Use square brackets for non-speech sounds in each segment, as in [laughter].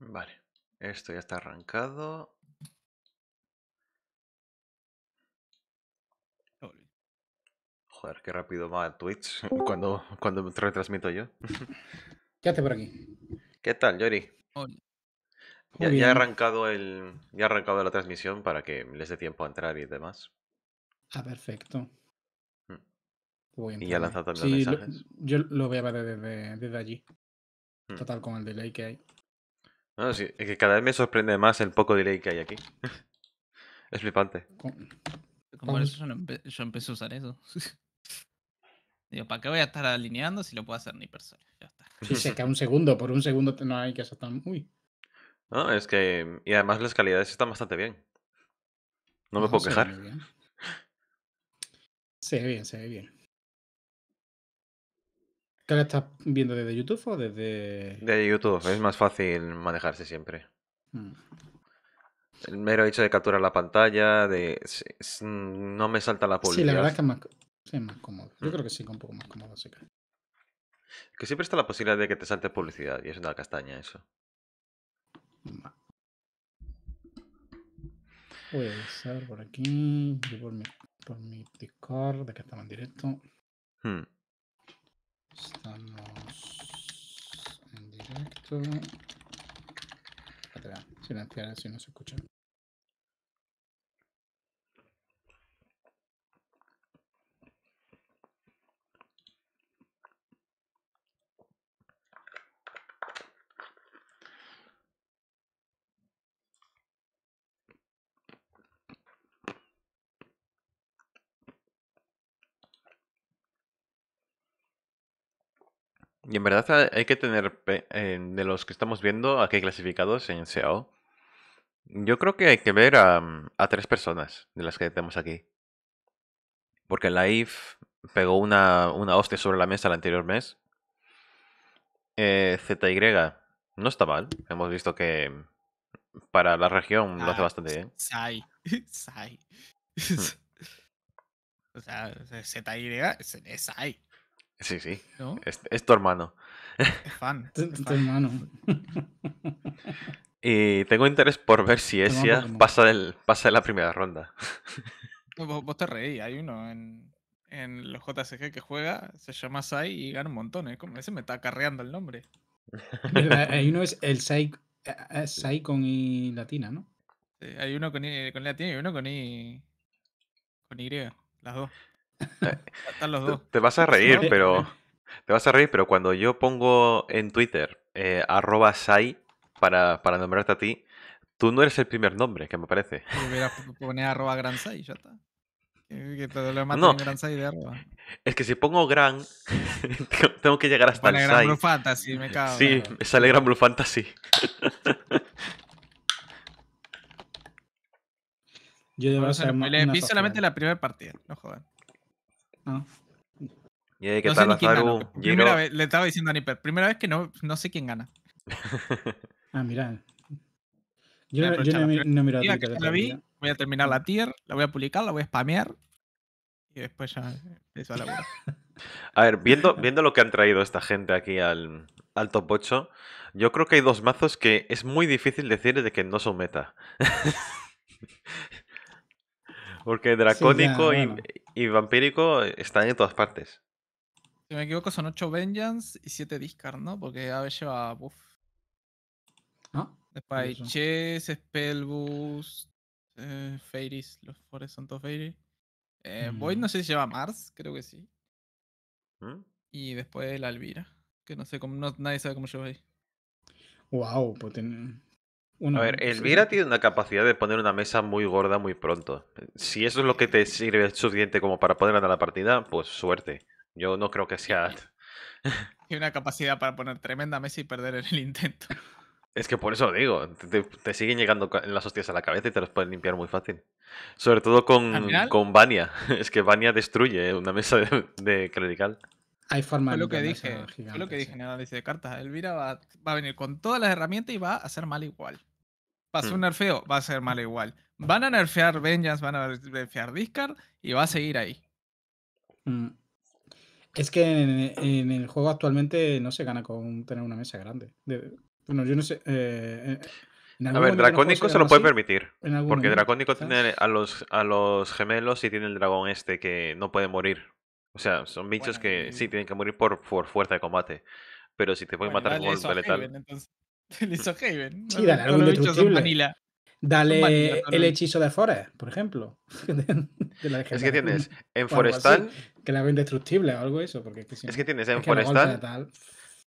Vale, esto ya está arrancado. Joder, qué rápido va Twitch [laughs] cuando, cuando me retransmito yo. ¿Qué hace por aquí? ¿Qué tal, Yori? Ya, ya, arrancado el, ya arrancado la transmisión para que les dé tiempo a entrar y demás. Ah, perfecto. Mm. y ya ¿eh? lanzado también mensajes. yo lo voy a ver desde, desde allí. Mm. Total, con el delay que hay es que cada vez me sorprende más el poco delay que hay aquí. [laughs] es flipante. Como eso yo, no empecé a usar eso. [laughs] Digo, ¿para qué voy a estar alineando si lo puedo hacer ni persona? Ya está. [laughs] Sí, se un segundo, por un segundo no hay que hacer tan. No, es que. Y además las calidades están bastante bien. No, me puedo quejar. se ve bien, se ve bien. ¿Qué la estás viendo desde YouTube o desde...? Desde YouTube, es más fácil manejarse siempre. Mm. El mero hecho de capturar la pantalla, de no me salta la publicidad. Sí, la verdad es que es más, cómodo. Yo mm. creo que sí, que un poco más cómodo. Sí. Que siempre está la posibilidad de que te salte publicidad, y es una castaña eso. Voy a avisar por aquí, por mi, Discord, de que estaba en directo. Hmm. Estamos en directo. Espera, silenciar si no se escucha. Y en verdad hay que tener de los que estamos viendo aquí clasificados en SEO. Yo creo que hay que ver mm, a, tres personas de las que tenemos aquí. Porque la pegó una, una hostia sobre la mesa el anterior mes. Eh, ZY no está mal. Hemos visto que mm, para la región lo hace ah, bastante bien. Sai. [laughs] Mm. [laughs] o sea, ZY es Sai. Sí, sí. Es, tu hermano. [laughs] fan. hermano. [laughs] Y tengo interés por ver si Esia pasa, del, pasa de la primera ronda. Vos, te reí, hay uno en, los JCG que juega, se llama Sai y gana un montón. ¿eh? Ese me está acarreando el nombre. hay uno es el eh, eh, Sai, con I latina, ¿no? hay uno con con latina y uno con I, con Y, las dos. Te vas a reír, pero. Te vas a reír, pero cuando yo pongo en Twitter eh, arroba Sai para, nombrarte a ti, tú no eres el primer nombre que me parece. ya está. Es que si pongo Gran, [laughs] tengo que llegar hasta Pone el Gran Blue Fantasy, me cago. Sí, sale Gran Blue Fantasy. [laughs] Yo debo vi solamente la primera partida, no jodan. ¿Y qué no le estaba diciendo a Nipper, primera vez que no, no sé quién gana. [laughs] ah, mira. Yo, no, he mirado voy a terminar la tier, la voy a publicar, la voy a spamear y después ya a [laughs] A ver, viendo, viendo lo que han traído esta gente aquí al, al top 8, yo creo que hay dos mazos que es muy difícil decir de que no son meta. [laughs] Porque dracónico y, vampírico están en todas partes. Si me equivoco, son 8 Vengeance y 7 Discard, ¿no? Porque veces lleva buff. ¿No? Después hay Chess, Spellboost, eh, los Forest son todos Fairies. Eh, Void mm. no sé si lleva Mars, creo que sí. ¿Mm? Y después la Alvira, que no sé cómo, nadie sabe cómo lleva ahí. Wow, pues tiene a ver, Elvira tiene una capacidad de poner una mesa muy gorda muy pronto. Si eso es lo que te sirve suficiente como para ponerla ganar la partida, pues suerte. Yo no creo que sea. [laughs] Tiene una capacidad para poner tremenda mesa y perder en el intento. Es que por eso lo digo, te, siguen llegando las hostias a la cabeza y te las pueden limpiar muy fácil. Sobre todo con, con Vania. [laughs] Es que Vania destruye una mesa de, de clerical. Hay forma lo que dije, lo que dije en el análisis de cartas. Elvira va, va, a venir con todas las herramientas y va a hacer mal igual. Mm. va a ser un nerfeo, va a ser malo igual. Van a nerfear Vengeance, van a nerfear Discard y va a seguir ahí. Mm. Es que en, el juego actualmente no se gana con tener una mesa grande. bueno, yo no sé. Eh, eh, a ver, Dracónico se, lo puede permitir. Porque Dracónico tiene a los, a los gemelos y tiene el dragón este que no puede morir. O sea, son bichos que sí tienen que morir por, fuerza de combate. Pero si te pueden matar con el letal. [laughs] Sí, dale algo indestructible. Dale el hechizo de Forest, por ejemplo. es que tienes en Forestal. que la veo indestructible o algo eso. Porque es, que, tienes en Forestal.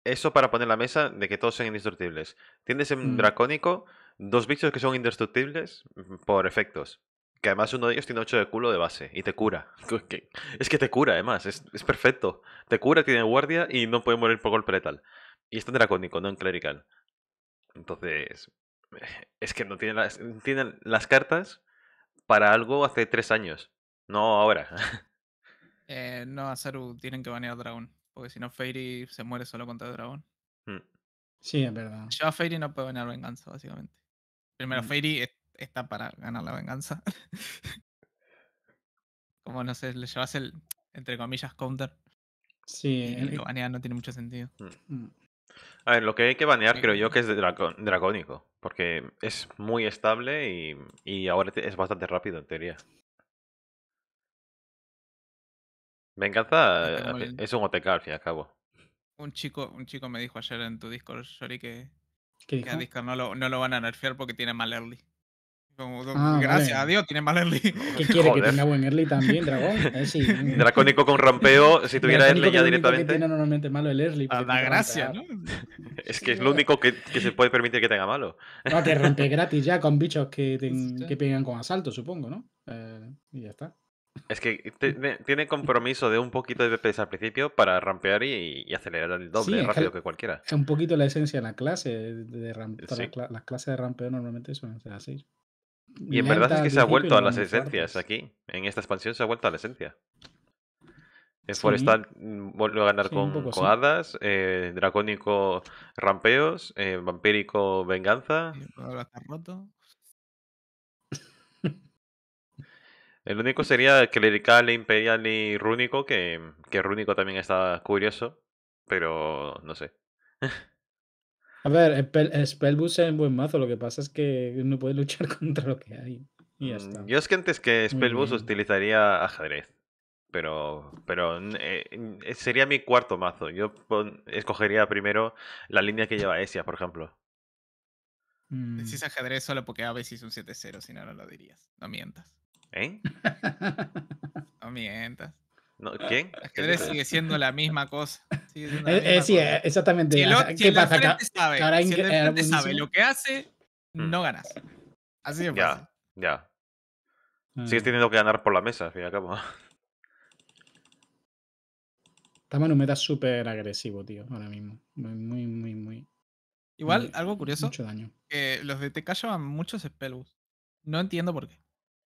Eso para poner la mesa de que todos sean indestructibles. Tienes en mm. Dracónico dos bichos que son indestructibles mm, por efectos. Que además uno de ellos tiene 8 de culo de base y te cura. [laughs] Es que te cura, además, es, es perfecto. Te cura, tiene guardia y no puede morir por golpe letal. Y está en dracónico, no en clerical. Entonces, [laughs] es que no tienen las, las cartas para algo hace tres años, no ahora. [laughs] Eh, no, Azaru tienen que banear dragón, porque si no Fairy se muere solo contra dragón. Mm. Sí, es verdad. Yo a Fairy no puedo ganar venganza, básicamente. Primero, mm. Fairy está para ganar la venganza. [laughs] Como, no sé, le llevas el, entre comillas, counter. Sí. el, eh, lo eh. no tiene mucho sentido. Mm. A ver, lo que hay que banear creo yo que es de porque es muy estable y, y ahora es bastante rápido en teoría. Venganza eh, es un OTK al fin y al cabo. Un chico, un chico me dijo ayer en tu Discord, Sorry, que, que a Discord no lo, no lo van a nerfear porque tiene mal early. Ah, gracias a Dios, tiene mal early. ¿Qué quiere? Que tenga buen early también, dragón. [laughs] Dracónico con rampeo, si tuviera early ya directamente. tiene normalmente malo el early. A la gracia, ¿no? [laughs] Es que es lo único que, se puede permitir que tenga malo. No, te rompe gratis ya con bichos que, [laughs] pegan con asalto, supongo, ¿no? Eh, y ya está. Es que tiene compromiso de un poquito de BPS al principio para rampear y, acelerar el doble rápido que, cualquiera. Es un poquito la esencia de la clase. De, eh, las clases de rampeo normalmente son ser así. Y en verdad es que se ha vuelto a las esencias aquí. En esta expansión se ha vuelto a la esencia. En Forestal mm, vuelve a ganar con, hadas, eh, dracónico rampeos, eh, vampírico venganza. [laughs] El único sería clerical, imperial y rúnico, que, que rúnico también está curioso, pero no sé. [laughs] A ver, Spellbus es un buen mazo, lo que pasa es que no puede luchar [laughs] contra lo que hay. Y mm, Yo es que antes que Spellbus utilizaría ajedrez. Pero, pero mm, eh, mm, sería mi cuarto mazo. Yo escogería primero la línea que lleva Esia, por ejemplo. Decís ajedrez solo porque a veces es un 7-0, si no, no lo dirías. No mientas. ¿Eh? [laughs] no mientas. No, ¿Quién? Ajedrez sigue siendo la misma cosa. Eh, eh, sí, eh, exactamente. Si el, ¿Qué pasa Sabe, lo que hace, mm. no ganas. Así de Ya, ya. Mm. Sigues teniendo que ganar por la mesa, fíjate cómo. y al Está súper agresivo, tío, ahora mismo. Muy, muy, muy, muy. Igual, algo curioso. Mucho daño. los de TK llevan muchos spellbooks. No entiendo por qué.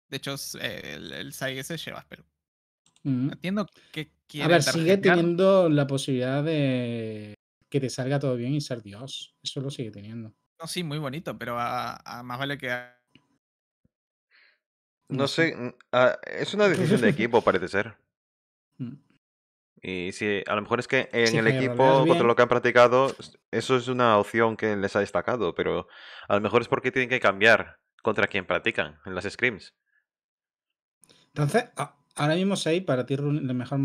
De hecho, el, el SAI lleva spellbooks. Entiendo que quiere. A ver, sigue teniendo la posibilidad de que te salga todo bien y ser Dios. Eso lo sigue teniendo. No, sí, muy bonito, pero a, más vale que. No sé, ah, es una decisión de [laughs] equipo, parece ser. Mm. Y si a lo mejor es que en el equipo, contra lo que han practicado, eso es una opción que les ha destacado, pero a lo mejor es porque tienen que cambiar contra quien practican en las scrims. Entonces, ah, Ahora mismo 6, para ti, el mejor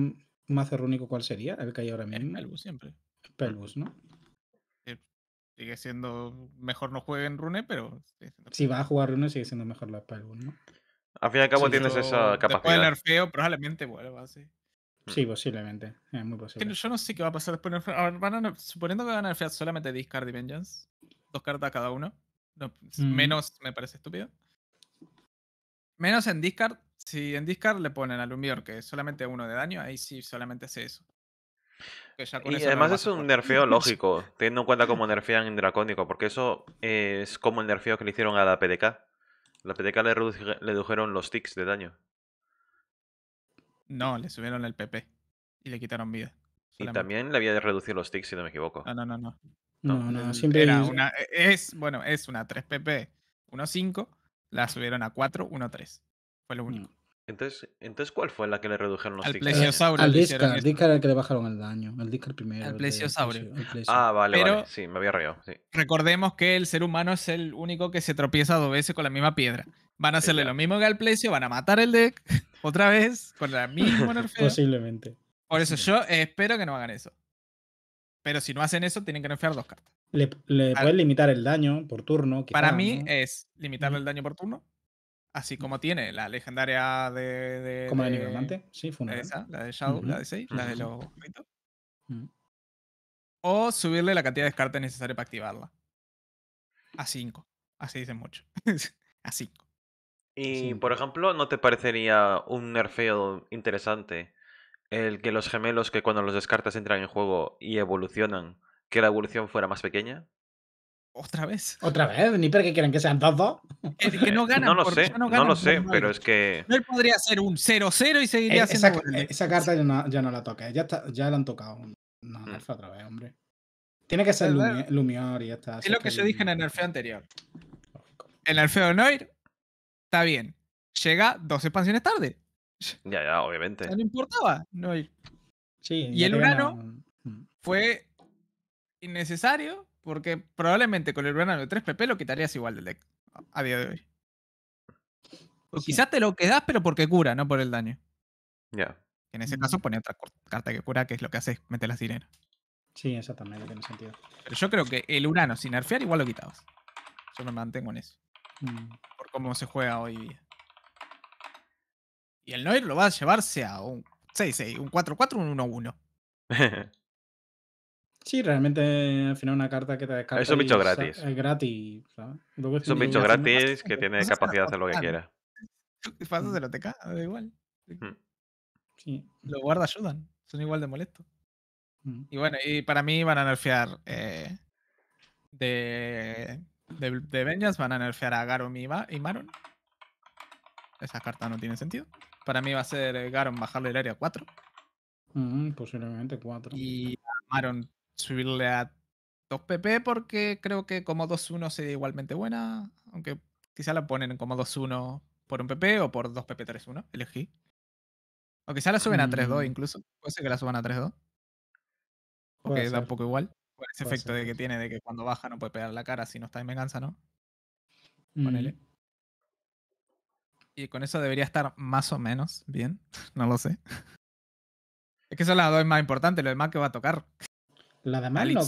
mazo rúnico, ¿cuál sería? El que hay ahora mismo. Pelbus siempre. Pelbus, ¿no? sigue siendo mejor no juegue en rune, pero. Si vas a jugar rune, sigue siendo mejor la Pelbus, ¿no? Al fin y al cabo tienes esa capacidad. Después del nerfeo, probablemente vuelva, así. Sí, mm. posiblemente. Es muy posible. Yo no sé qué va a pasar después del Suponiendo que van a nerfear solamente Discard y Vengeance. Dos cartas cada uno. Mm. Menos me parece estúpido. Menos en Discard si en discard le ponen al Lumior que es solamente uno de daño, ahí sí solamente hace eso. Y además es un nerfeo [laughs] lógico, teniendo en cuenta cómo nerfean en Dracónico, porque eso es como el nerfeo que le hicieron a la PDK. La PDK le, redujeron los ticks de daño. No, le subieron el PP y le quitaron vida. Y también le había de reducir los ticks, si no me equivoco. No, no, no. No, no, no, siempre era una. E, es, bueno, es una 3PP 1.5, la subieron a 4, 1.3. Fue lo único. Entonces, ¿cuál fue la que le redujeron los Al eh, plesiosaurio. Al Discar, Discar era el que le bajaron el daño. El Discar primero. Al plesiosaurio. Ah, vale, Sí, me había reído. Recordemos que el ser humano es el único que se tropieza dos veces con la misma piedra. Van a hacerle lo mismo que al plesio, van a matar el deck [laughs] otra vez con la misma [laughs] nerfeo. Posiblemente. Por eso yo espero que no hagan eso. Pero si no hacen eso, tienen que nerfear dos cartas. Le, pueden limitar el daño por turno. Para mí es limitarle el daño por turno Así como tiene la legendaria de. como de, la sí, una. la de Shadow, la de 6, la de los O subirle la cantidad de descartes necesaria para activarla. A 5. Así dicen mucho. [laughs] a 5. Y, por ejemplo, ¿no te parecería un nerfeo interesante el que los gemelos que cuando los descartas entran en juego y evolucionan, que la evolución fuera más pequeña? Otra vez. Otra vez, ni porque quieren que sean dos, dos. Es que no [laughs] ganan. No lo sé, no, lo sé, pero es que. Él podría ser un 0-0 y seguiría eh, siendo. Esa, eh, esa carta ya no, la toca. ya, está, ya la han tocado. No, mm. no otra vez, hombre. Tiene que ser Lumior y está Es lo que yo dije en el nerfeo anterior. El nerfeo de Noir está bien. Llega dos expansiones tarde. Ya, ya, obviamente. No importaba Noir. Sí, y el Urano mm. fue innecesario porque probablemente con el Urano de 3PP lo quitarías igual del deck a día de hoy. Quizás te lo quedas, pero porque cura, no por el daño. Ya. En ese caso, pone otra carta que cura, que es lo que hace mete las la Sí, exactamente, tiene sentido. Pero yo creo que el Urano sin nerfear igual lo quitabas. Yo me mantengo en eso. Mm. Por cómo se juega hoy día. Y el Noir lo va a llevarse a un 6-6, un 4-4, un 1-1. [laughs] Sí, realmente eh, al final una carta que te descarta. Es un bicho gratis. Es gratis. ¿sabes? es un bicho gratis que tiene capacidad de hacer lo que quiera. Pasas de la da igual. Mm. Sí. Los guardas ayudan, son igual de molestos. Mm. Y bueno, y para mí van a nerfear eh, de, de, Vengeance, van a nerfear a Garon y, Maron. Esa carta no tiene sentido. Para mí va a ser eh, Garon bajarle el área 4. Mm, posiblemente 4. Y a Maron subirle a 2PP porque creo que como 2-1 sería igualmente buena, aunque quizá la ponen como 2-1 por un PP o por 2 pp 3-1. elegí. O quizá la suben a 3-2 mm. incluso, puede ser que la suban a 3-2. Porque da un poco igual, por ese efecto de que tiene de que cuando baja no puede pegar la cara si no está en venganza, ¿no? Ponele. Mm. Y con eso debería estar más o menos bien, [laughs] no lo sé. Es que son las dos más importante lo demás que va a tocar. La de Mal no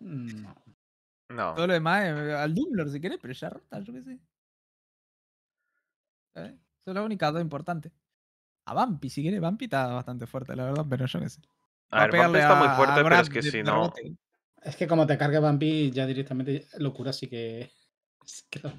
no. [laughs] Todo lo demás eh, al Dumbler si quieres pero ya rota, yo qué sé. ¿Eh? es la única dos importantes. A Vampi, si quieres Vampi está bastante fuerte, la verdad, pero yo qué sé. a, ver, Vampi está muy fuerte, pero es que si no. Es que como te carga Vampi, ya directamente locura, así que. [laughs] Es que lo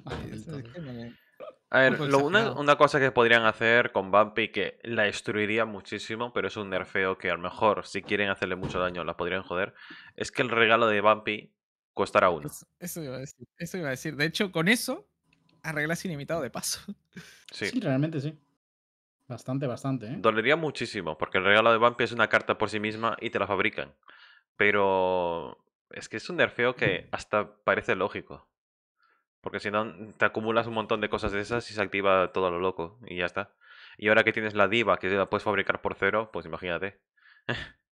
a ver, una, cosa que podrían hacer con Bumpy que la destruiría muchísimo, pero es un nerfeo que a lo mejor si quieren hacerle mucho daño la podrían joder, es que el regalo de Bumpy costará uno. Eso, iba a decir, eso iba a decir. De hecho, con eso arreglas inimitado de paso. [laughs] Sí. realmente sí. Bastante, bastante. ¿eh? Dolería muchísimo, porque el regalo de Bumpy es una carta por sí misma y te la fabrican. Pero es que es un nerfeo que mm. hasta parece lógico. Porque si no, te acumulas un montón de cosas de esas y se activa todo lo loco y ya está. Y ahora que tienes la diva, que la puedes fabricar por cero, pues imagínate. [laughs]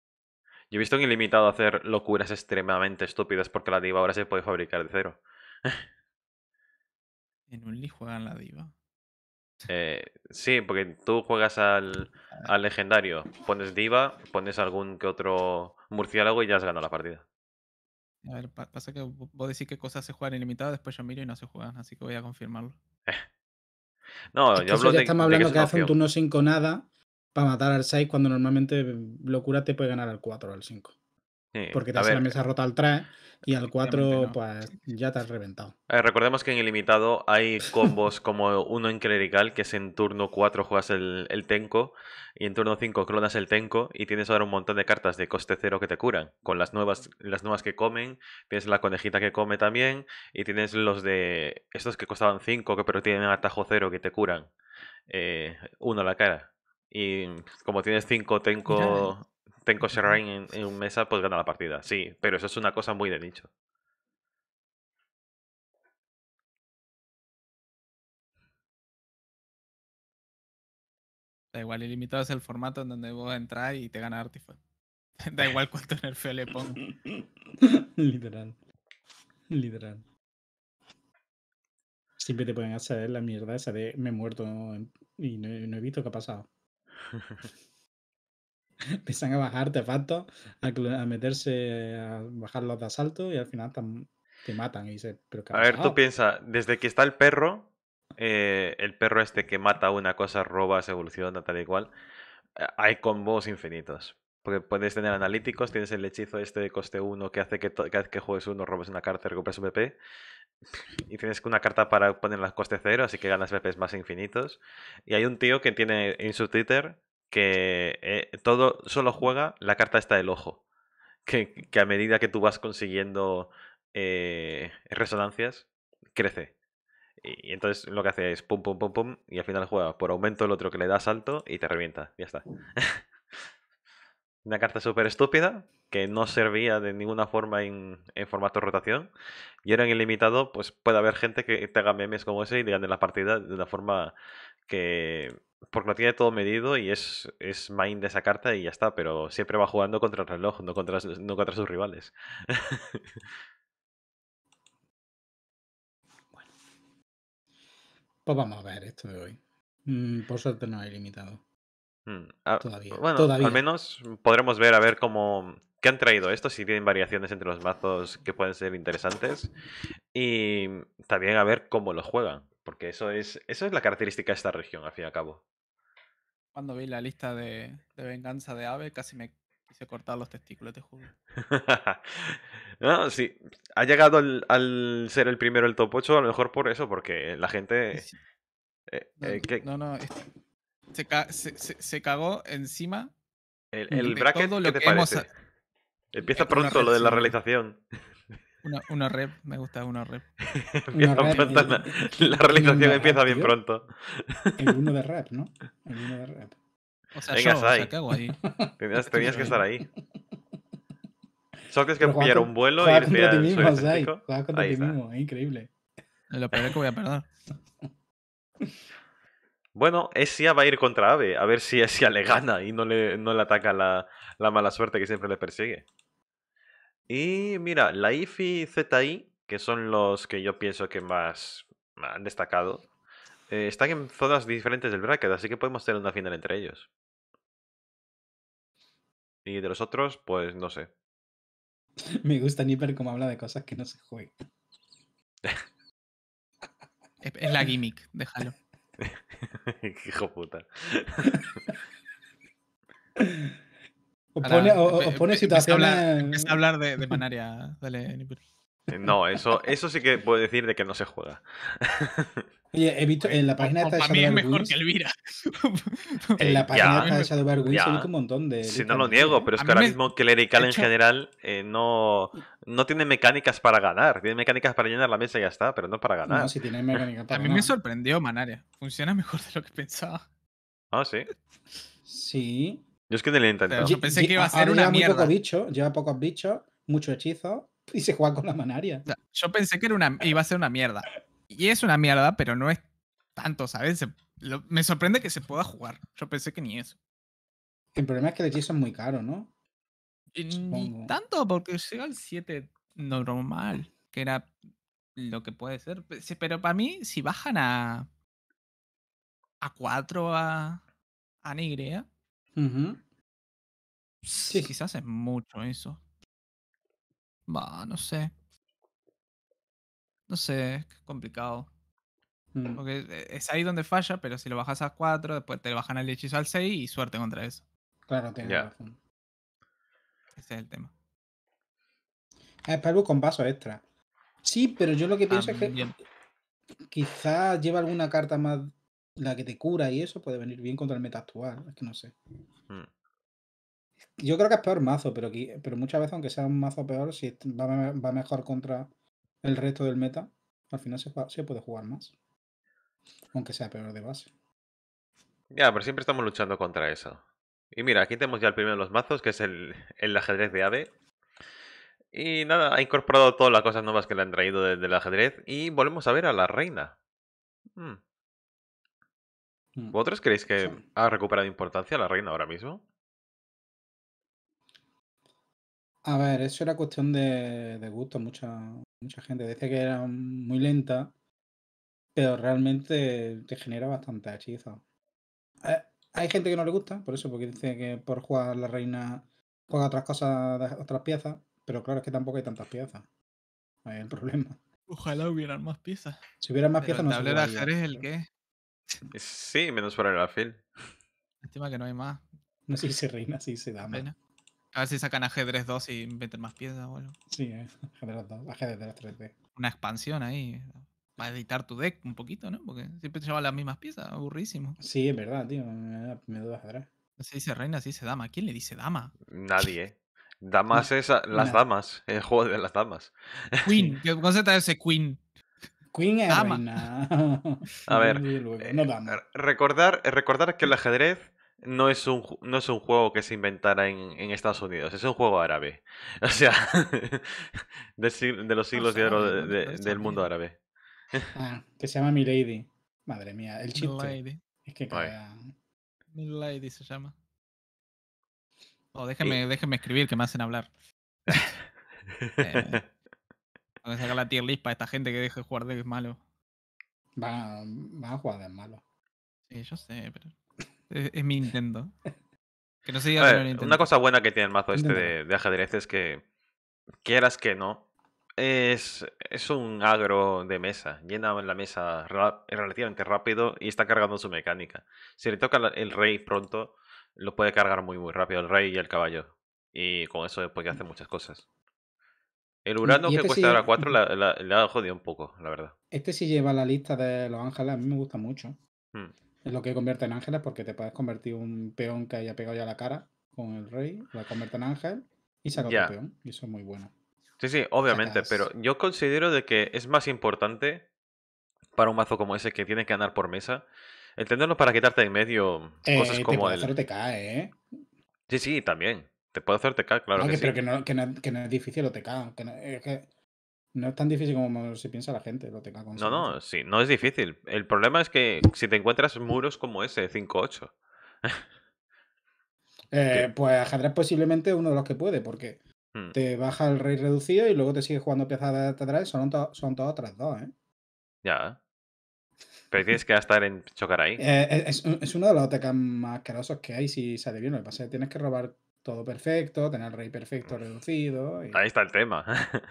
Yo he visto en Ilimitado hacer locuras extremadamente estúpidas porque la diva ahora se puede fabricar de cero. [laughs] ¿En un lío juegan la diva? Eh, sí, porque tú juegas al, [laughs] al legendario, pones diva, pones algún que otro murciélago y ya has ganado la partida. A ver, pasa que vos decís que cosas se juegan ilimitadas, después yo miro y no se juegan, así que voy a confirmarlo. [laughs] no, yo hablo ya estamos hablando que, que hace un turno 5 nada para matar al 6 cuando normalmente locura te puede ganar al 4 o al 5 porque te has la mesa eh rota al 3 y al 4 pues ya te has reventado. recordemos que en ilimitado hay combos como uno en clerical, que es en turno 4 juegas el, el Tenko y en turno 5 clonas el Tenko y tienes ahora un montón de cartas de coste cero que te curan, con las nuevas, las nuevas que comen, tienes la conejita que come también y tienes los de estos que costaban 5 pero tienen atajo cero que te curan. Eh, uno a la cara. Y como tienes 5 eh. Tenko tengo Shrine en, un mesa, pues gana la partida. Sí, pero eso es una cosa muy de nicho. Da igual, ilimitado es el formato en donde vos entrar y te gana Artifact. [laughs] Da igual cuánto nerfeo le pongo. [laughs] Literal. Literal. Siempre te pueden hacer la mierda esa de me he muerto y no, no he visto qué ha pasado. [laughs] [laughs] empiezan a bajar a a, a, meterse, a bajarlos de asalto y al final te matan. Y ¿Pero a ver, tú piensa, desde que está el perro, eh, el perro este que mata una cosa, roba, se evoluciona, tal y cual, eh, hay combos infinitos. Porque puedes tener analíticos, tienes el hechizo este de coste 1 que hace que cada vez que juegues uno robes una carta y recuperas un PP. Y tienes una carta para poner las coste 0, así que ganas PPs más infinitos. Y hay un tío que tiene en su Twitter que eh, todo solo juega la carta esta del ojo. Que, a medida que tú vas consiguiendo eh, resonancias, crece. Y, entonces lo que hace es pum, pum, pum, pum, y al final juega por aumento el otro que le da salto y te revienta. Ya está. [laughs] Una carta súper estúpida que no servía de ninguna forma en, en formato rotación. Y ahora en ilimitado, pues puede haber gente que te haga memes como ese y digan en la partida de una forma que porque lo tiene todo medido y es, es main de esa carta y ya está, pero siempre va jugando contra el reloj, no contra, no contra sus rivales. [laughs] bueno. Pues vamos a ver esto de hoy. Mm, por suerte no hay limitado. Mm, todavía. al menos podremos ver a ver cómo. ¿Qué han traído esto? Si tienen variaciones entre los mazos que pueden ser interesantes. Y también a ver cómo lo juegan. Porque eso es, eso es la característica de esta región, al fin y al cabo. Cuando vi la lista de, venganza de Ave, casi me quise cortar los testículos, te juro. [laughs] no, sí. Ha llegado al, ser el primero el top 8, a lo mejor por eso, porque la gente. Eh, eh, no, no, se, cagó encima. El, el bracket, te parece? Empieza pronto lo de la realización. Una una rep, me gusta una rep. [laughs] la, [laughs] realización empieza bien pronto. El uno de [laughs] rep, ¿no? El uno de rep. O sea, Venga, yo, o sea, cago ahí? Tenías, que estar ahí. Solo es que pillar un vuelo y irte a ti mismo, o increíble. Lo peor es que voy a perder. Bueno, Esia va a ir contra Ave, a ver si Esia le gana y no le, no le ataca la, la mala suerte que siempre le persigue. Y mira, la IF y ZI, que son los que yo pienso que más han destacado, eh, están en zonas diferentes del bracket, así que podemos tener una final entre ellos. Y de los otros, pues no sé. [laughs] Me gusta Nipper como habla de cosas que no se juegan. [laughs] es la gimmick, déjalo. [laughs] Hijo puta. O pone, si te A hablar, de, Manaria. [laughs] Dale, eh, No, eso, eso sí que puedo decir de que no se juega. [laughs] Oye, he visto en la página esta de mí es mejor que Elvira. [laughs] En eh, la página esta de Shadowberg Wings un montón de. Si no lo niego, ¿eh? pero es que ahora mismo Clerical en general no, no tiene mecánicas para ganar. Tiene mecánicas para llenar la mesa y ya está, pero no para ganar. No, si tiene mecánicas para A mí me sorprendió Manaria. Funciona mejor de lo que pensaba. Ah, sí. Sí. Yo es que te lo he Yo pensé que iba a ser una mierda. lleva pocos bichos, mucho hechizo y se juega con la manaria. Yo pensé que era una, iba a ser una mierda. Y es una mierda, pero no es tanto, ¿sabes? me sorprende que se pueda jugar. Yo pensé que ni eso. El problema es que el hechizo es muy caro, ¿no? ni tanto, porque llega al 7 normal, que era lo que puede ser. Pero para mí, si bajan a. a 4 a. a Nigrea, Sí. Quizás es mucho eso. Va, no sé. No sé, es complicado. Mm. Eh, es ahí donde falla, pero si lo bajas a 4, después te bajan al hechizo al 6 y suerte contra eso. Claro, tiene razón. Ese es el tema. Ah, es es algo con paso extra. Sí, pero yo lo que pienso es que quizás lleva alguna carta más la que te cura y eso puede venir bien contra el meta actual. Es que no sé. Hmm. Yo creo que es peor mazo, pero, pero muchas veces, aunque sea un mazo peor, si va, mejor contra el resto del meta, al final se, puede jugar más. Aunque sea peor de base. Ya, pero siempre estamos luchando contra eso. Y mira, aquí tenemos ya el primero de los mazos, que es el, el ajedrez de ave Y nada, ha incorporado todas las cosas nuevas que le han traído del, el ajedrez. Y volvemos a ver a la reina. Hmm. Mm. ¿Vosotros creéis que ha recuperado importancia la reina ahora mismo? A ver, eso era cuestión de, gusto. Mucha, mucha gente dice que era muy lenta, pero realmente te genera bastante hechizo. Eh, hay gente que no le gusta, por eso, porque dice que por jugar la reina juega otras cosas, otras piezas, pero claro, es que tampoco hay tantas piezas. Ahí hay el [laughs] problema. Ojalá hubieran más piezas. Si hubiera más piezas, no se ¿El de el qué? [laughs] Sí, menos para el alfil. estima que no hay más. No sé si se reina, si se dama. A ver si sacan ajedrez 2 y meten más piezas bueno. Sí, eh, [laughs] ajedrez 2, ajedrez 3D. Una expansión ahí. Para editar tu deck un poquito, ¿no? Porque siempre llevas las mismas piezas, aburrísimo. Sí, es verdad, tío. Me, me dudas atrás. No se dice reina, se dice dama. ¿Quién le dice dama? Nadie, eh. Damas es las damas, el juego de las damas. Queen, [laughs] ¿Qué concepto es ese Queen. Queen reina. [laughs] A ver, eh, recordar, eh, recordar que el ajedrez no es un, no es un juego que se inventara en, Estados Unidos, es un juego árabe. [laughs] O sea, [laughs] de, los siglos de oro del mundo árabe. Ah, que se llama Milady. Madre mía, el chiste. Milady. Es que Milady se llama. Oh, déjame escribir que me hacen hablar. Eh, aunque que sacar la tier list para esta gente que deje de jugar es malo. Van, va a jugar de malo. Sí, yo sé, pero. Es, mi intento. [laughs] Que no se diga Una cosa buena que tiene el mazo este de, ajedrez es que. Quieras que no. Es, es un agro de mesa. Llena la mesa relativamente rápido y está cargando su mecánica. Si le toca el rey pronto, lo puede cargar muy, muy rápido, el rey y el caballo. Y con eso puede hacer hace muchas cosas. El Urano que este cuesta ahora 4 le ha jodido un poco, la verdad. Este sí lleva la lista de los ángeles, a mí me gusta mucho. Hmm. Es lo que convierte en ángeles porque te puedes convertir un peón que haya pegado ya la cara con el rey, la convierte en ángel y saca un peón. Y eso es muy bueno. Sí, sí, obviamente, pero yo considero de que es más importante para un mazo como ese que tiene que andar por mesa, entenderlo para quitarte de medio cosas eh, como el... Te ¿eh? Sí, sí, también. Te puede hacer TK, claro. Ah, que pero que, no, que, no, es difícil lo Que no, es tan difícil como se piensa la gente lo TK. no, no, sí, no es difícil. El problema es que si te encuentras muros como ese, 5-8. [laughs] Eh, pues ajedrez posiblemente uno de los que puede, porque hmm. te baja el rey reducido y luego te sigue jugando piezas de atrás. Son, son todas otras dos, ¿eh? Ya. Pero tienes que estar en chocar ahí. Eh, e, es, uno de los OTK más carosos que hay si se bien. Lo que tienes que robar todo perfecto, tener el rey perfecto reducido. Ahí está el tema. [laughs]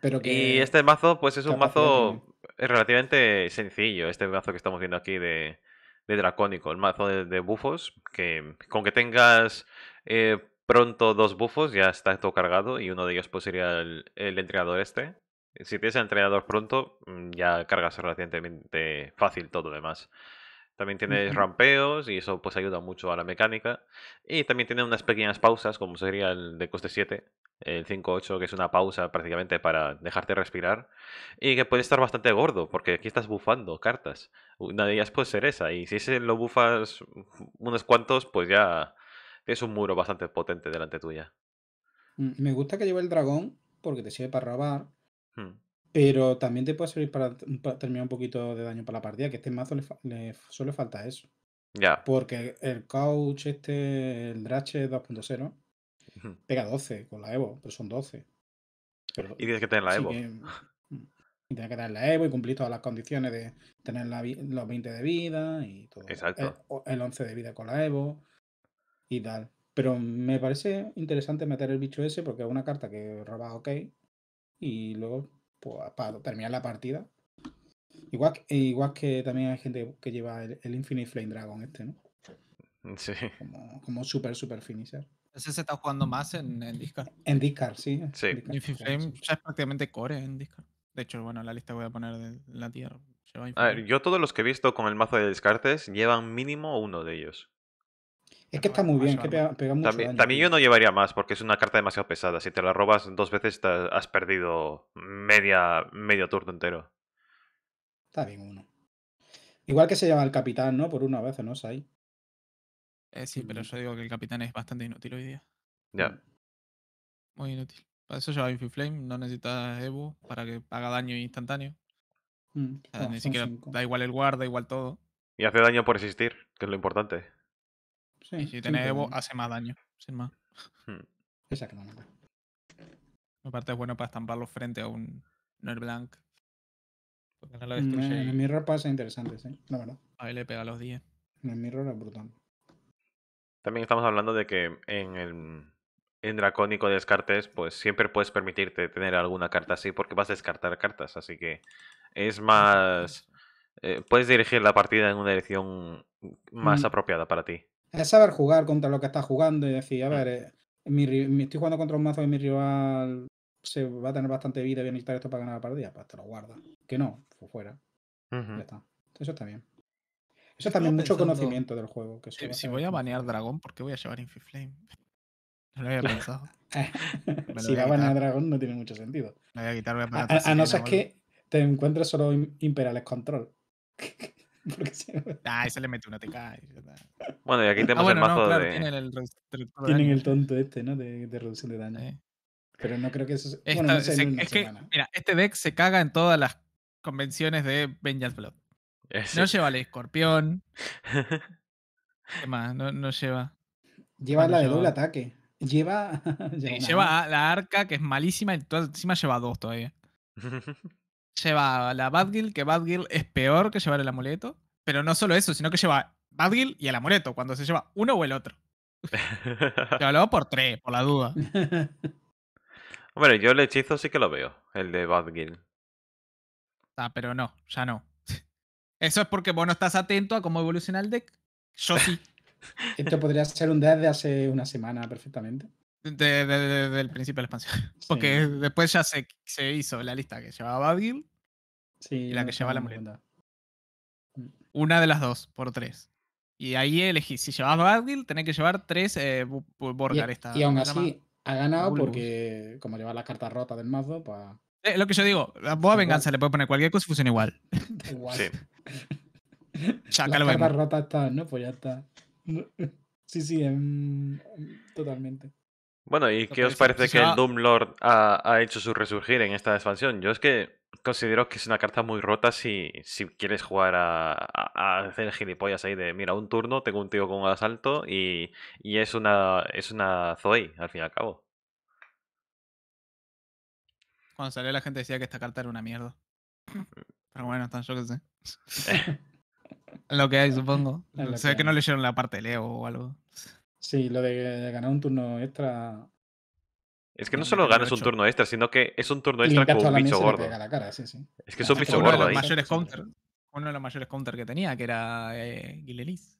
Pero y este mazo, pues es un mazo relativamente sencillo, este mazo que estamos viendo aquí de, de Dracónico, el mazo de, bufos, que con que tengas eh, pronto dos bufos ya está todo cargado y uno de ellos pues sería el, el entrenador este. Si tienes el entrenador pronto, mm, ya cargas relativamente fácil todo lo demás. También tiene rampeos y eso pues ayuda mucho a la mecánica. Y también tiene unas pequeñas pausas, como sería el de coste 7, el 5-8, que es una pausa prácticamente para dejarte respirar. Y que puede estar bastante gordo, porque aquí estás bufando cartas. Una de ellas puede ser esa. Y si ese lo bufas unos cuantos, pues ya es un muro bastante potente delante tuya. Mm, me gusta que lleve el dragón, porque te sirve para robar. Hmm. Pero también te puede servir para, terminar un poquito de daño para la partida, que este mazo le, suele le falta eso. Ya. Porque el Couch, este, el Drache 2.0, pega 12 con la Evo, pero son 12. y tienes que tener la Evo. Mm, y tienes que tener la Evo y cumplir todas las condiciones de tener los 20 de vida y todo. Exacto. Eh, el, 11 de vida con la Evo y tal. Pero me parece interesante meter el bicho ese porque es una carta que robas OK y luego pues, para terminar la partida. Igual, igual que también hay gente que lleva el, Infinite Flame Dragon este, ¿no? Mm, sí. Como, como super, super finisher. Ese se está jugando más en, en Discord. En Discord, sí. sí. Infinite Flame es prácticamente core en Discord. De hecho, bueno, la lista voy a poner de la tierra. yo todos los que he visto con el mazo de descartes llevan mínimo uno de ellos. Es que está muy bien, que pega, mucho también, también, yo no llevaría más, porque es una carta demasiado pesada. Si te la robas dos veces, has perdido media, medio turno entero. Está bien uno. Igual que se llama el capitán, ¿no? Por una vez, ¿no? Sai. Eh, sí, pero mm. yo digo que el capitán es bastante inútil hoy día. Ya. Mm. Muy inútil. Para eso lleva flame no necesitas Evo para que haga daño instantáneo. Mm. Ah, ni siquiera da igual el guarda, igual todo. Y hace daño por existir, que es lo importante. Sí, y si tenés Evo, hace más daño, sin más. Esa que Hmm. Exactamente. Aparte es bueno para estamparlo frente a un Nerd Blank. no mm, En el mirror pasa interesante, sí, la verdad. Ahí le pega los 10. En el mirror es brutal. También estamos hablando de que en el en Dracónico de Descartes, pues siempre puedes permitirte tener alguna carta así porque vas a descartar cartas, así que es más... Eh, puedes dirigir la partida en una dirección más mm. apropiada para ti es saber jugar contra lo que estás jugando y decir, a mm. ver, eh, estoy jugando contra un mazo y mi rival se va a tener bastante vida y voy a necesitar esto para ganar la partida, pues te lo guarda. Que no, fuera. ya está. Eso está bien. Eso también mucho conocimiento del juego. Que si, voy a banear dragón, ¿por qué voy a llevar Infiflame? [laughs] No lo había pensado. [laughs] Eh, si va a banear dragón no tiene mucho sentido. a no ser que te encuentres solo Imperiales Control. [laughs] [laughs] Ah, ese le mete una te Bueno, y aquí ah, tenemos el mazo de... Tienen el, tienen el, tonto este, ¿no? De, reducción de daño. Pero no creo que eso... Esta, bueno, es que, mira, este deck se caga en todas las convenciones de Vengeance Blood. Eh, no lleva el escorpión. [laughs] ¿Qué más? No, no lleva. Lleva la de doble ataque. Lleva. [laughs] lleva, la arca, que es malísima, y encima lleva dos todavía lleva la Badgill, que Badgill es peor que llevar el amuleto. Pero no solo eso, sino que lleva Badgill y el amuleto, cuando se lleva uno o el otro. Llévalo [laughs] por tres, por la duda. [laughs] Hombre, yo el hechizo sí que lo veo, el de Badgill. Ah, pero no, ya no. [laughs] Eso es porque vos no estás atento a cómo evoluciona el deck. Yo sí. Esto podría ser un deck de hace una semana perfectamente de, el del principio de la expansión. [laughs] Porque después ya se, se, hizo la lista que llevaba Badgill y la que llevaba la molienda mm. Una de las dos, por tres. Y ahí elegí, si llevas Badgill, tenés que llevar tres eh, Borgar. esta, y aún así ha ganado porque, como lleva las cartas rotas del mazo, pues... Eh, lo que yo digo, vos a venganza le puede poner cualquier cosa y funciona igual. Igual. Sí. [laughs] las cartas rotas están, ¿no? Pues ya está. [laughs] sí, sí, em, em, totalmente. Bueno, ¿y qué os parece pues que el Doom Lord ha, ha, hecho su resurgir en esta expansión? Yo es que considero que es una carta muy rota si, si quieres jugar a, a, hacer gilipollas ahí de, mira, un turno, tengo un tío con un asalto y, y es una es una Zoe, al fin y al cabo. Cuando salió la gente decía que esta carta era una mierda. [laughs] Pero bueno, tan yo que sé. [laughs] lo que hay, [laughs] supongo. Sé que no leyeron la parte de Leo o algo. Sí, lo de ganar un turno extra. Es que no solo ganas un turno extra, sino que es un turno extra con un bicho gordo. La cara, sí, sí. Es que es un bicho gordo. Uno de, los mayores counter, uno de los mayores counter que tenía, que era eh, Gilelis.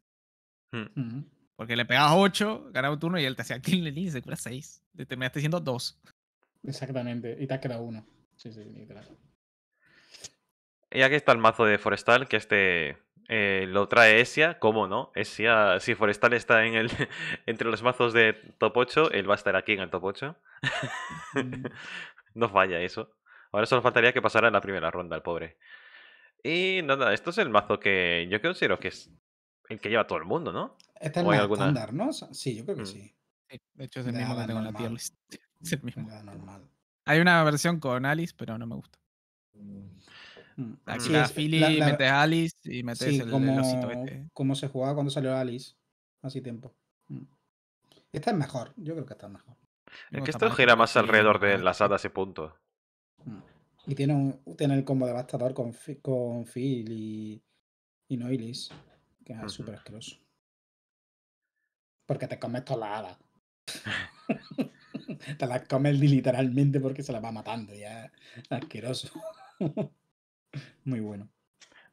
Hmm. Porque le pegabas 8, ganaba un turno y él te hacía Gil y se cura 6. Te terminaste siendo 2. Exactamente, y te ha quedado 1. Sí, sí, literal. Y aquí está el mazo de Forestal, que este eh, lo trae Esia, ¿cómo no? Esia, si Forestal está en el, [laughs] entre los mazos de top 8, él va a estar aquí en el top 8. [laughs] no falla eso. Ahora solo faltaría que pasara la primera ronda, el pobre. Y nada, esto es el mazo que yo considero que es el que lleva todo el mundo, ¿no? el Sí, yo creo que mm. sí. De hecho, es el mismo que tengo la tier [laughs] Es el mismo. Hay una versión con Alice, pero no me gusta. Mm. Mm, aquí a eh, Philly, metes Alice y metes el, como, este. como se jugaba cuando salió Alice, hace tiempo. Mm. Esta es mejor, yo creo que esta es mejor. Es que esto gira más alrededor de las hadas y punto. Mm. Y tiene, el combo devastador con, con Phil y, y Noilis, que es súper asqueroso. Porque te comes toda la hada. [laughs] [laughs] te la comes literalmente porque se la va matando, ya es asqueroso. [laughs] Muy bueno.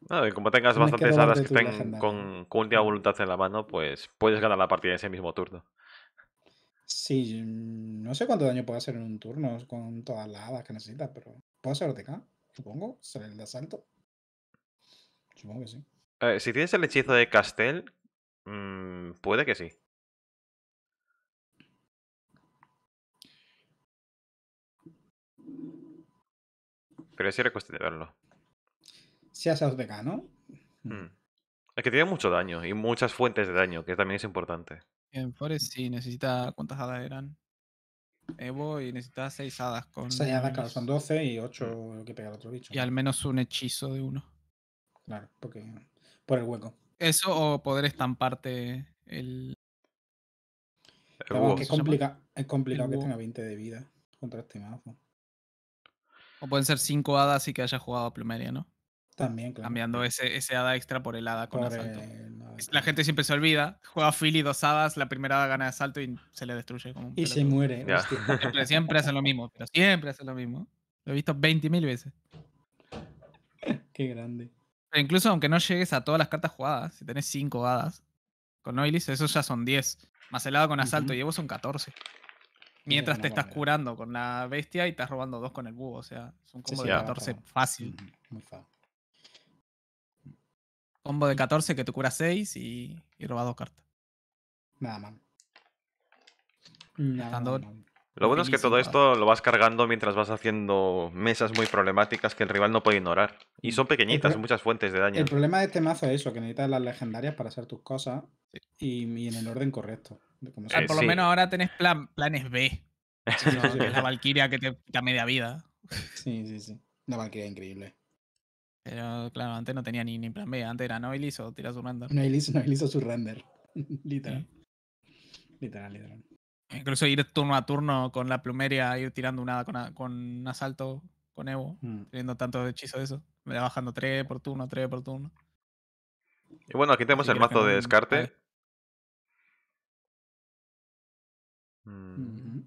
Ah, como tengas bastantes hadas que estén con, con, última voluntad en la mano, pues puedes ganar la partida en ese mismo turno. Sí, no sé cuánto daño puede hacer en un turno con todas las hadas que necesitas, pero puedo hacer OTK, supongo, ser el de asalto. Supongo que sí. Eh, si tienes el hechizo de Castel, mm, puede que sí. Pero sí cuestión de verlo de vegano. ¿no? Mm. Es que tiene mucho daño y muchas fuentes de daño, que también es importante. En Forest sí, necesita. ¿Cuántas hadas eran? Evo y necesita seis hadas con. 6 hadas, claro, son 12 y 8 mm. lo que pega el otro bicho. Y al menos un hechizo de uno. Claro, porque. Por el hueco. Eso o poder estamparte el. el es, complicado que tenga 20 de vida contra este mazo. O pueden ser cinco hadas y que haya jugado a plumeria, ¿no? También, Cambiando ese, hada extra por el hada con asalto. la gente siempre se olvida. Juega Philly dos hadas, la primera hada gana asalto y se le destruye. y se muere. [laughs] Siempre, hacen lo mismo, pero siempre hacen lo mismo. Lo he visto 20.000 veces. [laughs] Qué grande. E incluso aunque no llegues a todas las cartas jugadas, si tenés cinco hadas con Oilis, esos ya son 10. Más el hada con asalto, y llevo son 14. Mientras te estás curando con la bestia y estás robando dos con el búho. O sea, son como de 14 fácil. Muy fácil. Combo de 14 que tú curas 6 y, y robas dos cartas. Nada mal. Nada Lo bueno es que todo esto lo vas cargando mientras vas haciendo mesas muy problemáticas que el rival no puede ignorar. Y mm. son pequeñitas, muchas fuentes de daño. El problema de este mazo es eso, que necesitas las legendarias para hacer tus cosas y, en el orden correcto. Ah, por lo menos ahora tenés planes B. la Valkyria que te da media vida. Sí, sí, sí. La Valkyria increíble. Pero claro, antes no tenía ni, ni plan B, antes era noelizo o tirar su render. no Noilis su render. [laughs] literal. Literal, literal. Incluso ir turno a turno con la plumeria, ir tirando una con, con asalto con Evo, mm. teniendo tantos hechizos de eso. Me bajando 3 por turno, 3 por turno. Y bueno, aquí tenemos el mazo de descarte. Mm.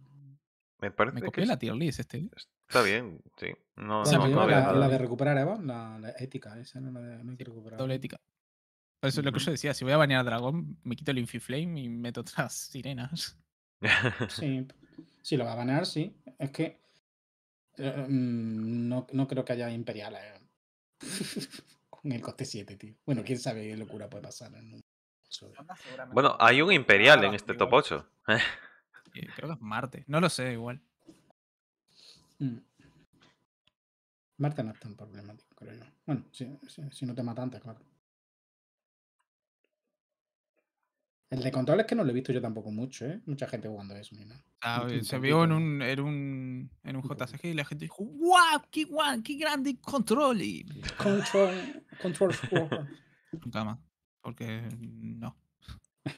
Me parece. Me copié la tier este. ¿eh? Está bien, sí. No, la, la, de recuperar Eva, la, ética, esa no la de, no hay recuperar. ética. eso es lo que yo decía, si voy a banear a dragón, me quito el Infiflame y meto otras sirenas. sí, si [laughs] lo va a banear, sí. Es que eh, mm, no, no, creo que haya imperial eh. [laughs] con el coste 7, tío. Bueno, quién sabe qué locura puede pasar. En un bueno, hay un imperial en este top 8. [laughs] Eh, creo que es Marte, no lo sé igual. Mm. Marta no es tan problemático, creo yo. Bueno, si, no te mata antes, claro. El de control es que no lo he visto yo tampoco mucho, ¿eh? Mucha gente jugando eso, se vio en un, un, en JCG y la gente dijo, ¡guau! ¡Qué guau! ¡Qué grande control! Y... [laughs] Control, control Nunca más. porque no.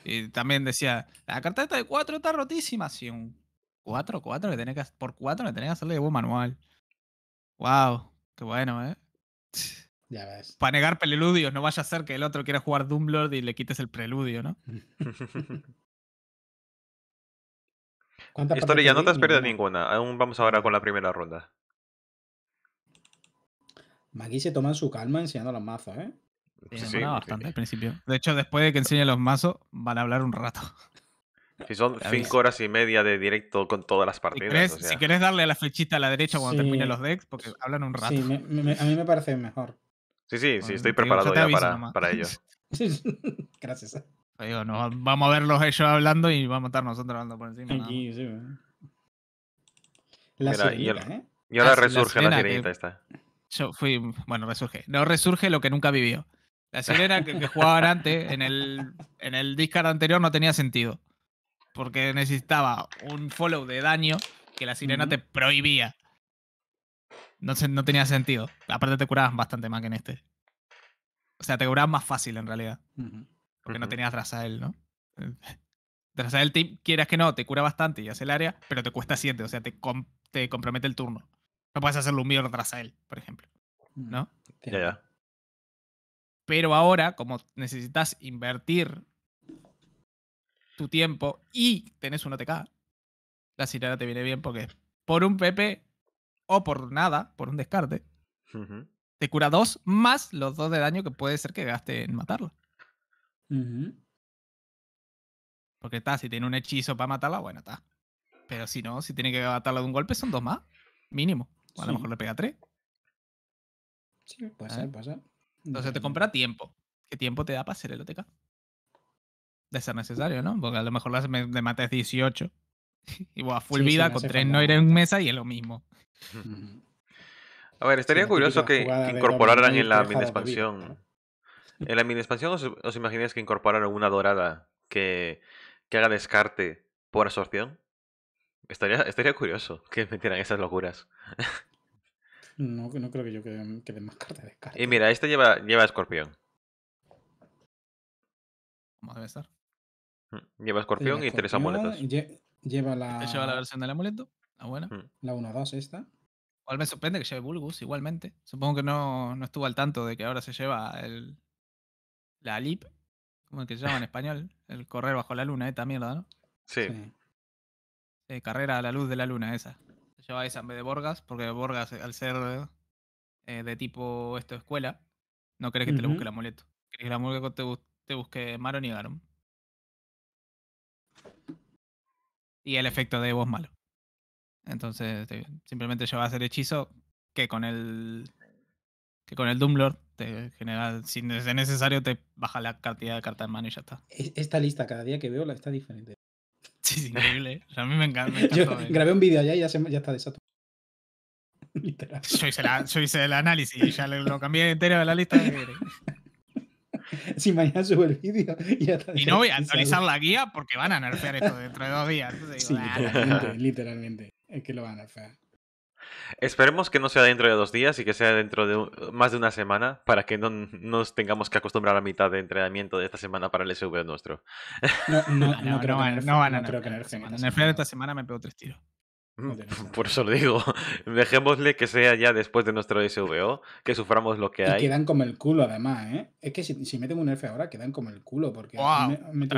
Y también decía, la carta de 4 está rotísima, si un Cuatro, cuatro, le tenés que, por cuatro le tenés que hacerle un manual. Wow, qué bueno, ¿eh? Ya ves. Para negar preludios, no vaya a ser que el otro quiera jugar Doomlord y le quites el preludio, ¿no? [laughs] Historia, ya no te has perdido ninguna. Aún vamos ahora con la primera ronda. Maggie se toma su calma enseñando los mazos, ¿eh? Sí, sí, bastante al principio. De hecho, después de que enseñe los mazos, van a hablar un rato. Si son cinco horas y media de directo con todas las partidas. Si querés, darle la flechita a la derecha cuando termine los decks, porque hablan un rato. a mí me parece mejor. Sí, sí, sí, estoy preparado ya para, para ello. [laughs] [laughs] Gracias. vamos a verlos ellos hablando y vamos a estar nosotros hablando por encima. ¿eh? y, ahora resurge la, la Yo fui, bueno, resurge. No resurge lo que nunca vivió. La sirena que, jugaban antes, en el, en el discard anterior no tenía sentido porque necesitaba un follow de daño que la sirena te prohibía. No, no tenía sentido. Aparte te curabas bastante más que en este. O sea, te curabas más fácil en realidad. Porque no tenías él ¿no? [laughs] Razael, team quieras que no, te cura bastante y hace el área, pero te cuesta 7. O sea, te, te compromete el turno. No puedes hacerlo un mirror él por ejemplo. Mm. ¿No? Ya, ya. Pero ahora, como necesitas invertir tu tiempo y tenés una OTK, la sirena te viene bien porque por un pepe o por nada, por un descarte, te cura dos más los dos de daño que puede ser que gaste en matarla. Porque está, si tiene un hechizo para matarla, bueno, está. Pero si no, si tiene que matarla de un golpe, son dos más, mínimo. O a lo mejor le pega tres. Sí, puede ¿Eh? ser, puede ser. Entonces te compra tiempo. ¿Qué tiempo te da para hacer el OTK? de ser necesario, ¿no? Porque a lo mejor las de mates [laughs] 18 y voy a full vida con tres no ir en mesa y es lo mismo. A ver, estaría curioso que, incorporaran en la mini expansión. En la mini expansión os, imagináis que incorporaran una dorada que, que haga descarte por absorción. Estaría, estaría curioso que metieran esas locuras. No, no creo que yo quede, más carta de descarte. Y mira, este lleva, lleva escorpión. ¿Cómo debe estar? Mm, lleva escorpión y tres amuletos. lleva la... Lleva la versión del amuleto, mm. la buena. La 1-2 esta. Igual me sorprende que lleve Bulgus, igualmente. Supongo que no, no estuvo al tanto de que ahora se lleva el, la LIP, como el que se llama en [laughs] español, el correr bajo la luna, esta mierda, ¿no? Sí. Eh, carrera a la luz de la luna, esa. Se lleva esa en vez de Borgas, porque Borgas, al ser eh, de tipo esto escuela, no crees que te lo busque el amuleto. Crees que el amuleto te, te busque Maron y Garon. y el efecto de voz malo. Entonces, simplemente yo simplemente a hacer hechizo que con el que con el Doomlord te genera, si es necesario, te baja la cantidad de cartas en mano y ya está. E-, esta lista, cada día que veo, la está diferente. [laughs] Sí, es increíble. Eh. a mí me encanta. [laughs] yo eh. grabé un vídeo allá y ya, está desatado. [laughs] Yo hice, el análisis y ya lo cambié entero de la lista. [laughs] si mañana subo el vídeo y no voy a actualizar la guía porque van a nerfear esto dentro de dos días. Ah, literalmente, Es que lo van a nerfear. Esperemos que no sea dentro de dos días y que sea dentro de más de una semana para que no nos tengamos que acostumbrar a la mitad de entrenamiento de esta semana para el SV nuestro. No, [laughs] no, no, no creo que el esta semana. esta semana me pego tres tiros. Mm, [laughs] por eso lo digo. [laughs] Dejémosle que sea ya después de nuestro SVO, que suframos lo que hay. Y quedan como el culo, además, ¿eh? Es que si, meten un F ahora, quedan como el culo, porque me,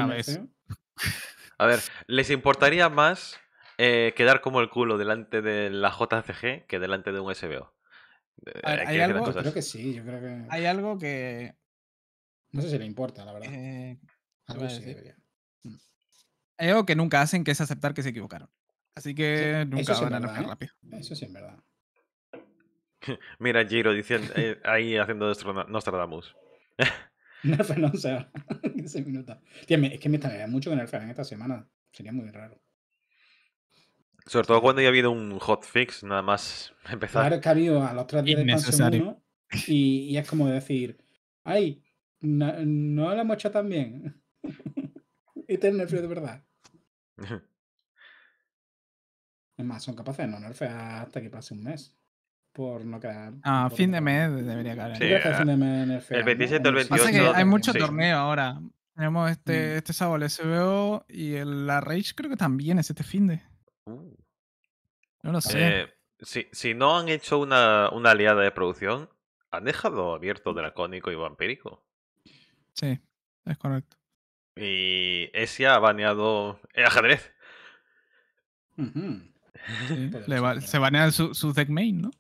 A ver, ¿les importaría más eh, quedar como el culo delante de la JCG que delante de un SVO? Eh, hay algo, creo que sí, yo creo que... Hay algo que... No sé si le importa, la verdad. Eh, sí debería. Mm. Hay algo que nunca hacen, que es aceptar que se equivocaron. Así que nunca van a nerfear ¿eh? rápido. Eso sí es verdad. [laughs] Mira Giro diciendo, eh, ahí haciendo Nostradamus. Nerf [laughs] no se 15 minutos. es que me extrañaría mucho que en esta semana. Sería muy raro. Sobre todo cuando ya habido un hotfix, nada más [laughs] empezar. Claro, que ha habido a los tres días de y, y, es como decir, ay, no, la lo hemos hecho tan bien. y tener este nerfeo de verdad más, son capaces de no nerfear hasta que pase un mes. Por no quedar. Ah, fin de mes debería caer. Sí, fin de mes eh, el 27 o el 28. Pasa que hay eh, mucho torneo ahora. Tenemos este, mm. este sábado el SBO y el, la Rage creo que también es este fin de. Uh. No lo sé. Eh, si, si, no han hecho una, una aliada de producción, han dejado abierto mm. Dracónico y Vampírico. Sí, es correcto. Y Esia ha baneado el ajedrez. [laughs] se banean su, su deck main, ¿no?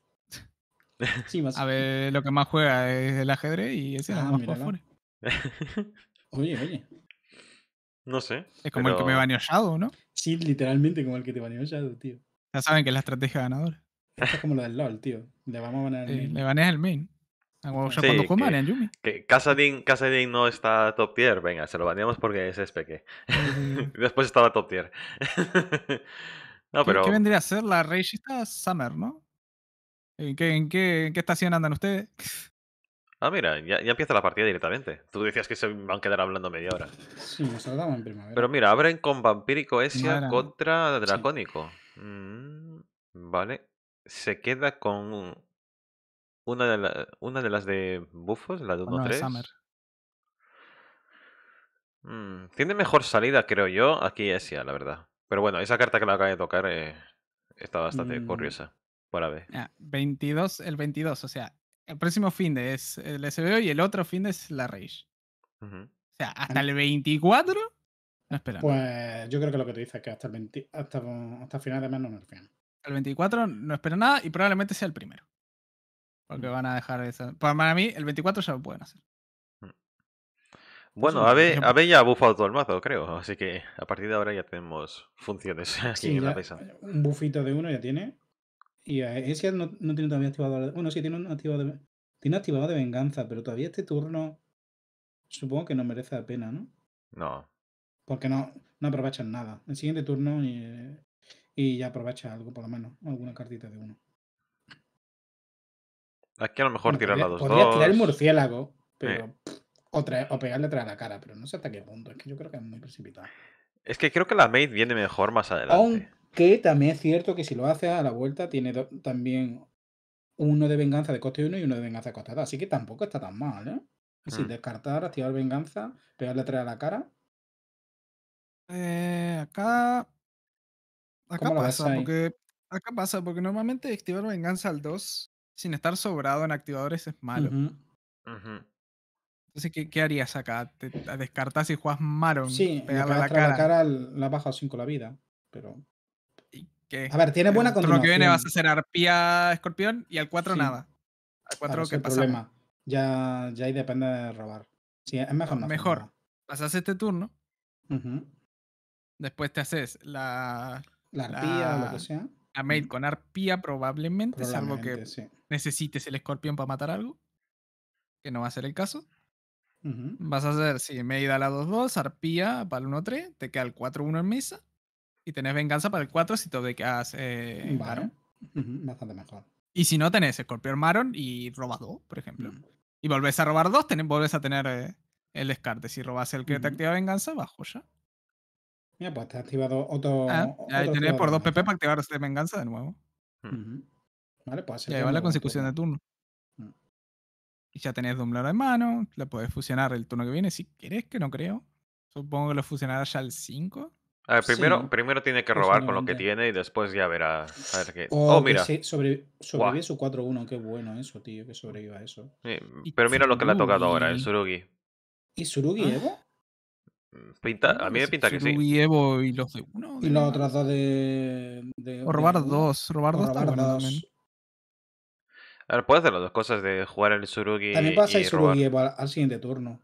Sí, más a ver, lo que más juega es el ajedrez y ese es ah, el más [laughs] Oye, oye. No sé. Es como el que me baneó Shadow, ¿no? Sí, literalmente como el que te baneó Shadow, tío. Ya saben que es la estrategia ganadora. es como lo del LOL, tío. Le vamos a banear Le baneas el main. Ah, cuando juega Yumi. Que Kassadin no está top tier. Venga, se lo baneamos porque es SPK. [laughs] Después estaba top tier. ¿Qué, vendría a ser la regista Summer, no? ¿En qué, en, qué, estación andan ustedes? [laughs] Ah, mira, ya, empieza la partida directamente. Tú decías que se van a quedar hablando media hora. Sí, nos saludaban en primavera. Pero mira, abren con Vampírico Esia contra Dracónico. Mm, vale. Se queda con una de, las de bufos, la de 1-3. Mm, tiene mejor salida, creo yo, aquí Esia, la verdad. Pero bueno, esa carta que me acaba de tocar eh, está bastante mm. curiosa para ver. 22, el 22, o sea, el próximo fin de es el SBO y el otro fin es la Rage. O sea, hasta el 24 no esperamos. Pues yo creo que lo que te dice es que hasta el hasta, hasta final de mes no es El 24 no espero nada y probablemente sea el primero. Porque van a dejar eso. Para mí, el 24 ya lo pueden hacer. Bueno, AB ya ha bufado todo el mazo, creo. Así que a partir de ahora ya tenemos funciones aquí [laughs] en la mesa. Eh, un bufito de uno ya tiene. Y ese no, tiene todavía activado. Bueno, sí, tiene un activado de, tiene activado de venganza, pero todavía este turno supongo que no merece la pena, ¿no? No. Porque no, no aprovechan nada. El siguiente turno y, ya aprovecha algo, por lo menos. Alguna cartita de uno. que a lo mejor tirar la dos. Podría tirar el murciélago, pero. O, pegarle atrás a la cara, pero no sé hasta qué punto. Es que yo creo que es muy precipitado. Es que creo que la Maid viene mejor más adelante. Aunque también es cierto que si lo hace a la vuelta, tiene también uno de venganza de coste 1 y uno de venganza de coste 2. Así que tampoco está tan mal, ¿eh? Es decir, mm. descartar, activar venganza, pegarle atrás a la cara. Eh, acá. Acá pasa, porque. Acá pasa, porque normalmente activar venganza al 2 sin estar sobrado en activadores es malo. Ajá. Entonces, ¿qué, harías acá? ¿Te, descartás y juegas Maron? Sí, a la cara. la cara la baja 5 la vida, pero... A ver, tiene buena continuación. Lo que viene vas a hacer arpía escorpión y al 4 nada. Al 4 que pasa. Ya, ya ahí depende de robar. Sí, es mejor. mejor. Pasas este turno. Después te haces la... La arpía lo que sea. La mate con arpía probablemente, salvo que necesites el escorpión para matar algo. Que no va a ser el caso. Vas a hacer, sí, a la 2-2, Arpía para el 1-3, te queda el 4-1 en mesa y tenés venganza para el 4 si te quedas eh, Bastante mejor. Y si no, tenés Scorpion Maron y robas 2, por ejemplo. Mm. Y volvés a robar 2, volvés a tener eh, el descarte. Si robas el que te activa venganza, bajo ya. Mira, pues te ha activado otro. Ah, tenés por 2 PP para activar venganza de nuevo. Vale, pues. Y ahí va la consecución de turno. Ya tenés Doomlord en mano, la podés fusionar el turno que viene si querés, que no creo. Supongo que lo fusionarás ya al 5. A ver, primero, primero tiene que robar con lo que tiene y después ya verá. A ver qué... Oh, oh mira. sobrevive, su 4-1. Qué bueno eso, tío, que sobreviva eso. Sí, pero mira lo que le ha tocado ahora, el Surugi. ¿Y Surugi y ah. Evo? Mm, pinta, a mí me pinta que sí. Y Evo y los de uno. Y los otros dos de. o robar dos. Robar dos robar dos. Ahora puedes hacer las dos cosas de jugar el Tsurugi. También pasa el Tsurugi Evo al, siguiente turno.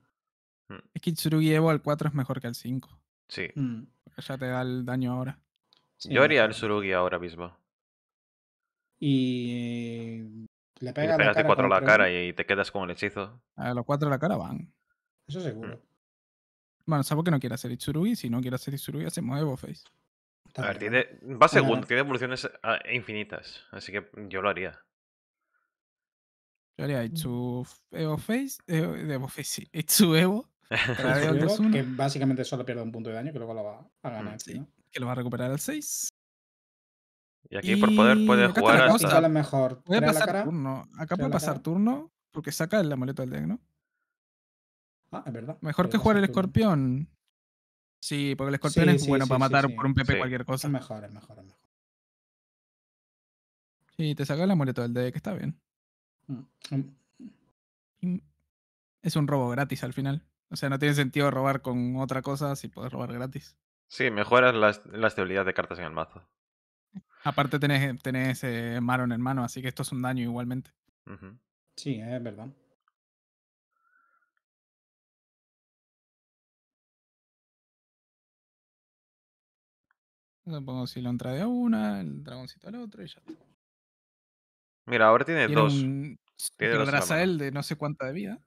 Mm. Es que el Tsurugi Evo al 4 es mejor que al 5. Sí. Porque mm. Ya te da el daño ahora. Yo haría el Surugi ahora mismo. Y. Le, pega y pegas de 4 a la cara y te quedas con el hechizo. A los 4 a la cara van. Eso seguro. Mm. Bueno, salvo que no quiera hacer Surugi Si no quiere hacer Itsurugi, hacemos mueve, Face. A ver, tiene, va según, tiene evoluciones ah, infinitas. Así que yo lo haría. Yo haría mm. Itzu Evo Face. Evo eh, Face, sí. Evo. [laughs] Evo que básicamente solo pierde un punto de daño, que luego lo va a mm, ganar. Sí, Que lo va a recuperar al 6. Y aquí por poder puede jugar hasta... A mejor. pasar turno. Acá puede pasar turno porque saca el amuleto del deck, ¿no? Ah, es verdad. Mejor que jugar el escorpión. Sí, porque el escorpión es bueno para matar por un PP cualquier cosa. Es mejor, es mejor, es mejor. Sí, te saca el amuleto del deck, está bien. Mm, mm. Es un robo gratis al final. O sea, no tiene sentido robar con otra cosa si puedes robar gratis. Sí, mejoras la, la estabilidad de cartas en el mazo. Aparte tenés, eh, Maron en mano, así que esto es un daño igualmente. Sí, eh, es verdad. Supongo si lo entra de una, el dragoncito al otro y ya está. Mira, ahora tiene, dos. Tiene pero dos de no sé cuánta de vida.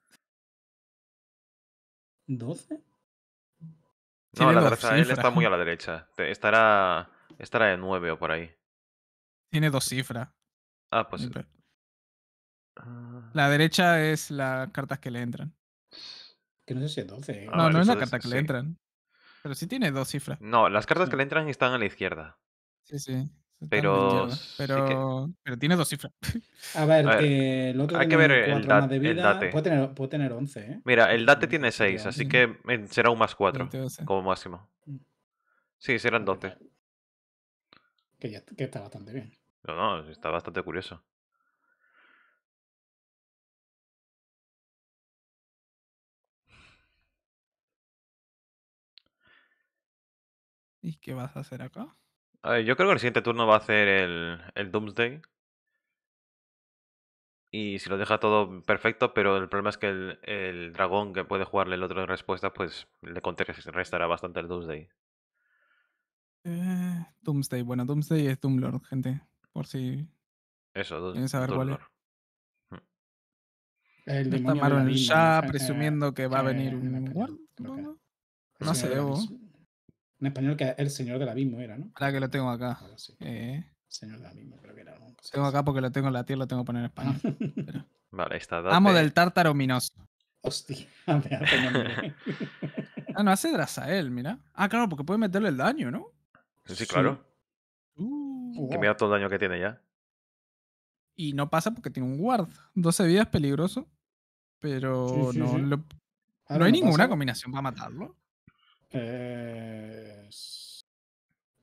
¿12? No, la Drazael está muy a la derecha. Estará, estará de 9 o por ahí. Tiene dos cifras. Ah, pues. La ah. derecha es las cartas que le entran. Que no sé si es 12. ¿eh? Ah, no, no es la carta que le entran. Pero sí tiene dos cifras. No, las cartas que le entran están a la izquierda. Sí, sí. Pero, tiene dos cifras. A ver, que el otro hay que ver el, de vida. date. Puede tener, 11, ¿eh? Mira, el date tiene 6, así que será un más 4 como máximo. Mm. Sí, serán 12. Que, ya, que está bastante bien. No, no, está bastante curioso. ¿Y qué vas a hacer acá? yo creo que el siguiente turno va a hacer el, el Doomsday. Y si lo deja todo perfecto, pero el problema es que el, el dragón que puede jugarle el otro en respuesta, pues le restará bastante el Doomsday. Eh, Doomsday, bueno, Doomsday es Doomlord, gente. Por si. Eso, que saber Doomlord. Cuál El ya presumiendo que va a venir eh, un. No sé, Evo. En español que el señor del abismo era, ¿no? Claro que lo tengo acá. sí. eh. Señor creo que era. un. tengo acá porque lo tengo en la tierra, lo tengo que poner en español. Ah. [laughs] Vale, está. Amo del tártaro minoso. Hostia, [laughs] me [laughs] ah, no, hace Drasael, mira. Ah, claro, porque puede meterle el daño, ¿no? Sí, claro. Uh. que mira todo el daño que tiene ya. Y no pasa porque tiene un guard. 12 vidas peligroso. Pero no, lo... no hay ninguna combinación para matarlo. Eh...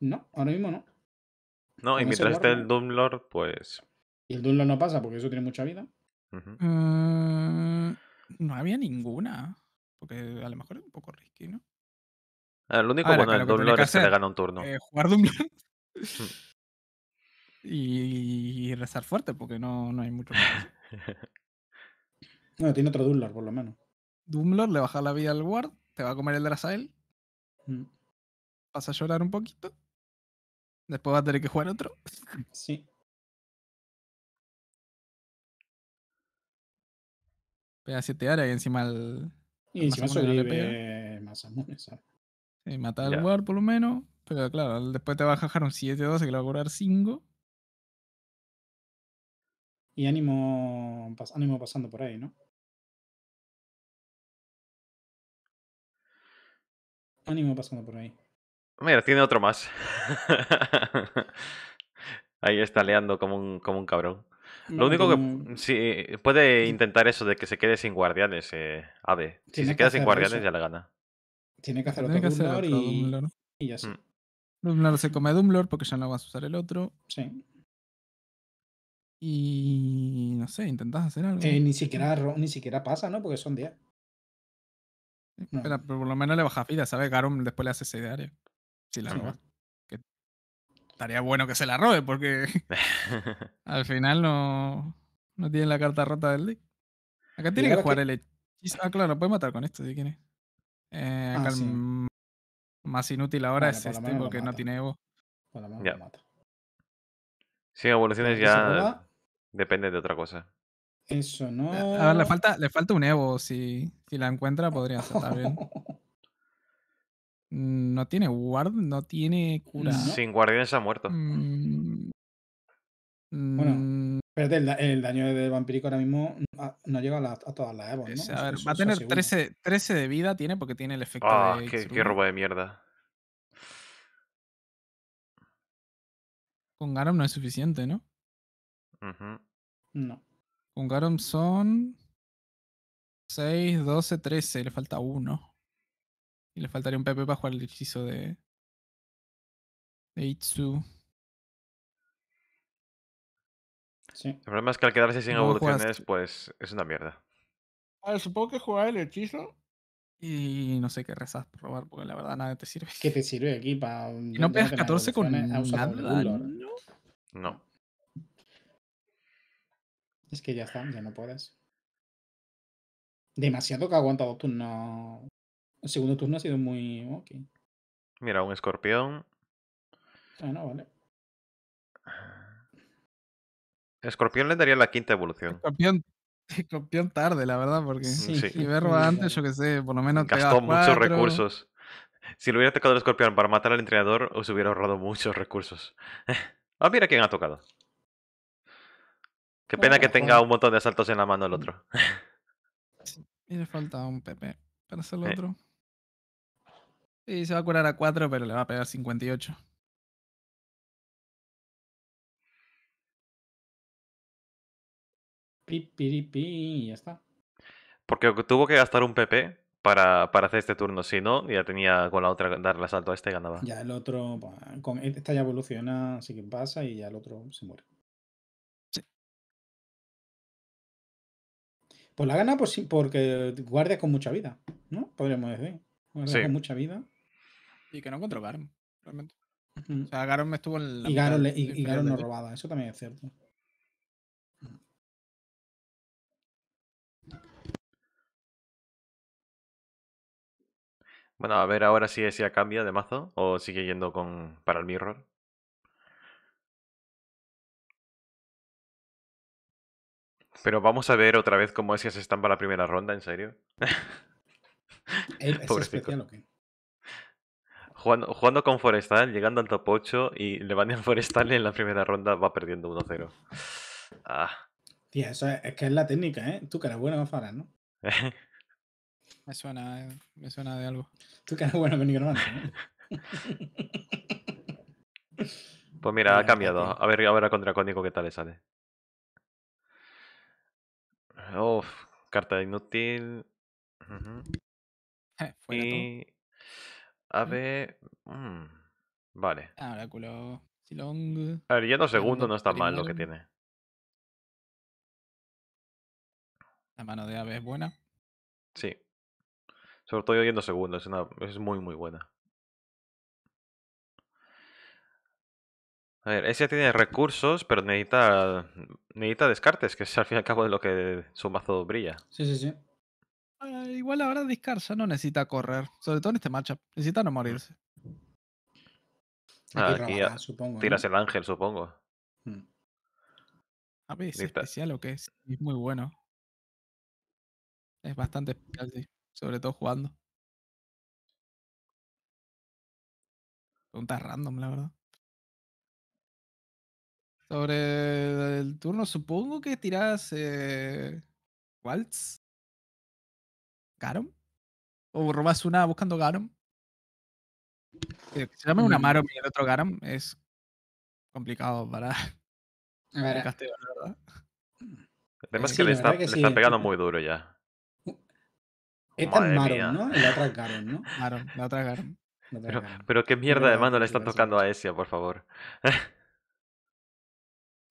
No, ahora mismo no. No, y mientras esté el Doomlord, pues. Y el Doomlord no pasa porque eso tiene mucha vida. Mm, no había ninguna. Porque a lo mejor es un poco risky, ¿no? el ah, lo único bueno del Doomlord es que le gana un turno. Eh, jugar Doomlord. Hmm. [laughs] y, rezar fuerte, porque no, no hay mucho [laughs] no, tiene otro Doomlord, por lo menos. Doomlord le baja la vida al Ward, te va a comer el Drasael Mm. Vas a llorar un poquito. Después vas a tener que jugar otro. [laughs] Sí. Pega 7 áreas y encima el. Y encima sobrevive ¿sabes? y mata al guard por lo menos. Pero claro, después te va a jajar un 7-12 que le va a curar 5. Y ánimo pasando por ahí, ¿no? Ánimo pasando por ahí. Mira, tiene otro más. [laughs] ahí está leando como un, como un cabrón. Lo único que sí, puede intentar eso de que se quede sin guardianes, eh, Si se queda sin guardianes ya le gana. Tiene que hacer otro, que y... ya sí. Mm. se come a Dumblor porque ya no vas a usar el otro. Sí. Y no sé, intentas hacer algo. Eh, ni siquiera ni siquiera pasa, ¿no? Porque son 10. Pero por lo menos le baja vida, ¿sabes? Garum después le hace 6 de área. Si la roba. Que estaría bueno que se la robe, porque [laughs] al final no, no tiene la carta rota del deck. Acá tiene que jugar el hechizo. Ah, claro, puede matar con esto, si quiere. Eh, ah, más inútil ahora es este, porque no tiene Evo. Por mata. Sí, evoluciones ya depende de otra cosa. Eso ah, no. A ver, le falta, le falta un Evo. Si, si la encuentra, podría estar bien. Mm, no tiene guard, no tiene cura. sin Sin se ha muerto. Mm, bueno, mm. espérate, el, daño de vampírico ahora mismo no llega a, todas las Evo ¿no? va a tener 13, 13, de vida, tiene porque tiene el efecto ah, de. Qué, qué robo de mierda! Con Garam no es suficiente, ¿no? No. Un Garum son 6, 12, 13. Le falta uno. Y le faltaría un Pepe para jugar el hechizo de, de Itsu. Sí. El problema es que al quedarse sin evoluciones, pues es una mierda. supongo que jugar el hechizo. Y no sé qué rezas probar, porque la verdad nada te sirve. ¿Qué te sirve aquí para.? no pegas 14 con nada? no. Es que ya está, ya no puedes. Demasiado que ha aguantado turno. El segundo turno ha sido muy. Okay. Mira, un escorpión. Ah, no, vale. Ah. Escorpión le daría la quinta evolución. Escorpión, [laughs] escorpión tarde, la verdad, porque sí, si verlo antes, yo que sé, por lo menos. Gastó muchos recursos. Si le hubiera tocado el escorpión para matar al entrenador, os hubiera ahorrado muchos recursos. [laughs] Ah, mira quién ha tocado. Qué pena que tenga un montón de asaltos en la mano el otro. Y le falta un PP para hacer el otro. Y se va a curar a 4, pero le va a pegar 58. Pi, pi, pi, ya está. Porque tuvo que gastar un PP para, para, hacer este turno. Si no, ya tenía con la otra darle asalto a este y ganaba. Ya el otro. Con, esta ya evoluciona, así que pasa y ya el otro se muere. Pues la gana pues, porque guardias con mucha vida, ¿no? Podríamos decir. Guardias con mucha vida. Y que no encontró Garon, realmente. O sea, Garon me estuvo en Y Garon, no robaba, eso también es cierto. Bueno, a ver ahora si sí, cambia de mazo o sigue yendo con para el mirror. Pero vamos a ver otra vez cómo es que se estampa la primera ronda, ¿en serio? [laughs] ¿Es especial o qué? Jugando, con Forestal, llegando al top 8 y le van a Forestal en la primera ronda va perdiendo 1-0. Ah. Tía, eso es, que es la técnica, ¿eh? Tú que eres bueno, Faras, ¿no? [laughs] me suena, eh, me suena de algo. Tú que eres bueno con pues mira, ha cambiado. A ver, ahora contra Cónico qué tal le sale. Uf, carta inútil. [laughs] y. ave mm, Vale. Ah, a ver, yendo segundo no está mal lo que tiene. La mano de ave es buena. Sí. Sobre todo yendo segundo, es, una, es muy, muy buena. A ver, ese tiene recursos, pero necesita, necesita descartes, que es al fin y al cabo de lo que su mazo brilla. Sí, sí, sí. Ah, igual ahora ya no necesita correr, sobre todo en este matchup. Necesita no mm. morirse. Ah, aquí supongo, tiras el ángel, supongo. Mm. A es especial o qué es. Es muy bueno. Es bastante especial, Sobre todo jugando. Pregunta random, la verdad. Sobre el turno, supongo que tiras eh, Waltz. Garum. O robas una buscando Garum. se llama una mm. Marom y el otro Garum es complicado para. [laughs] A ah. ¿verdad? El que le, están pegando muy duro ya. Esta uh, es Maron, ¿no? Y la otra es ¿no? Maron, la otra es Garon. Pero, pero, qué mierda de mano le están tocando a Esia, por favor. [laughs]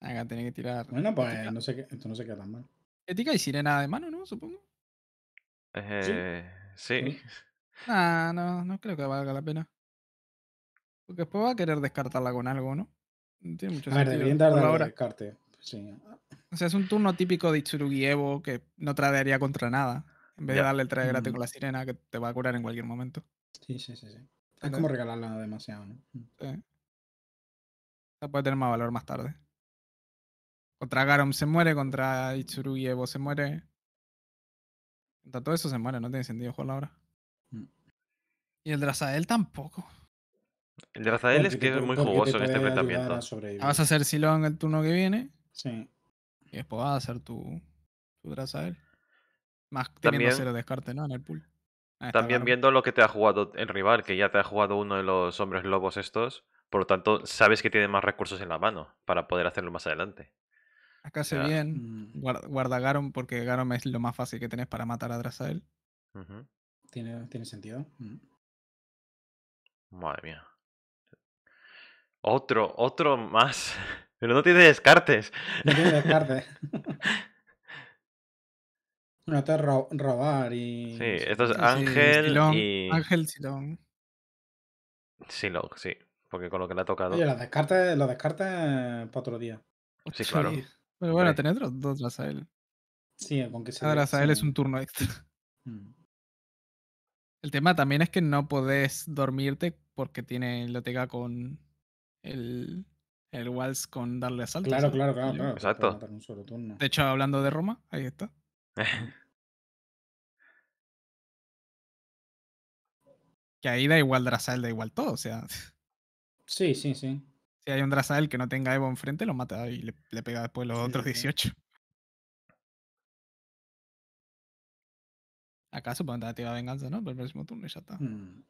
Acá que tirar. Bueno, pues no sé, esto no se queda tan mal. Ética y sirena de mano, ¿no? Supongo. Eh, sí. [laughs] Ah, no, no creo que valga la pena. Porque después va a querer descartarla con algo, ¿no? no tiene mucho a ver, debería ahora. descarte. O sea, es un turno típico de Itsurugi Evo que no tradearía contra nada. En vez de darle el trade gratis mm. con la sirena, que te va a curar en cualquier momento. Sí, sí, sí. sí. Es como regalarla demasiado, ¿no? Mm. Sí. O sea, puede tener más valor más tarde. Contra Garam se muere, contra y Evo se muere. Contra todo eso se muere, no tiene sentido jugarlo ahora. Mm. Y el Drazael tampoco. El Drazael es que es muy jugoso en este enfrentamiento. Ah, vas a hacer Silon el turno que viene. Sí. Y después vas a hacer tu, tu Más teniendo cero descarte, ¿no? En el pool. Ah, también viendo lo que te ha jugado el rival, que ya te ha jugado uno de los hombres lobos estos. Por lo tanto, sabes que tiene más recursos en la mano para poder hacerlo más adelante. Acá se bien. Mm. Guarda, guarda Garon porque Garon es lo más fácil que tenés para matar a él. ¿Tiene, ¿Tiene, sentido. Mm. Madre mía. Otro, otro más. [laughs] Pero no tiene descartes. No tiene descartes. [laughs] no te robar y. Sí, esto es Ángel y. Ángel Silog. Silog, sí. Porque con lo que le ha tocado. Oye, los descartes, eh, para otro día. Sí, claro. Pero bueno, tenés otros dos él Sí, con que sea. él es un turno extra. [laughs] Mm. El tema también es que no podés dormirte porque tiene biblioteca con el, el Waltz con darle asalto. Claro, claro, claro, claro. Exacto. De hecho, hablando de Roma, ahí está. [laughs] que ahí da igual Drazael, da igual todo, o sea. Sí, sí, sí. Si hay un Drazael que no tenga Evo enfrente, lo mata y le, pega después los otros 18. Acaso Acá supongo que venganza, ¿no? Por el próximo turno y ya está. Mm.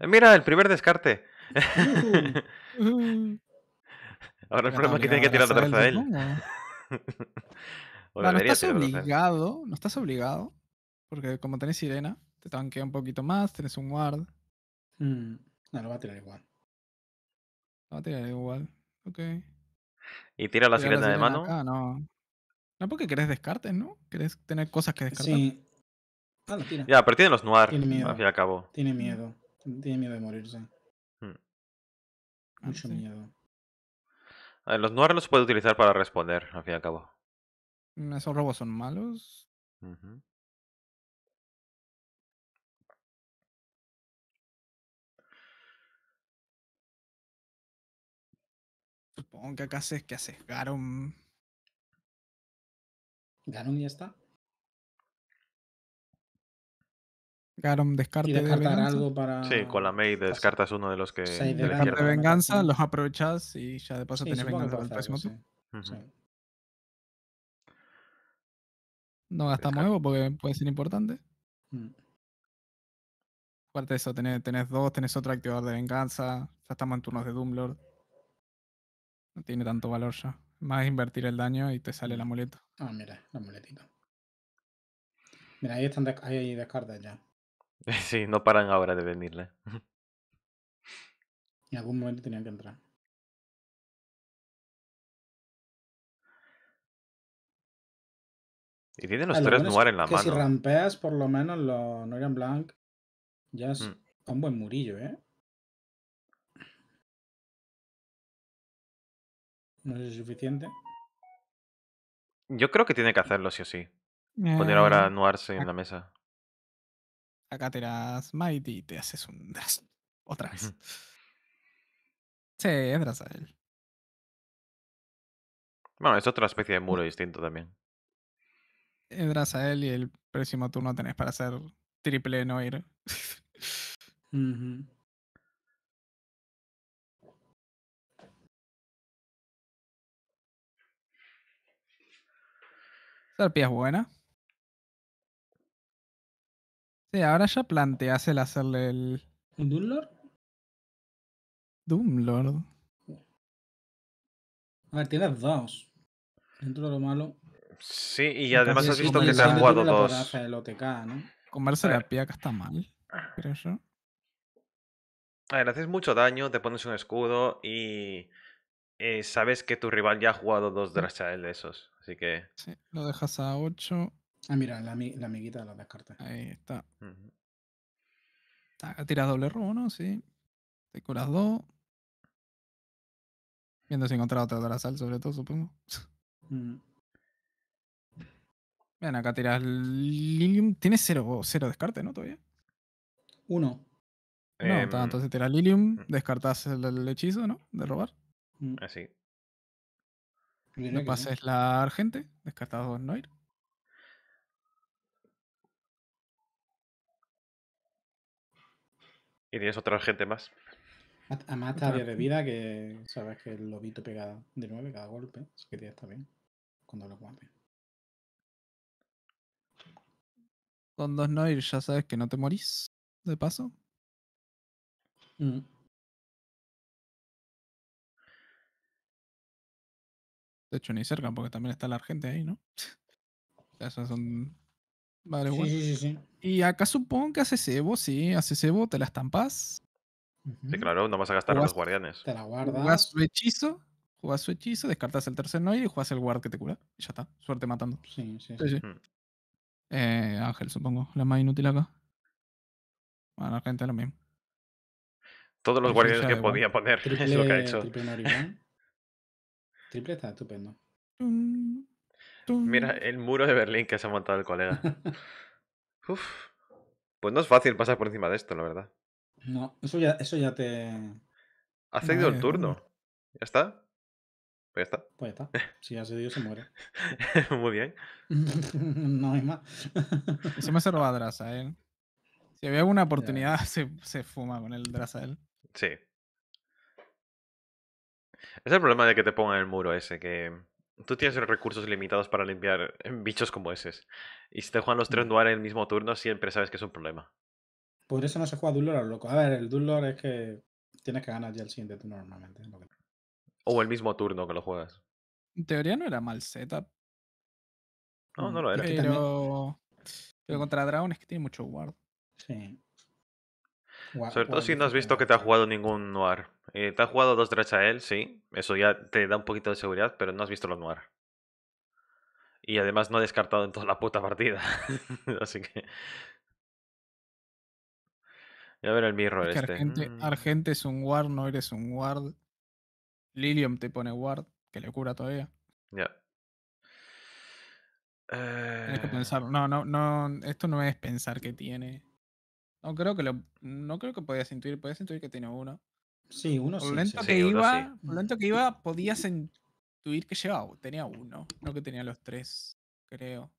Eh, mira, el primer descarte. Uh. Uh. [laughs] Ahora el problema es que tiene que tirar vez a ¿eh? [laughs] no, estás obligado, no estás obligado, porque como tenés sirena, te tanquea un poquito más, tenés un guard. Mm. No, lo va a tirar igual a tirar igual. Ok. ¿Y tira la sirena de mano? Ah, no. No, porque querés descartes, ¿no? Querés tener cosas que descartar. Sí. Ah, tira. Ya, pero tiene los noir, tiene miedo. al fin y al cabo. Tiene miedo. Tiene miedo de morirse. Hmm. Mucho ah, miedo. A los noir los puede utilizar para responder, al fin y al cabo. ¿Esos robos son malos? Aunque que acá se, que haces Garum. ¿Garum ya está? Garum descarte. descartar algo para. Sí, con la Mei descartas uno de los que. Descarte de, venganza, los aprovechas y ya de paso tienes venganza el próximo No gastamos nuevo porque puede ser importante. Mm. Aparte de eso, tenés, tenés, dos, tenés otro activador de venganza. Ya estamos en turnos de Doomlord. No tiene tanto valor ya. Más invertir el daño y te sale el mm. amuleto. Ah, mira, la amuletito. Mira, ahí están ahí descartas ya. [laughs] Sí, no paran ahora de venirle. [laughs] En algún momento tenían que entrar. Y tienen los tres noir en la que Si rampeas, por lo menos los eran Blanc ya es mm. un buen murillo, ¿eh? No es suficiente. Yo creo que tiene que hacerlo, sí o sí. Poner ahora eh, Nuarse en la mesa. Acá te das Mighty y te haces un [laughs] Otra vez. sí, a él. Bueno, es otra especie de muro distinto también. Es él y el próximo turno tenés para hacer triple no ir. [laughs] [laughs] pie es buena. Sí, ahora ya planteas el hacerle el. ¿Un Doomlord? Doomlord. A ver, tienes dos. Dentro de lo malo. Sí, y además has visto que te han jugado dos. OTK, ¿no? Comerse que está mal, creo yo. A ver, haces mucho daño, te pones un escudo y eh, sabes que tu rival ya ha jugado dos Drachal de esos. Así que. Sí, lo dejas a 8. Ah, mira, la, la amiguita de los descartes. Ahí está. Acá tiras doble robo, ¿no? Sí. Te curas 2. Viendo si encontrado otra sal, sobre todo, supongo. Mm. acá tiras Lilium. Tienes cero, cero descarte, ¿no? Todavía. Uno. No, em, entonces tiras Lilium, mm. descartas el, el, hechizo, ¿no? De robar. Mm. Así. No pases la argente, descartado Noir. Y tienes otra argente más. Además está de vida, que sabes que el lobito pega de nueve cada golpe, así que ya está bien. Cuando lo Con dos Noir ya sabes que no te morís, de paso. Mm. De hecho, ni cerca, porque también está la gente ahí, ¿no? son. Vale, sí, Y acá supongo que hace cebo, sí. Hace cebo, te la estampas. Sí, claro, no vas a gastar a los guardianes. Te la guardas. su hechizo, jugas su hechizo, descartas el tercer noir y juegas el guard que te cura. Y ya está, suerte matando. Sí, sí, mm. eh, Ángel, supongo, la más inútil acá. Bueno, la gente lo mismo. Todos los guardianes que podía poner es lo que ha hecho. Triple está estupendo. Mm, Mira el muro de Berlín que se ha montado el colega. [laughs] Pues no es fácil pasar por encima de esto, la verdad. No, eso ya, eso ya te. Ha cedido el turno. ¿Ya está? Pues ya está. Pues ya está. [laughs] Si ha cedido, se muere. [laughs] Muy bien. no hay más. se me ha robado Drasael. ¿eh? Si había alguna oportunidad, se, se, fuma con el Drasael. ¿eh? Sí, es el problema de que te pongan el muro ese, que tú tienes recursos limitados para limpiar eh, bichos como ese. Y si te juegan los tres Noir mm. en el mismo turno, siempre sabes que es un problema. Por eso no se juega lo loco. A ver, el Dullor es que tienes que ganar ya el siguiente turno normalmente. O el mismo turno que lo juegas. En teoría no era mal setup. No, no mm, lo era. Pero, pero mm. contra Dragon es que tiene mucho guard. Sí. Sobre todo si no has visto que te ha jugado ningún noir. Eh, te ha jugado dos a él, sí. Eso ya te da un poquito de seguridad, pero no has visto los noir. Y además no ha descartado en toda la puta partida. [laughs] Así que. a ver el mirror este. Mm. Argente, es un ward, no eres un ward. Lilium te pone ward, que le cura todavía. Ya. Tienes que eh. pensar. No, no, no. Esto no es pensar que tiene. No creo que lo, no creo que podías intuir, podías intuir que tenía uno. Sí, uno sí. Lento que iba, lento que iba, podías intuir que llevaba, tenía uno, no que tenía los tres, creo.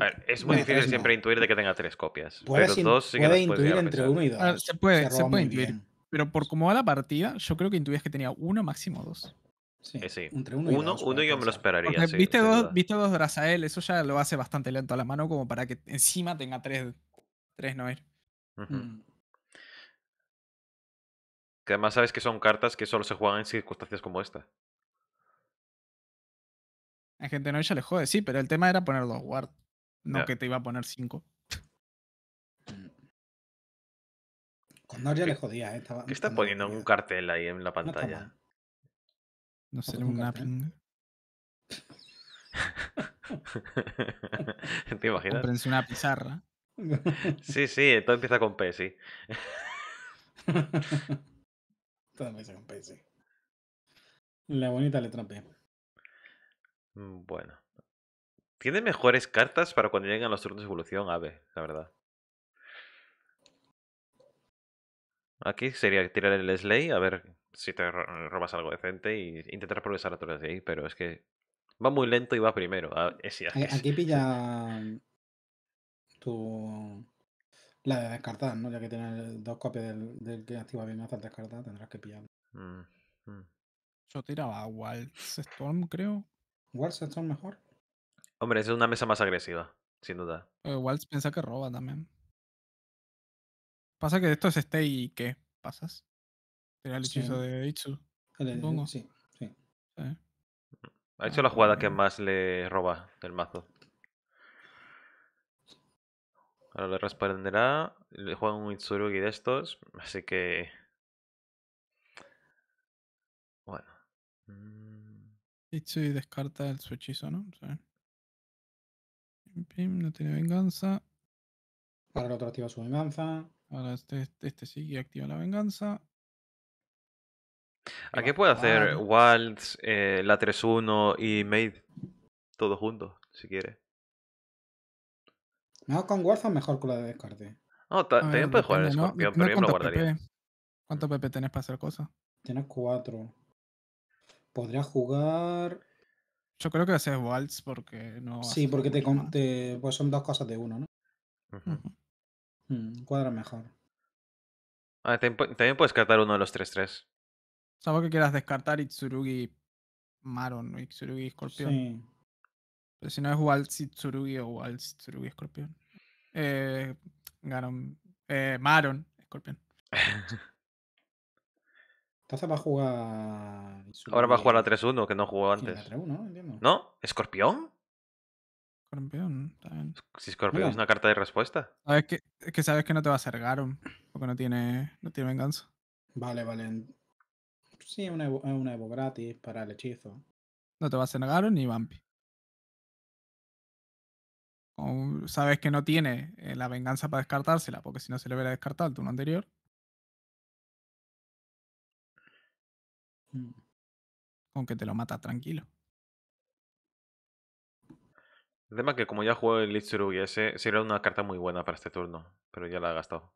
A ver, es muy difícil siempre intuir de que tenga tres copias. pero dos puede intuir entre uno y dos. Ah, se puede, se, puede intuir. Pero por cómo va la partida, yo creo que intuías que tenía uno, máximo dos. Sí, eh, sí. Entre uno, y dos, uno yo me lo esperaría. viste, dos, viste dos Drazael, eso ya lo hace bastante lento a la mano como para que encima tenga tres, tres no Mm. Que además sabes que son cartas que solo se juegan en circunstancias como esta. Hay gente no ella le jode, sí, pero el tema era poner dos guard, no que te iba a poner cinco. Mm. Con Noria le jodía, ¿eh? Estaba, ¿Qué está poniendo un cartel ahí en la pantalla? No, sé, una [laughs] [laughs] ¿Te imaginas? Comprense una pizarra. Sí, sí, eh, todo empieza con P, sí. [laughs] todo empieza con P, sí. La bonita letra P. Mm, bueno. Tiene mejores cartas para cuando lleguen los turnos de evolución, Ave, la verdad. Aquí sería tirar el Slay, a ver si te robas algo decente y intentar progresar a través de ahí, pero es que va muy lento y va primero. Eh, aquí pilla [laughs] tu, la de descartar, ¿no? Ya que tienes dos copias del, del que activa bien hasta descartar, tendrás que pillarlo. Mm, mm. Yo tiraba a Storm creo. Storm mejor? Hombre, es una mesa más agresiva, sin duda. Eh, Waltz piensa que roba también. Pasa que esto es stay y ¿qué? ¿Pasas? Tira el hechizo de Itsu. Supongo. Sí, sí. Ha hecho ah, la jugada que más le roba del mazo. Ahora le responderá. Le juega un Itsurugi de estos. Así que. Bueno. Mm. Itsui descarta el su hechizo, ¿no? no tiene venganza. Ahora el otro activa su venganza. Ahora este, este, este activa la venganza. ¿A qué puede hacer ¿Waltz, eh, la 3-1 y Maid? ¿Todo junto, si quiere. Mejor con Warzone mejor con la de descarte. No, también puedes jugar el escorpión, pero yo lo guardaría. ¿Cuánto PP tenés para hacer cosas? Tienes cuatro. Podrías jugar. Yo creo que haces Waltz porque no. Sí, porque te, pues son dos cosas de uno, ¿no? Mm, cuadra mejor. Ah, también, puedes descartar uno de los 3-3. Salvo que quieras descartar Itsurugi Maron, Itsurugi Scorpion. Sí. Pero pues, si no es Waltz y Tsurugi o Waltz, Tsurugi, Scorpion. Eh, Garon. Eh, Maron, Scorpion. Entonces va a jugar. Ahora va a jugar la 3-1, que no jugó antes. La 3-1, ¿No? ¿Escorpión? Escorpión, también. Si Escorpión es una carta de respuesta. es, que, sabes que no te va a hacer Garon, porque no tiene, venganza. Vale, vale. Sí, es una, evo, gratis para el hechizo. No te va a hacer Garon ni Vampi sabes que no tiene eh, la venganza para descartársela, porque si no se le hubiera descartado el turno anterior. Mm. Con que te lo mata tranquilo. El tema es que como ya jugó el y ese, sería una carta muy buena para este turno, pero ya la ha gastado.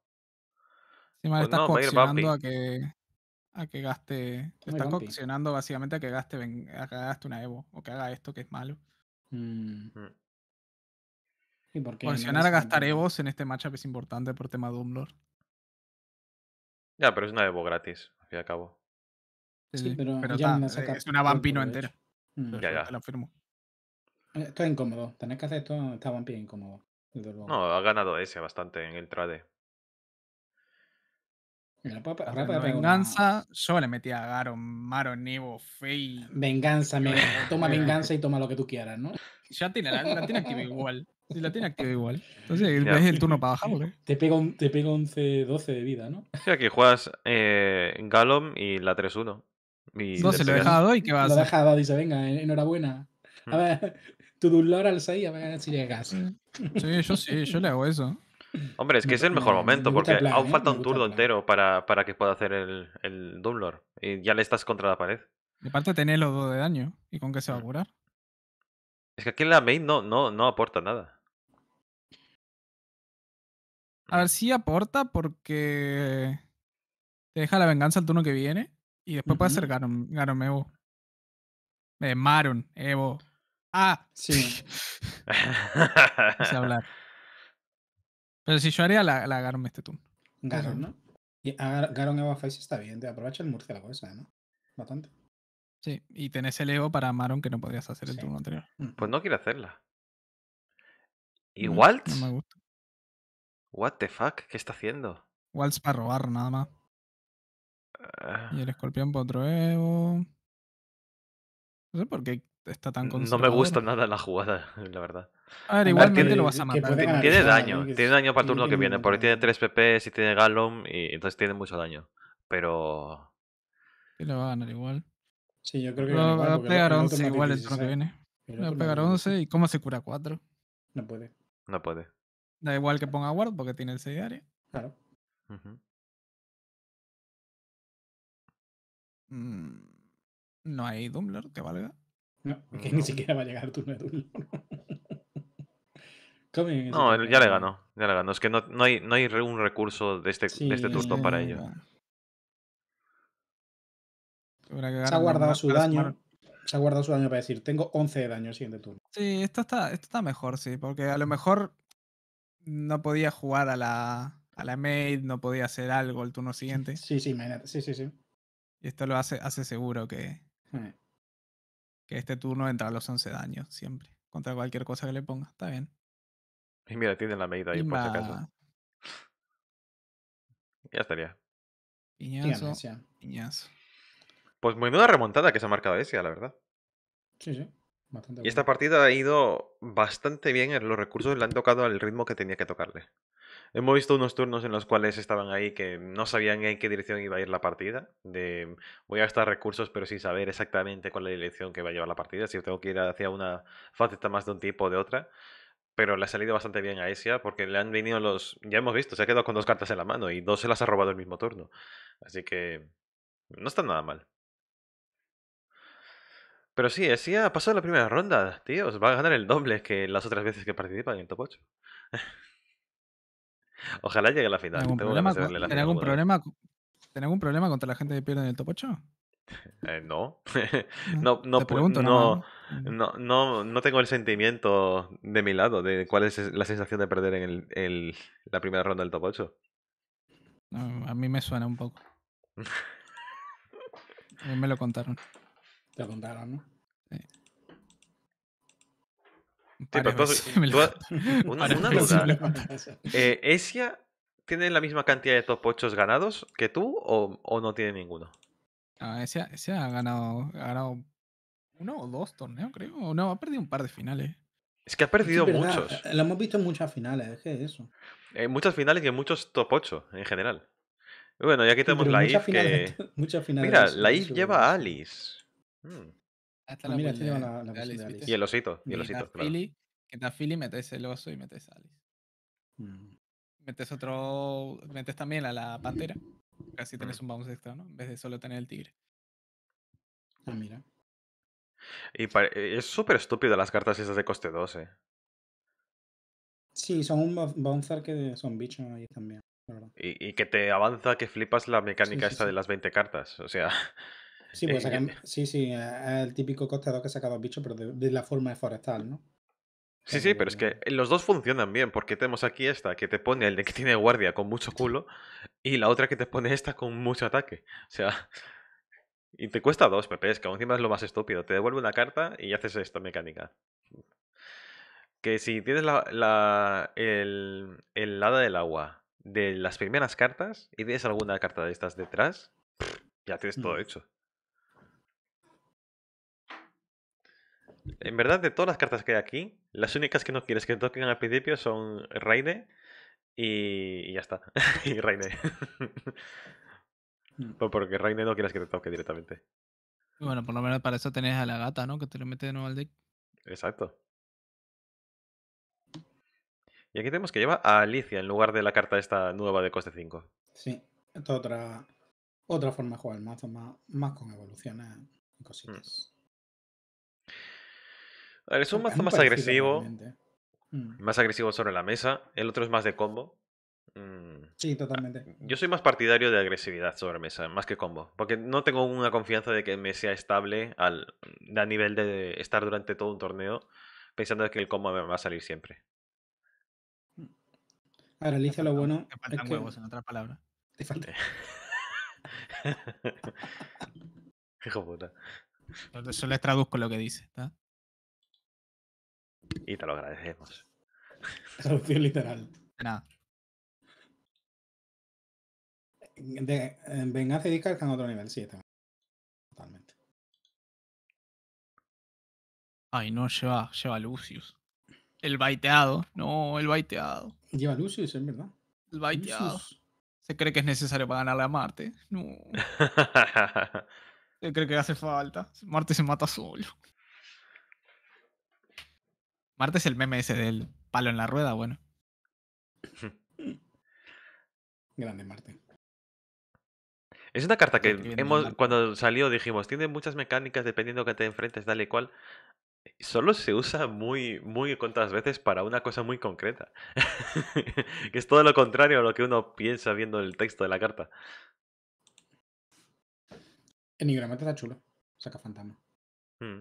Sí, pues estás coaccionando a, que, a que gaste. Te estás coaccionando básicamente a que gaste, gaste una Evo o que haga esto que es malo. Mm. Mm. Sí, a gastar Evo's en este matchup es importante por tema de Doomlord. Ya, pero es una Evo gratis, al fin y cabo. Sí, pero, eh, es una vampino entera. Mm. Ya, ya. Te lo firmo. Eh, esto es incómodo. Tenés que hacer esto. está vampino incómodo. No, ha ganado ese bastante en el trade venganza, yo le metí a Garo, Maro, Nebo, Fey. Venganza, me, [laughs] toma [laughs] venganza y toma lo que tú quieras, ¿no? Ya tiene la, tiene activa [laughs] igual. Sí, la tiene activa igual. Entonces es el turno para bajar, bro. ¿eh? Te pega, te pega 11, 12 de vida, ¿no? O sea, que juegas eh, Galom y la 3-1. No, se lo he dejado y qué vas. Lo he dejado, dice, venga, enhorabuena. A ver, tu dulor al 6, a ver si llegas. Sí, yo sí, yo le hago eso. Hombre, es que es el mejor momento, porque aún ¿eh? falta un turno entero para, para, que pueda hacer el, el Y ya le estás contra la pared. me falta tener los dos de daño. ¿Y con qué se va a mm. curar? Es que aquí en la main no, no, no aporta nada. A ver, mm. si aporta porque te deja la venganza el turno que viene. Y después puede hacer Garon, Evo. Eh, Maron, Evo. Ah, sí. [laughs] hablar. Pero si yo haría la, Garon este turno. Garon, ¿no? Y Garon Eva Face está bien, te aprovecha el murciélago esa, ¿no? Bastante. Sí, y tenés el Evo para Maron que no podrías hacer el turno anterior. Mm. Pues no quiero hacerla. ¿Y No me gusta. What the fuck, ¿qué está haciendo? Waltz para robar, nada más. Ah. Y el escorpión para otro Evo. No sé por qué no me gusta nada la jugada, [laughs] la verdad. A ver, igualmente que, lo vas a matar. Tiene, daño, tiene daño para el turno que viene, porque tiene 3 pp y tiene Gallum, y entonces tiene mucho daño. Pero. Sí, le va a ganar igual. Sí, yo creo que. Va a pegar 11 igual el turno que viene. Va a pegar 11 y ¿cómo se cura 4? No puede. No puede. Da igual que ponga ward porque tiene el 6 de área. Claro. Mm, no hay Dumbler que valga. [laughs] que ni siquiera va a llegar turno [laughs] de turno. no, ya le ganó, ya le ganó. Es que no, no, hay, no hay un recurso de este, de este turno para ello. se ha guardado su daño. Se ha guardado su daño para decir, tengo 11 de daño el siguiente turno. Sí, esto está, está mejor, sí, porque a lo mejor no podía jugar a la, a la maid, no podía hacer algo el turno siguiente. Sí, sí, Sí, sí, sí. Y esto lo hace, hace seguro que, hmm que este turno entra a los 11 daños siempre. Contra cualquier cosa que le ponga. Está bien. Y mira, tiene la medida ahí por si acaso. Ya estaría. Piñazo. Piñazo. Pues muy buena remontada que se ha marcado esa, la verdad. Sí, sí. y esta partida ha ido bastante bien en los recursos, le han tocado al ritmo que tenía que tocarle. Hemos visto unos turnos en los cuales estaban ahí que no sabían en qué dirección iba a ir la partida. De voy a gastar recursos, pero sin saber exactamente cuál es la dirección que va a llevar la partida. Si tengo que ir hacia una faceta más de un tipo o de otra. Pero le ha salido bastante bien a Asia porque le han venido los. Ya hemos visto, se ha quedado con dos cartas en la mano y dos se las ha robado el mismo turno. Así que. No está nada mal. Pero sí, ESIA ha pasado la primera ronda, tíos. Va a ganar el doble que las otras veces que participan en el top 8. [laughs] Ojalá llegue a la final. ¿Algún algún problema, algún problema contra la gente que pierde en el top 8? Eh, [laughs] no. no, no, mm. no, no, no, tengo el sentimiento de mi lado de cuál es la sensación de perder en el, la primera ronda del top 8. A mí me suena un poco. [laughs] me lo contaron. Te lo contaron, ¿no? Sí. [laughs] [laughs] una, duda. Eh, ¿Esia tiene la misma cantidad de top 8 ganados que tú o, no tiene ninguno? Ah, Esia, ha, ganado, ha uno o dos torneos, creo. no, ha perdido un par de finales. Es que ha perdido muchos. Lo hemos visto en muchas finales, es que eso. Eh, muchas finales y en muchos top 8 en general. Bueno, y aquí tenemos la IF [laughs] Muchas finales. Mira, la IF lleva a Alice. Hmm. Ah, y el osito, el osito, claro. Philly, que Philly, metes el oso y metes a Alice. Mm. Metes otro, metes también a la pantera. Casi tenés un bounce extra, ¿no? En vez de solo tener el tigre. Ah, mira. Y eh, es súper estúpido las cartas esas de coste 2, eh. Sí, son un bouncer que son bichos ahí también. Y, y, que te avanza que flipas la mecánica esta de las 20 cartas. O sea, [laughs] Eh, em, sí, sí, eh, el típico costeador que saca dos bichos, pero de, la forma de forestal, ¿no? Sí, sí, pero es que eh, los dos funcionan bien, porque tenemos aquí esta que te pone el de que tiene guardia con mucho culo y la otra que te pone esta con mucho ataque. O sea, [laughs] y te cuesta dos es que encima es lo más estúpido. Te devuelve una carta y haces esta mecánica. Que si tienes la, el, el del agua de las primeras cartas y tienes alguna carta de estas detrás, ya tienes todo mm. hecho. En verdad, de todas las cartas que hay aquí, las únicas que no quieres que toquen al principio son Reine y, ya está. [laughs] y Raide. Mm. Porque Reine no quieres que te toque directamente. Bueno, por lo menos para eso tenés a la gata, ¿no? Que te lo mete de nuevo al deck. Exacto. Y aquí tenemos que llevar a Alicia en lugar de la carta esta nueva de coste 5. Sí, esta otra, otra forma de jugar el mazo, más, más con evoluciones eh, y mm. cositas es un mazo más agresivo. Mm. Más agresivo sobre la mesa. El otro es más de combo. Mm. Sí, totalmente. Ah, yo soy más partidario de agresividad sobre mesa, más que combo. Porque no tengo una confianza de que me sea estable al, a nivel de estar durante todo un torneo pensando que el combo me va a salir siempre. Ahora, Alicia, lo bueno. Te faltan huevos, en otras palabras. [laughs] Te faltan. [laughs] Hijo puta. Yo les traduzco lo que dice. ¿está? Y te lo agradecemos. Traducción literal. Nada. De, venga eh, a y en otro nivel, sí, Totalmente. Ay, no, lleva, lleva Lucius. El baiteado. No, el baiteado. Lleva Lucius, es verdad. El baiteado. Se cree que es necesario para ganarle a Marte. No. [laughs] se cree que hace falta. Marte se mata solo. Marte es el meme ese del palo en la rueda, bueno. [laughs] Grande Marte. Es una carta que hemos, cuando salió dijimos, tiene muchas mecánicas dependiendo que te enfrentes, dale cual. Solo se usa muy, muy contas veces para una cosa muy concreta. [laughs] que es todo lo contrario a lo que uno piensa viendo el texto de la carta. Marte está chulo. Saca fantasma. Mm.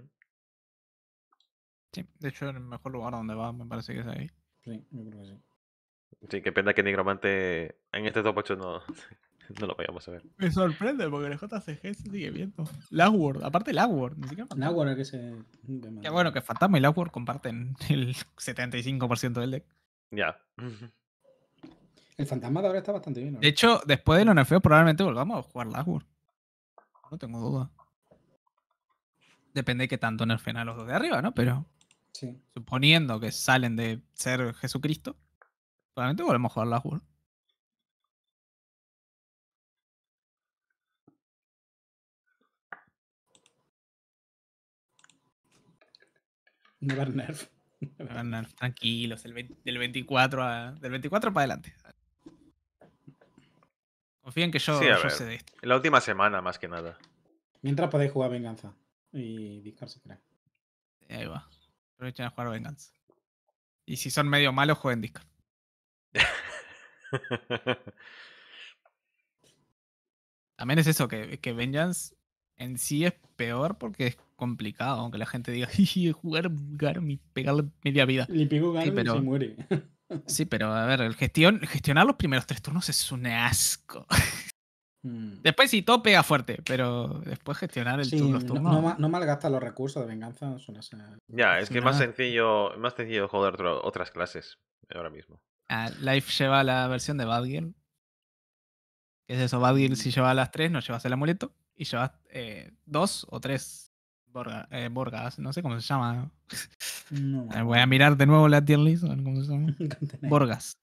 Sí, de hecho, el mejor lugar donde va me parece que es ahí. Sí, yo creo que sí. Sí, qué pena que Nigromante en este top 8 no, [laughs] no lo vayamos a ver. Me sorprende porque el JCG se sigue viendo. Lagward, aparte Lagward, ni siquiera. Lagward es que se. Que bueno, que Fantasma y Lagward comparten el 75% del deck. Ya. El Fantasma de ahora está bastante bien. De hecho, después de los nerfeos probablemente volvamos a jugar Lagward. No tengo duda. Depende de qué tanto nerfeen a los dos de arriba, ¿no? Pero. Suponiendo que salen de ser Jesucristo, probablemente volvemos a jugar la jugada. Never Nerf. [laughs] a nerf. Tranquilos, del, 24 del 24 para adelante. Confíen que yo, sé de esto. En la última semana, más que nada. Mientras podéis jugar Venganza y discarse, creo. Ahí va. Aprovechen a jugar Vengeance Y si son medio malos, jueguen Discord. [laughs] También es eso, que, que Vengeance en sí es peor porque es complicado, aunque la gente diga, [laughs] jugar Garmin, pegarle media vida. Le pegó Garmin pero, y se muere. [laughs] sí, pero a ver, el gestión, gestionar los primeros tres turnos es un asco. Mm. Después si todo pega fuerte, pero después gestionar el no, no, malgasta los recursos de venganza. Ya, es que es más sencillo, más sencillo joder otras clases ahora mismo. Ah, Life lleva la versión de Badgirl. ¿Qué es eso? Badgirl si mm. lleva las tres, no llevas el amuleto. Y llevas eh, dos o tres eh, borgas, no sé cómo se llama. [laughs] Voy a mirar de nuevo la tier list, [laughs] borgas.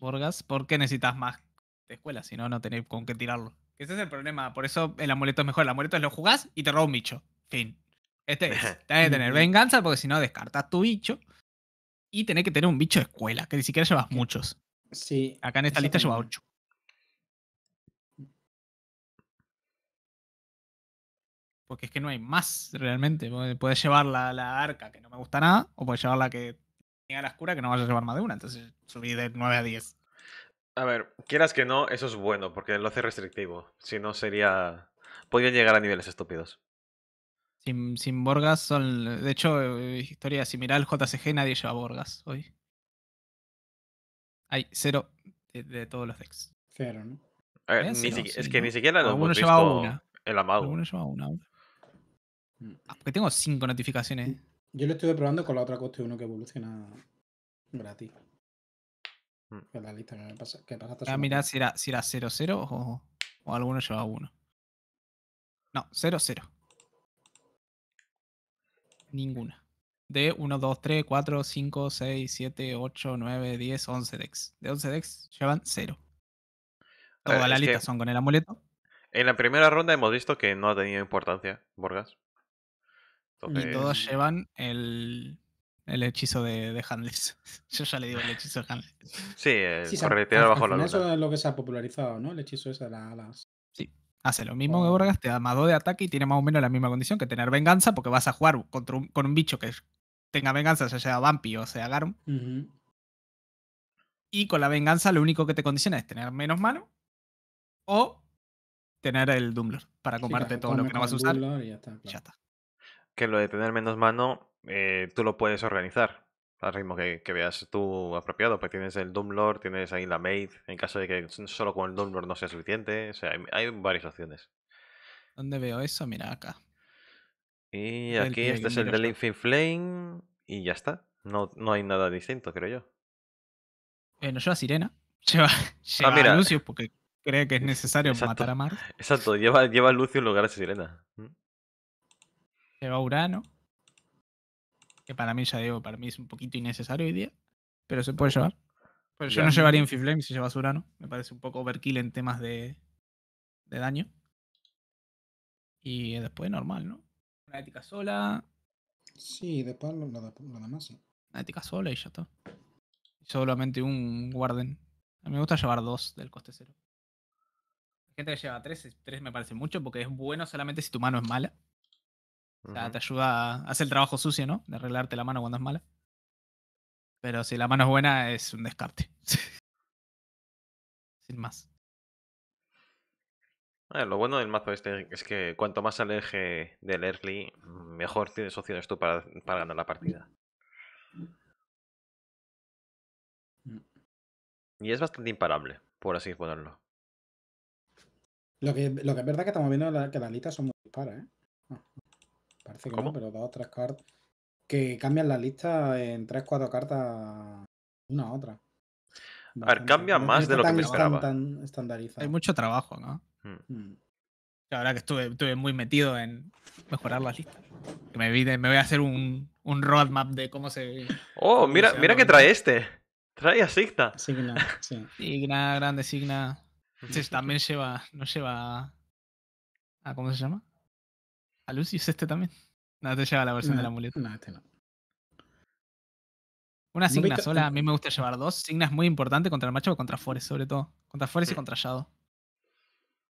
Borgas, qué necesitas más de escuela, si no, no tenés con qué tirarlo. Ese es el problema, por eso el amuleto es mejor. El amuleto es lo jugás y te roba un bicho. Fin. Este es, [laughs] tenés que tener venganza porque si no descartas tu bicho y tenés que tener un bicho de escuela, que ni siquiera llevas muchos. Sí. Acá en esta lista lleva 8. Porque es que no hay más realmente. Puedes llevar la, la arca que no me gusta nada, o puedes llevar la que tenga la oscura que no vaya a llevar más de una. Entonces subí de 9 a 10. A ver, quieras que no, eso es bueno, porque lo hace restrictivo. Si no, sería. Podrían llegar a niveles estúpidos. Sin, sin Borgas son. De hecho, eh, eh, historia, si mirá el JCG, nadie lleva Borgas hoy. Hay cero de, todos los decks. Cero, ¿no? Eh, es que ni siquiera lo hemos visto el amado. Uno lleva una. Mm. Ah, porque tengo cinco notificaciones. Yo lo estuve probando con la otra coste uno que evoluciona gratis. Ya mm. la lista que ah, si era, 0-0 o, alguno llevaba 1. No, 0-0. Ninguna. De 1, 2, 3, 4, 5, 6, 7, 8, 9, 10, 11 decks. De 11 decks llevan 0. Todas las listas son con el amuleto. En la primera ronda hemos visto que no ha tenido importancia, Borgas. Y todos llevan el el hechizo de, de Handles. [laughs] Yo ya le digo el hechizo de Handles. Sí, bajo la luna. Eso es lo que se ha popularizado, ¿no? El hechizo es a las las... Sí. Hace lo mismo que Borgas, te da más 2 de ataque y tiene más o menos la misma condición que tener venganza, porque vas a jugar contra con un bicho que tenga venganza, ya sea Vampi o sea Garum. Y con la venganza lo único que te condiciona es tener menos mano o tener el Dumblor para comerte todo lo que no vas a usar. ya está. Que lo de tener menos mano eh, tú lo puedes organizar al ritmo que, veas tú apropiado, pues tienes el Doomlord, tienes ahí la Maid, en caso de que solo con el Doomlord no sea suficiente, o sea, hay, varias opciones. ¿Dónde veo eso? Mira acá. Y aquí este es el del Infinite Flame y ya está. No, no hay nada distinto, creo yo. Eh, no lleva sirena. [laughs] Lleva, ah, lleva porque cree que es necesario matar a mar Exacto, lleva, lleva a en lugar de sirena. Mm. Lleva Urano que para mí, ya digo, para mí es un poquito innecesario hoy día, pero se puede llevar. Pero yo no llevaría Infiflame si llevas Urano. Me parece un poco overkill en temas de, daño. Y después normal, ¿no? Una ética sola. Sí, después la sí. Una ética sola y ya está. Solamente un Warden. A mí me gusta llevar dos del coste cero. La gente que lleva tres, tres me parece mucho porque es bueno solamente si tu mano es mala. O sea, te ayuda, hace el trabajo sucio, ¿no? De arreglarte la mano cuando es mala. Pero si la mano es buena, es un descarte. [laughs] Sin más. Eh, lo bueno del mazo este es que cuanto más aleje del early, mejor tienes opciones tú para, para ganar la partida. Mm. Y es bastante imparable, por así ponerlo. Lo que, lo que es verdad que estamos viendo que las listas son muy disparas, ¿eh? Parece que no, pero dos o tres cartas. Que cambian la lista en tres, cuatro cartas una a otra. A ver, cambia más de lo que Tan, Hay mucho trabajo, ¿no? La hmm. hmm. verdad que estuve, estuve, muy metido en mejorar las listas. Me, voy a hacer un, un roadmap de cómo se. Oh, mira, mira que trae este. Trae a Signa. Signa, sí. [laughs] grande Signa. Entonces, también lleva. No lleva. ¿A cómo se llama? ¿A Lucius este también? No, te lleva la versión de la amuleto. No, este no. Una signa sola, a mí me gusta llevar dos. Signas muy importante contra el macho o contra Forest, sobre todo. Contra Forest y contra Shadow.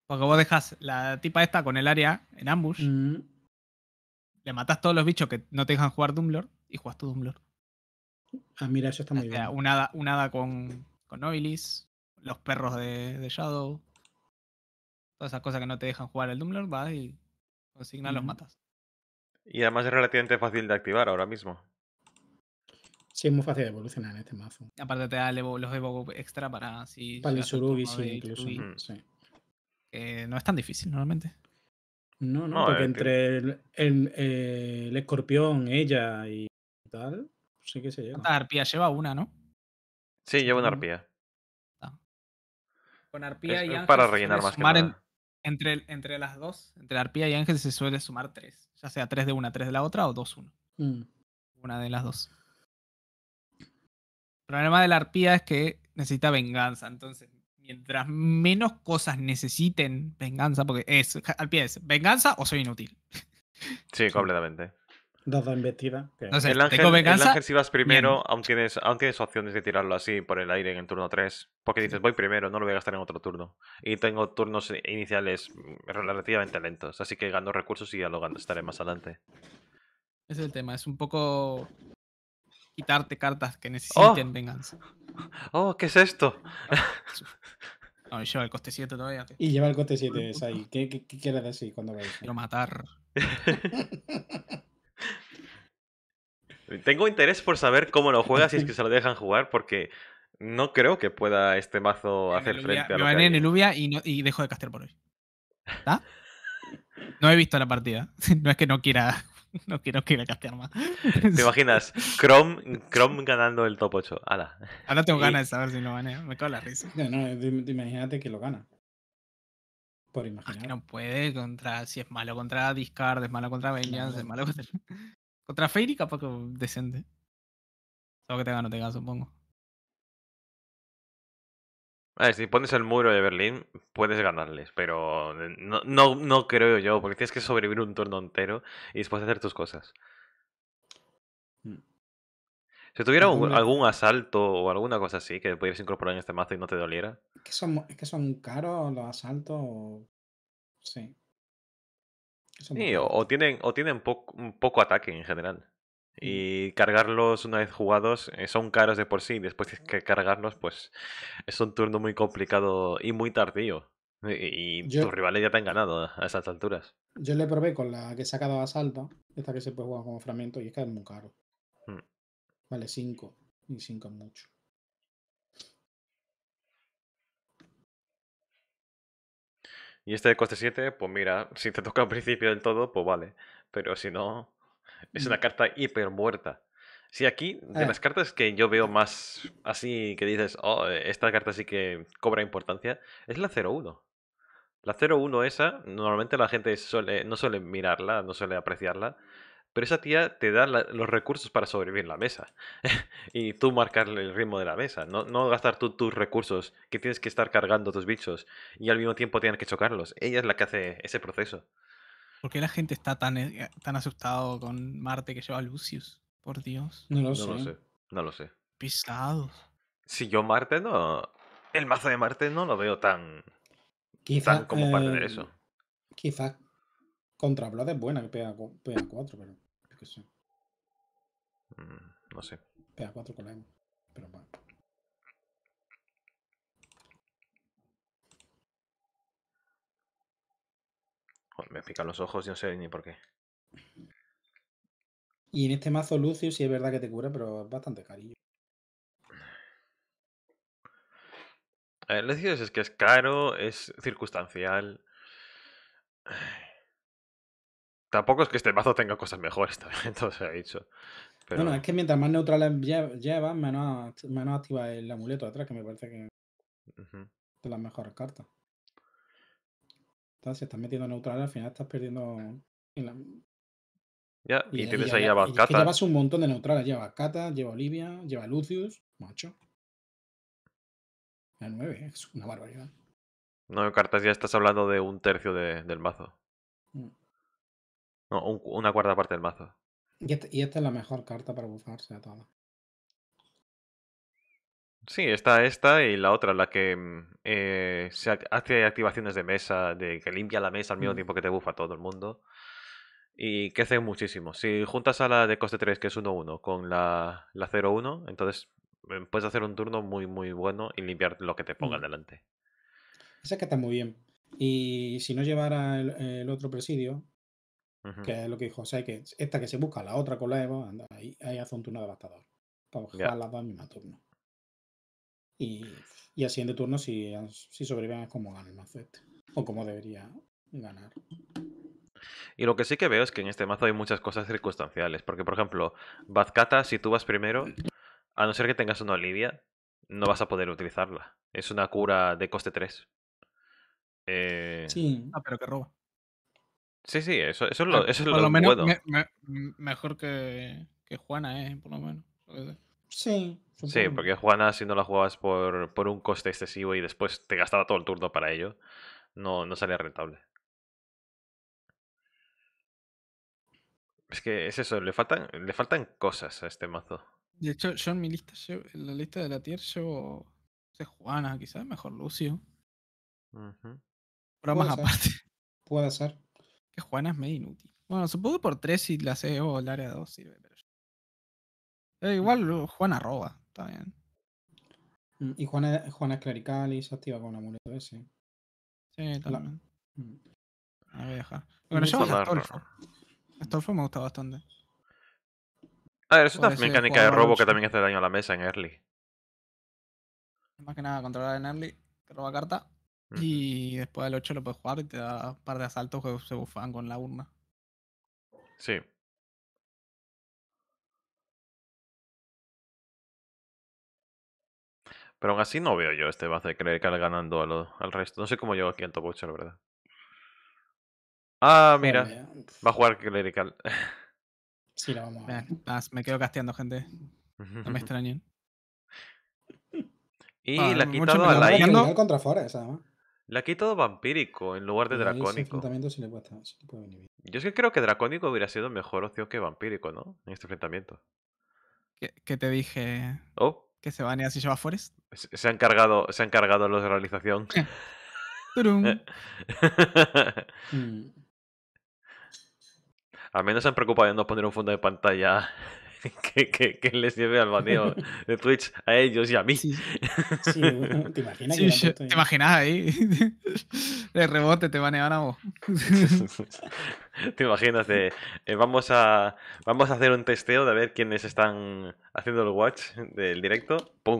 Porque vos dejas la tipa esta con el área en ambush. Mm. Le matas todos los bichos que no te dejan jugar Doomlord y juegas tu Doomlord. Ah, mira, eso está muy este, bien. Un hada, con, con Oilis, los perros de, Shadow. Todas esas cosas que no te dejan jugar el Doomlord, vas y Asigna los matas. Y además es relativamente fácil de activar ahora mismo. Sí, es muy fácil de evolucionar en este mazo. Aparte te da los evo extra para si... Para el Surugi, sí, incluso. no es tan difícil normalmente. No, no, porque entre eh, el, escorpión, ella y tal, sí que se lleva. ¿Cuántas arpía lleva? Una, ¿no? Sí, lleva una arpía. Ah. Con arpía para rellenar más que nada entre, entre las dos, entre Arpía y Ángel, se suele sumar tres. Ya sea tres de una, tres de la otra o dos, uno. Mm. Una de las dos. El problema de la Arpía es que necesita venganza. Entonces, mientras menos cosas necesiten venganza, porque es, Arpía es venganza o soy inútil. Sí, [laughs] completamente. Dada en el, ángel, el ángel, si vas primero, aún tienes, opciones de tirarlo así por el aire en el turno 3. Porque dices, voy primero, no lo voy a gastar en otro turno. Y tengo turnos iniciales mm, relativamente lentos. Así que gano recursos y ya lo estaré más adelante. Ese es el tema, es un poco quitarte cartas que oh. necesiten venganza. Oh, ¿qué es esto? [laughs] No, lleva el coste 7 todavía. Y lleva el coste 7 ahí. ¿Qué, qué, quieres decir cuando veis? Quiero matar. [laughs] Tengo interés por saber cómo lo juega si es que [laughs] se lo dejan jugar, porque no creo que pueda este mazo hacer frente a lo Me van en el y, y dejo de castear por hoy. ¿Está? [laughs] No he visto la partida. [laughs] No es que no quiera no quiero que castear más. ¿Te imaginas? Chrome, Chrome ganando el top 8. Ala. Ahora tengo ganas de saber si lo gana. Me cago en la risa. imagínate que lo gana. Por ah, imaginar. que no puede contra. Si es malo contra Discard, es malo contra Vengeance, es malo contra. Otra Fairy capaz que decente. Solo que te gano, te gano, supongo. A ver, si pones el muro de Berlín, puedes ganarles, pero no, no, no creo yo, porque tienes que sobrevivir un turno entero y después hacer tus cosas. Mm. Si tuviera algún asalto o alguna cosa así que pudieras incorporar en este mazo y no te doliera. que son, es que son caros los asaltos. Sí. Sí, o, tienen, o tienen poco ataque en general. Mm. Y cargarlos una vez jugados eh, son caros de por sí. y Después tienes que cargarlos, pues es un turno muy complicado y muy tardío. Y, tus rivales ya te han ganado a esas alturas. Yo le probé con la que he sacado a salta, esta que se puede jugar como fragmento, y es que es muy caro. Mm. Vale 5. Y 5 es mucho. Y este de coste 7, pues mira, [laughs] si te toca al principio del todo, pues vale. Pero si no, es una mm. carta hiper muerta. Si aquí, de ah. las cartas que yo veo más así, que dices, oh, esta carta sí que cobra importancia, es la 01. La 01 esa, normalmente la gente no suele mirarla, no suele apreciarla, pero esa tía te da los recursos para sobrevivir en la mesa [laughs] y tú marcarle el ritmo de la mesa, no, gastar tú tus recursos que tienes que estar cargando tus bichos y al mismo tiempo tienes que chocarlos. Ella es la que hace ese proceso. ¿Por qué la gente está tan, eh, tan asustado con Marte que lleva a Lucius? Por Dios. No lo, sé. No lo sé. Pisados. Si yo Marte no... El mazo de Marte no lo veo tan... Quizá, como eh, eso. Quizá contra Blood es buena, que pega, pega 4, pero. que mm, no sé. Pega 4 con la M, pero bueno. Me pican los ojos yo no sé ni por qué. Y en este mazo Lucio sí es verdad que te cura, pero es bastante carillo. Lucio es que es caro, es circunstancial. Tampoco es que este mazo tenga cosas mejores, [laughs] también todo se ha dicho. Pero... no, es que mientras más neutrales llevas, menos, menos activa el amuleto atrás, que me parece que es la de las mejores cartas. Entonces, si estás metiendo neutrales, al final estás perdiendo. La... Ya, y, tienes ahí a llevas un montón de neutrales. Lleva Cata, lleva Olivia, lleva Lucius, macho. El 9, es una barbaridad. No, cartas ya estás hablando de un tercio del mazo. Mm. No, una cuarta parte del mazo. Y, esta este es la mejor carta para bufarse a todas. Sí, está esta y la otra, la que mm, eh, hace activaciones de mesa, de que limpia la mesa al mismo tiempo que te bufa todo el mundo. Y que hace muchísimo. Si juntas a la de coste 3, que es 1-1, con la, la 0-1, entonces mm, puedes hacer un turno muy, muy bueno y limpiar lo que te ponga delante. Esa que está muy bien. Y si no llevara el otro presidio, que es lo que dijo sea, que esta que se busca, la otra con la Evo, ahí, hace un turno devastador. Para bajar yeah. las dos turno. Y, y en siguiente turno, si, si sobreviven, es como gana el mazo este, O como debería ganar. Y lo que sí que veo es que en este mazo hay muchas cosas circunstanciales. Porque, por ejemplo, Bazcata, si tú vas primero, a no ser que tengas una Olivia, no vas a poder utilizarla. Es una cura de coste 3. Eh, sí. Ah, pero que roba. Sí, sí, eso, eso es lo, eso lo, menos mejor que, que Juana, es, eh, Por lo menos. Sí. Sí, porque Juana, si no la jugabas por, por, un coste excesivo y después te gastaba todo el turno para ello, no, no salía rentable. Es que es eso, le faltan, le faltan cosas a este mazo. De hecho, yo en mi lista, en la lista de la tier llevo sé Juana, quizás mejor Lucio. Pero más aparte. Puede ser. Que Juana es medio inútil. Bueno, supongo por 3 si la haces o el área 2 sirve, pero. Eh, igual mm. Juana roba, está bien. Mm, y Juana, es clerical y se activa con una amuleto ese. Sí, también. Mm. La... A ver, Bueno, yo Astolfo. Astolfo me gusta bastante. A ver, es una mecánica de robo que también hace daño a la mesa en early. Más que nada, controlar en early, que roba carta. Y después del 8 lo puedes jugar y te da un par de asaltos que se bufan con la urna. Sí. Pero aún así no veo yo este base de Clerical ganando al resto. No sé cómo llegó aquí en Top la verdad. Ah, mira. Pues, va a jugar Clerical. Sí, lo vamos a ver. Ah, me quedo casteando, gente. No me [laughs] extrañen. y la ha quitado a Contra Forest, además. Le ha quitado vampírico en lugar de dracónico. Yo es que creo que dracónico hubiera sido mejor opción que vampírico, ¿no? En este enfrentamiento. ¿Qué, te dije? Oh. ¿Que se van si así Forest? Se, se, han cargado, se han cargado los de realización. [laughs] [laughs] Mm. Al menos se han preocupado de no poner un fondo de pantalla [laughs] que, les lleve al baneo de Twitch a ellos y a mí. Sí, [laughs] ¿te imaginas? ¿Te imaginas ahí? [laughs] De rebote te banean a vos. ¿Te imaginas? De, eh, vamos, a, vamos a hacer un testeo de ver quiénes están haciendo el watch del directo. ¡Pum!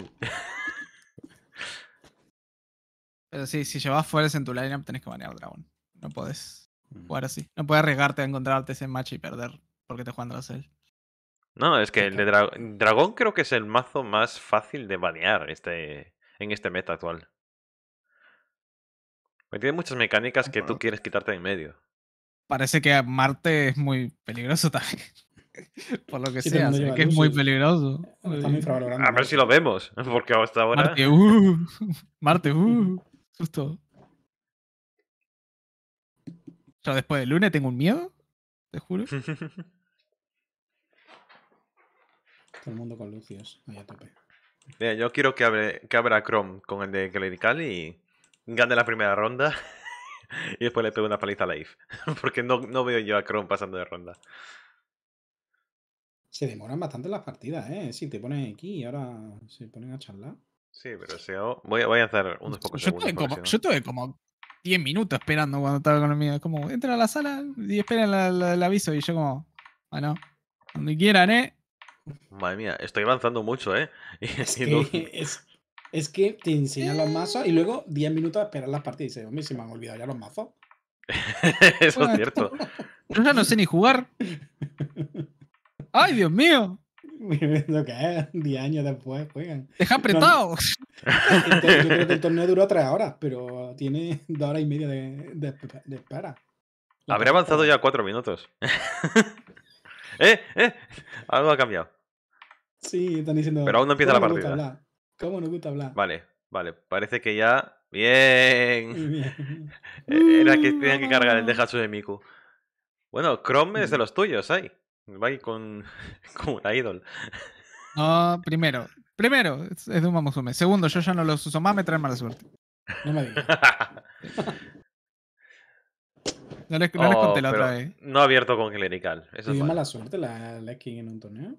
Pero sí, si llevas fuerzas en tu lineup tenés que banear al dragón. No puedes mm. jugar así. No puedes arriesgarte a encontrarte ese match y perder porque te jugando a él. No, es que el de dragón creo que es el mazo más fácil de banear este, en este meta actual. Porque tiene muchas mecánicas que tú quieres quitarte de en medio. Parece que Marte es muy peligroso [laughs] también. Por lo que sea, que es muy peligroso. a ver si lo vemos, [laughs] porque hasta ahora. Marte, uh, [laughs] Marte, susto. Uh, después de lunes tengo un miedo, te juro. Todo el mundo con Lucius, ahí a yo quiero que, que abra Chrome con el de Clerical y gane la primera ronda [laughs] y después le pegue una paliza a Life [laughs] Porque no, veo yo a Chrome pasando de ronda. Se demoran bastante las partidas, ¿eh? Si te ponen aquí y ahora se ponen a charlar. Sí, pero voy, a hacer unos pocos yo segundos. Como, yo tuve como 10 minutos esperando cuando estaba con el mío. Como, entra a la sala y esperen el aviso. Y yo como, bueno, ah, donde quieran, ¿eh? Madre mía, estoy avanzando mucho, ¿eh? [laughs] Es, que, te enseñan los mazos y luego 10 minutos a esperar las partidas y dices, hombre, se me han olvidado ya los mazos. [laughs] Eso es cierto. [laughs] Yo ya no sé ni jugar. ¡Ay, Dios mío! Lo que es, 10 años después juegan. ¡Deja apretado! yo creo que el torneo duró 3 horas, pero tiene 2 horas y media de, espera. Habría avanzado ya 4 minutos. ¡Eh! ¡Eh! Algo ha cambiado. Sí, están diciendo. Pero aún no empieza la partida. ¿Cómo no gusta hablar? Vale, vale. Parece que ya. Bien. [laughs] Eh, era que mm. tenían que cargar el de Miku. Bueno, Chrome es de mm. los tuyos, ahí. Va con, [laughs] con la idol. No, primero. Primero, es de un Mamuzume. Segundo, yo ya no los uso más, me traen mala suerte. No me digas. no les, [laughs] oh, conté la otra vez. No ha abierto con clerical. Eso es mala suerte la, la skin en un torneo?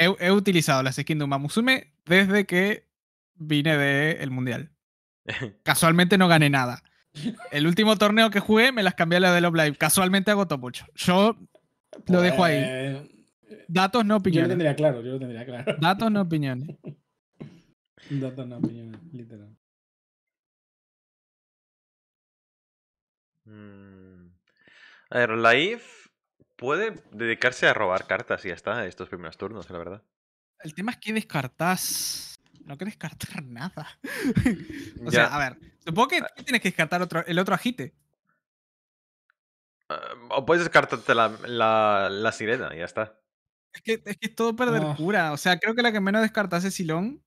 he, utilizado las skins de Uma Musume desde que vine del Mundial. [laughs] Casualmente no gané nada. El último torneo que jugué me las cambié a la de Love Live. Casualmente agotó mucho. Yo lo dejo ahí. Pues, Datos no opiniones. lo tendría claro, yo lo tendría claro. Datos no [laughs] opiniones. Datos no opiniones, literal. Mm. A ver, Live puede dedicarse a robar cartas y ya está, estos primeros turnos, la verdad. El tema es que descartas, No quieres descartar [laughs] nada. o sea, a ver, supongo que ah. tienes que descartar otro, el otro agite. Ah, o puedes descartarte la, la, la sirena y ya está. Es que, es todo perder oh. cura. O sea, creo que la que menos descartas es Silón.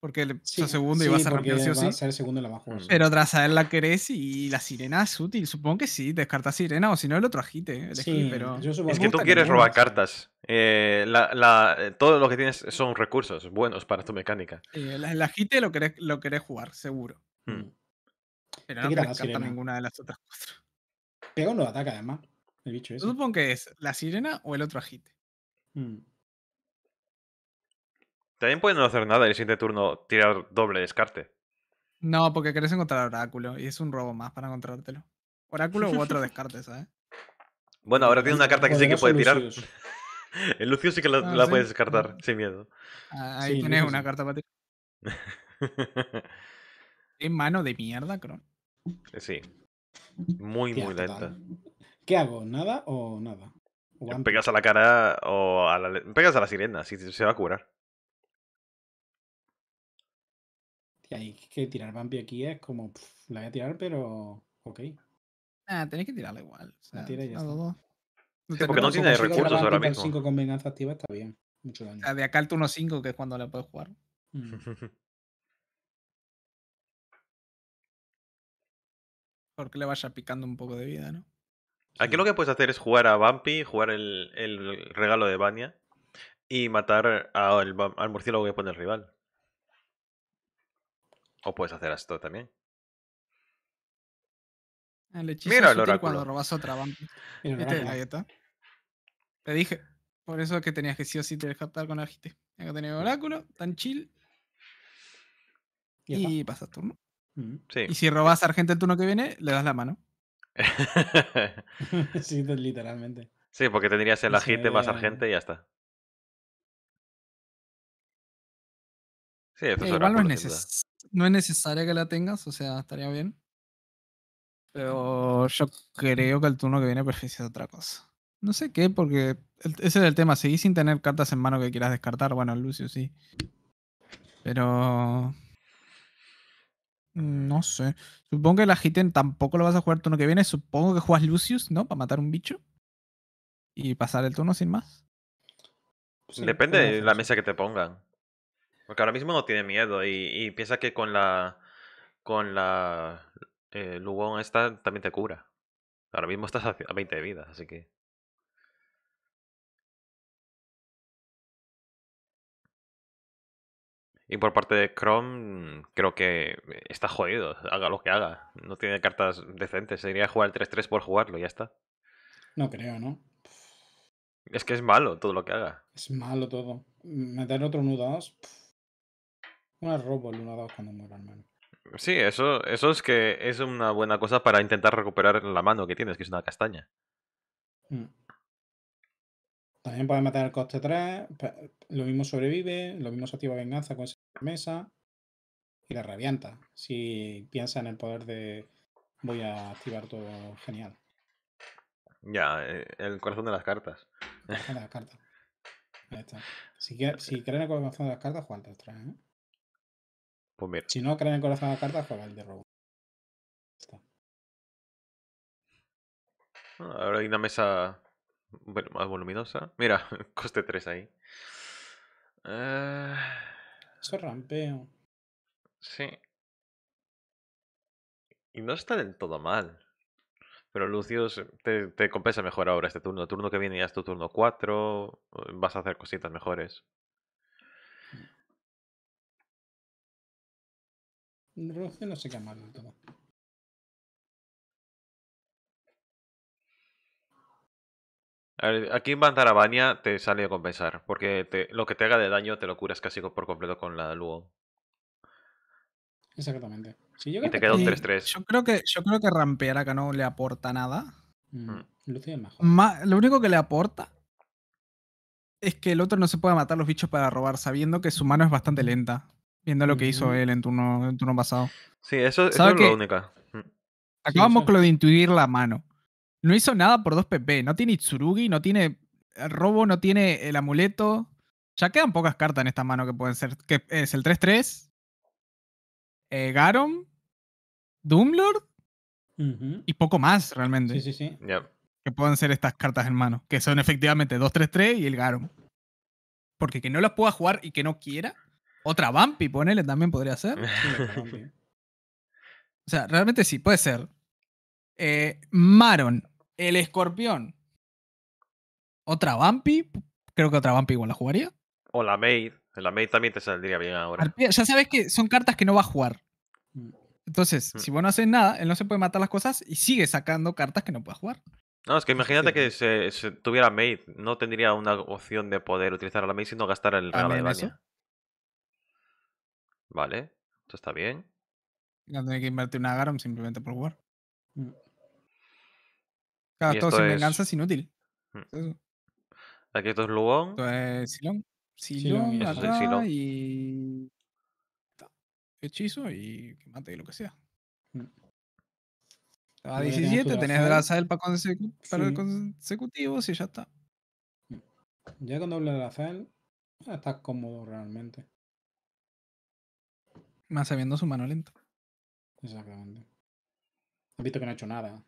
Porque el segundo iba vas a rápido sí sí. segundo Pero tras a la querés y la sirena es útil. Supongo que sí, descarta sirena o si no el otro agite. sí, pero... es que tú quieres robar cartas. Eh, la, todo lo que tienes son recursos buenos para tu mecánica. el, agite lo querés, lo querés jugar, seguro. Hmm. Pero no descarta ninguna de las otras cuatro. Pega uno ataca además. Yo supongo que es la sirena o el otro agite. Hmm. También pueden no hacer nada y el siguiente turno tirar doble descarte. No, porque querés encontrar oráculo y es un robo más para encontrártelo. Oráculo u otro [laughs] descarte, ¿sabes? Bueno, ahora tiene una carta que sí que puede tirar. [laughs] el Lucio sí que la, ah, puedes descartar, sin miedo. Ah, ahí tienes una carta para ti. Es [laughs] mano de mierda, Cron. Sí. Muy, muy lenta. ¿Qué hago? ¿Nada o nada? Eh, pegas a la cara o a la... Pegas a la sirena, si se va a curar. Y hay que tirar vampi aquí es como, la voy a tirar, pero ok. Ah, tenéis que tirarla igual. no, porque no tiene recursos ahora mismo. de acá al turno 5, que es cuando le puedes jugar. Mm. [laughs] porque le vaya picando un poco de vida, ¿no? Aquí lo que puedes hacer es jugar a Bumpy, jugar el, el regalo de Bania y matar al murciélago que pone el rival. O puedes hacer esto también. Ah, Mira el oráculo. cuando robas otra [laughs] Te dije. Por eso que tenías que sí o sí te dejar con Agite. Acá tenés mm. oráculo, tan chill. Y, pasas turno. Mm. Sí. Y si robas a Argente el turno que viene, le das la mano. [laughs] [laughs] sí, literalmente. Sí, porque tendrías el agite más argente y ya está. Sí, eso igual no es necesario no es necesaria que la tengas, o sea, estaría bien. Pero yo creo que el turno que viene prefiero otra cosa. No sé qué, porque ese es el tema. Seguís sin tener cartas en mano que quieras descartar. Bueno, Lucio sí. Pero. Mm, no sé. Supongo que la Hiten tampoco lo vas a jugar el turno que viene. Supongo que juegas Lucius, ¿no? Para matar un bicho. Y pasar el turno sin más. Depende de la mesa que te pongan. Porque ahora mismo no tiene miedo y, piensa que con la. Con la. Eh, Lugón esta también te cura. Ahora mismo estás a 20 de vida, así que. Y por parte de Chrome, creo que está jodido. Haga lo que haga. No tiene cartas decentes. Sería jugar el 3-3 por jugarlo, y ya está. No creo, ¿no? Es que es malo todo lo que haga. Es malo todo. Meter otro nudo una robo el 1-2 cuando el hermano. Sí, eso, eso es que es una buena cosa para intentar recuperar la mano que tienes, que es una castaña. Mm. También puede meter el coste 3, lo mismo sobrevive, lo mismo se activa venganza con esa mesa y la revienta. Si piensa en el poder de voy a activar todo genial. Ya, eh, el corazón de las cartas. El corazón de las cartas. Ahí [laughs] está. Si, quieres, si el corazón de las cartas, juega el 3, ¿eh? Pues si no crean el corazón de la carta, juega el de robo. Ah, ahora hay una mesa más voluminosa. Mira, [laughs] coste 3 ahí. Ah. Eso rampeo. Sí. Y no está del todo mal. Pero Lucius te, te compensa mejor ahora este turno. turno que viene ya es tu turno 4. Vas a hacer cositas mejores. no sé qué A ver, aquí en Bandarabania te sale a compensar, porque lo que te haga de daño te lo curas casi por completo con la Luo. Exactamente. y te que queda un 3-3. Yo creo que, yo creo que rampear acá no le aporta nada. Mm, mm. lo único que le aporta es que el otro no se pueda matar los bichos para robar, sabiendo que su mano es bastante lenta viendo lo que hizo él en turno, en turno pasado. Sí, eso, es lo único. Acabamos con lo de intuir la mano. No hizo nada por 2PP. No tiene Itsurugi, no tiene el eh, robo, no tiene el amuleto. Ya quedan pocas cartas en esta mano que pueden ser. Que es el 3-3. Eh, Doomlord. Y poco más realmente. Sí, sí, sí. Que pueden ser estas cartas en mano. Que son efectivamente 2-3-3 y el Garon. Porque que no las pueda jugar y que no quiera otra vampi, ponele, también podría ser. [laughs] o sea, realmente sí, puede ser. Eh, Maron, el escorpión. Otra vampi, Creo que otra vampi igual la jugaría. O la Maid. La Maid también te saldría bien ahora. ya sabes que son cartas que no va a jugar. Mm. Entonces, mm. si vos no haces nada, él no se puede matar las cosas y sigue sacando cartas que no puede jugar. No, es que imagínate que se, tuviera Maid. No tendría una opción de poder utilizar a la Maid sino gastar el regalo de baño. Vale, esto está bien. No tiene que invertir una garum simplemente por jugar. Mm. Claro, todo sin venganza es inútil. Mm. Aquí esto es luon Esto es Silón. Silón, y... Hechizo y que mate y lo que sea. Mm. A 17 tenés de para, consecu para sí. el consecutivo, ya está. Ya con doble de Drazael, estás cómodo realmente. Más sabiendo su mano lenta. Exactamente. He visto que no ha hecho nada.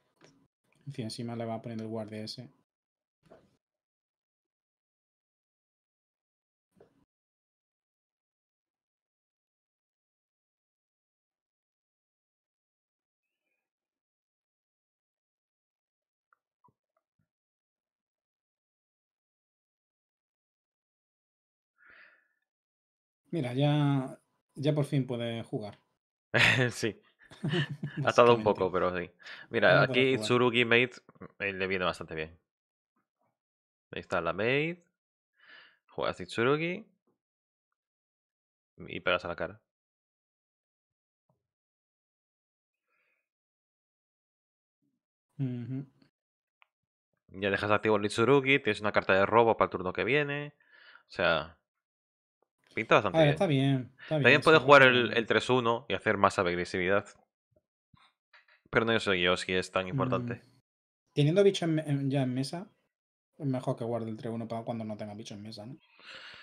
En fin, encima le va a el guardia ese. Mira, ya ya por fin puede jugar. [laughs] sí. [laughs] Ha estado un poco, pero sí. Mira, aquí Tsurugi Maid, eh, le viene bastante bien. Ahí está la Maid. Juegas Tsurugi. Y pegas a la cara. Ya dejas activo el Itsurugi, tienes una carta de robo para el turno que viene. O sea, Pinta bastante ah, Está bien. También puede jugar el, 3-1 y hacer más agresividad. Pero no sé yo si es tan mm. importante. Teniendo bicho ya en mesa, es mejor que guarde el 3-1 para cuando no tenga bicho en mesa, ¿no?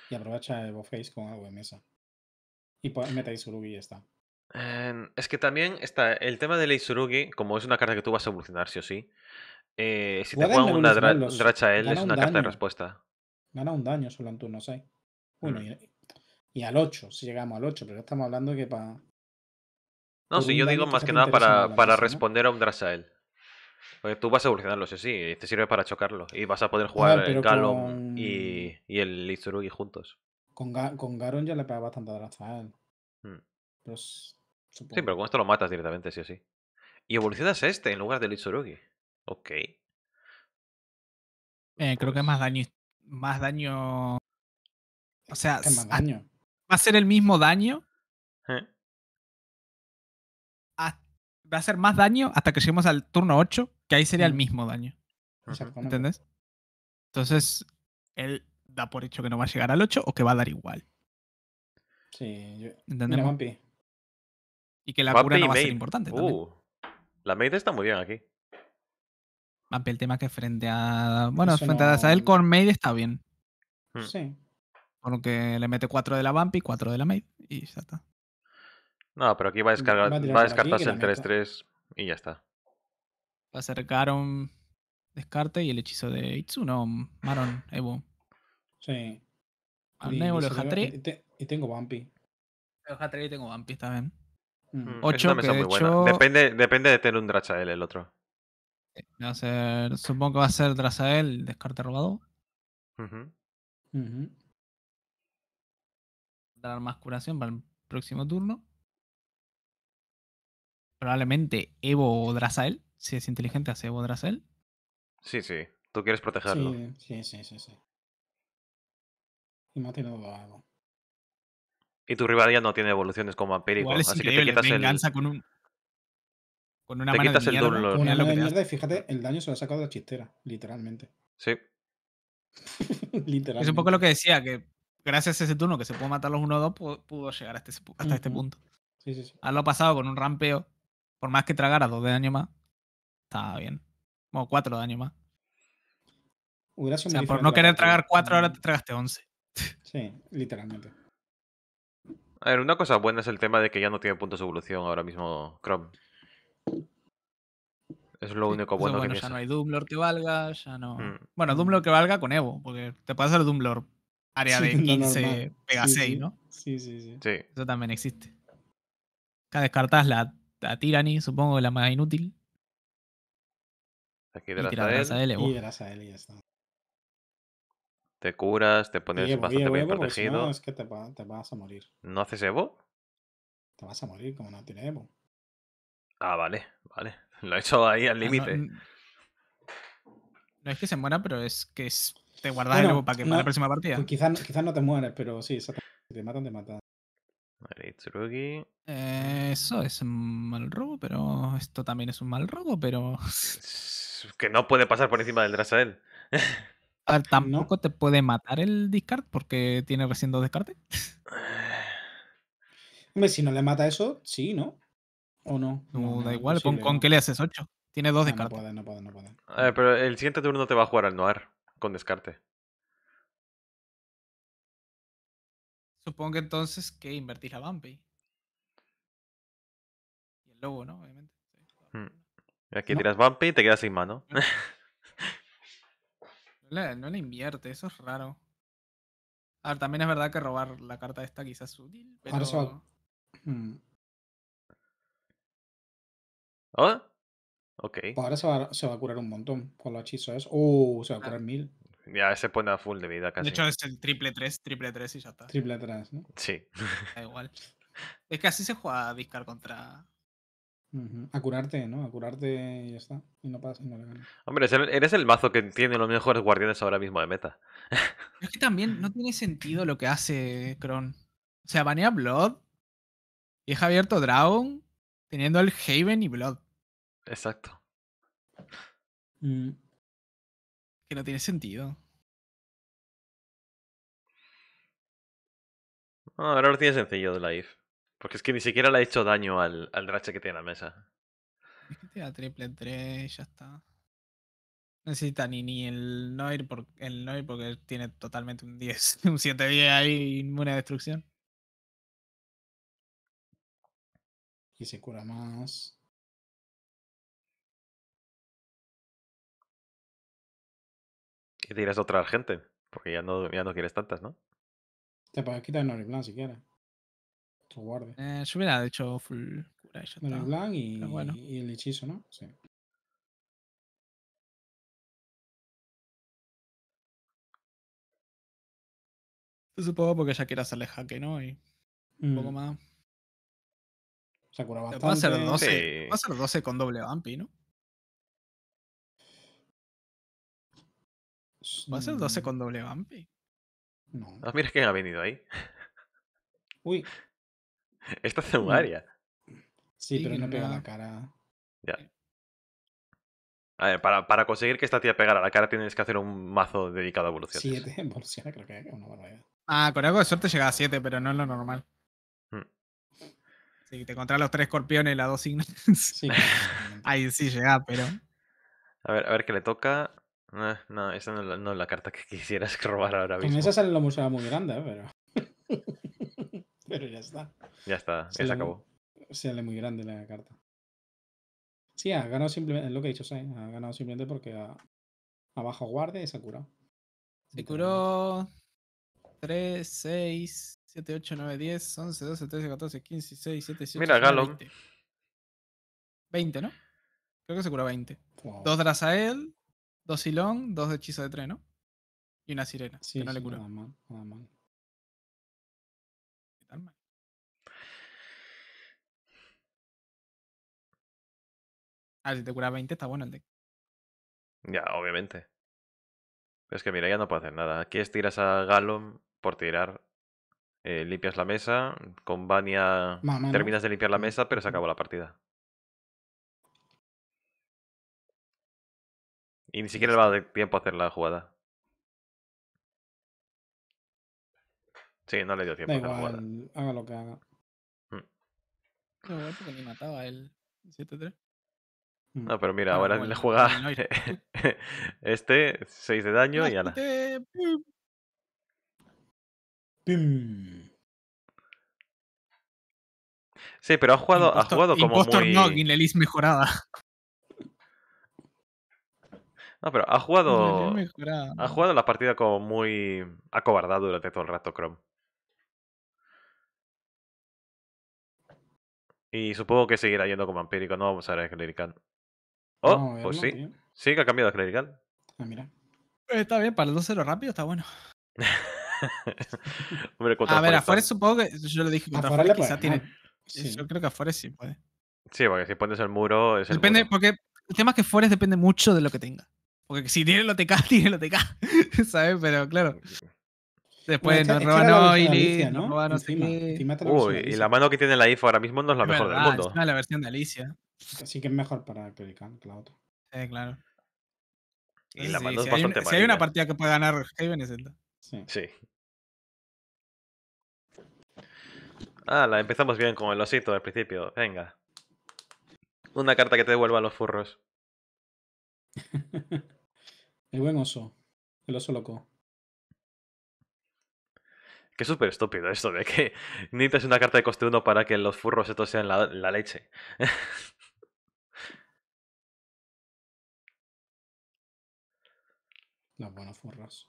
Y aprovecha el face con algo en mesa. Y pues, meta Isurugi y ya está. Em, es que también está el tema del Isurugi, como es una carta que tú vas a evolucionar sí o sí. Eh, si te juegan una a él es una carta de respuesta. Gana un daño solo en turno 6. Bueno, mm. y, y al 8, si llegamos al 8, pero estamos hablando que para... No, si yo digo más que nada para, para responder a un Drasael. Porque tú vas a evolucionarlo, sí, sí, te sirve para chocarlo. Y vas a poder jugar el y, y, el Litsurugi juntos. Con, con Garon ya le pega bastante a hmm. Sí, pero con esto lo matas directamente, sí o sí. Y evolucionas este en lugar del Litsurugi. Ok. Eh, creo que más daño. Más daño. O sea, más daño va a ser el mismo daño. Ah, va a ser más daño hasta que lleguemos al turno 8, que ahí sería el mismo daño. ¿Entendés? Entonces, él da por hecho que no va a llegar al 8 o que va a dar igual. Sí, yo... Mira, Y que la cura no va a ser importante. Uh, la Maid está muy bien aquí. Vampi, el tema que frente a. Bueno, frente a él con Maid está bien. Hmm. Sí. Con que le mete 4 de la Vampy, 4 de la Maid y ya está. No, pero aquí va a, mm, descargar, va a, descartarse el 3-3 y ya está. Va a ser un descarte y el hechizo de Itsuno, Maron, Evo. Sí. Al Y tengo Vampy. El h 3 y tengo Vampy está bien. 8 mm. mm, hecho... depende, depende de tener un Drachael el otro. Va a ser, supongo que va a ser Drachael descarte robado. Uh -huh dar más curación para el próximo turno. Probablemente Evo o Drazael. Si es inteligente, hace Evo o Sí, sí. Tú quieres protegerlo. Sí, sí, sí, sí. Y me ha a Evo. Y tu rival ya no tiene evoluciones como Vampirico. Así que te quitas Con un... Con una mano de el mierda. fíjate, el daño se lo ha sacado de la chistera, literalmente. Sí. [laughs] literalmente. Es un poco lo que decía, que gracias a ese turno que se pudo matar los 1-2, pudo, llegar hasta, este, hasta este punto. Sí, sí, sí. Ah, lo pasado con un rampeo, por más que tragara 2 de daño más, estaba bien. o 4 de daño más. Uy, o sea, por no querer tragar 4, ahora te tragaste 11. [laughs] Sí, literalmente. A ver, una cosa buena es el tema de que ya no tiene puntos de evolución ahora mismo Chrome. Es lo único bueno, que Ya no hay Doomlord que valga, ya no. Mm. Bueno, Doomlord que valga con Evo, porque te pasa hacer Doomlord área de 15 pega 6, ¿no? Sí, sí, sí, Eso también existe. Acá descartás la, la Tyranny, supongo que la más inútil. Aquí de él Y él y ya está. Te curas, te pones bastante bien protegido. no, es que te, vas a morir. ¿No haces Evo? Te vas a morir como no tiene Evo. Ah, vale, vale. [laughs] Lo he hecho ahí al ah, límite. no, es que se muera, pero es que es te guardas el para, que, para la próxima partida. Pues quizás, no te mueres, pero sí, Si te matan, te matan. eso es un mal robo, pero esto también es un mal robo, pero. Que no puede pasar por encima del Drasael. A ver, [laughs] tampoco te puede matar el discard porque tiene recién dos descartes. Hombre, si no le mata eso, sí, ¿no? ¿O no? Uh, no, da igual, ¿Con, ¿con, qué le haces ocho? Tiene dos ah, descartes. No puede, no puede, no puede. A pero el siguiente turno te va a jugar al Noir con descarte. Supongo entonces que invertís la Bumpy. Y el lobo, ¿no? Obviamente. Hmm. aquí tiras Bumpy y te quedas sin mano. [laughs] No, le, invierte, eso es raro. A ver, también es verdad que robar la carta esta quizás es útil, pero... [clears throat] Hmm. ¿Ah? ahora se va, a curar un montón con los hechizos Uh, se va a ah. curar mil. Ya se pone a full de vida casi. De hecho, es el triple 3, triple 3 y ya está. Triple 3, ¿no? Sí. [laughs] Da igual. Es que así se juega a discar contra. A curarte, ¿no? A curarte y ya está. Y no pasa, Hombre, eres el mazo que tiene los mejores guardianes ahora mismo de meta. [laughs] es que también no tiene sentido lo que hace Kron. O sea, banea Blood y es abierto Dragon teniendo el Haven y Blood. Exacto. Mm. Que no tiene sentido. No, ahora lo tiene sencillo de la Porque es que ni siquiera le ha hecho daño al, al rache que tiene en la mesa. Es que tira triple 3, y ya está. necesita ni, ni el Noir porque, el Noir porque tiene totalmente un [laughs] un 7-10 ahí inmune a destrucción. Y se cura más. que tiras otra gente? Porque ya no, quieres tantas, ¿no? Te puedes quitar Noriblan si quieres. Tu guardia. Eh, se hubiera hecho full cura eso Noriblan y, y el hechizo, ¿no? Sí. Supongo porque ya quiere hacerle jaque, ¿no? Y un poco mm. más. Se cura bastante. Va a ser 12, va a ser 12 con doble vampi, ¿no? ¿Va a ser 12 mm. con doble vampi? No. Ah, mira quién ha venido ahí. Uy. [laughs] Esta es un área. Sí, pero no pega la cara. Ya. Eh. A ver, para, para, conseguir que esta tía pegara la cara tienes que hacer un mazo dedicado a evolucionar. 7 evoluciones, [laughs] creo que es una barbaridad. Ah, con algo de suerte llega a 7, pero no es lo normal. Hmm. sí, te encontrás los tres escorpiones y las dos signos. Sí. [laughs] Ahí sí llega, pero. A ver, a ver qué le toca. Ah, no, esa no, es la carta que [laughs] quisieras robar ahora mismo. En esa sale la museo muy grande, ¿eh? pero. [laughs] pero ya está. Ya está, se acabó. Sale muy grande la carta. Sí, ha ganado simplemente, es lo que he dicho, Sai. Ha ganado simplemente porque ha, ha bajado guardia y se ha curado. Se curó 3, 6, 7, 8, 9, 10, 11, 12, 13, 14, 15, 16, 17, 18. Mira, Galo. 20. ¿no? Creo que se curó 20. Wow. Dos Drazael, Dos Silón, dos hechizos de tren, ¿no? Y una sirena, sí, que no le cura. Nada A ah, si te cura 20 está bueno el deck. Ya, obviamente. es que mira, ya no puede hacer nada. Aquí tiras a Galum por tirar. Eh, limpias la mesa. Con Vania terminas de limpiar la mesa, pero se acabó la partida. Y ni siquiera le va a dar tiempo a hacer la jugada. Sí, no le dio tiempo da a hacer la jugada. Haga lo que haga. Hmm. porque ni mataba el 7-3. Mm. No, pero mira, ahora bueno, le juega [laughs] este, 6 de daño y ala. Te... ¡Pum! ¡Pum! Sí, pero ha jugado, Impostor, ha jugado como Impostor muy... no, Elise mejorada. No, pero ha jugado. Ha jugado la partida como muy acobardado durante todo el rato, Chrome. Y supongo que seguirá yendo como empírico, no vamos a ver a Clerical. Oh, pues sí. Sí que ha cambiado a Clerical. Ah, eh, está bien, para el 2-0 rápido está bueno. [laughs] a ver, afuera supongo que. Yo lo dije, contra afuera, quizás tiene. Eh, sí. Yo creo que afuera sí puede. Sí, porque si pones el muro. el depende, porque el tema es que afuera depende mucho de lo que tenga. Porque si tiene el OTK, [laughs] tiene el OTK. ¿Sabes? Pero claro. Después nos roban Alicia, ¿no? nos roban Uy, y la mano que tiene la IFO ahora mismo no es la mejor del mundo. Es la versión de Alicia. Así que es mejor para Pelican que la otra. Eh, claro. Y la mano es si bastante hay, Si hay una partida que puede ganar Haven es esta. Sí. sí. Ah, la empezamos bien con el osito al principio. Venga. Una carta que te devuelva los furros. [laughs] El buen oso. El oso loco. Qué súper estúpido esto de que [laughs] necesitas una carta de coste 1 para que los furros estos sean la, la leche. [laughs] los buenos furros.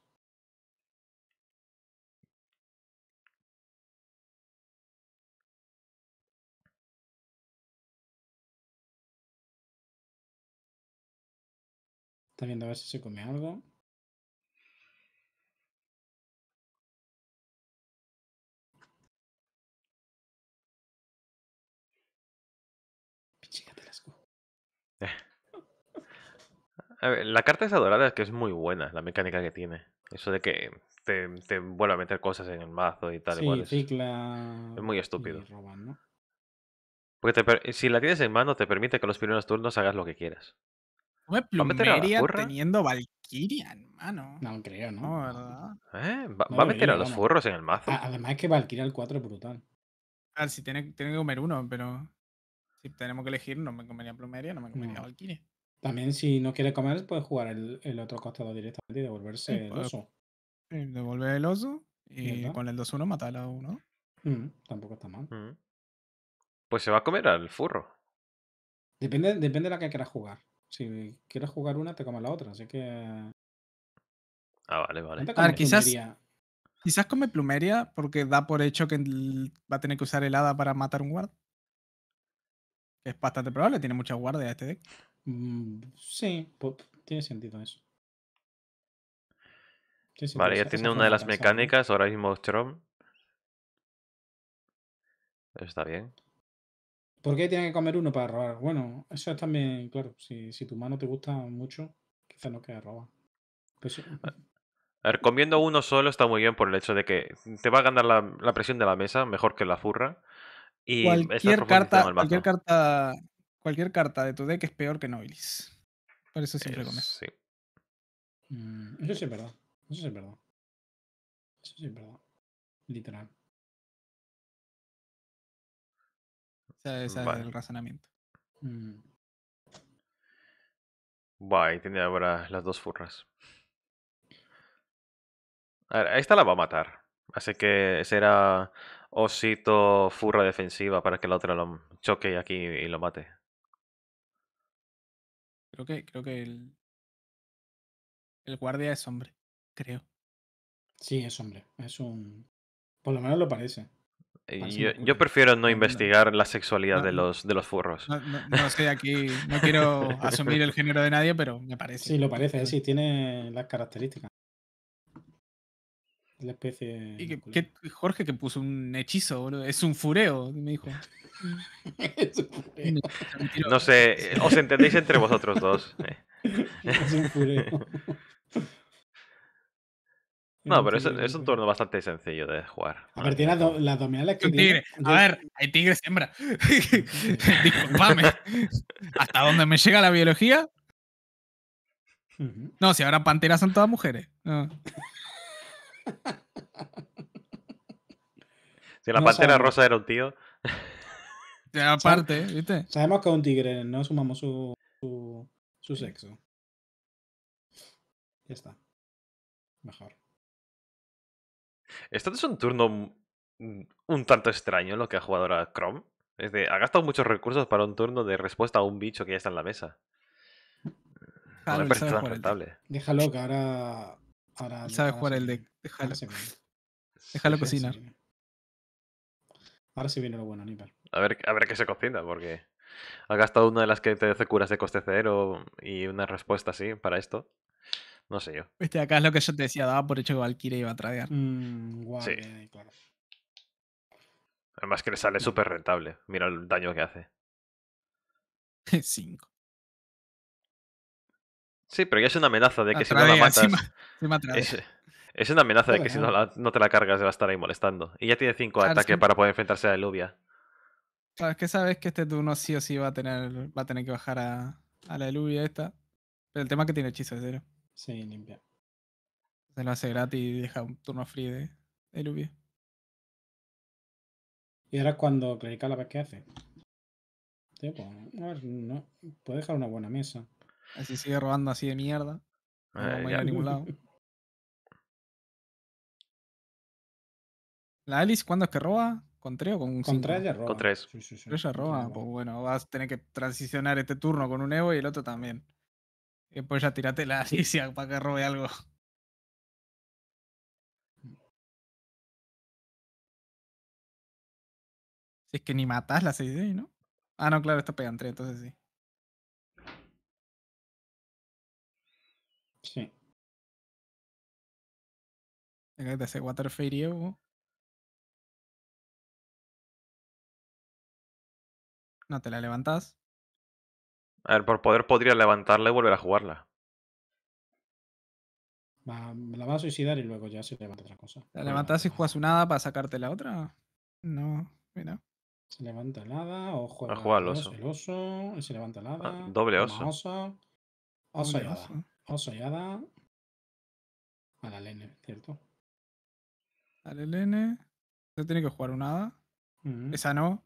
Está viendo a ver si se come algo. [laughs] A ver, la carta es dorada es que es muy buena la mecánica que tiene. Eso de que te, te vuelve a meter cosas en el mazo y tal. igual es, muy estúpido. Porque si la tienes en mano, te permite que los primeros turnos hagas lo que quieras me plumeria teniendo Valkyria, hermano? No creo, ¿no? ¿Eh? ¿Va, a meter a los furros en el mazo? Además es que Valkyria el 4 es brutal. Ah, si tiene, tiene, que comer uno, pero si tenemos que elegir, no me comería Plumeria, no me comería Valkyria. También si no quiere comer, puede jugar el, otro costado directamente y devolverse el oso. Devolver el oso y con el 2-1 matar a uno. Mm, tampoco está mal. Mm. Pues se va a comer al furro. Depende, depende de la que quieras jugar. Si quieres jugar una, te comes la otra, así que. Ah, vale, vale. quizás. Quizás come plumeria porque da por hecho que va a tener que usar helada para matar un guard. Es bastante probable, tiene mucha guardia este deck. Mm, sí, tiene sentido eso. vale, ya tiene una de las mecánicas, ahora mismo Strom. Está bien. ¿Por qué tiene que comer uno para robar? Bueno, eso también, claro, si, si tu mano te gusta mucho, quizás no quede roba. Pues a ver, comiendo uno solo está muy bien por el hecho de que te va a ganar la, presión de la mesa mejor que la furra. Y cualquier carta, cualquier carta, de tu deck es peor que Noilis. Por eso siempre eh, comes. Sí. Mm, eso sí es verdad. Eso sí es verdad. Eso sí es verdad. Literal. del el razonamiento. Mm. Va, tiene ahora las dos furras A ver, esta la va a matar. Así que será osito furra defensiva para que la otra lo choque aquí y lo mate. Creo que, creo que el, el guardia es hombre, creo. Sí, es hombre. Es un. Por lo menos lo parece. Yo, prefiero no investigar la sexualidad de, los, de los furros. No, aquí, no quiero [laughs] asumir el género de nadie, pero me parece. Sí, lo parece, sí, tiene las características. La especie. ¿Y Jorge que puso un hechizo, Es un fureo, me dijo. [laughs] No sé, os entendéis entre vosotros dos. [laughs] es un fureo. No, pero es, un turno bastante sencillo de jugar. A ver, tiene las, que A ver, hay tigres hembra. [laughs] Disculpame. Hasta dónde me llega la biología. No, si ahora panteras son todas mujeres. Si la pantera rosa era un tío. Aparte, ¿viste? Sabemos que es un tigre, no sumamos su, su sexo. Ya está. Mejor. Esto es un turno mm, un tanto extraño lo que ha jugado ahora Chrome. Es de, ha gastado muchos recursos para un turno de respuesta a un bicho que ya está en la mesa. no rentable. Déjalo que ahora. ahora sabe jugar el deck. Déjalo. Déjalo cocinar. Ahora sí viene lo bueno, Aníbal. A ver, a ver qué se cocina, porque ha gastado una de las que te hace curas de coste cero y una respuesta así para esto. No sé yo. Este acá es lo que yo te decía, daba por hecho que Valkyrie iba a tradear. Mm, sí. claro. Además que le sale súper rentable. Mira el daño que hace. 5. [laughs] Sí, pero ya es una amenaza de que si no la matas. es, una amenaza de que si no, la, no te la cargas, va a estar ahí molestando. Y ya tiene 5 de ataques para poder enfrentarse a Eluvia. Claro, es que sabes que este turno sí o sí va a tener, va a tener que bajar a, a la Eluvia esta. Pero el tema es que tiene hechizo de cero. Sí, limpia. Se lo hace gratis y deja un turno free de, Y ahora cuando clerica la vez que hace. Sí, pues, no. Puede dejar una buena mesa. si sigue robando así de mierda. No a ningún lado. [laughs] ¿La Alice cuándo es que roba? ¿Con tres, o con un Con tres. ya roba. roba. Pues bueno, vas a tener que transicionar este turno con un Evo y el otro también. Que pues ya tírate la sí [laughs] para que robe algo. Si es que ni matas la 6 ¿no? Ah, no, claro, esto pega entre, entonces sí. Sí. Acá te hace Water Fairy eh, No te la levantas. A ver, por poder podría levantarla y volver a jugarla. Va, la va a suicidar y luego ya se levanta otra cosa. ¿La levantas y juegas una hada para sacarte la otra? No, mira. Se levanta el hada o juega, el, oso. el oso. Se levanta el hada. Ah, doble oso. Oso, y hada. Oso y hada. A la Lene, ¿cierto? A la Lene. Se tiene que jugar una hada. Esa no.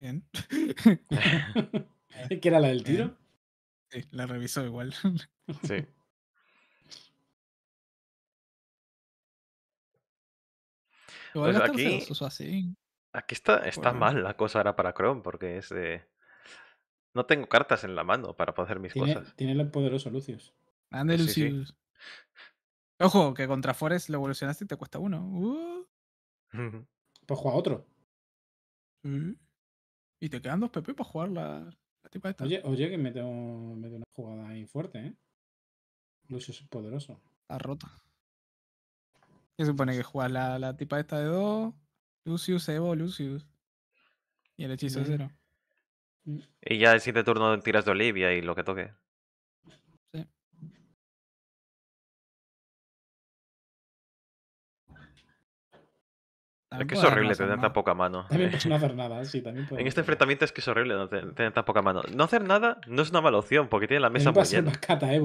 Bien. [laughs] [laughs] ¿Qué era la del tiro? Sí, la reviso igual. Sí. [laughs] pues aquí, así. aquí está, está mal la cosa ahora para Chrome, porque es de... No tengo cartas en la mano para poder hacer mis cosas. Tiene el poderoso Lucius. Ande, Lucius. Ojo, que contra Forest lo evolucionaste y te cuesta uno. Uh. [laughs] pues juega otro. Y te quedan dos PP para jugar la, Oye, que mete, una jugada ahí fuerte, ¿eh? Lucio es poderoso. Está rota Se supone que juega la, la tipa esta de dos Lucius, Evo, Lucius. Y el hechizo es cero. Mm. Y ya el siguiente turno tiras de Olivia y lo que toque. es que es horrible tener tan poca mano. También [laughs] puedes no hacer nada, sí, también En este enfrentamiento es que es horrible no tener tan poca mano. No hacer nada no es una mala opción, porque tiene la mesa muy llena. Eh, pues,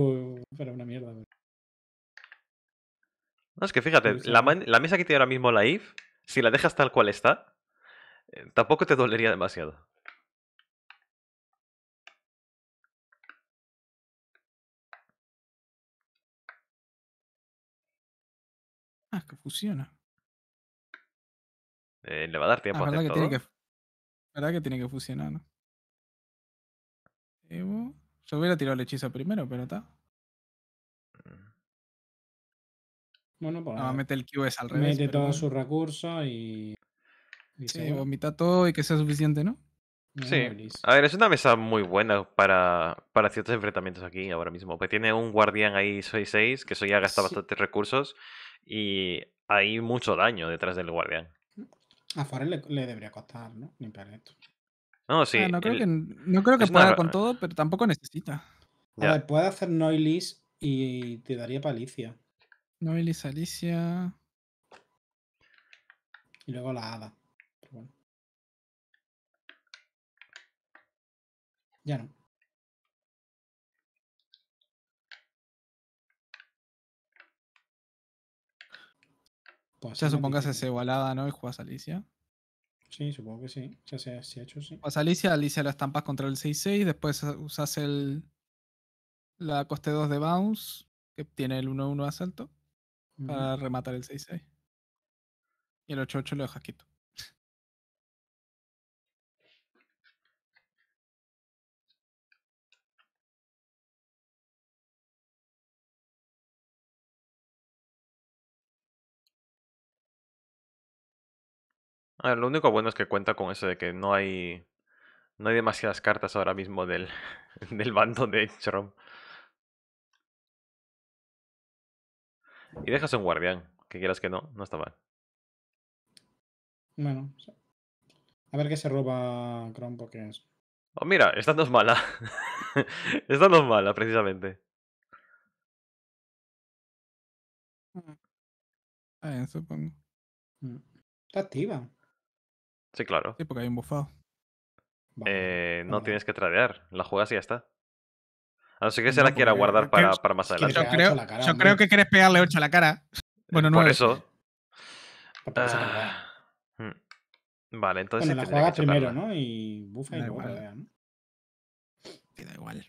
pues. No, es que fíjate, La, mesa que tiene ahora mismo la IF, si la dejas tal cual está, eh, tampoco te dolería demasiado. Ah, es que funciona. Eh, le va a dar tiempo a verdad que tiene que fusionar, ¿no? Yo hubiera tirado el hechizo primero, pero está. Mm. Bueno, pues. a mete el QS al revés. Mete todos sus recursos y. vomita todo y que sea suficiente, ¿no? Sí. A ver, es una mesa muy buena para, para ciertos enfrentamientos aquí ahora mismo. Porque tiene un guardián ahí 6-6, que eso ya gasta gastado bastantes recursos. Y hay mucho daño detrás del guardián. A le, debería costar, ¿no? Limpiar esto. No, sí. Ah, no, creo que, pueda con todo, pero tampoco necesita. A ver, puede hacer Noilis y te daría palicia. Noilis, Alicia. Y luego la hada. Ya no. O sea, ese esa igualada, ¿no? Y juegas a Alicia. Sí, supongo que sí. Ya se, ha hecho, sí. Juegas a Alicia, Alicia la estampas contra el 6-6, después usas el. La coste 2 de bounce, que tiene el 1-1 asalto, para rematar el 6-6. Y el 8-8 lo dejas quito. A ah, lo único bueno es que cuenta con eso de que no hay. No hay demasiadas cartas ahora mismo del, [laughs] del bando de Chrom. Y dejas un guardián, que quieras que no, no está mal. Bueno, a ver qué se roba Chrome porque es. Oh, mira, esta no es mala. [laughs] esta no es mala, precisamente. Mm. Ah, supongo. Mm. Está activa. Sí, claro. Sí, porque hay un buffado. Eh, no tienes que tradear, la juegas y ya está. A no ser que se la quiera guardar para, para más adelante. Yo creo, yo creo que quieres pegarle 8 a la cara. Bueno, no. Por eso. Ah, hmm. vale, entonces. Bueno, la juegas primero, ¿no? Y buffa y luego ¿no? Te da igual.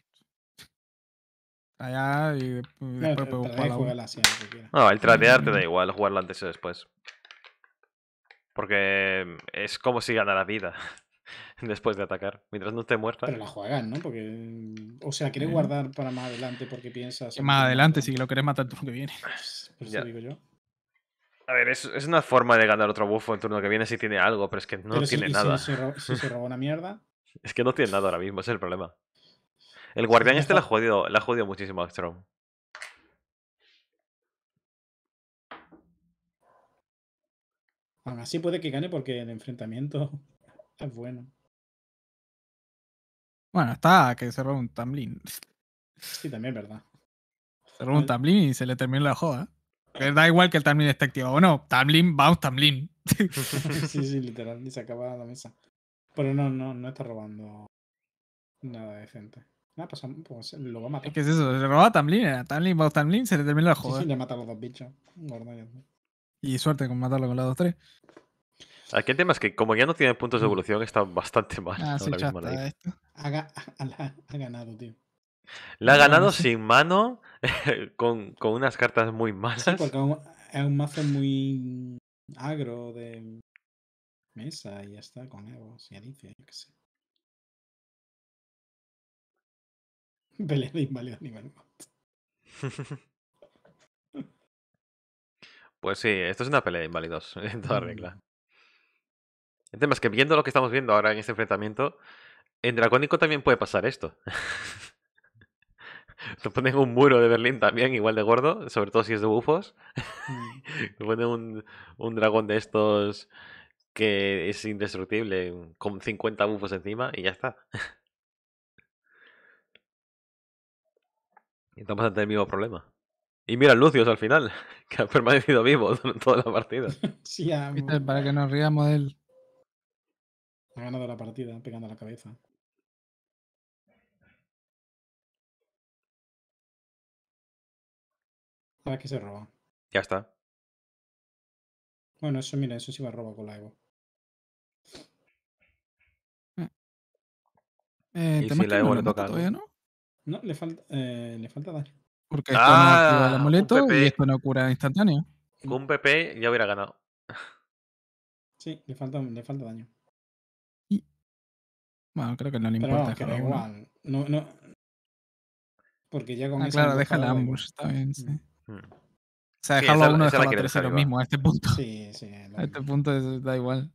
Allá y después no, la siguiente. No, el tradear te da mm. igual, Jugarlo antes o después. Porque es como si gana la vida [laughs] después de atacar. Mientras no esté muerta. Pero la juegan, ¿no? Porque. O sea, quieres eh. guardar para más adelante porque piensas. Más adelante, si lo quieres matar el turno que viene. [laughs] Pues, eso digo yo. A ver, es, es, una forma de ganar otro buffo en turno que viene si tiene algo, pero es que no tiene nada. Si, se robó una mierda. [laughs] es que no tiene nada ahora mismo, ese es el problema. El pues guardián este la ha jodido, ha jodido muchísimo a Aún así puede que gane porque el enfrentamiento [laughs] es bueno. Bueno, está que se roba un Tamlin. Sí, también es verdad. Se roba un Tamlin y se le terminó la joda. da igual que el Tamlin esté activado o no. Tamlin, vamos, Tamlin. [laughs] sí, sí, literal. Y se acaba la mesa. Pero no, no, no está robando nada decente. Nada, pues, pues lo va a matar. ¿Qué es eso, se roba Tamlin, era Tamlin, vamos Tamlin, se le terminó la joda. Sí, le mata a los dos bichos. Gordo, y suerte con matarlo con la 2-3. Aquí el tema es que como ya no tiene puntos de mm. evolución, está bastante mal. Ha, ganado, tío. La ha ganado sin mano, [laughs] con, con, unas cartas muy malas. es un mazo muy agro de mesa y ya está, con Evos y Alicia, yo qué sé. [laughs] Pelea de inválido nivel. [laughs] Pues sí, esto es una pelea de inválidos, [laughs] en toda mm. regla. El tema es que viendo lo que estamos viendo ahora en este enfrentamiento, en dragónico también puede pasar esto. Te [laughs] ponen un muro de Berlín también, igual de gordo, sobre todo si es de bufos. Te mm. [laughs] ponen un, un dragón de estos que es indestructible, con 50 bufos encima y ya está. Y estamos ante el mismo problema. Y mira, Lucius al final, [laughs] que ha permanecido vivo [laughs] durante toda la partida. [laughs] sí, a... para que nos riamos de él. Ha ganado la partida pegando la cabeza. A ver se roba. Ya está. Bueno, eso mira, eso sí va a robar con la Evo. Mm. Eh, ¿Y si la Evo le toca todavía, ¿no? No, le falta, eh, le falta daño. Porque esto no activa el ah, amuleto y esto no cura instantáneo. Con un PP ya hubiera ganado. Sí, le falta, le falta daño. Y... Bueno, creo que no le importa. Pero igual. No, no. Porque ya con ah, Claro, deja ambos también. sí. Mm. Mm. O sea, dejarlo a uno, dejarlo a tres es lo mismo a este punto. Sí, sí. [laughs] A este punto da igual.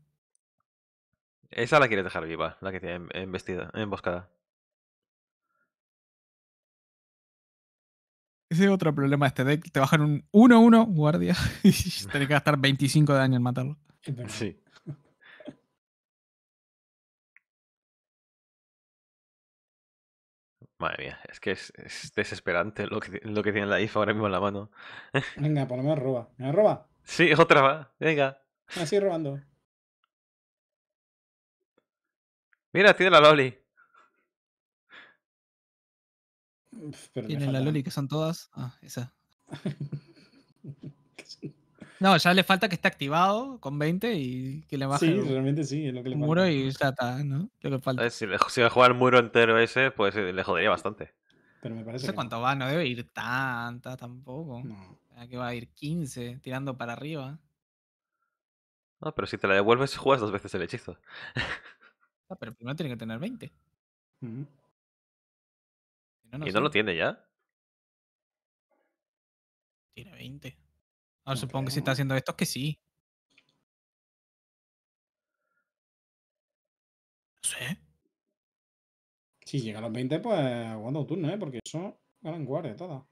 Esa la quieres dejar viva, la que tiene em, embestida, emboscada. Ese es otro problema este deck. Te bajan un 1-1 guardia [laughs] y que gastar 25 de daño en matarlo. Sí. Madre mía, es que es, desesperante lo que, lo que, tiene la IFA ahora mismo en la mano. [laughs] Venga, por lo menos roba. ¿Me roba? Sí, otra va. Venga. Así ah, robando. Mira, tiene la Loli. Tiene la Loli que son todas. Ah, esa. [laughs] no, ya le falta que esté activado con 20 y que le baje. Sí, el, realmente Muro y ya está, ¿no? Si, le, va a jugar el muro entero ese, pues eh, le jodería bastante. Pero me parece. No sé que cuánto va, no debe ir tanta tampoco. Ah, que va a ir 15 tirando para arriba. No, pero si te la devuelves, juegas dos veces el hechizo. Ah, pero primero tiene que tener 20. Mm ¿Y no lo tiene ya? Tiene 20. Ahora supongo que si está haciendo esto es que sí. No sé. Si llega a los 20, pues aguanta un turno, ¿eh? Porque eso ganan guardia todo.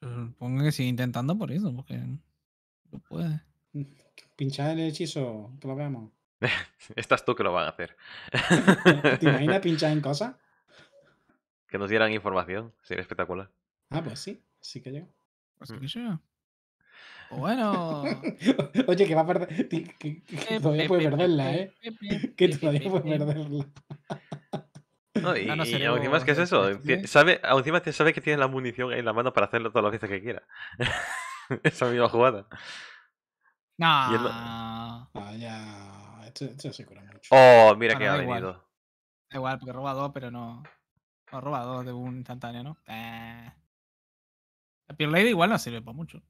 Supongo que sigue intentando por eso, porque no puede. [laughs] Pinchar el hechizo, que lo veamos. [laughs] Estás tú que lo van a hacer. [laughs] ¿Te imaginas pinchar en cosa? que nos dieran información. Sería espectacular. Ah, pues sí, sí que llega. Pues mm. Bueno. [laughs] Oye, que va a perder. Que, todavía puede perderla, ¿eh? Que todavía puede perderla. No, y, no, ¿qué que es eso, sabe, encima sabe que tiene la munición en la mano para hacerlo todas las veces que quiera. [laughs] Esa misma jugada. No. Lo... No, ah, ya. Esto, se cura mucho. Oh, mira que ha venido. Igual. Da igual, porque roba robado, pero no ha robado de un instantáneo, ¿no? Eh. La Pure Lady igual no sirve para mucho. O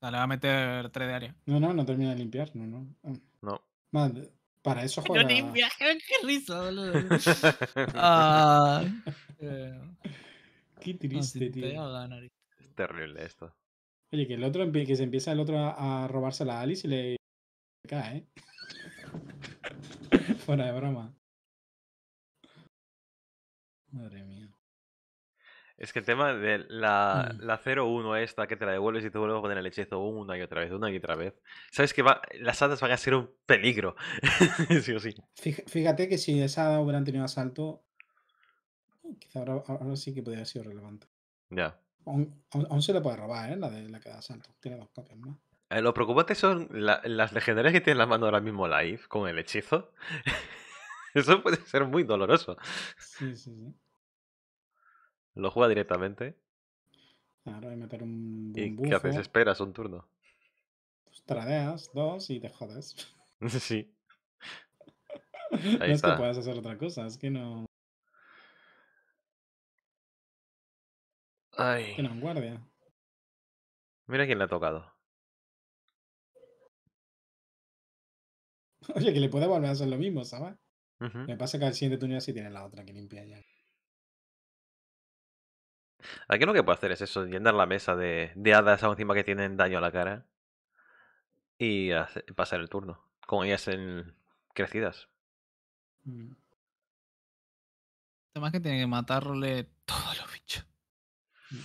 sea, le va a meter 3 de área. No, no, no termina de limpiar, no, no. Ah. No. para eso juega. No limpia, [laughs] qué risa, boludo. [laughs] Ah. [laughs] Eh. Qué triste, tío. Es terrible esto. Oye, que el otro que se empieza el otro a, robarse la Alice y le cae, ¿eh? Fuera de broma. Madre mía. Es que el tema de la, mm. la 0-1 esta que te la devuelves y te vuelves a poner el hechizo una y otra vez, una y otra vez. Sabes que las hadas van a ser un peligro. [laughs] sí o sí. Fíjate que si esa hada hubieran tenido asalto, quizá ahora, sí que podría haber sido relevante. Ya. Aún, se le puede robar, ¿eh? La de la que da asalto. Tiene dos copias ¿no? Eh, lo preocupante son las legendarias que tienen la mano ahora mismo Live con el hechizo. [laughs] Eso puede ser muy doloroso. Sí, sí, sí. Lo juega directamente. Claro, hay meter un. ¿Y qué haces? Esperas un turno. Pues tradeas dos y te jodas. [laughs] Sí. [laughs] Ahí no es que puedas hacer otra cosa, es que no. Ay. que no, guardia. Mira quién le ha tocado. [laughs] Oye, que le puede volver a hacer lo mismo, ¿sabes? Me pasa que al siguiente turno sí tiene la otra que limpia ya. Aquí lo que puede hacer es eso, llenar la mesa de, de hadas aún encima que tienen daño a la cara y pasar el turno, con ellas en crecidas. Mm. Además que tiene que matarle todos los bichos. Mm.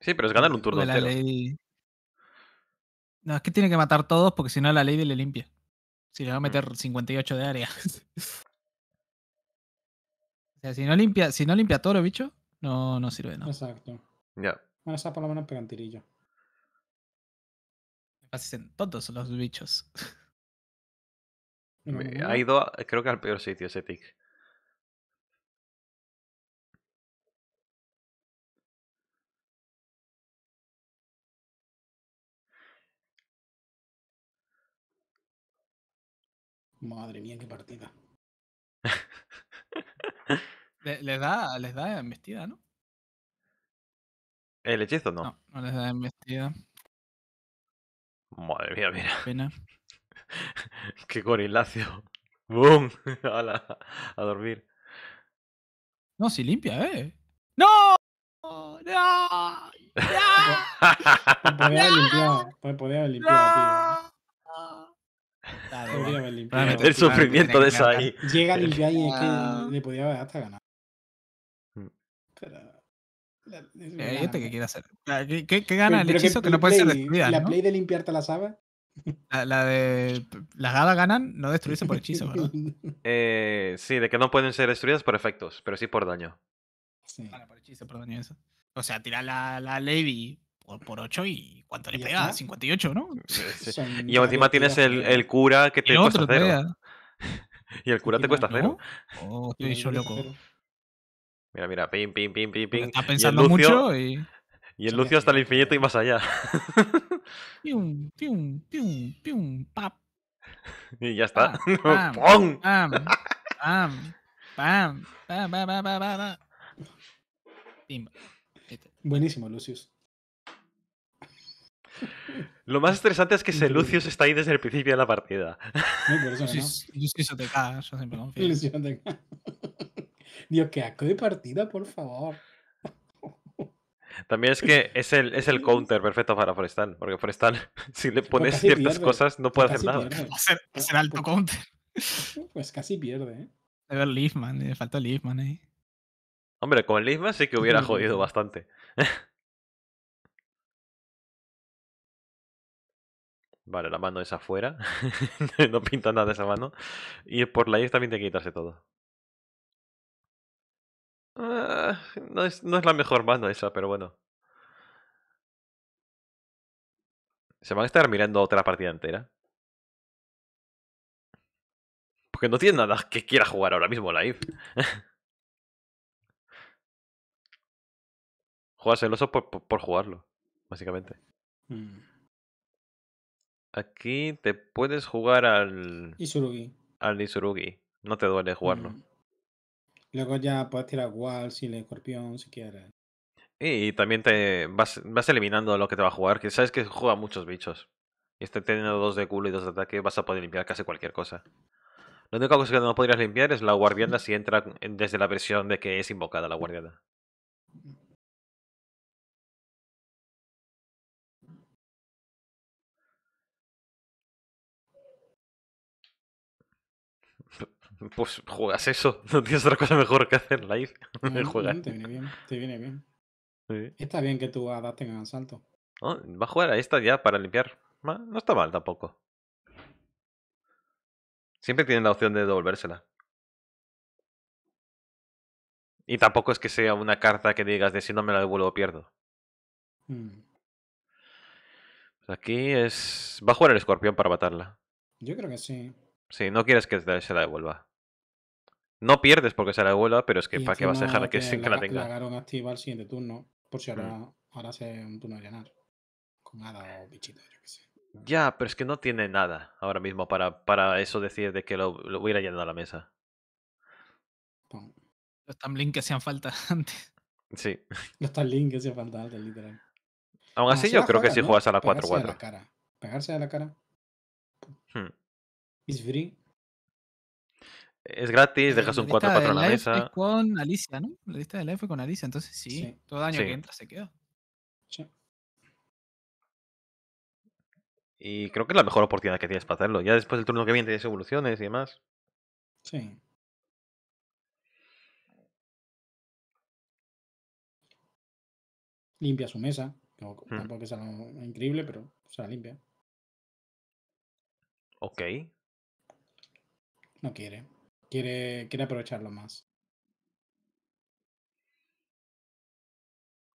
Sí, pero es ganar un turno. La No, es que tiene que matar todos porque si no la Lady le limpia si le va a meter 58 de área. [laughs] o sea, si no limpia, si no limpia bicho, no, no sirve, ¿no? Exacto. Ya. Yeah. Bueno, está por lo menos pegan tirillo. Hacen todos los bichos. Ha ido, creo que al peor sitio ese tick. Madre mía, qué partida. [laughs] les le da, les da embestida, ¿no? ¿El hechizo no? No, no les da embestida. Madre mía, mira. Pena. [laughs] qué gorilacio. ¡Boom! [laughs] a, a dormir. No, si limpia, ¿eh? ¡No! ¡No! ¡No! Pues podría haber limpiado, pues podía haber tío el sufrimiento de esa ahí. Llega a limpiar y es que le podía haber hasta ganar mm. Pero. Eh, que quiere hacer. ¿Qué, qué, gana el hechizo que, no puede ser destruida? ¿La play de limpiarte las sabe? La, la, de. Las hadas ganan no destruirse por hechizo, [laughs] eh, sí, de que no pueden ser destruidas por efectos, pero sí por daño. Sí. Vale, por hechizo, por daño eso. O sea, tirar la, la Lady por 8 y ¿cuánto le pega? 58, ¿no? Y encima tienes el, el, cura que te cuesta cero. Y el cura te cuesta cero. Oh, estoy yo loco. Mira, mira, pim, pim, pim, pim, pim. Está pensando mucho y. Y el Lucio hasta el infinito y más allá. Pium, pium, pium, pium, pap. Y ya está. ¡Pum! Pam, pam, pam, pam, pam, pam, pam, pam. Buenísimo, Lucius. [laughs] Lo más estresante es que Selucius está ahí desde el principio de la partida. por eso Yo [laughs] Dios, qué asco de partida, por favor. También es que es el, es el counter perfecto para Forestan porque Forestan [laughs] si le pues pones ciertas cosas, no pues puede hacer nada. Es pues ser, alto counter. Pues casi pierde, ¿eh? Debe haber Leafman, le eh, falta Leafman ahí. Hombre, con Leafman sí que hubiera jodido bastante. Vale, la mano es afuera. [laughs] no pinta nada esa mano. Y por la X también tiene que quitarse todo. Ah, no, es, no es la mejor mano esa, pero bueno. Se van a estar mirando otra partida entera. Porque no tiene nada que quiera jugar ahora mismo live. [laughs] Juegas el oso por, por, jugarlo, básicamente. Mm. Aquí te puedes jugar al. Isurugi. Al Isurugi. No te duele jugarlo. Luego ya puedes tirar Walls y el escorpión si quieres. Y también te vas, vas eliminando lo que te va a jugar, que sabes que juega muchos bichos. Y este teniendo dos de culo y dos de ataque, vas a poder limpiar casi cualquier cosa. Lo único que no podrías limpiar es la guardiana si entra desde la versión de que es invocada la guardiana. Pues juegas eso, [laughs] no tienes otra cosa mejor que hacer live. Bueno, [laughs] Te viene bien, te viene bien. Está bien que tú adapten al salto. Ah, va a jugar a esta ya para limpiar. No está mal tampoco. Siempre tienen la opción de devolvérsela. Y tampoco es que sea una carta que digas de si no me la devuelvo pierdo. Mm. aquí es... Va a jugar el escorpión para matarla. Yo creo que sí. Sí, no quieres que se la devuelva. No pierdes porque se la devuelva, pero es que ¿para qué vas a dejar que, que la, tenga? La activa siguiente turno, por si ahora, mm. ahora hace un turno de llenar. Con nada o bichito, yo qué sé. Ya, pero es que no tiene nada ahora mismo para, para eso decir de que lo, lo hubiera llenado a la mesa. Pum. Los Tamlin que hacían falta [laughs] antes. Sí. Los Tamlin que hacían falta antes, literal. Aún así, yo creo que si juegas a la 4-4. Pegarse de la cara. Pegarse de la cara. free. Es gratis, dejas un 4 4 en la mesa. con Alicia, ¿no? La lista de live fue con Alicia, entonces sí, todo daño que entra se queda. Sí. Y creo que es la mejor oportunidad que tienes para hacerlo. Ya después del turno que viene tienes evoluciones y demás. Sí. Limpia su mesa. Mm. Tampoco es algo increíble, pero se la limpia. Ok. No quiere quiere, quiere aprovecharlo más.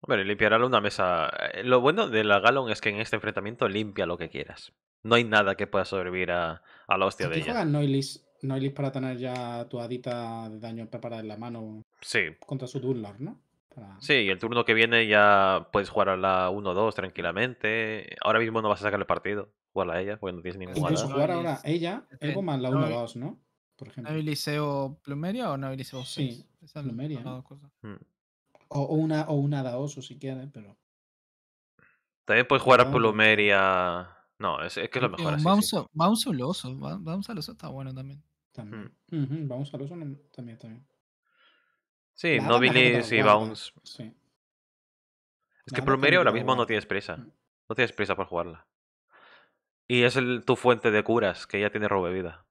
Hombre, limpiará una mesa. Eh, lo bueno de la Galon es que en este enfrentamiento limpia lo que quieras. No hay nada que pueda sobrevivir a, a la hostia de ella. No Noilis, Noilis para tener ya tu hadita de daño preparada en la mano sí. contra su Dunlar, ¿no? Sí, y el turno que viene ya puedes jugar a la 1-2 tranquilamente. Ahora mismo no vas a sacar el partido. Jugarla a ella, porque no tienes ninguna. Incluso jugar ahora ella, algo más la 1-2, ¿no? por ejemplo. Plumeria o Nobiliceo liceo Sí, Esa mm. O, una, o una si quieres, pero. También puedes jugar a Plumeria. No, es, que es lo mejor. Así, vamos, vamos al oso. está bueno también. También. Vamos mm. al oso también, también. Sí, Novilice Nobilis y Bounce. Es que Plumeria ahora mismo no tienes prisa. No tienes prisa por jugarla. Y es tu fuente de curas, que ya tiene robo vida.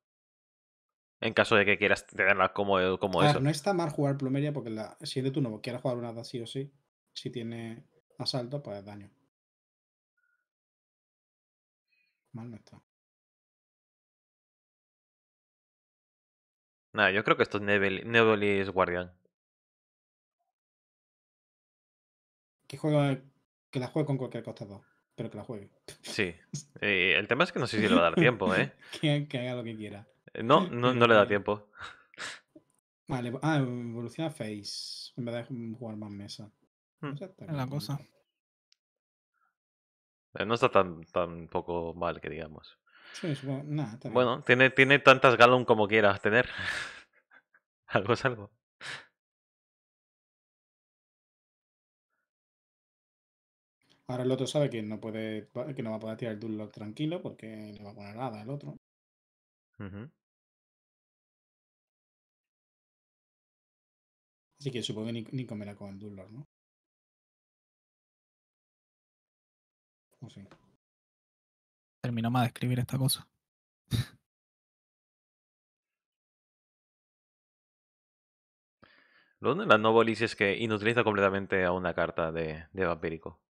En caso de que quieras tenerla como, eh, como eso. No está mal jugar plumeria porque la, si de tu nuevo, quieras jugar una así o sí, si tiene asalto, pues daño. Mal no está. Nada, yo creo que esto es Nebelis Guardian. Que juega, que la juegue con cualquier costado, pero que la juegue. Sí. [laughs] el tema es que no sé si le va a dar tiempo, [laughs] ¿eh? que haga lo que quiera. Eh, no, no, no le da eh, tiempo. Vale, ah, evoluciona Face. En vez de jugar más mesa. Hmm, es la cosa. Eh, no está tan, tan poco mal que digamos. bueno, tiene, tiene tantas galon como quieras tener. [laughs] algo es algo. Ahora el otro sabe que no puede que no va a poder tirar el Dunlock tranquilo porque le va a poner nada al otro. Así que supongo que ni me la con ¿no? O sí. Terminó más de escribir esta cosa. Lo de la Novolis es que inutiliza completamente a una carta de, de vampírico.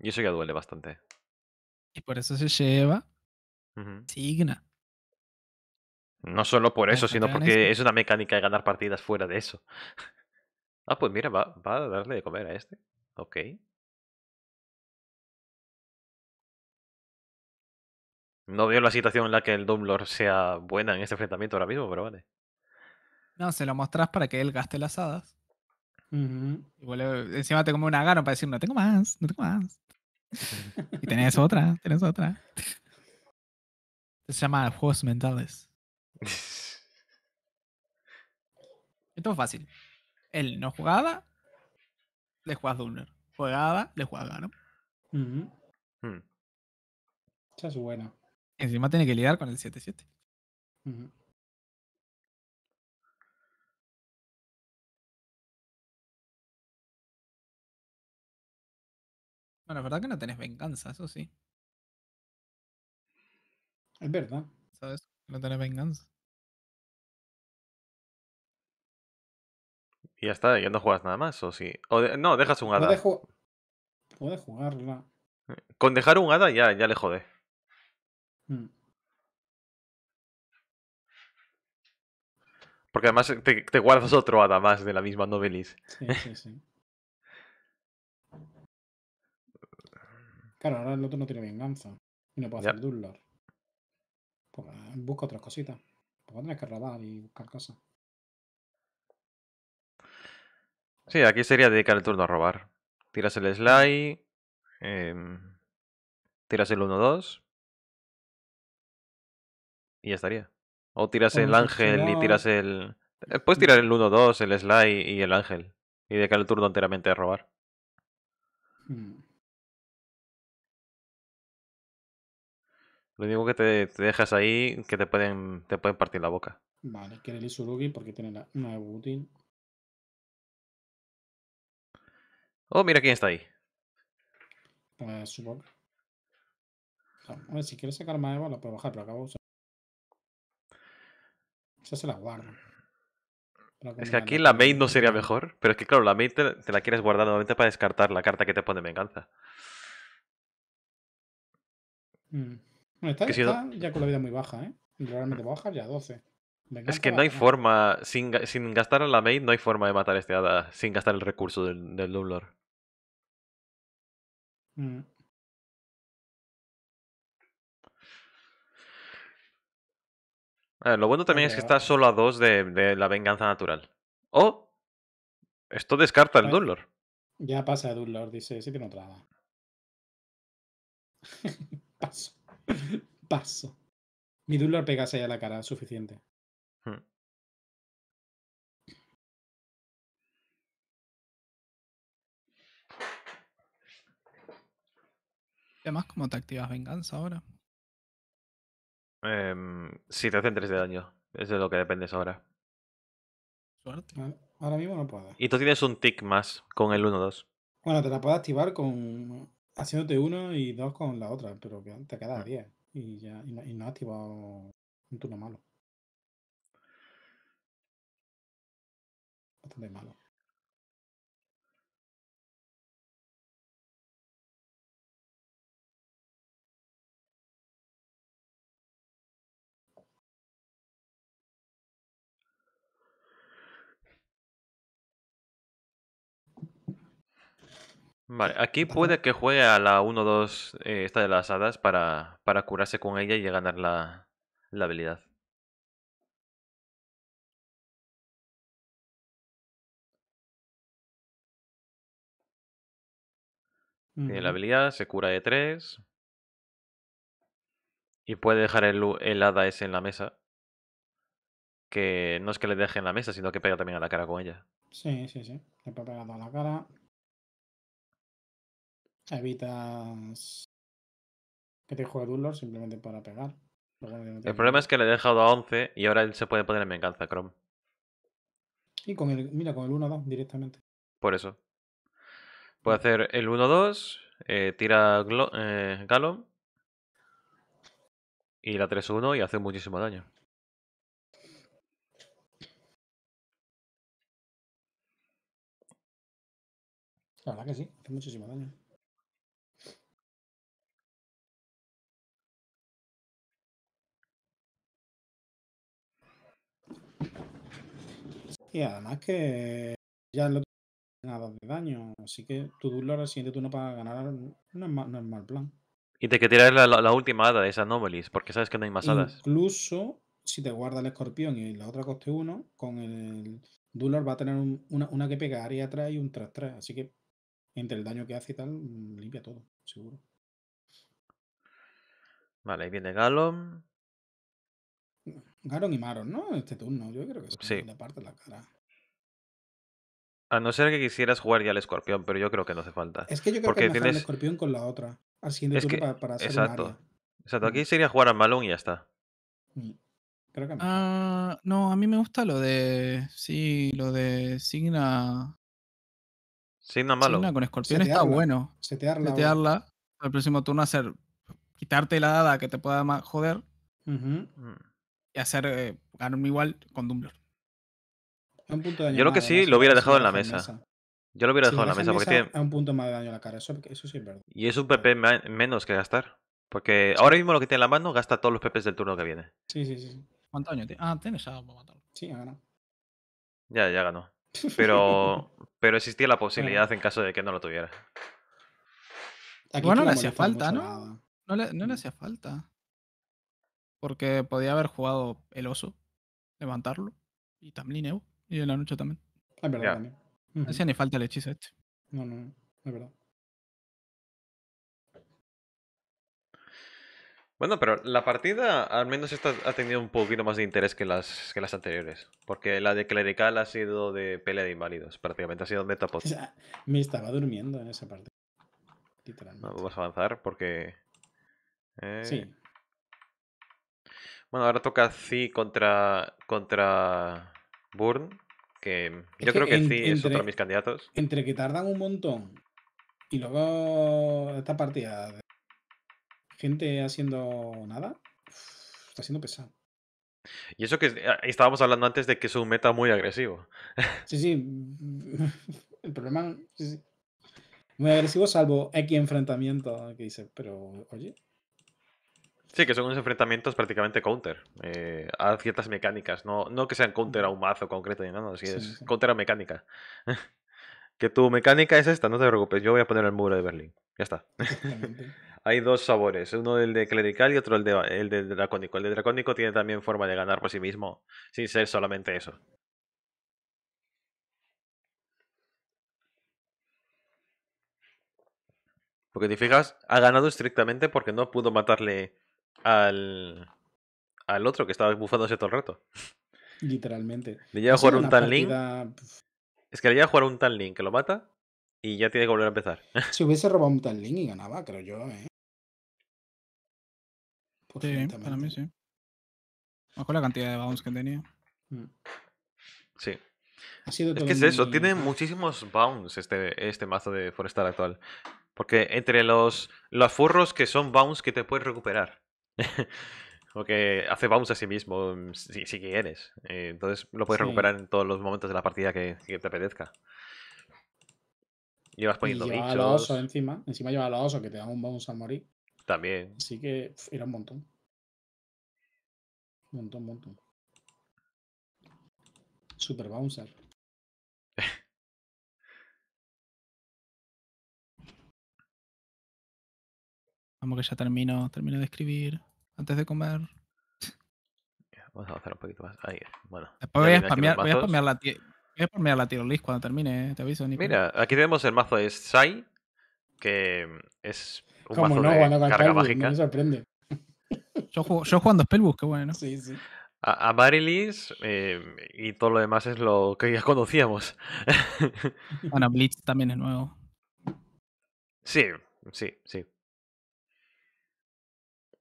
Y eso ya duele bastante. Y por eso se lleva Signa. No solo por eso, sino porque es una mecánica de ganar partidas fuera de eso. [laughs] ah, pues mira, va, va a darle de comer a este. Ok. No veo la situación en la que el Doomlord sea buena en este enfrentamiento ahora mismo, pero vale. No, se lo mostrás para que él gaste las hadas. y encima te come una gana para decir, no tengo más, no tengo más. y tenés [laughs] otra, tenés otra. Se llama juegos mentales. Esto es fácil. Él no jugaba, le juegas Dunner. Jugaba, le juegas ¿no? Uh es bueno Encima tiene que lidiar con el 7-7. Bueno, es la verdad que no tenés venganza, eso sí. Es verdad. ¿Sabes? No tenés venganza. Y ya está, ya no juegas nada más, o sí. O no, dejas un hada. Puedes, jugarla. Con dejar un hada ya, ya le jodé. Mm. Porque además te, guardas otro hada más de la misma novelis. Sí, sí, sí. [laughs] claro, ahora el otro no tiene venganza. Y no puede hacer Dullar busco pues, busca otras cositas. Pues tendrás que robar y buscar cosas. Sí, aquí sería dedicar el turno a robar. Tiras el slide. Em, tiras el 1-2. Y ya estaría. O tiras el pues ángel y tiras el. Eh, puedes tirar el 1-2, el slide y el ángel. Y dedicar el turno enteramente a robar. Mm. Lo único que te, dejas ahí que te pueden, te pueden partir la boca. Vale, quiere el Isurugi porque tiene la, una Butin. Oh, mira quién está ahí. Pues supongo. A ver, si quieres sacar más Eva, la puedo bajar, pero acabo de usar. Esa se la guardo. Es que aquí la main no sería mejor, pero es que claro, la main te, la quieres guardar nuevamente para descartar la carta que te pone venganza. Mm. Bueno, está, ya con la vida muy baja, ¿eh? Realmente baja ya 12. Es que no hay forma, sin, sin gastar a la maid, no hay forma de matar a este hada sin gastar el recurso del, del mm. lo bueno también es que eh, está solo a 2 de, de, la venganza natural. Oh, esto descarta el Dunlord. Ya pasa el Dunlor, dice, sí tiene otra. [laughs] Paso. [laughs] Paso. Mi dulor pegase ya la cara, suficiente. Además, hmm. ¿cómo te activas venganza ahora? Em, si te hacen 3 de daño. es de lo que dependes ahora. Suerte. Ah, ahora mismo no puedo. Y tú tienes un tick más con el 1-2. Bueno, te la puedo activar con haciéndote uno y dos con la otra, pero te quedas a ah. y ya y no, y activado un turno malo. Bastante malo. Vale, aquí puede que juegue a la 1-2 eh, esta de las hadas para, para, curarse con ella y ganar la, la habilidad. Eh, la habilidad, se cura de 3. Y puede dejar el, el hada ese en la mesa. Que no es que le deje en la mesa, sino que pega también a la cara con ella. Sí, sí, sí. Le puede pegar a la cara. Evitas que te juegue dulor simplemente para pegar. El problema es que le he dejado a 11 y ahora él se puede poner en venganza, Chrome. Y con el, mira, con el 1-2 directamente. Por eso. Puede mm. hacer el 1-2, eh, tira eh, Galon y la 3-1 y hace muchísimo daño. La verdad que sí, hace muchísimo daño. Y además que ya lo nada de daño. Así que tu Dulor al siguiente turno para ganar no es, mal, plan. Y te que tirar la, última hada de esa porque sabes que no hay más hadas. Incluso si te guarda el escorpión y la otra coste uno, con el Dulor va a tener una, una, que pegar y atrás y un tras 3 Así que entre el daño que hace y tal, limpia todo, seguro. Vale, ahí viene Galom. Garon y Maron, ¿no? Este turno, yo creo que es parte la cara. A no ser que quisieras jugar ya al escorpión, pero yo creo que no hace falta. Es que yo creo Porque que tienes... el escorpión con la otra. Así es para, Exacto. Mm. Aquí sería jugar al Malón y ya está. Mm, creo que ah, no, a mí me gusta lo de. Sí, lo de Signa. Signa Malon. Signa con escorpión está bueno. Setearla. Setearla. Al próximo turno hacer. Quitarte la dada que te pueda joder y hacer eh, ganarme igual con Dumbledore. Yo lo que sí lo hubiera dejado en la mesa. Yo lo hubiera dejado en la mesa, tiene... un punto más de daño a la cara, eso, sí es verdad. Y es un PP menos que gastar. Porque ahora mismo lo que tiene en la mano gasta todos los PPs del turno que viene. Sí, sí, sí. ¿Cuánto daño tiene? Ah, tienes para matarlo. Sí, ha ganado. Ya, ya ganó. [laughs] Pero, pero existía la posibilidad en caso de que no lo tuviera. Aquí bueno, no le mm. hacía falta, ¿no? no le hacía falta. Porque podía haber jugado el oso, levantarlo, y Evo. y en la noche también. Es verdad, también. No hacía ni falta el hechizo este. No, no, no, es verdad. Bueno, pero la partida al menos esta ha tenido un poquito más de interés que las, que las anteriores. Porque la de clerical ha sido de pelea de inválidos, prácticamente ha sido metapod. O [laughs] me estaba durmiendo en esa partida. No, vamos a avanzar porque. Eh, sí. Bueno, ahora toca sí contra, contra Burn, que yo creo que, es otro de mis candidatos. Entre que tardan un montón y luego esta partida de gente haciendo nada, está siendo pesado. Y eso que ah, estábamos hablando antes de que es un meta muy agresivo. [laughs] Sí, sí. [laughs] El problema. Sí, Muy agresivo, salvo X enfrentamiento que dice, pero oye, Sí, que son unos enfrentamientos prácticamente counter eh, a ciertas mecánicas. No, no que sean counter a un mazo concreto ni nada, no, si es counter a mecánica. [laughs] que tu mecánica es esta, no te preocupes, yo voy a poner el muro de Berlín. Ya está. [laughs] Hay dos sabores, uno el de clerical y otro el de, el de dracónico. El de dracónico tiene también forma de ganar por sí mismo, sin ser solamente eso. Porque te fijas, ha ganado estrictamente porque no pudo matarle al, al otro que estaba bufándose todo el rato. Literalmente. Le lleva a jugar un Tan Link. Es que le llega a jugar un Tan Link que lo mata y ya tiene que volver a empezar. Si [laughs] hubiese robado un Tan Link y ganaba, creo yo, ¿eh? Pues para mí sí. Bajo la cantidad de bounce que tenía. Mm. Sí. es que es eso, tiene [laughs] muchísimos bounce este, este mazo de Forestal actual. Porque entre los, los furros que son bounce que te puedes recuperar. [laughs] o que hace bounce a sí mismo mm, si, quieres. Eh, entonces lo puedes recuperar en todos los momentos de la partida que, te apetezca. Llevas poniendo y a encima. Encima lleva a los osos que te dan un bounce al morir. También. Así que era un montón. Un montón, un montón. Super bouncer. como que ya termino, termino de escribir antes de comer. Vamos a avanzar un poquito más. Ahí, bueno. voy a, spamear, voy a spamear la Voy a la cuando termine, eh, te aviso. Mira, aquí tenemos el mazo de Sai, que es un mazo no, de carga mágica. Me sorprende. Yo, juego, yo jugando Spellbook, qué bueno. Sí, sí. A, barilis eh, y todo lo demás es lo que ya conocíamos. [laughs] bueno, Blitz también es nuevo. Sí, sí, sí.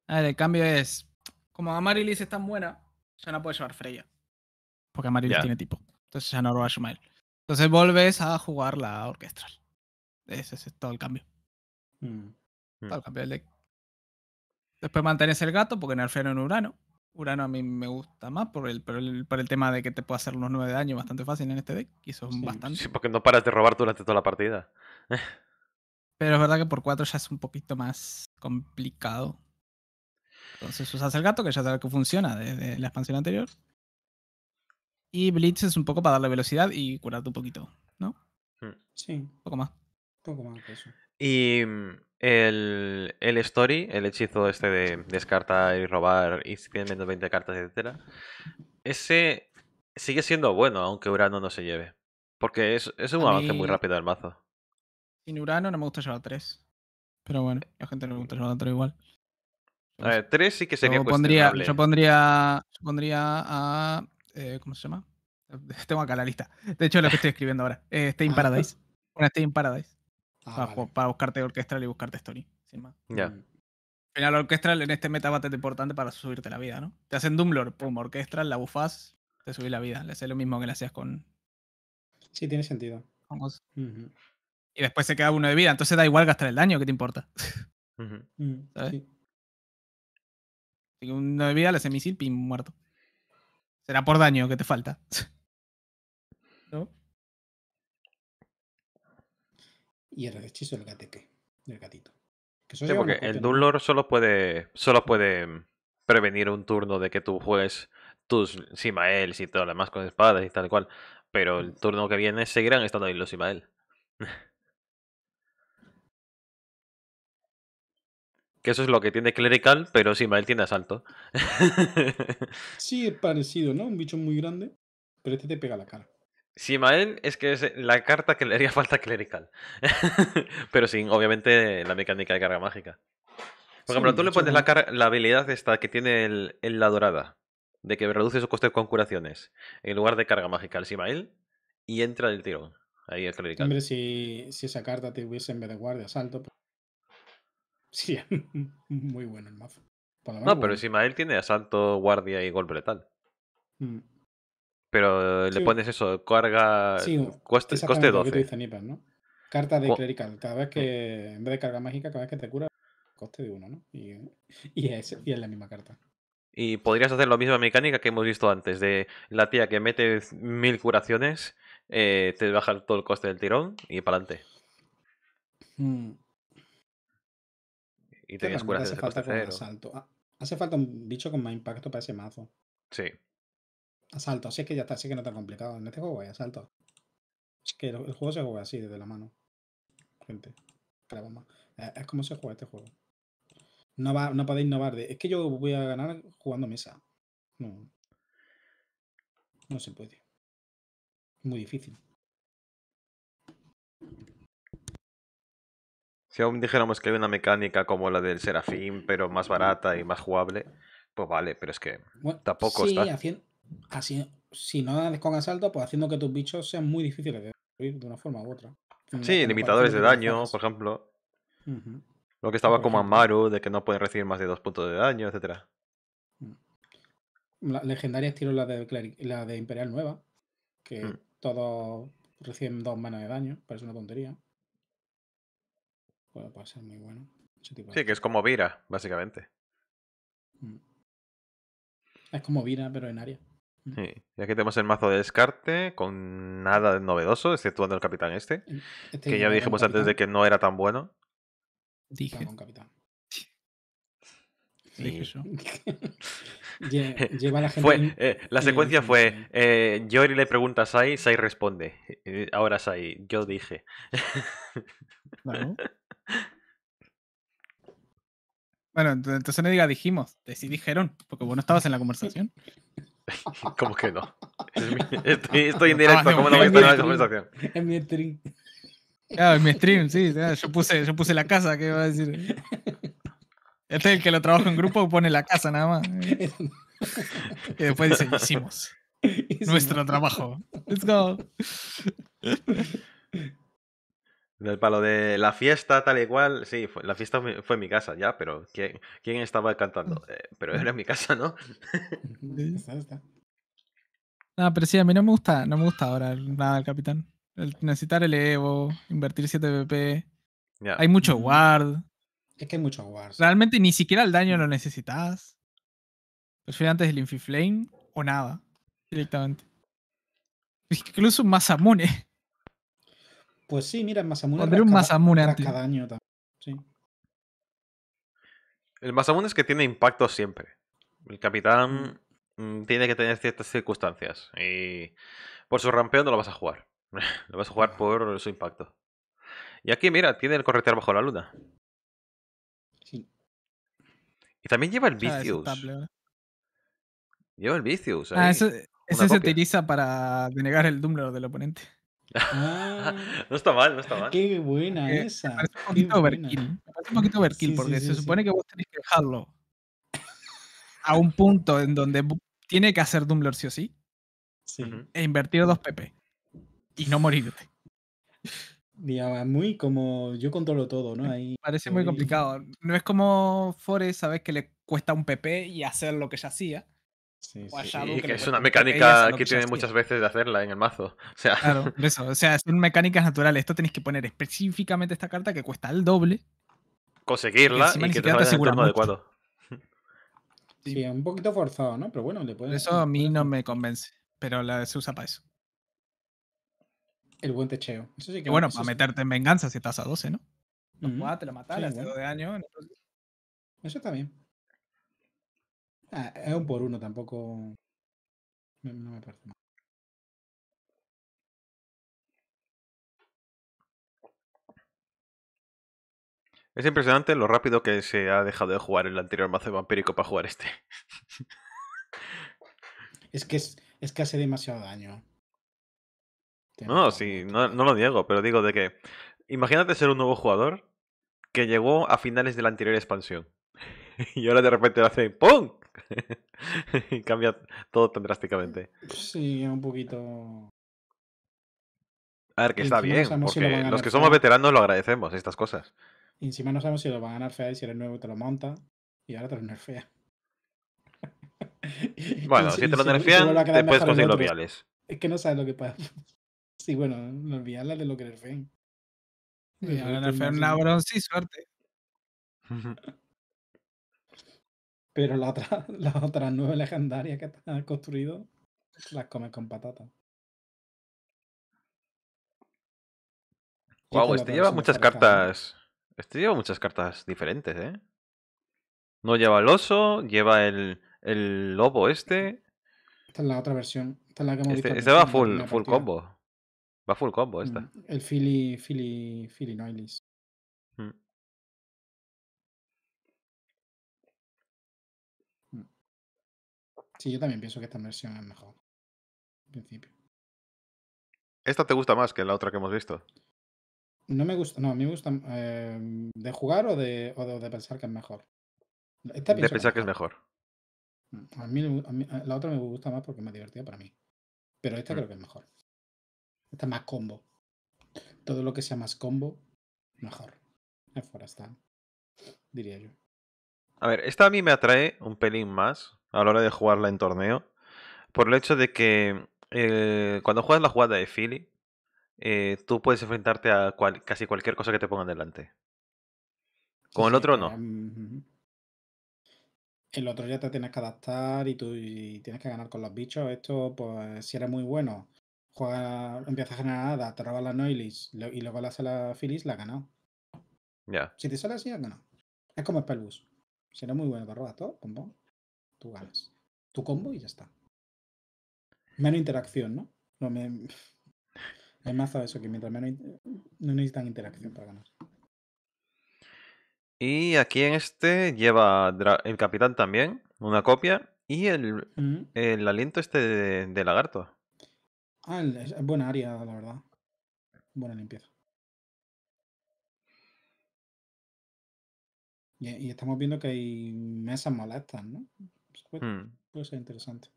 A ah, el cambio es. Como Amarilis es tan buena, ya no puede llevar Freya. Porque Amarilis tiene tipo. Entonces ya no lo va a Entonces volves a jugar la orquestral. Ese es todo el cambio. Mm. Mm. Todo el cambio del deck. Después mantienes el gato porque en Urano. Urano a mí me gusta más por el, el, tema de que te puede hacer unos 9 de daño bastante fácil en este deck. Y eso bastante. Sí, porque no paras de robar durante toda la partida. [laughs] Pero es verdad que por 4 ya es un poquito más complicado. Entonces usas el gato, que ya sabes que funciona desde la expansión anterior. Y Blitz es un poco para darle velocidad y curarte un poquito, ¿no? Hmm. Sí. Un poco más. Un poco más que eso. Y mm, el, el, story, el hechizo este de descartar y robar y menos 20 cartas, etc ese sigue siendo bueno, aunque Urano no se lleve. Porque es, es un avance muy rápido del mazo. Sin Urano no me gusta llevar 3. Pero bueno, a la gente no le gusta llevar 3 igual ver, tres sí que sería yo pondría, yo pondría, yo pondría a. Eh, ¿Cómo se llama? [laughs] Tengo acá la lista. De hecho, lo que estoy escribiendo ahora. Eh, Stay in Paradise. Una [laughs] Stay in Paradise. Ah, para, buscarte orquestral y buscarte story. Sin más. Ya. Mm. Al final, orquestral en este meta ser importante para subirte la vida, ¿no? Te hacen Doomlord, pum, orquestral, la bufás, te subís la vida. Le haces lo mismo que le hacías con. Sí, tiene sentido. Y después se queda uno de vida, entonces da igual gastar el daño, ¿qué te importa? Mm, ¿Sabes? Una bebida la semisil, pim, muerto. Será por daño que te falta. ¿No? Y el hechizo del gatete. El gatito. sí, porque el Dunlor solo puede, solo puede mm, prevenir un turno de que tú juegues tus Simaels y todo las demás con espadas y tal cual. Pero el turno que viene seguirán estando ahí los Simael. [laughs] Que eso es lo que tiene Clerical, pero Simael tiene asalto. [laughs] sí, es parecido, ¿no? Un bicho muy grande, pero este te pega la cara. Simael es que es eh, la carta que le haría [laughs] falta Clerical. [laughs] pero sin, obviamente, la mecánica de carga mágica. Por ejemplo, tú le pones la, la, habilidad esta que tiene el, la dorada, de que reduce su coste con curaciones, en lugar de carga mágica al Simael, y entra el tirón. Ahí es clerical. Hombre, si, si, esa carta te hubiese en vez de guardia asalto, Sí, [laughs] muy bueno el mazo. no, pero encima él tiene asalto, guardia y golpe letal. Mm. Pero le pones eso, carga. coste, 12. Carta de clerical. Cada vez que, mm. en vez de carga mágica, cada vez que te cura, coste de uno, ¿no? [laughs] Y, es, y es la misma carta. Y podrías hacer la misma mecánica que hemos visto antes, de la tía que mete mil curaciones, eh, te baja todo el coste del tirón y para adelante. Mm. Y tenías hace falta ah, Hace falta un bicho con más impacto para ese mazo. Sí. Asalto, así que ya está, así que no está complicado. En este juego hay asalto. Es que el, juego se juega así, desde la mano. Gente, eh, Es como se juega este juego. No, va, no podéis innovar Es que yo voy a ganar jugando mesa. No. No se puede. Muy difícil. Si aún dijéramos que hay una mecánica como la del Serafín, pero más barata y más jugable, pues vale, pero es que tampoco está. Haciendo, si no das con asalto, pues haciendo que tus bichos sean muy difíciles de destruir de una forma u otra. Mm, sí, limitadores de daño, por ejemplo. Lo que estaba como Amaru, de que no pueden recibir más de dos puntos de daño, etcétera. Mm. La legendaria tiro la de, la de Imperial Nueva, que mm. todos reciben dos manos de daño, parece una tontería puede muy bueno. Sí, que es como Vira, básicamente. Mm. Es como Vira, pero en área. Mm. Sí. Y aquí tenemos el mazo de descarte, con nada de novedoso, exceptuando el capitán este. este que ya dijimos antes de que no era tan bueno. Dije. Con capitán. Sí. [laughs] [laughs] Lleva la gente eh, la secuencia fue: eh, Yori le pregunta a Sai, Sai responde. Eh, ahora Sai, yo dije. ¿Vale? [laughs] Bueno, entonces no diga dijimos, te dijeron, porque vos no estabas en la conversación. [laughs] ¿Cómo que no? Estoy, en [laughs] directo, ¿cómo no voy a estar en la conversación? En mi stream. Claro, ah, en mi stream, sí. Yo puse, yo puse la casa, ¿qué iba a decir? Este es el que lo trabaja en grupo, pone la casa nada más. [laughs] Y después dice, hicimos. Nuestro trabajo. Let's go. Del palo de la fiesta, tal y cual. Sí, la fiesta fue, mi casa ya, pero ¿quién, estaba cantando? Eh, pero era mi casa, ¿no? No, ah, pero sí, a mí no me gusta, no me gusta ahora nada el capitán. necesitar el Evo, invertir 7 PP. Hay mucho guard. Es que hay mucho guard. Realmente ni siquiera el daño lo necesitas. fui antes el Flame o nada. Directamente. Incluso un Mazamune. Pues sí, mira, el Masamune. un Masamune Cada año también. Sí. El Masamune es que tiene impacto siempre. El capitán mm. Mm, tiene que tener ciertas circunstancias. Y por su rampeo no lo vas a jugar. [laughs] lo vas a jugar por su impacto. Y aquí, mira, tiene el corretear bajo la luna. Sí. Y también lleva el Vicious. Lleva el Vicious. Ah, ese se utiliza para denegar el Doomlord del oponente. Ah. [laughs] no está mal, no está mal. Qué buena eh, esa. Me parece un poquito overkill. Me parece un poquito overkill porque se supone que vos tenés que dejarlo a un punto en donde tiene que hacer dumbler sí o sí. Sí. E invertir dos PP. Y no morirte. va muy como yo controlo todo, ¿no? Ahí parece muy complicado. No es como Forest, sabes que le cuesta un PP y hacer lo que ya hacía que, es una mecánica que, tiene muchas veces de hacerla en el mazo. O sea. eso. O sea, son mecánicas naturales. Esto tenéis que poner específicamente esta carta que cuesta el doble. Conseguirla y, que te salga el turno adecuado. Sí, un poquito forzado, ¿no? Pero bueno, Eso a mí no me convence, pero la, se usa para eso. El buen techeo. bueno, para meterte en venganza si estás a 12, ¿no? te lo de año Eso está bien. Ah, es un por uno, tampoco. me parece Es impresionante lo rápido que se ha dejado de jugar el anterior mazo vampírico para jugar este. [laughs] es que es, que hace demasiado daño. No, sí, no, no, lo niego, pero digo de que. Imagínate ser un nuevo jugador que llegó a finales de la anterior expansión. [laughs] y ahora de repente lo hace ¡pum! [laughs] y cambia todo tan drásticamente. Sí, un poquito. A ver, que está bien, porque los que somos veteranos lo agradecemos, estas cosas. Y encima no sabemos si lo van a nerfear y si eres nuevo te lo monta y ahora te lo nerfea. [laughs] bueno, si, te lo nerfean, después te puedes conseguir los viales. Es que no sabes lo que pasa. Sí, bueno, los viales de lo que nerfean. Sí, nerfean una bronce suerte. Pero las otras la otra [laughs] nueve legendarias que han construido las comes con patata. Wow, este lleva muchas cartas. Este lleva muchas cartas diferentes, ¿eh? No lleva el oso, lleva el, el lobo este. Esta es la otra versión. Esta es la que hemos este, este va full, full combo. Va full combo esta. Mm, el fili... Philly, fili Noilis. Mm. Sí, yo también pienso que esta versión es mejor. En principio. ¿Esta te gusta más que la otra que hemos visto? No me gusta, no, a mí me gusta em, de jugar o de, pensar que es mejor. de pensar que es mejor. Mm, a, mí, la otra me gusta más porque es más divertida para mí. Pero esta mm. creo que es mejor. Esta es más combo. Todo lo que sea más combo, mejor. Es está, diría yo. A ver, esta a mí me atrae un pelín más a la hora de jugarla en torneo. Por el hecho de que eh, cuando juegas la jugada de Philly, eh, tú puedes enfrentarte a casi cualquier cosa que te pongan delante. Con el otro no. el otro ya te tienes que adaptar y tú tienes que ganar con los bichos. Esto, pues, si eres muy bueno, juega, empiezas a generar nada, te robas la Noilis y luego la hace la Philly, la ha ganado. Ya. Si te sale así, ha ganado. Es como Spellbus. Si eres muy bueno, te robas todo, con Tú ganas. Tu combo y ya está. Menos interacción, ¿no? no me... me mazo eso que mientras menos no necesitan interacción para ganar. Y aquí en este lleva el capitán también, una copia, y el, el aliento este de, lagarto. Ah, es buena área, la verdad. Buena limpieza. Y, y estamos viendo que hay mesas molestas, ¿no? Hmm. Puede, ser interesante.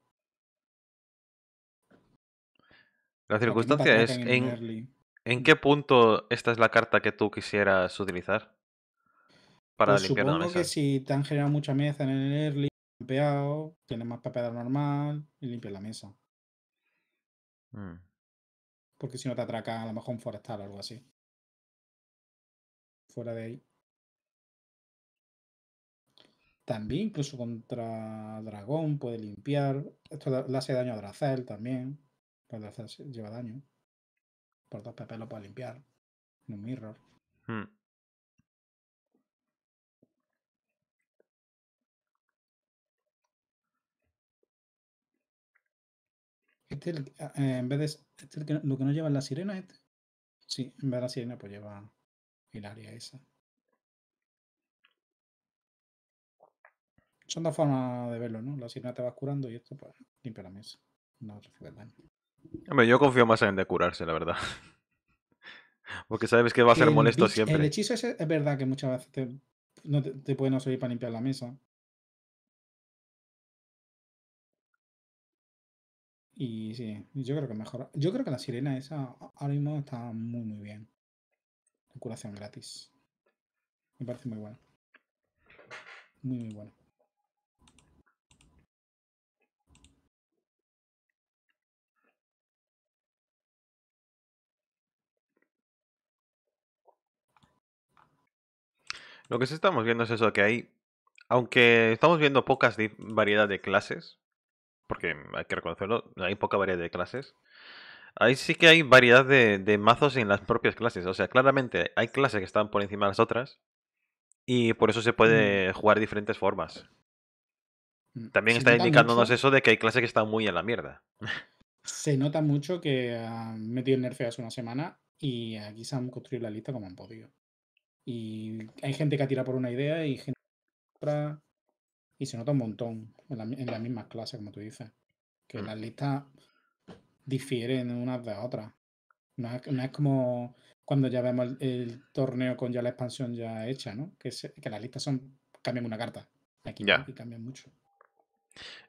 La circunstancia es en, qué punto esta es la carta que tú quisieras utilizar para pues limpiar supongo que si te han generado mucha mesa en el early, campeado, tienes más papel normal y limpias la mesa. Hmm. Porque si no te atraca a lo mejor un forestal o algo así. Fuera de ahí. También, incluso contra dragón, puede limpiar. Esto le hace daño a Dracel también. lleva daño. Por dos PP lo puede limpiar. En un mirror. Hmm. Este, eh, en vez de este, lo que no lleva es la sirena, este. Sí, en vez de la sirena, pues lleva Hilaria esa. Son dos formas de verlo, ¿no? La sirena te va curando y esto, pues, limpia la mesa. No fijas daño. Hombre, yo confío más en de curarse, la verdad. [laughs] Porque sabes que va a ser molesto siempre. El hechizo es, es verdad que muchas veces te, no te, puede no para limpiar la mesa. Y sí, yo creo que mejor. Yo creo que la sirena esa ahora mismo está muy, muy bien. curación gratis. Me parece muy bueno. Muy, muy bueno. Lo que sí estamos viendo es eso, que hay, aunque estamos viendo pocas variedad de clases, porque hay que reconocerlo, hay poca variedad de clases, ahí sí que hay variedad de, mazos en las propias clases. O sea, claramente hay clases que están por encima de las otras y por eso se mm. puede jugar diferentes formas. Mm, También está indicándonos eso de que hay clases que están muy en la mierda. Se nota mucho que han metido hace una semana y aquí se han construido la lista como han podido. Y hay gente que ha por una idea y gente otra. Y se nota un montón en, la, en las mismas clases, como tú dices. Que mm. las listas difieren unas de otras. No es, como cuando ya vemos el, torneo con ya la expansión ya hecha, ¿no? Que, que las listas son cambian una carta. Aquí Y cambian mucho.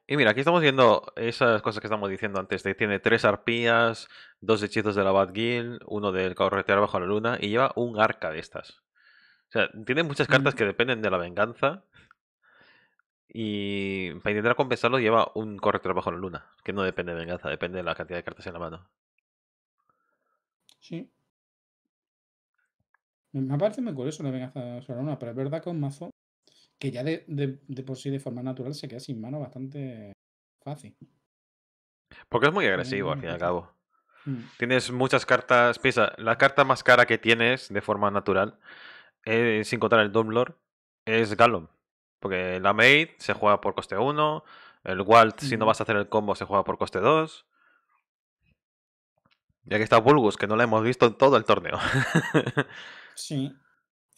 Y mira, aquí estamos viendo esas cosas que estamos diciendo antes. De, tiene tres arpías, dos hechizos de la Bad Guild, uno del corretear bajo la luna y lleva un arca de estas. O sea, tiene muchas cartas que dependen de la venganza. Y para intentar compensarlo lleva un corrector en la luna, que no depende de venganza, depende de la cantidad de cartas en la mano. Sí. Me parece muy curioso la venganza sobre la luna, pero es verdad que un mazo que ya de, de, por sí de forma natural se queda sin mano bastante fácil. Porque es muy agresivo, al fin y al cabo. Mm. Tienes muchas cartas. Piensa, la carta más cara que tienes de forma natural eh, sin contar el Dumbledore, es Gallon. Porque la Maid se juega por coste 1, el Walt, si no vas a hacer el combo, se juega por coste 2. Y aquí está Bulgus, que no la hemos visto en todo el torneo. [laughs] sí.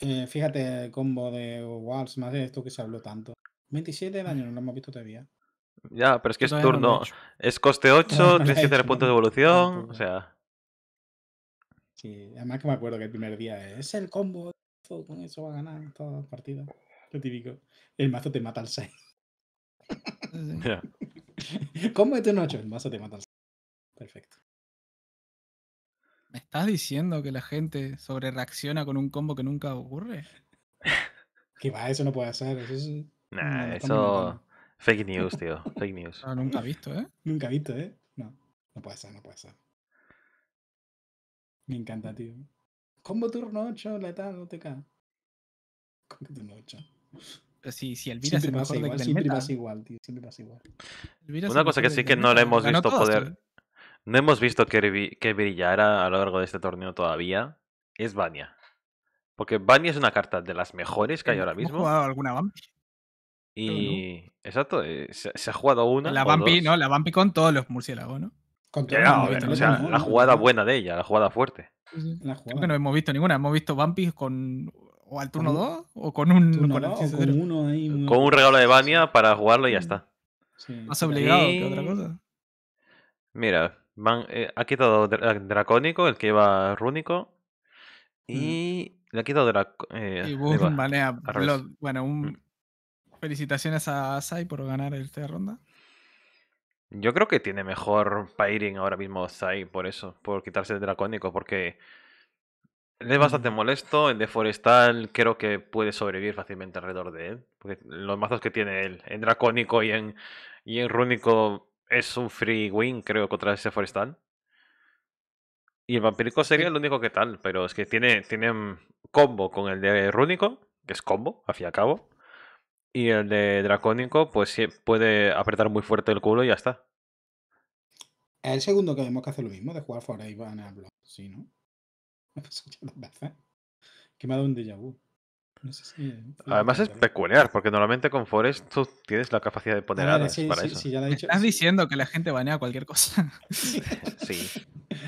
Eh, fíjate el combo de Walt, más de esto que se habló tanto. 27 de daño, no lo hemos visto todavía. Ya, pero es que es turno. es coste 8, no puntos de evolución. o sea. Sí, además que me acuerdo que el primer día es el combo con eso va a ganar las partida. Lo típico. El mazo te mata al 6. [laughs] ¿Cómo es tu 8? El mazo te mata al 6. Perfecto. ¿Me estás diciendo que la gente sobre reacciona con un combo que nunca ocurre? que va, eso no puede ser. Eso eso. Fake news, tío. Fake news. nunca visto, ¿eh? [laughs] Nunca visto, ¿eh? No, no puede ser, no puede ser. Me encanta, tío. Combo turno 8, la etapa no te cae. Combo turno 8. Si, si Elvira siempre se pasa igual, siempre pasa igual, tío, siempre pasa igual. Una cosa que sí que no la hemos visto poder. No hemos visto que, que brillara a lo largo de este torneo todavía. Es bania Porque bania es una carta de las mejores que hay ahora mismo. ¿Has jugado alguna Vampi? Y. Exacto, eh, se, ha jugado una. La Vampi, no, la Vampi con todos los murciélagos, ¿no? la jugada buena de ella, la jugada fuerte. que no hemos visto ninguna. Hemos visto Vampis con o al turno 2 o con un con, un regalo de Bania para jugarlo y ya está. Sí. Más obligado que otra cosa. Mira, eh, ha quitado Dracónico, el que iba Rúnico. Y mm. le ha quitado Dracónico. Eh, y bueno, un... Mm. felicitaciones a Sai por ganar esta ronda. Yo creo que tiene mejor Pairing ahora mismo Zai por eso, por quitarse el dracónico, porque él es bastante molesto, el de Forestal creo que puede sobrevivir fácilmente alrededor de él, porque los mazos que tiene él, en dracónico y en, y en rúnico es un free win creo contra ese Forestal. Y el vampirico sería el único que tal, pero es que tiene, tiene mm, combo con el de rúnico, que es combo, hacia cabo. Y el de Dracónico, pues puede apretar muy fuerte el culo y ya está. Es el segundo que vemos que hace lo mismo, de jugar y y a block. sí, ¿no? [laughs] me ha dado un déjà vu. No sé si... Además es peculiar, porque normalmente con Forest tú tienes la capacidad de poner para eso. Estás diciendo que la gente banea cualquier cosa. [laughs] sí.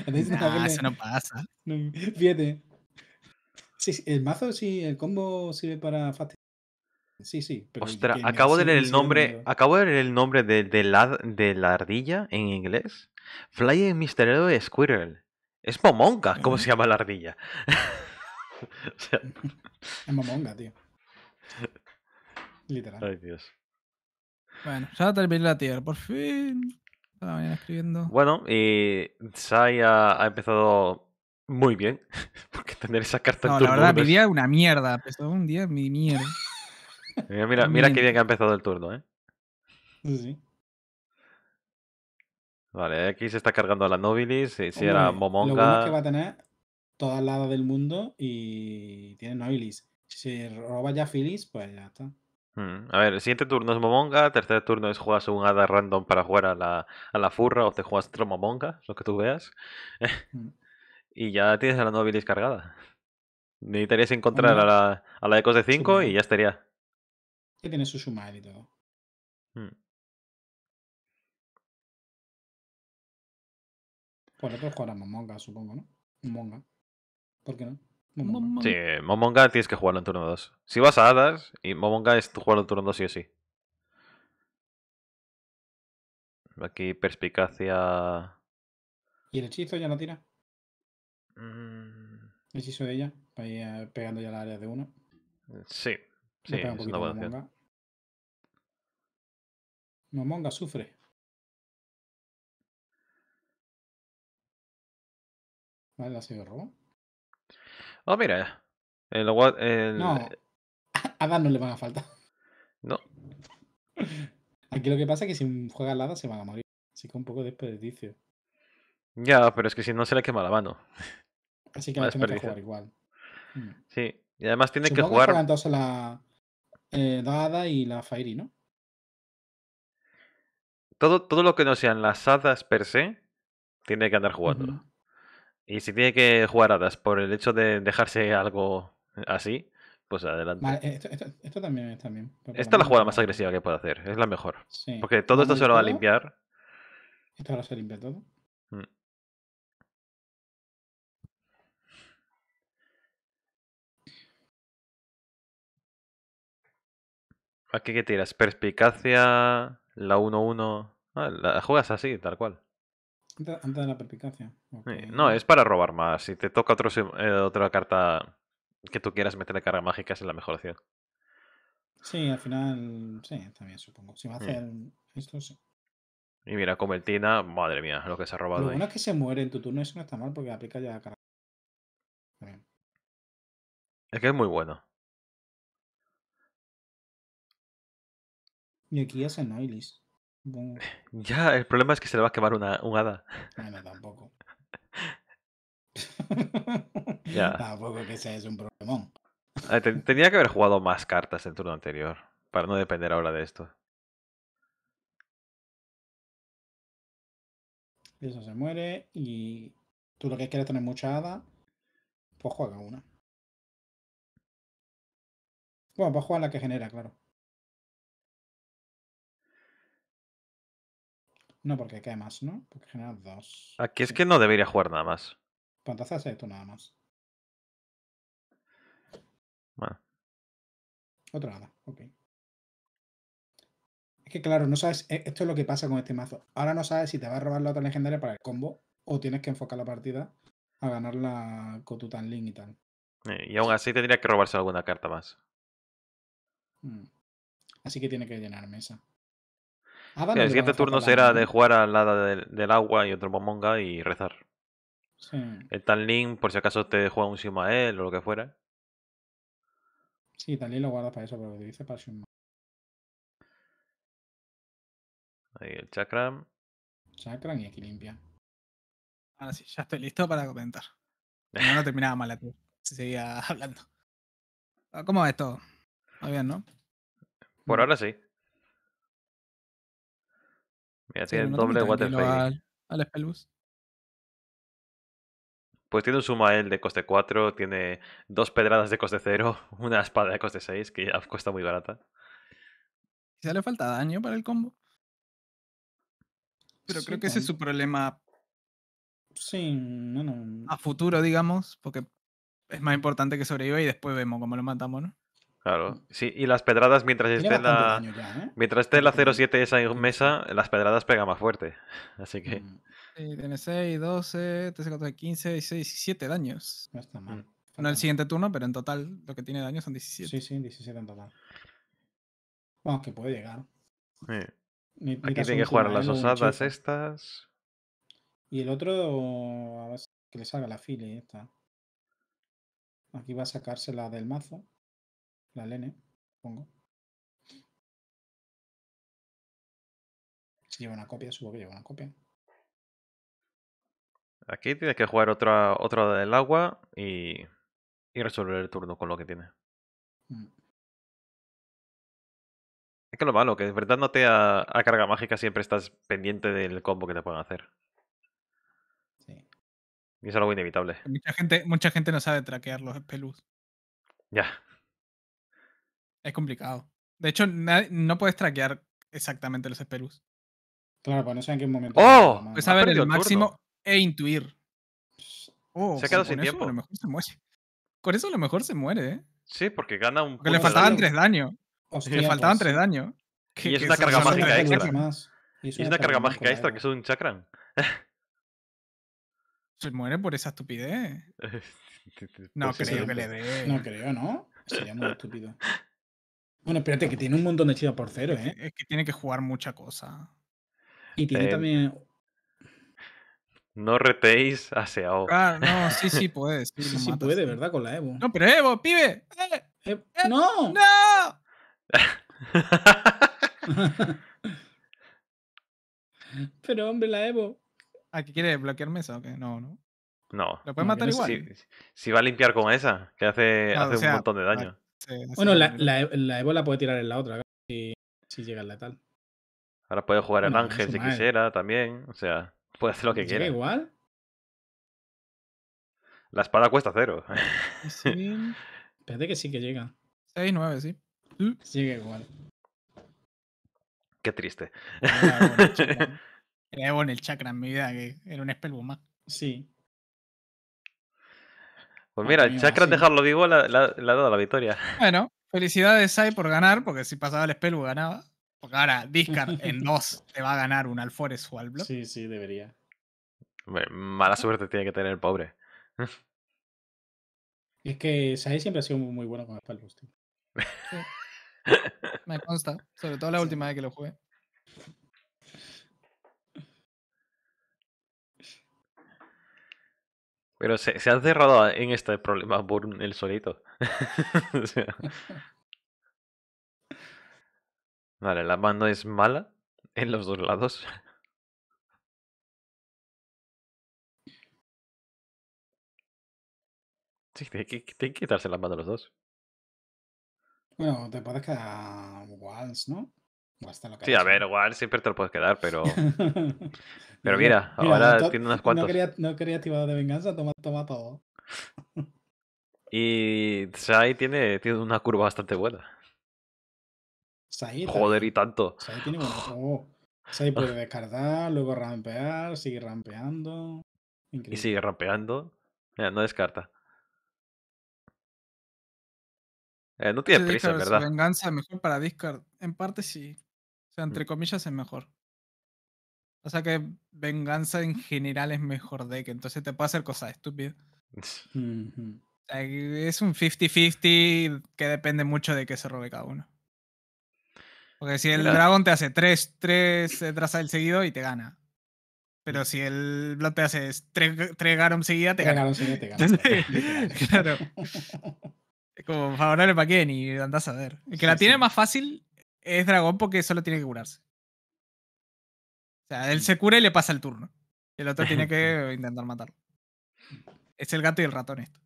eso no pasa. [laughs] Fíjate. el mazo, sí, el combo sirve para fácil Sí, sí. Ostras, acabo de leer el nombre. Acabo de leer el nombre de, la, ardilla en inglés. Flying Mr. Edo Squirrel. Es Momonga, ¿cómo se llama la ardilla? [laughs] sea... [laughs] Es Momonga, tío. [laughs] Literal. Ay, Dios. Bueno, ya terminé la tierra, por fin. escribiendo. Bueno, y eh, Sai ha, empezado muy bien. Porque tener esa carta en tu la verdad, mi día es una mierda. Empezó un día mi mierda. Mira, mira qué bien que ha empezado el turno, ¿eh? Sí, Vale, aquí se está cargando a la Nobilis, si era Momonga... Lo bueno es que va a tener todas la del mundo y tiene Nobilis. Si roba ya Phyllis, pues ya está. Hmm, a ver, el siguiente turno es Momonga, tercer turno es juegas un hada random para jugar a la, a la furra o te juegas otro Momonga, lo que tú veas. Hmm. [laughs] y ya tienes a la Nobilis cargada. Necesitarías encontrar a la, a la Ecos de 5 y ya estaría que tiene su sumario y todo. Hmm. Por otro a Momonga, supongo, ¿no? Momonga. ¿Por qué no? Sí, Momonga tienes que jugarlo en turno 2. Si vas a Hadas, y Momonga es tu jugarlo en turno 2 sí o sí. Aquí perspicacia. ¿Y el hechizo ya no tira? Mm. El hechizo de ella, eh, pegando ya la área de uno. Sí, sí, es una buena manga sufre. Vale, ha sido robo. Oh, ah, mira. El, No. [laughs] A no le van a faltar. No. [laughs] Aquí lo que pasa es que si juega Lada se van a morir. Así que un poco de desperdicio. Ya, pero es que si no se le quema la mano. [laughs] Así que va a igual. Mm. Sí, y además tiene que jugar. Que todos la eh, Dada y la Fairy, ¿no? Todo, todo lo que no sean las hadas per se, tiene que andar jugando. Y si tiene que jugar hadas por el hecho de dejarse algo así, pues adelante. esto, también Esta es la jugada más agresiva que puede hacer, es la mejor. Porque todo esto se lo va a limpiar. Esto ahora se limpia todo. Mm. Aquí que tiras perspicacia, la 1-1. Ah, la juegas así, tal cual. Antes de la perpicacia. No, es para robar más. Si te toca otro, eh, otra carta que tú quieras meter meterle carga mágica, es la mejor opción. Sí, al final, sí, también supongo. Si va a mm. hacer esto, sí. Y mira, Tina madre mía, lo que se ha robado. Lo bueno es que se muere en tu turno, eso no está mal porque aplica ya carga. Es que es muy bueno. Y aquí es en ya, el problema es que se le va a quemar una, un hada. Ah, no, tampoco. [laughs] ya. Tampoco que sea es un problemón. Ah, tenía que haber jugado más cartas en turno anterior, para no depender ahora de esto. Eso se muere y tú lo que quieres tener mucha hada, pues juega una. Bueno, pues jugar la que genera, claro. No, porque cae más, ¿no? Porque generas dos. Aquí es que no debería jugar nada más. esto nada más. Bueno. Otra nada, ok. Es que claro, no sabes. E, esto es lo que pasa con este mazo. Ahora no sabes si te va a robar la otra legendaria para el combo o tienes que enfocar la partida a ganar la tan Link y tal. Eh, y aún así tendría que robarse alguna carta más. Hmm. Así que tiene que llenar mesa. Ah, el siguiente turno será de jugar al hada del, agua y otro momonga y rezar. El Tanlin, por si acaso te juega un él o lo que fuera. Sí, Tanlin lo guardas para eso, pero te dice para Shumael. Ahí el Chakram. Chakram y aquí limpia. Ahora sí, ya estoy listo para comentar. [laughs] No, no terminaba mal aquí. Se seguía [laughs] hablando. Ah, ¿Cómo va esto? Muy bien, ¿no? Por ahora sí tiene doble waterfall Al, Pues tiene un Sumael de coste 4, tiene dos pedradas de coste 0, [laughs] una espada de coste 6, que ya cuesta muy barata. Quizá le falta daño para el combo. Pero creo que ese es su problema. Sí, no, A futuro, digamos, porque es más importante que sobreviva y después vemos cómo lo matamos, ¿no? Claro, sí, y las pedradas mientras esté la ¿eh? mientras esté la 07 esa mesa, las pedradas pegan más fuerte. Así que mm. sí, tiene 6, 12, 13, 14, 15, 16, 17 daños. No está mal. Mm. No el siguiente turno, pero en total lo que tiene daño son 17. Sí, sí, 17 en total. Vamos, bueno, que puede llegar. Aquí tiene que jugar las osadas estas. Y el otro, a ver, que le salga la file esta. Aquí va a sacársela del mazo. La Lene, pongo. Si lleva una copia, supongo que lleva una copia. Aquí tienes que jugar otra, otra del agua y, resolver el turno con lo que tiene mm. Es que lo malo, que enfrentándote a, a carga mágica siempre estás pendiente del combo que te pueden hacer. Sí. Y es algo inevitable. Mucha gente, mucha gente no sabe traquear los Espeluz. Ya. Es complicado. De hecho, no puedes traquear exactamente los esperus. Claro, pues no sé en qué momento. ¡Oh! Puedes saber el, máximo e intuir. Oh, se ha quedado sin tiempo. Con eso a lo mejor se muere, ¿eh? Sí, porque gana un. Porque le faltaban daño. tres daños. le faltaban pues. tres daños. Y, es una carga mágica extra. Y es una carga mágica extra, que es un chakran. Se muere por esa estupidez. [laughs] no pues creo que le pues. dé. No creo, ¿no? Sería muy estúpido. Bueno, espérate, que tiene un montón de chivas por cero, ¿eh? Es que tiene que jugar mucha cosa. Y tiene eh, también. No retéis a Seao. Ah, no, sí, sí [laughs] puede. Sí, sí, puede, ¿verdad? Con la Evo. No, pero Evo, pibe. Eh, eh, eh no. No. [laughs] pero, hombre, la Evo. ¿A ah, qué quiere bloquear mesa o qué? No, no. No. Lo puede matar igual. Si, va a limpiar con esa, que hace, hace un montón de daño bueno, la, Evo la puede tirar en la otra, si, si llega la tal Ahora puede jugar el ángel si quisiera también. O sea, [laughs] puede hacer lo que quiera. igual? La espada cuesta cero. Ah, [laughs] Espérate que sí que llega. 6, 9, sí. Sigue igual. Qué triste. Era Evo [laughs] en el chakra en mi vida, que era un spellbook más. Sí. Pues mira, el chakra dejarlo vivo le ha dado la victoria. [laughs] Bueno, felicidades Sai por ganar, porque si pasaba el Spellbook ganaba. Porque ahora Discard en [laughs] dos te va a ganar un Alfores o Sí, sí, debería. mala suerte tiene que tener el pobre. [laughs] es que Sai siempre ha sido muy, bueno con Spellbook, tío. Sí. Me consta, sobre todo la última vez que lo jugué. Pero se, se ha cerrado en este problema por el solito. [laughs] Vale, la mano es mala en los dos lados. Sí, tiene que, quitarse la mano los dos. Bueno, te puedes quedar ¿no? sí, a ver, igual siempre te lo puedes quedar, pero. [laughs] pero mira, ahora tiene unas cuantas. No quería, activar de venganza, toma, toma todo. y Sai tiene, tiene una curva bastante buena. Joder, y tanto. Sai oh, puede [laughs] descartar, luego rampear, sigue rampeando. Y sigue rampeando. Mira, no descarta. Eh, no tiene prisa, ¿verdad? Venganza mejor para Discard. En parte sí. O sea, entre comillas es mejor. O sea que venganza en general es mejor deck, entonces te puede hacer cosas estúpidas. [laughs] es un 50-50 que depende mucho de qué se robe cada uno. Porque si el dragón te hace 3 tres, tres eh, traza del seguido y te gana. Mm. Pero si el Blood te hace 3 Garom seguida, te gana. te [laughs] gana. claro. [laughs] Es como favorable para quién y andás a ver. El que la tiene más fácil es dragón porque solo tiene que curarse. O sea, él mm. se cura y le pasa el turno. El otro tiene [laughs] que intentar matarlo. Es el gato y el ratón esto.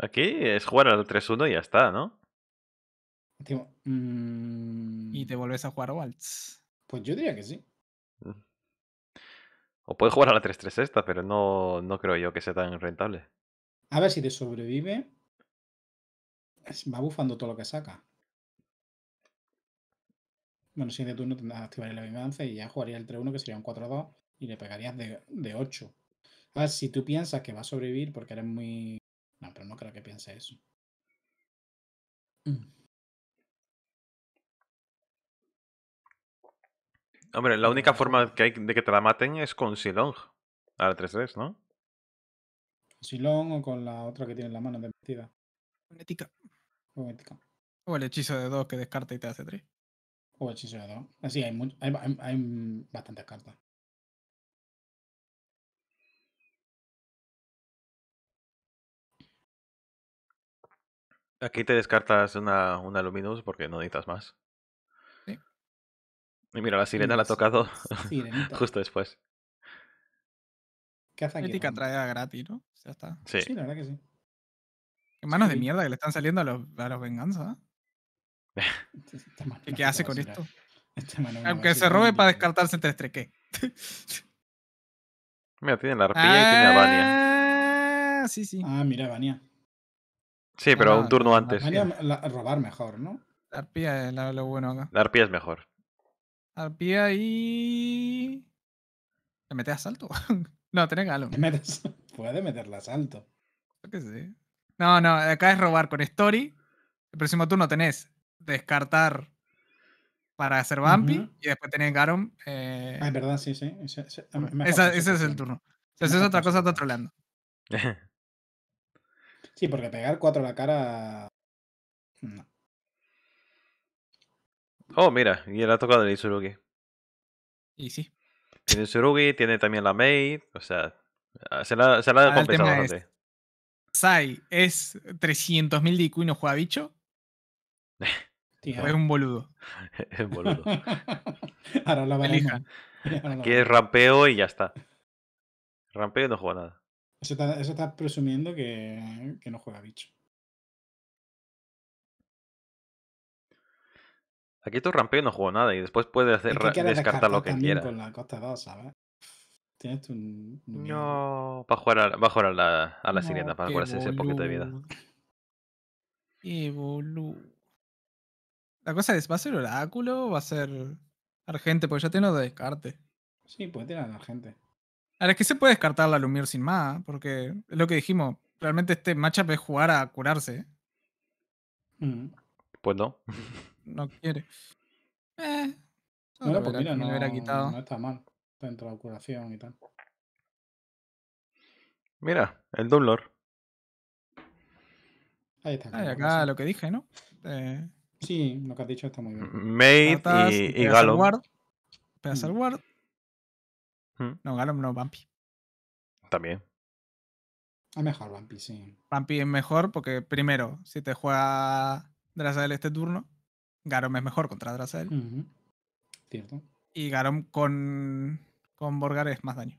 Aquí es jugar al 3-1 y ya está, ¿no? Y te mm. vuelves a jugar a Waltz. Pues yo diría que sí. Mm. O puedes jugar a la 3-3 esta, pero no, no creo yo que sea tan rentable. A ver si te sobrevive. Va bufando todo lo que saca. Bueno, si de turno tendrás activar la venganza y ya jugaría el 3-1, que sería un 4-2, y le pegarías de, 8. A si tú piensas que va a sobrevivir porque eres muy. No, pero no creo que piense eso. [clears throat] Hombre, la única forma que hay de que te la maten es con Silong. A la 3-3, ¿no? Silong o con la otra que tiene en la mano de metida. O el hechizo de 2 que descarta y te hace 3. O hechizo Así hay, hay, hay, bastantes cartas. Aquí te descartas una, una Luminous porque no necesitas más. Sí. Y mira, la sirena la ha tocado [laughs] justo después. ¿Qué hace aquí? trae gratis, ¿no? Ya está. Sí. la verdad que sí. Qué manos de mierda que le están saliendo a los, a los venganzas. ¿ah? Este ¿Qué, hace con esto? Este Aunque se robe para descartarse entre tres, [laughs] Mira, tiene la arpía y tiene a Vania. Ah, sí, sí. Ah, mira, bania Sí, pero ah, un turno antes. Vania la, robar mejor, ¿no? La arpía es lo bueno acá. La arpía es mejor. Arpía y. ¿Le metes salto? [laughs] no, tenés galo. Metes... [laughs] Puede a salto? salto. No, no, acá es robar con Story. El próximo turno tenés descartar para hacer Vampi y después tener Garon. Eh, ah, es verdad, sí, sí. Ese, mm, es el turno. Entonces es otra cosa, está troleando. [laughs] Sí, porque pegar cuatro a la cara. Mm. Oh, mira, y él ha tocado el surugi Y sí. Tiene surugi tiene también la maid o sea, ah, se la, se la ha ah, compensado bastante. Es, Sai es 300.000 de IQ y no juega bicho. [laughs] Tío, es un boludo. [laughs] es boludo. [laughs] Ahora la valija. Aquí es rampeo y ya está. Rampeo no juega nada. Eso está, presumiendo que, no juega bicho. Aquí tú rampeo y no juega nada y después puedes hacer, que descartar lo que quieras. la Tienes tu... No, va a jugar a, la, sirena para curarse ese poquito de vida. Qué la cosa es, ¿va a ser oráculo o va a ser argente? Porque ya tiene de descarte. Sí, pues tiene argente. Ahora es que se puede descartar la Lumier sin más, porque es lo que dijimos. Realmente este matchup es jugar a curarse. Mm. Pues no. No quiere. Eh, no, no, hubiera, no, quitado. no está mal. dentro de curación y tal. Mira, el dolor Ahí está. Ahí acá lo que dije, ¿no? Eh, Sí, lo que has dicho está muy bien. Maid y, Galo. Gallum. Ward, mm. Mm. No, Galo, no, Vampi. También. Es mejor Vampi, sí. Bumpy es mejor porque, primero, si te juega Drazael este turno, Garom es mejor contra Drazael. Cierto. Y Garom con, con Borgar es más daño.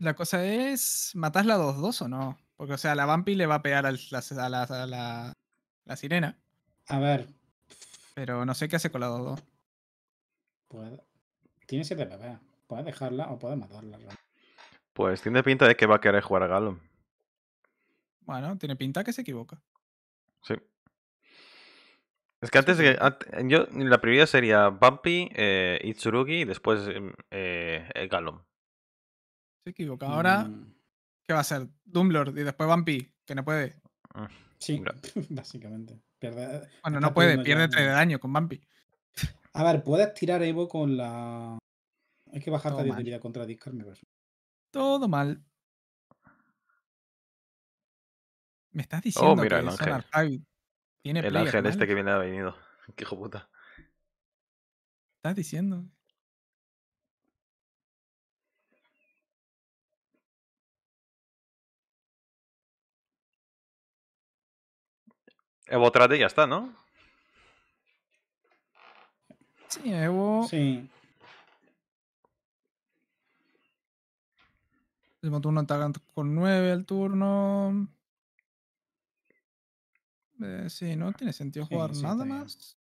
la cosa es, ¿Matarla la 2-2 o no? Porque, o sea, la Vampi le va a pegar a, la, la, sirena. A ver. Pero no sé qué hace con la 2-2. Puede... Tiene 7 PP. Puede dejarla o puede matarla. Pues tiene pinta de que va a querer jugar a Galo. Bueno, tiene pinta que se equivoca. Sí. Es que antes que. Yo, la prioridad sería Bumpy, eh, Itsurugi y después em, eh, eh Se equivoca. Ahora, mm. ¿qué va a ser? Doomlord y después Bumpy, que no puede. Mm, sí, [laughs] básicamente. Eh, bueno, no puede, pierde de daño con Bumpy. A ver, puedes tirar Evo con la. Hay que bajar la debilidad contra Discarme. Todo mal. Me estás oh, diciendo oh, mira, el el ángel este que viene ha venido. [laughs] Qué hijo puta. ¿Estás diciendo? Evo y ya está, ¿no? Sí, Evo. Sí. El turno está con nueve al turno si eh, sí, no tiene sentido jugar nada más.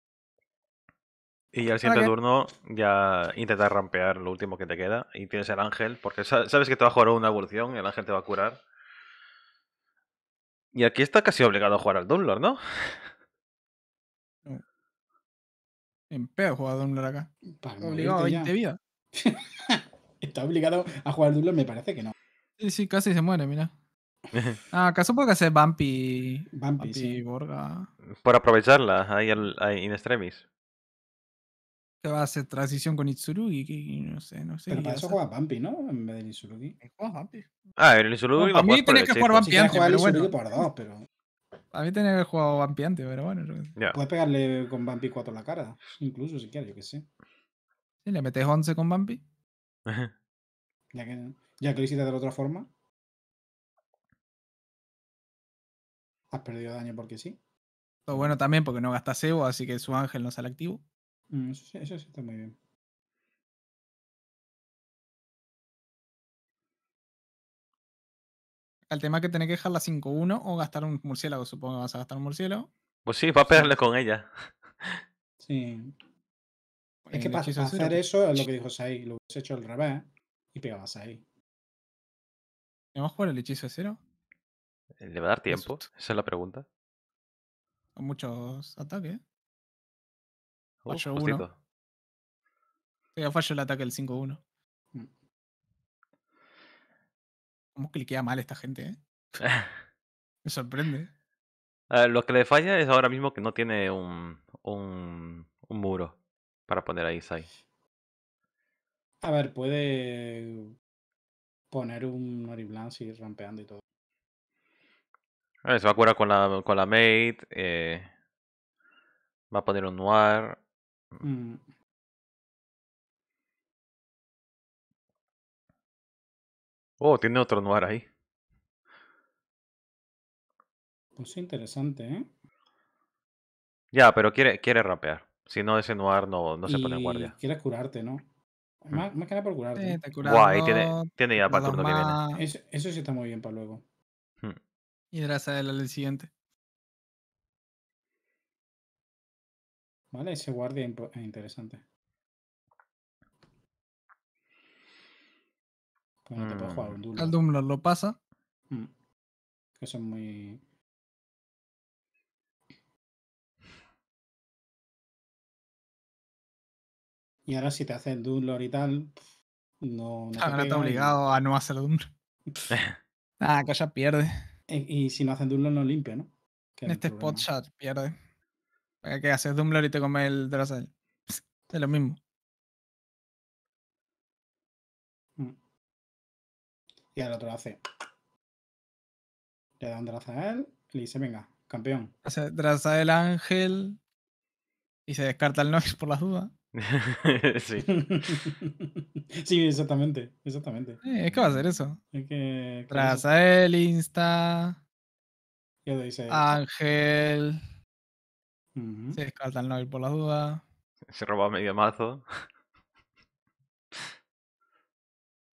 Y ya siguiente turno ya intentas rampear lo último que te queda y tienes el ángel, porque sabes que te va a jugar una evolución, y el ángel te va a curar. Y aquí está casi obligado a jugar al Dunlord, ¿no? [laughs] En jugar juega Dunlord acá. Pues obligado a 20 vida está obligado a jugar al Dunlord, me parece que no. Sí, sí, casi se muere, mira. Ah, ¿acaso puede que sea Bumpy? Bumpy, Por aprovecharla, ahí, en extremis. Que va a hacer transición con Itsurugi, no sé, no sé. Pero para eso juega Bumpy, ¿no? En vez de Itsurugi. Juega Bumpy. Ah, el Itsurugi A mí tiene que jugar Bumpy antes. Jugar por dos, pero... A mí tenía que jugar Bumpy antes, pero bueno. Puedes pegarle con Bumpy 4 en la cara, incluso si quieres, yo que sé. ¿Le metes 11 con Bumpy? [laughs] ya, que, ya que lo hiciste de la otra forma. Has perdido daño porque sí. todo bueno también porque no gasta cebo, así que su ángel no sale activo. Mm, eso, sí, está muy bien. Al tema que tenés que dejarla 5-1 o gastar un murciélago, supongo que vas a gastar un murciélago. Pues sí, vas a pegarle con ella. [laughs] Sí. Es que eh, para hacer eso es lo que dijo Sai, lo hubiese hecho al revés y pegabas ahí. vas a jugar el hechizo de cero? Eh, ¿Le va a dar tiempo? Esa es la pregunta. muchos ataques. ¿eh? fallo fallo el ataque del 5-1. Mm. ¿Cómo que le mal esta gente? Eh? [laughs] Me sorprende. Ah, lo que le falla es ahora mismo que no tiene un, un, un muro para poner ahí Sai. A ver, puede poner un Oriblan y rampeando y todo. Ver, ah, se va a curar con la, con la Maid. Eh, va a poner un Noir. Mm. Oh, tiene otro Noir ahí. Pues interesante, ¿eh? Ya, pero quiere, quiere rapear. Si no, ese Noir no, no se pone en guardia. Quiere curarte, ¿no? Mm. Más, que nada por curarte. tiene, tiene ya para el turno que viene. Eso, sí está muy bien para luego. Hmm. Y Drazael el siguiente. Vale, ese guardia es eh, interesante. Bueno, mm, al lo pasa. Mm. Que son muy. Y ahora si te hace el Doomlord y tal, no. no ahora te está obligado a no hacer Doomlord [laughs] ah, que ya pierde. Y, si no hacen Dumbler no limpia, ¿no? en este spot shot pierde. que haces Dumbler y te come el Drazel? Es lo mismo. Mm. Y al otro lo hace. Le da un Drazael y le dice, venga, campeón. Hace Drazael Ángel y se descarta el [laughs] Nox por las dudas. [laughs] sí. [laughs] sí, exactamente, exactamente. es que va a ser eso. Es que, Tras Insta. dice? Ángel. Se descarta el noir por la duda Se roba medio mazo.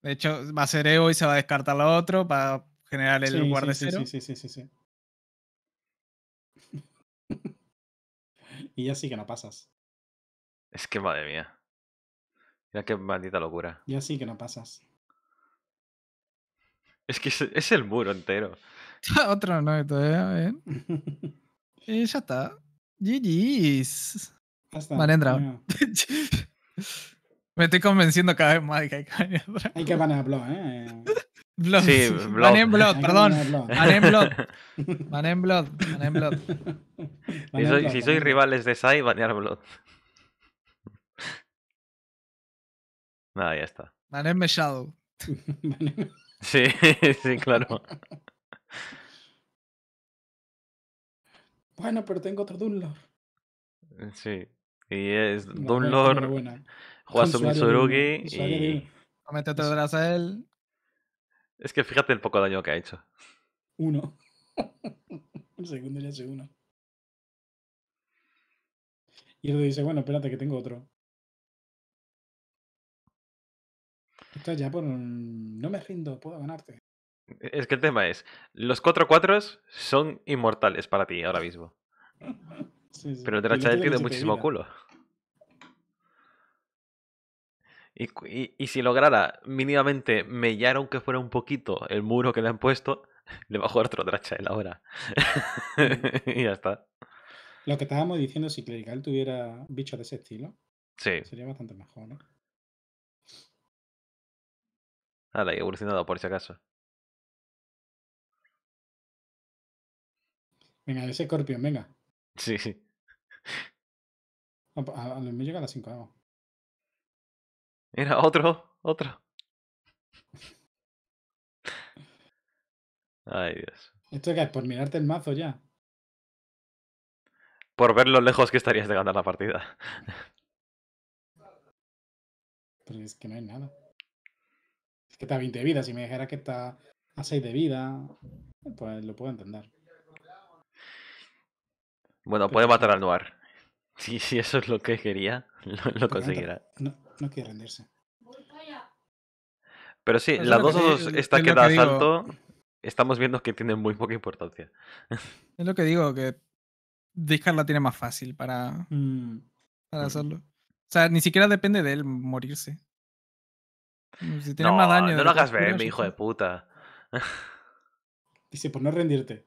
De hecho, va a ser Evo y se va a descartar lo otro para generar el sí, Sí, sí, sí, sí, sí. [laughs] y ya sí que no pasas. Es que madre mía. Mira qué maldita locura. Ya sí que no pasas. Es que es, el muro entero. [laughs] Otro no, todavía, y ya está. GG's. Van en Me estoy convenciendo cada vez más de que hay que banear [laughs] Hay que banear Blood, ¿eh? Blood. Sí, Blood. [laughs] Blood, perdón. Banear Blood. Banear Blood. Banear Blood. Si, sois rivales de Sai, banear Blood. Nada, ya está. Manem Shadow. [laughs] sí, [laughs] sí, claro. [laughs] Bueno, pero tengo otro Dunlor. Eh, sí. Y es no, Dunlor, Juaso Mitsurugi y. Comete a él. Es que fíjate el poco daño que ha hecho. Uno. el segundo ya hace uno. Y él dice, bueno, espérate que tengo otro. ya por pues, mm, No me rindo, puedo ganarte. E-, es que el tema es, los 4 4 son inmortales para ti ahora mismo. [laughs] Pero el Drachael tiene muchísimo culo. Y, y, si lograra mínimamente mellar, aunque fuera un poquito, el muro que le han puesto, [laughs] le va a jugar otro Drachael ahora. [laughs] y ya está. Lo que estábamos diciendo, si Clerical tuviera bichos de ese estilo, sería bastante mejor, ¿no? Ah, la he evolucionado por si acaso. Venga, ese Scorpion, venga. [laughs] Sí. sí. a, lo me llega a las 5, vamos. Mira, otro, otro. Ay, Dios. ¿Esto es? ¿Por mirarte el mazo ya? Por ver lo lejos que estarías de ganar la partida. Pero es que no hay nada está a 20 de vida. Si me dijera que está a 6 de vida, pues lo puedo entender. Bueno, puede matar al Noir. Si, [laughs] eso es lo que quería, [laughs] lo, conseguirá. No, no quiere rendirse. Pero sí, pues la 2-2 esta que, estamos viendo que tiene muy poca importancia. [laughs] Es lo que digo, que Discard la tiene más fácil para, mm. para hacerlo. O sea, ni siquiera depende de él morirse no, No lo hagas ver, mi hijo de puta. Dice, por no rendirte.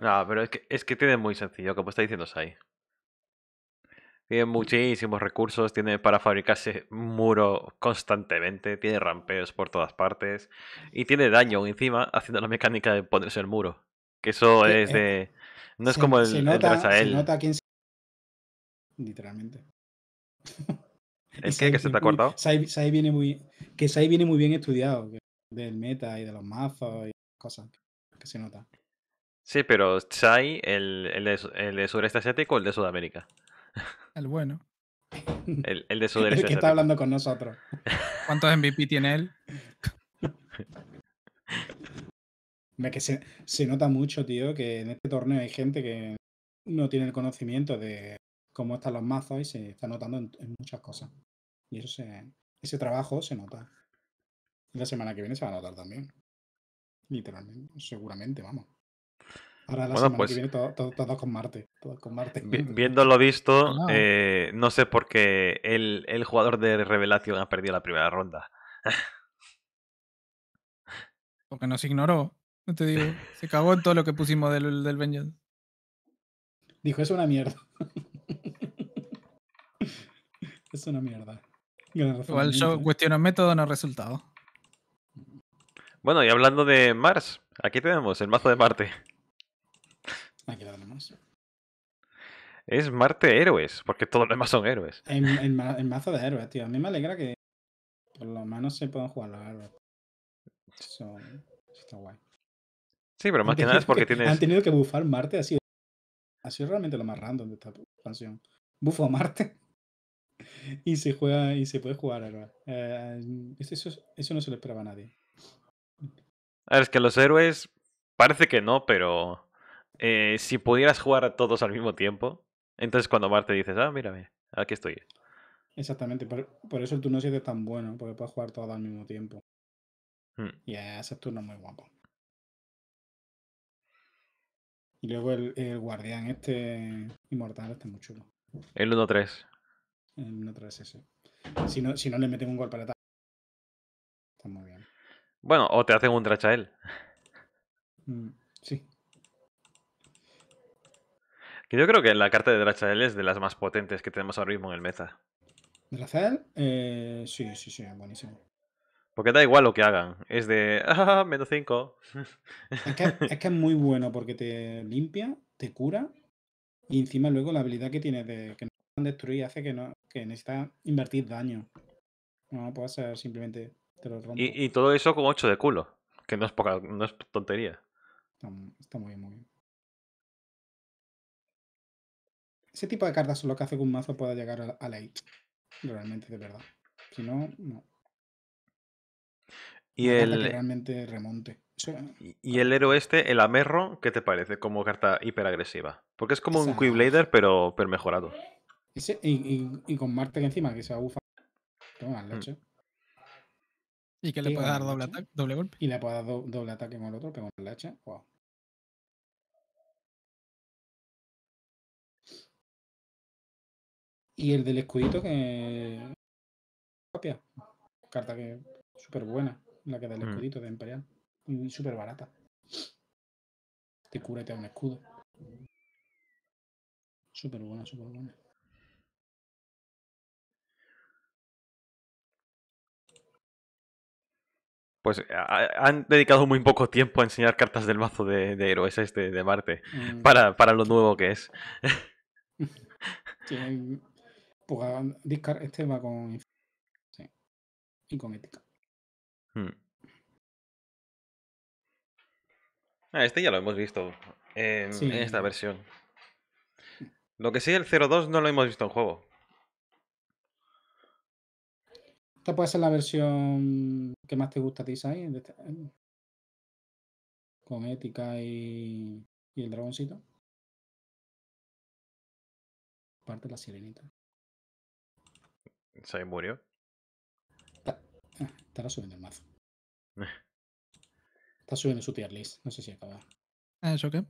No, pero es que, es que tiene muy sencillo, como está diciendo Sai. Tiene muchísimos recursos, tiene para fabricarse muro constantemente, tiene rampeos por todas partes y tiene daño encima haciendo la mecánica de ponerse el muro. Que eso es, eh, de. No es como el, de nota, quién Literalmente. [laughs] ¿Es ¿Que se te ha cortado? Sai, viene muy, que Sai viene muy bien estudiado. Del meta y de los mazos y cosas. Que se nota. Sí, pero Sai, el, el, de, el de sureste asiático, el de Sudamérica. [laughs] El bueno. El, el de [laughs] sudeste El que está hablando con nosotros. ¿Cuántos MVP tiene él? que se, nota mucho, tío, que en este torneo hay gente que no tiene el conocimiento de cómo están los mazos y se está notando en, muchas cosas. Y eso ese trabajo se nota. la semana que viene se va a notar también. Literalmente, seguramente, vamos. Ahora la semana que pues viene todos con Marte. con Marte. viendo visto, [laughs] eh, no, sé por qué el, jugador de Revelación ha perdido la primera ronda. Porque nos ignoró. No te digo, se cagó todo lo que pusimos del, del Dijo, es una mierda. [laughs] es una mierda. Igual yo cuestiono método, no resultado. Bueno, y hablando de Mars, aquí tenemos el mazo de Marte. Aquí ah, lo tenemos. Es Marte héroes, porque todos los demás son héroes. El, mazo de héroes, tío. A mí me alegra que por lo menos se puedan jugar los héroes. eso está guay. Sí, pero más que nada es porque eh, tienes. Han tenido que bufar Marte, ha sido, realmente lo más random de esta expansión. Bufo a Marte. [laughs] Y se juega, y se puede jugar ahora. Eh, eso, eso no se lo esperaba a nadie. A ver, es que los héroes. Parece que no, pero. Eh, si pudieras jugar a todos al mismo tiempo, entonces cuando Marte dices, ah, mírame, aquí estoy. Exactamente, por, eso el turno 7 es tan bueno, porque puedes jugar todos al mismo tiempo. Hmm. Y ese turno es muy guapo. Y luego el, guardián este inmortal este muy chulo. El 1-3. El 1-3 ese. Si no, si no le meten un golpe la ataque. Está muy bien. Bueno, o te hacen un Drachael. Mm, sí. Que yo creo que la carta de Drachael es de las más potentes que tenemos ahora mismo en el meta. ¿Drachael? Eh, sí, sí, sí, buenísimo. Porque da igual lo que hagan. Es de, ah, menos cinco! Es que, es muy bueno porque te limpia, te cura y encima luego la habilidad que tiene de que no puedan destruir hace que, no, que necesitas invertir daño. No puede ser simplemente te lo Y, todo eso con 8 de culo, que no es, no es tontería. Está, muy bien, muy bien. Ese tipo de cartas solo que hace que un mazo pueda llegar a la Realmente, de verdad. Si no, no. Y el... realmente remonte. Y el héroe este, el Amerro, ¿qué te parece como carta hiperagresiva? Porque es como un Quiblader, pero, pero mejorado. y, con Marte encima, que se agufa. Toma, mm. el Y que le puede dar doble, ataque, doble golpe. Y le puede dar doble ataque con el otro que con el hacha. Y el del escudito que. copia Carta que. Súper buena la que da el mm. escudito de Imperial. Y mm, súper barata. Te curete a un escudo. Súper buena, súper buena. Pues eh, han dedicado muy poco tiempo a enseñar cartas del mazo de, de héroes este de Marte mm. para, para, lo nuevo que es. [laughs] pues, este va con sí. y con ética. Hmm. Ah, este ya lo hemos visto en, esta versión. Lo que sí, el 02 no lo hemos visto en juego. Esta puede ser la versión que más te gusta a ti, este, eh, con ética y, el dragoncito. Parte de la sirenita. Sai murió. Estará subiendo el mazo. Está eh. subiendo su tier list. No sé si acaba. Ah, ¿Eso qué?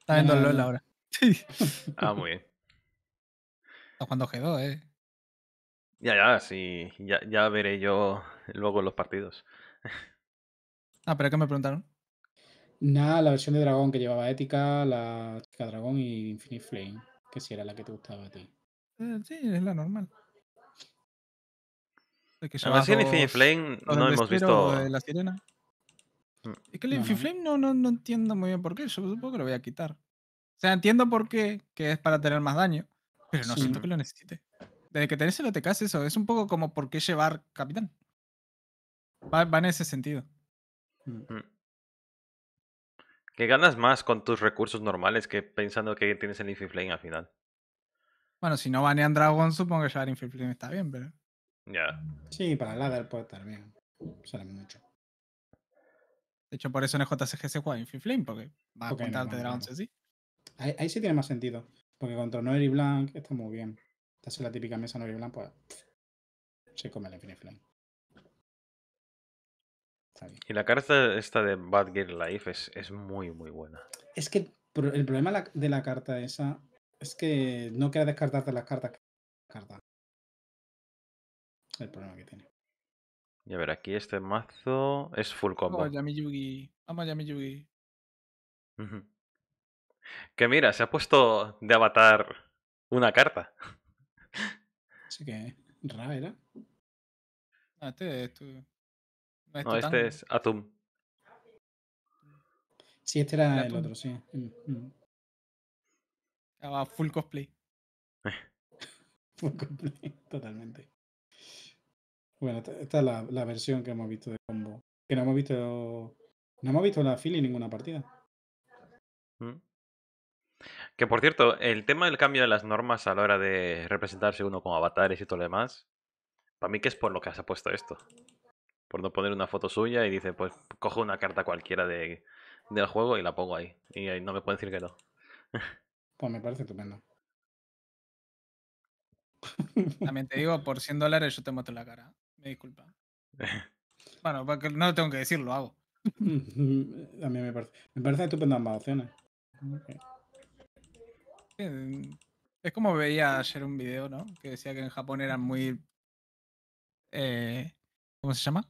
Está viendo el LOL ahora. [laughs] ah, muy bien. Está jugando G2, eh. Ya, ya, sí. Ya, ya veré yo luego los partidos. ah, pero ¿qué me preguntaron? Nada, la versión de Dragón que llevaba Ética, la chica Dragón y Infinite Flame, que si era la que te gustaba a ti. Eh, sí, es la normal. Que en Flame no hemos visto. la sirena. Mm, es que el no, Flame no, no, no, entiendo muy bien por qué. Yo supongo que lo voy a quitar. O sea, entiendo por qué, que es para tener más daño, pero no siento que lo necesite. Desde que tenés el OTK es eso. Es un poco como por qué llevar capitán. Va, va en ese sentido. Mm. Mm. Que ganas más con tus recursos normales que pensando que tienes el Infinity Flame al final. Bueno, si no banean Dragon, supongo que llevar Infinity Flame está bien, pero. Ya. Sí, para ladder puede estar bien. Sale mucho. De hecho, por eso en el JCG se juega Infi Flame, porque va a contar no, ¿sí? Ahí, ahí, sí tiene más sentido. Porque contra Noir Blanc está muy bien. Esta es la típica mesa Noir Blanc, pues se come el Infinite Flame. Y la carta esta de Bad Girl Life es, es muy, muy buena. Es que el problema de la carta esa es que no quieres descartarte las cartas. cartas. El problema que tiene. Y a ver, aquí este mazo es full combo. Vamos a Yugi. Vamos a Yugi. Que mira, se ha puesto de avatar una carta. Así que, raro. este es tu... No, este, es Atum. Sí, este era, el otro, sí. Mm, mm. Estaba full cosplay. [laughs] full cosplay, totalmente. Bueno, esta, es la, versión que hemos visto de combo. Que no hemos visto. No hemos visto la Philly ninguna partida. Mm. Que por cierto, el tema del cambio de las normas a la hora de representarse uno con avatares y todo lo demás, para mí que es por lo que has puesto esto. Por no poner una foto suya y dice, pues cojo una carta cualquiera de, del juego y la pongo ahí. Y ahí no me pueden decir que no. Pues me parece estupendo. También te digo, por 100 dólares yo te mato la cara disculpa. bueno, no tengo que decirlo hago. A [laughs] mí me parece. Me parece estupendo ambas opciones. Es como veía ayer un video, ¿no? Que decía que en Japón eran muy. Eh, ¿Cómo se llama?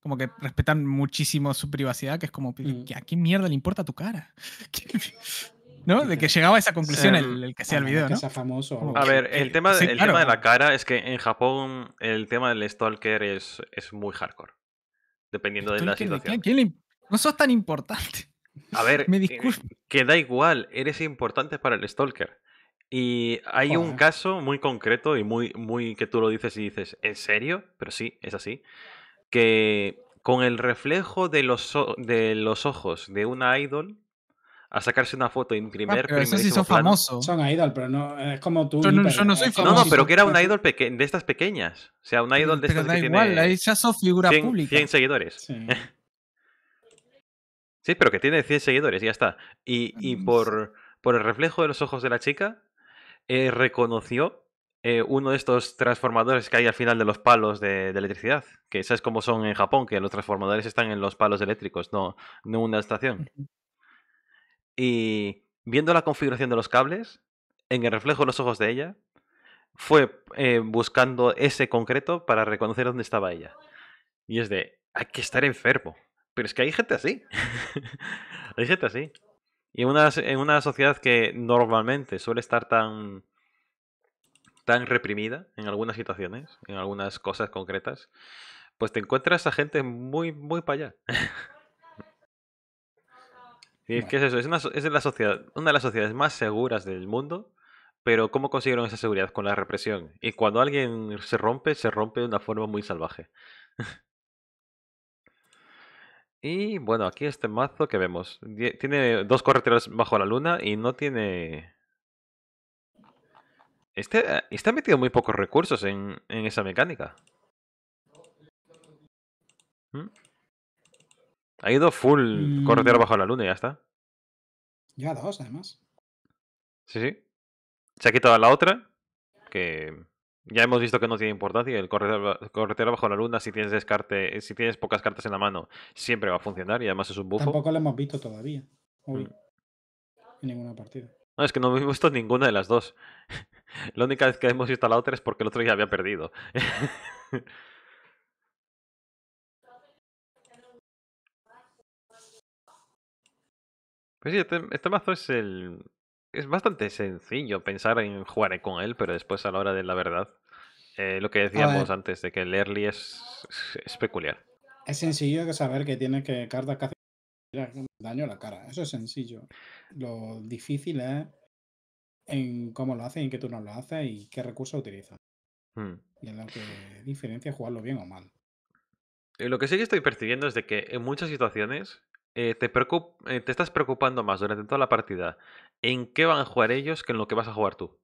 Como que respetan muchísimo su privacidad, que es como, mm. ¿a qué mierda le importa tu cara? [laughs] ¿no? De que llegaba a esa conclusión el, que hacía el ah, video, ¿no? A ver, el, tema, de la cara es que en Japón el tema del stalker es, es muy hardcore. Dependiendo de la situación. no sos tan importante. A ver, [laughs] Me eh, que da igual, eres importante para el stalker. Y hay un caso muy concreto y muy, muy que tú lo dices y dices, ¿en serio? Pero sí, es así. Que con el reflejo de los, de los ojos de una idol, a sacarse una foto en primer pero son famosos. Son idol, pero no es como tú. Yo no, soy famoso. No, no, pero que era una idol de estas pequeñas. O sea, una idol de estas que tiene igual, ya figura pública. 100 seguidores. Sí. pero que tiene 100 seguidores, y ya está. Y, por, por el reflejo de los ojos de la chica, eh, reconoció eh, uno de estos transformadores que hay al final de los palos de, electricidad. Que sabes cómo son en Japón, que los transformadores están en los palos eléctricos, no, no en una estación y viendo la configuración de los cables, en el reflejo de los ojos de ella, fue eh, buscando ese concreto para reconocer dónde estaba ella. Y es de, hay que estar enfermo. Pero es que hay gente así. [laughs] hay gente así. Y en una, en una sociedad que normalmente suele estar tan, tan reprimida en algunas situaciones, en algunas cosas concretas, pues te encuentras a gente muy, muy para allá. [laughs] y es que eso, es, una, es de las sociedades más seguras del mundo, pero ¿cómo consiguieron esa seguridad? Con la represión. Y cuando alguien se rompe, se rompe de una forma muy salvaje. [laughs] y bueno, aquí este mazo que vemos. Tiene dos correteras bajo la luna y no tiene... Este, eh, está metido muy pocos recursos en, en esa mecánica. ¿Mm? Ha ido full corredor mm. bajo la luna y ya está. Ya dos, además. Sí, sí. Se ha quitado la otra, que ya hemos visto que no tiene importancia. El corredor bajo la luna, si tienes descarte, si tienes pocas cartas en la mano, siempre va a funcionar y además es un bufo. Tampoco lo hemos visto todavía. Mm. En ninguna partida. No, es que no hemos visto ninguna de las dos. [laughs] la única vez que hemos visto la otra es porque el otro ya había perdido. [laughs] Pues sí, este, este, mazo es el. Es bastante sencillo pensar en jugar con él, pero después a la hora de la verdad. Eh, lo que decíamos antes, de que el early es, es peculiar. Es sencillo que saber que tiene que cartas que hacen daño a la cara. Eso es sencillo. Lo difícil es en cómo lo hace y en qué turno lo haces y qué recursos utiliza. Hmm. Y en lo que diferencia jugarlo bien o mal. Eh, lo que sí que estoy percibiendo es de que en muchas situaciones eh, eh, te, estás preocupando más durante toda la partida en qué van a jugar ellos que en lo que vas a jugar tú.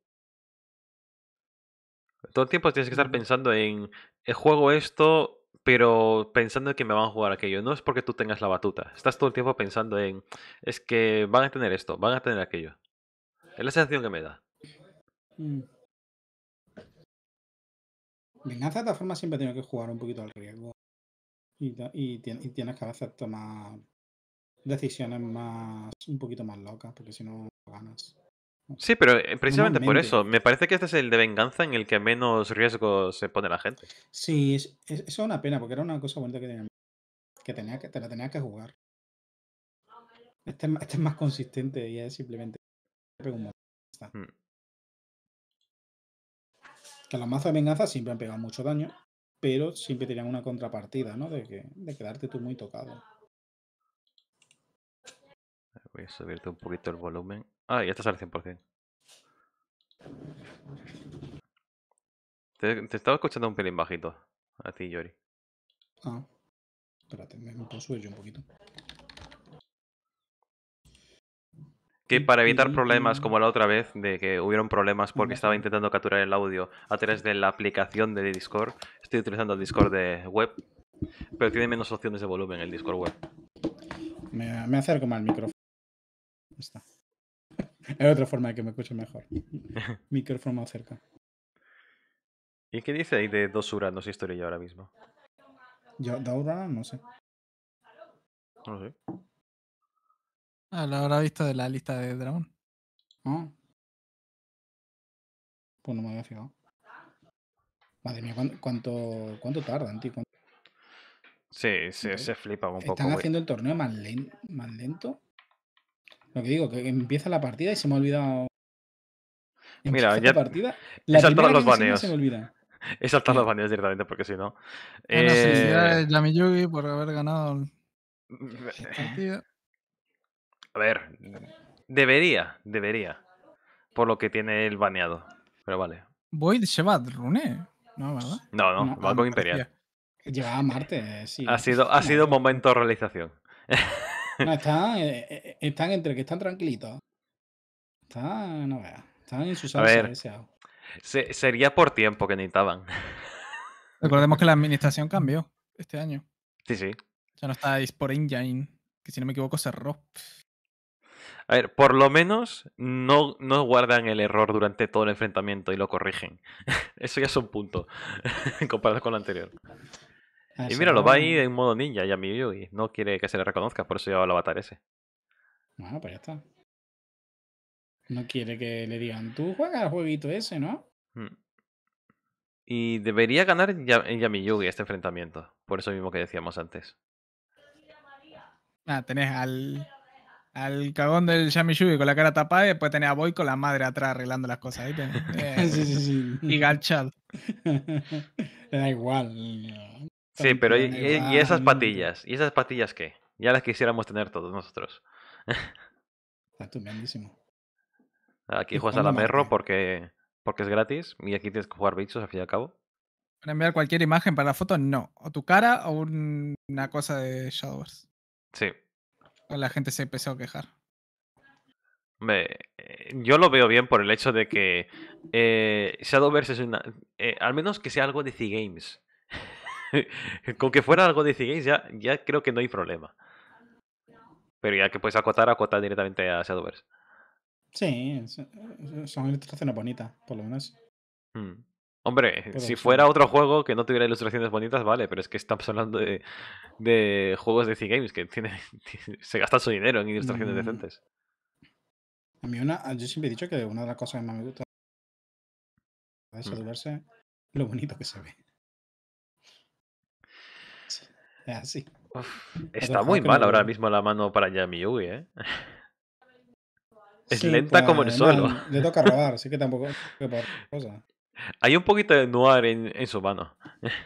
Todo el tiempo tienes que estar mm. pensando en, eh, juego esto, pero pensando en que me van a jugar aquello. No es porque tú tengas la batuta. Estás todo el tiempo pensando en, es que van a tener esto, van a tener aquello. Es la sensación que me da. Mm. De Venganza de forma siempre tengo que jugar un poquito al riesgo. Y, tienes que a tomar decisiones más un poquito más locas, porque si no ganas. Sí, pero eh, precisamente por eso, me parece que este es el de venganza en el que menos riesgo se pone la gente. Sí, eso es una pena, porque era una cosa bonita que, tenía, que, tenía que te la tenías que jugar. Este, este, es más consistente y es simplemente hmm. Que los mazos de venganza siempre han pegado mucho daño, pero siempre tenían una contrapartida, ¿no? De, que, de quedarte tú muy tocado. Voy a subirte un poquito el volumen. Ah, ya estás al 100%. Te, te estaba escuchando un pelín bajito. A ti, Yori. Ah. Espérate, me, puedo subir yo un poquito. Que para evitar problemas como la otra vez, de que hubieron problemas porque estaba intentando capturar el audio a través de la aplicación de Discord, estoy utilizando el Discord de web, pero tiene menos opciones de volumen el Discord web. Me, me acerco más al micrófono Está. Hay otra forma de que me escuche mejor. [laughs] Micrófono más cerca. ¿Y qué dice ahí de dos uranos historia yo ahora mismo? Yo, de no sé. No sé. a ah, lo habrá visto de la lista de Dragón. no ah. Pues no me había fijado. Madre mía, ¿cuánto, cuánto, cuánto tardan, tío? Sí, se flipa un poco. Están haciendo el torneo más, más lento. Lo que digo, que empieza la partida y se me ha olvidado. Mira, ya. partida, he los baneos. Se me olvida. [laughs] He saltado los baneos directamente porque si no. Bueno, ah, eh... Yugi por haber ganado mm, eh, A ver, debería, debería. Por lo que tiene el baneado. Pero vale. Void se va Rune. No, ¿verdad? No, no, va con Imperial. Llegaba a Marte, eh, sí. Ha sido, ha sido momento realización. [laughs] [laughs] Eh, eh, están, entre que están tranquilitos. Están, no vea. Están en sus salsa sería por tiempo que necesitaban. Recordemos que la [laughs] administración cambió este año. Sí, sí. Ya no está por Engine, que si no me equivoco cerró. A ver, por lo menos no, no guardan el error durante todo el enfrentamiento y lo corrigen. [laughs] Eso ya es un punto comparado con lo anterior. Ah, y mira, lo va ahí en modo ninja, ya Yugi. No quiere que se le reconozca, por eso lleva el avatar ese. Ah, pues ya está. No quiere que le digan, tú juegas al jueguito ese, ¿no? Mm. Y debería ganar Yami Yugi este enfrentamiento. Por eso mismo que decíamos antes. Ah, tenés al, al cagón del Yami Yugi con la cara tapada y después tenés a Boy con la madre atrás arreglando las cosas. ahí. [laughs] Eh, sí, sí, sí. Y Galchad. [laughs] da igual. Sí, pero y, esas patillas? ¿Y esas patillas qué? Ya las quisiéramos tener todos nosotros. [laughs] Está tremendísimo! Aquí juegas a la merro porque, porque es gratis y aquí tienes que jugar bichos al fin y al cabo. ¿Para enviar cualquier imagen para la foto? No. O tu cara o una cosa de Shadowverse. Sí. O la gente se empezó a quejar. yo lo veo bien por el hecho de que eh, Shadowverse es una. Eh, al menos que sea algo de C-Games. [laughs] [laughs] con que fuera algo de Games ya, ya creo que no hay problema. Pero ya que puedes acotar, acotar directamente a Shadowverse. Sí, son ilustraciones bonitas, por lo menos. Hmm. Hombre, si fuera otro juego que no tuviera ilustraciones bonitas, vale, pero es que estamos hablando de, de juegos de C-Games que tienen, [laughs] se gastan su dinero en ilustraciones mm. decentes. A mí una, yo siempre he dicho que una de las cosas que más me gusta de hmm. Shadowverse es lo bonito que se ve. [laughs] Ah, está muy mal ahora mismo la mano para Yugi, ¿eh? Es lenta como el pues, suelo. le toca robar, así que tampoco. [laughs] Hay un poquito de noir en, en su mano. [laughs]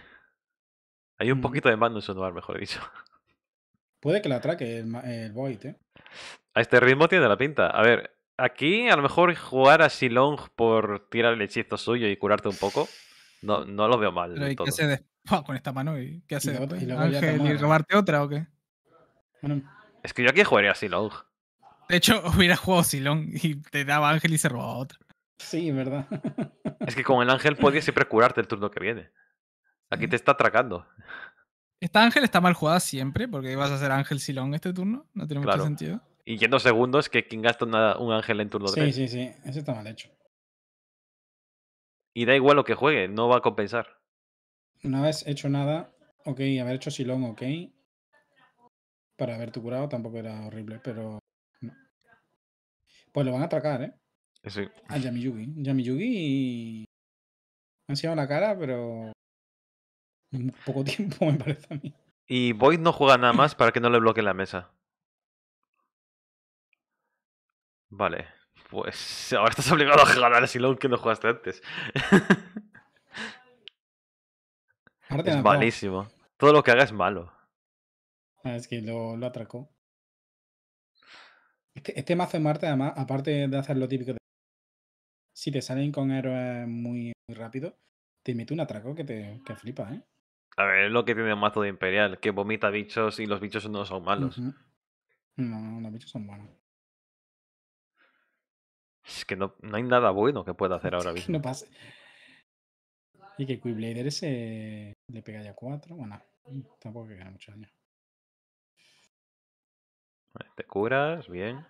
Hay un mm. poquito de mano en su noir, mejor dicho. Puede que la atraque el, Void, ¿eh? A este ritmo tiene la pinta. A ver, aquí a lo mejor jugar a Silong por tirar el hechizo suyo y curarte un poco no, lo veo mal. ¿Qué hace [laughs] con esta mano? ¿Y qué hace otra? ¿Y, Ángel, ¿y robarte otra o qué? Es que yo aquí jugaría Silong. De hecho, [laughs] hubiera jugado Silong y te daba Ángel y se robaba otra. Sí, verdad. Es que con el Ángel podías siempre curarte el turno que viene. Aquí te está atracando. Esta Ángel está mal jugada siempre, porque vas a ser Ángel Silong este turno. No tiene mucho sentido. Y yendo segundos, que quien gasta un Ángel en turno 3. Sí, sí, sí. ese está mal hecho. Y da igual lo que juegue, no va a compensar. Una vez hecho nada, ok, haber hecho Silón, ok. Para tu curado tampoco era horrible, pero. No. Pues lo van a atracar, ¿eh? Sí. A Yamiyugi. Yamiyugi. Me han sido la cara, pero. poco [laughs] tiempo, me parece a mí. Y Void no juega nada más para que no le bloquee la mesa. Vale. Pues [laughs] ahora estás obligado a jugar al Silon que no jugaste antes. [laughs] es malísimo. Todo lo que haga es malo. Ah, es que lo, lo atracó. Este, este mazo de Marte, además, aparte de hacer lo típico de. Si te salen con héroes muy, rápido, te mete un atraco que te que flipa, ¿eh? A ver, es lo que tiene el mazo de Imperial, que vomita bichos y los bichos no son malos. No, los bichos son buenos. Es que no, hay nada bueno que pueda hacer ahora [laughs] mismo. no pasa. Y que Quiblader ese le pega ya 4. Bueno, tampoco que gana mucho daño. Te curas, bien.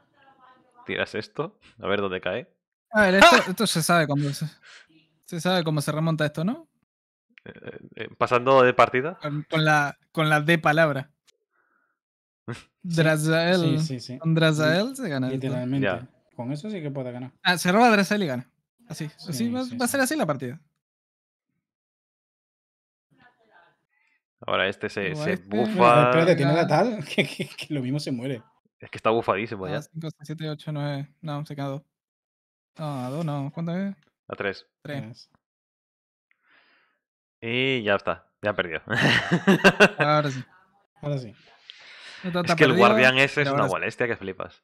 Tiras esto, a ver dónde cae. A ver, esto, [laughs] se sabe cómo se, se, sabe cómo se remonta esto, ¿no? Eh, eh, eh, pasando de partida. Con, la, con la D palabra. [laughs] Drazael. Sí, sí, Con Drazael se gana. Ya. Con eso sí que puede ganar. Ah, se roba Dressel y gana. Así. así va, a ser así la partida. Ahora este se, se este, bufa. Espérate, tiene la tal [laughs] que, lo mismo se muere. Es que está bufadísimo ah, ya. 5, 6, 7, 8, 9. No, se queda 2. No, a 2 no. ¿Cuánto es? A 3. 3. Y ya está. Ya perdió. Ahora sí. Ahora sí. es que el guardián ese es una molestia que flipas.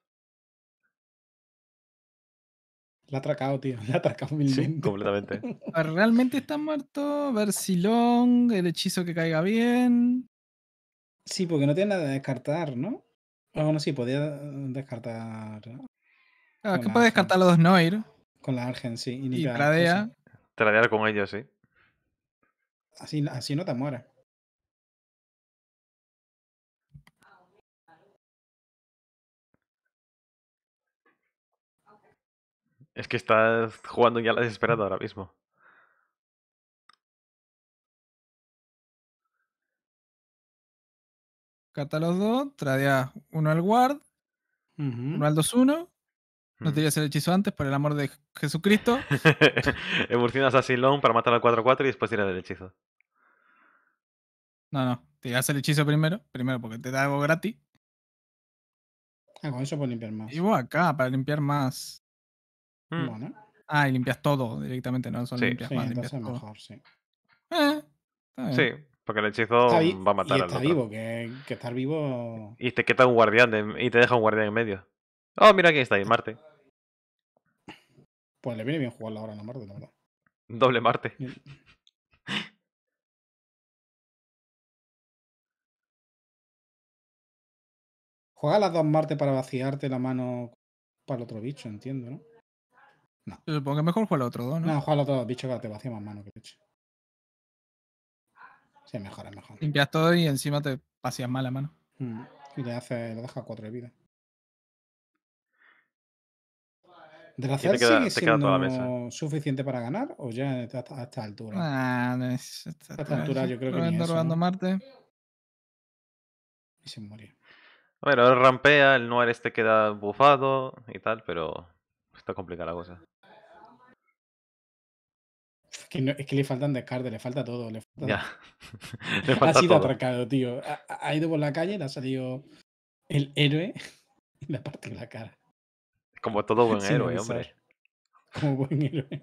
La ha atracado, tío. [laughs] La ha atracado mil Sí, completamente. [laughs] Ah, ¿Realmente está muerto? ver si Long el hechizo que caiga bien. Sí, porque no tiene nada de descartar, ¿no? Ah, bueno, sí, podía descartar. Ah, que puede descartar los dos Noir. Con la Argen, sí. Y, y Tradea. Tradear con ellos, sí. Así, así no te mueres. Es que estás jugando ya la desesperada ahora mismo. Cata los dos, tradea uno al guard, uno al 2-1. No tiras mm. el hechizo antes, por el amor de Jesucristo. Evolucionas a Silón para matar al 4-4 y después tiras el hechizo. No, no. te Tiras el hechizo primero. Primero porque te da algo gratis. Ah, con eso puedo limpiar más. Y vos acá, para limpiar más. Mm. Ah, y limpias todo directamente, no son sí. limpias mejor, sí. Eh, sí, porque el hechizo va a matar y está vivo, que, estar vivo. Y te quita un guardián y te deja un guardián en medio. Oh, mira aquí está ahí, Marte. Pues le viene bien jugar la hora a Marte, la verdad. Doble Marte. Juega las dos Marte para vaciarte la mano para el otro bicho, entiendo, ¿no? No. supongo que mejor juega el otro dos, ¿no? No, juega el otro dos, bicho, que te vacía más mano que bicho. Sí, mejor, es mejor. Limpias todo y encima te vacías mal la mano. Mm. Y le hace, le deja cuatro de vida. ¿De sigue siendo suficiente para ganar o ya a esta altura? Ah, a esta altura yo creo que ni eso, Marte. Y se murió. Bueno, él rampea, el Noir este queda bufado y tal, pero está complicada la cosa es que le faltan descartes, le falta todo. Le ha sido [laughs] atracado, tío. Ha, ido por la calle, le ha salido el héroe y [laughs] le ha partido la cara. Como todo buen [laughs] héroe, hombre. Como buen héroe.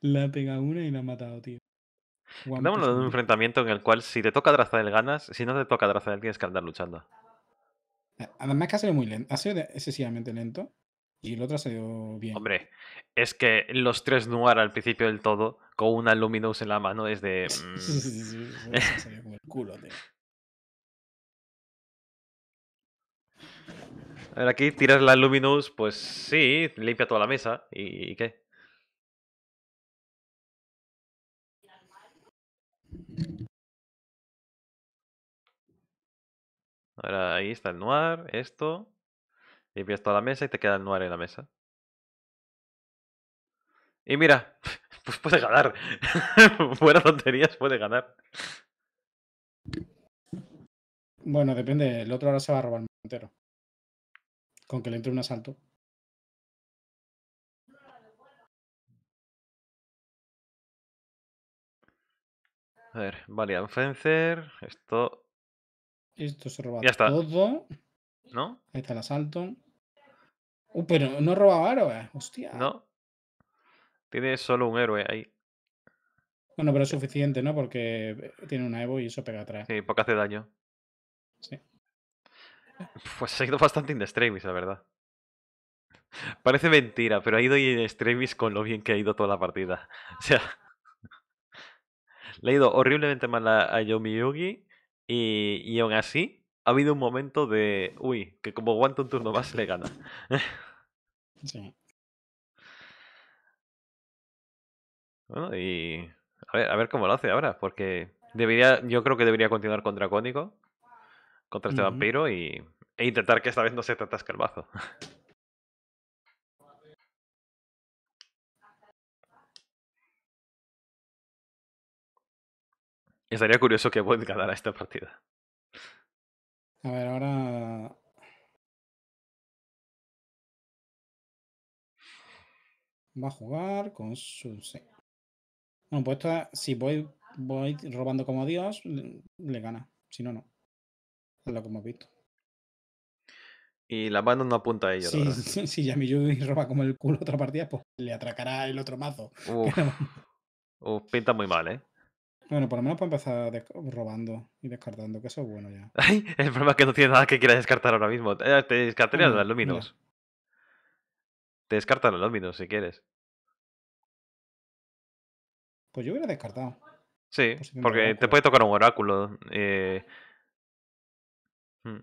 Le ha pegado una y la ha matado, tío. Dámonos un enfrentamiento en el cual si te toca el ganas, si no te toca el tienes que andar luchando. Además que ha sido muy lento, ha sido excesivamente lento. Y otro otra salió bien. Hombre, es que los tres noir al principio del todo, con una Luminous en la mano, es de. A ver, aquí tiras la Luminous, pues sí, limpia toda la mesa. ¿Y, qué? Ahora ahí está el Noir, esto. Y Limpias toda la mesa y te queda el noir en la mesa. Y mira, [laughs] pues puede ganar. Fuera [laughs] tonterías, puede ganar. Bueno, depende. El otro ahora se va a robar el entero. Con que le entre un asalto. A ver, Valiant Fencer, esto... Esto se roba ya está. todo. ¿No? Ahí está el asalto. Uh, pero no robaba héroes, hostia. No. Tiene solo un héroe ahí. Bueno, pero es suficiente, ¿no? Porque eh, tiene una Evo y eso pega atrás. Sí, porque hace daño. Sí. Pues ha ido bastante Indestravis, la verdad. Parece mentira, pero ha ido Indestravis con lo bien que ha ido toda la partida. [laughs] O sea. Le ha ido horriblemente mal a, Yomi Yugi. Y, y aún así, ha habido un momento de, uy, que como aguanta un turno más le gana. [laughs] sí. Bueno, y a ver, a ver cómo lo hace ahora, porque debería, yo creo que debería continuar contra Cónico, contra este vampiro y, e intentar que esta vez no se te atasque el bazo. Estaría curioso que Bond ganara esta partida. A ver, ahora. Va a jugar con su. Bueno, pues si voy, robando como Dios, le, gana. Si no, no. Es lo que hemos visto. Y la mano no apunta a ellos, Sí, sí, sí, sí, roba como el culo otra partida, pues le atracará el otro mazo. Uf, [laughs] pinta muy mal, ¿eh? Bueno, por lo menos para empezar robando y descartando, que eso es bueno ya. el problema es que no tienes nada que quieras descartar ahora mismo. Eh, te descartaría los luminos. Te descartan los luminos si quieres. Pues yo hubiera descartado. Sí, porque te puede tocar un oráculo. Eh... Hmm.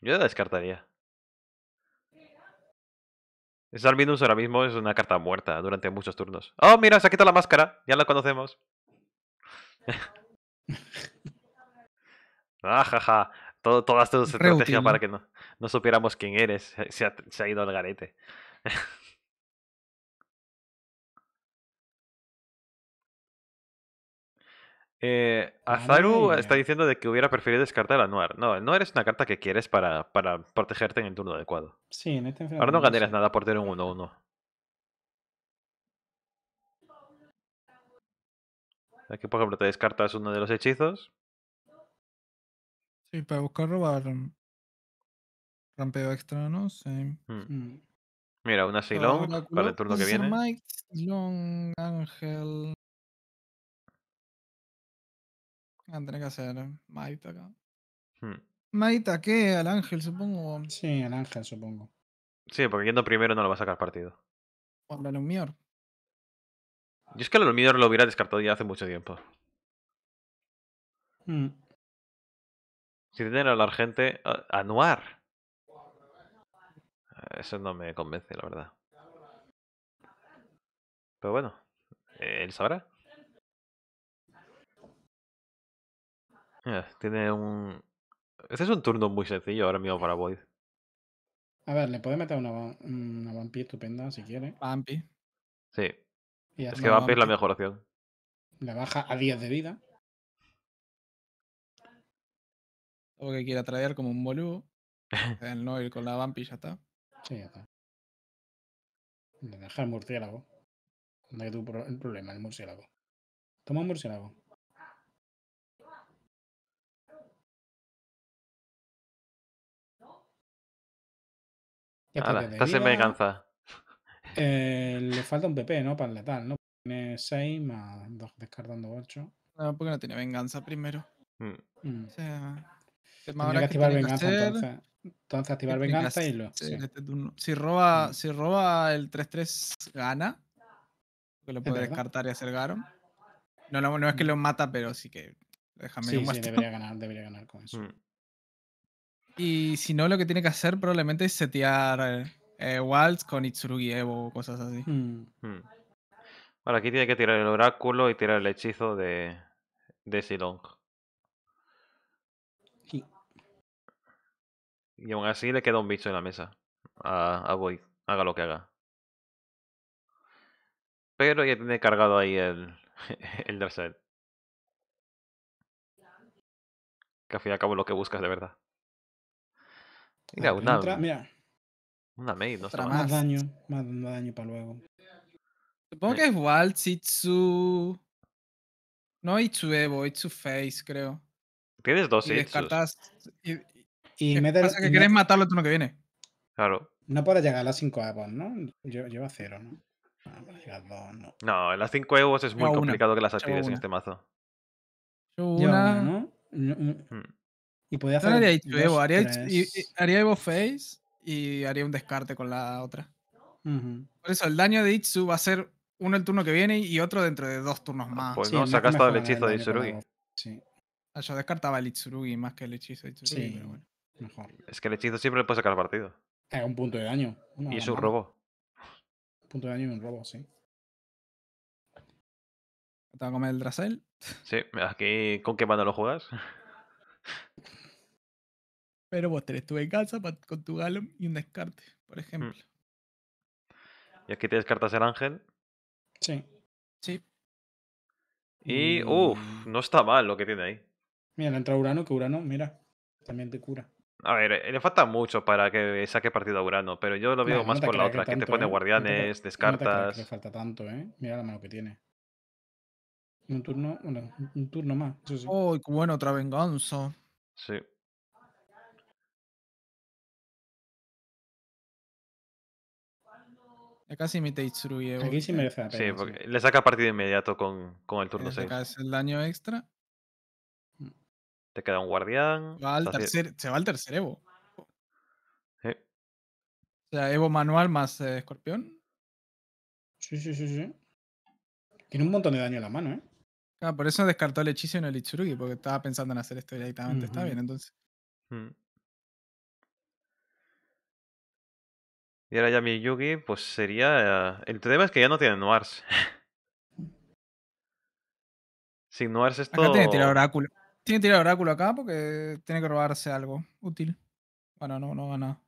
Yo la descartaría. Salvinus ahora mismo es una carta muerta durante muchos turnos. Oh, mira, se ha quitado la máscara. Ya la conocemos. [laughs] ah, jaja. Todo, todas tus estrategias para que no, no supiéramos quién eres. se ha ido al garete. [laughs] Eh, Azaru está diciendo de que hubiera preferido descartar a Noir. No, Noir es una carta que quieres para, para protegerte en el turno adecuado. Sí, en este Ahora no ganarías nada por tener un 1-1. Aquí, por ejemplo, te descartas uno de los hechizos. Sí, para buscar robar. Mm, rampeo extra, ¿no? Hmm. Hmm. Mira, una Silong para el turno que viene. Mike, Ángel. Van a tener que hacer Maita hmm. Maita, ¿qué? Al ángel, supongo. Sí, al ángel, supongo. Sí, porque yendo primero no lo va a sacar partido. O al Alumior. Yo es que el Alumior lo hubiera descartado ya hace mucho tiempo. Hmm. Si tienen al Argente. Anuar. Eh, eso no me convence, la verdad. Pero bueno, eh, él sabrá. Eh, tiene un. Ese es un turno muy sencillo ahora mismo para Void. A ver, le puede meter una, una Vampir estupenda si quiere. vampi Sí. es que vampi es la mejor opción. Le baja a 10 de vida. O que quiera traer como un boludo. [laughs] El no ir con la vampi ya está. Sí, ya está. Le deja el murciélago. No hay tu el problema, el murciélago. Toma un murciélago. Ala, estás venganza. Eh, le falta un PP, ¿no? Para el letal, ¿no? Tiene 6 más 2 descartando 8. No, porque no tiene venganza primero. Mm. Mm. O sea. Ahora que activar venganza entonces. Entonces activar venganza y lo este si, roba, mm. si roba el 3-3, gana. Que lo puede descartar y hacer Garon. No, no, no, es que lo mata, pero sí que. Déjame sí, sí, debería [laughs] ganar, debería ganar con eso. Y si no, lo que tiene que hacer probablemente es setear eh, Waltz con Itsurugi Evo o cosas así. Hmm. Hmm. Bueno, aquí tiene que tirar el oráculo y tirar el hechizo de, de Silong. Y aún así le queda un bicho en la mesa a, a Void, haga lo que haga. Pero ya tiene cargado ahí el, [laughs] el Que al fin y al cabo lo que buscas de verdad. Mira, una, mira. Una maid, no otra más. daño, más daño para luego. Supongo que es Waltz, su No su Evo, su Face, creo. Tienes dos y Descartas. Y, me y pasa que quieres matarlo el turno que viene. Claro. No puede llegar a las 5 Evos, ¿no? Lleva cero, ¿no? No, ah, no. no, las 5 Evos es muy complicado que las actives en este mazo. una, ¿no? Hmm. Y podía hacer. haría Evo, haría, Evo Face y haría un descarte con la otra. Por eso, el daño de Itsu va a ser uno el turno que viene y otro dentro de dos turnos más. Pues no, sacas todo el hechizo de Itsurugi. Sí. Ah, yo descartaba el Itsurugi más que el hechizo de Itsurugi, sí. pero bueno. Mejor. Es que el hechizo siempre le puede sacar partido. Es eh, un punto de daño. y es un robo. Un punto de daño y un robo, sí. ¿Te vas a comer el Drasel? Sí, aquí, ¿con qué mano lo juegas? Pero vos tenés tu casa con tu Galum y un descarte, por mm. ejemplo. ¿Y aquí te descartas el ángel? Sí. Sí. Y, uff, no está mal lo que tiene ahí. Mira, le entra Urano, que Urano, mira, también te cura. A ver, eh, le falta mucho para que saque partido a Urano, pero yo lo veo más por la otra. Que te pone ¿eh? guardianes, descartas. le falta tanto, ¿eh? Mira la mano que tiene. Un turno, un turno más. Oh, qué bueno, otra venganza. Sí. Acá sí me te eh, instruye. Aquí sí merece Sí, porque le saca partido inmediato con, con el turno 6. Acá es el daño extra. Mm. Te queda un guardián. se va al tercer Evo. Sí. O sea, Evo manual más eh, escorpión. Sí, sí, sí, sí. Tiene un montón de daño en la mano, ¿eh? Ah, por eso descartó el hechizo y no el Itsurugi, porque estaba pensando en hacer esto directamente. Está bien, entonces. Mm. Y ahora ya mi Yugi, pues sería. El tema es que ya no tiene Noirs. [laughs] Sin Noirs esto. tiene que tirar oráculo. Tiene que tirar oráculo acá porque tiene que robarse algo útil. Bueno, no, no gana.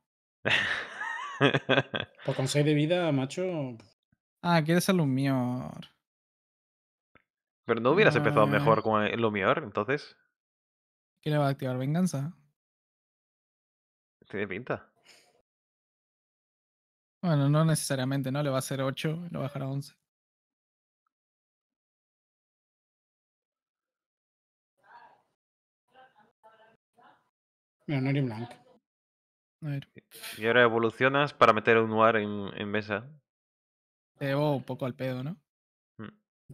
[laughs] Por con 6 de vida, macho. Ah, quiere ser un mío. Pero no hubieras empezado mejor ah. con lo mejor entonces. ¿Qué le va a activar? ¿Venganza? Tiene pinta. Bueno, no necesariamente, ¿no? Le va a hacer 8, lo va a dejar a 11. no No, blanco. A ver. Y ahora evolucionas para meter un Noir en, en mesa. Te debo un poco al pedo, ¿no?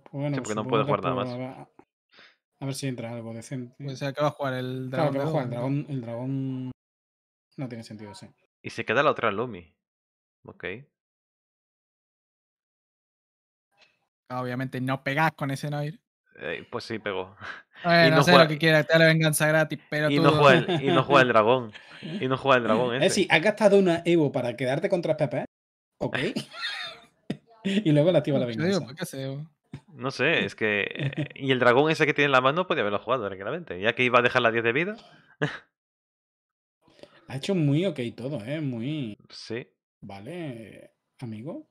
Pues porque no puede jugar nada más. A, ver si entra algo decente. sea pues se va a jugar el dragón. Claro, que va a jugar el dragón. El dragón no tiene sentido, sí. Y se queda la otra Lumi. Ok. Ah, obviamente no pegas con ese Noir. Eh, pues sí, pegó. [laughs] no, sé lo que quiera, te la venganza gratis, pero y No juega [laughs] y no juega el dragón. Y no juega el dragón eh. Es decir, has gastado una Evo para quedarte contra Pepe. Ok. [laughs] y luego la activa la venganza. qué hace Evo? No sé, es que. Eh, [laughs] y el dragón ese que tiene en la mano podía haberlo jugado tranquilamente, ya que iba a dejar la 10 de vida. ha hecho muy ok todo, ¿eh? Muy. [laughs] Sí. Vale, amigo.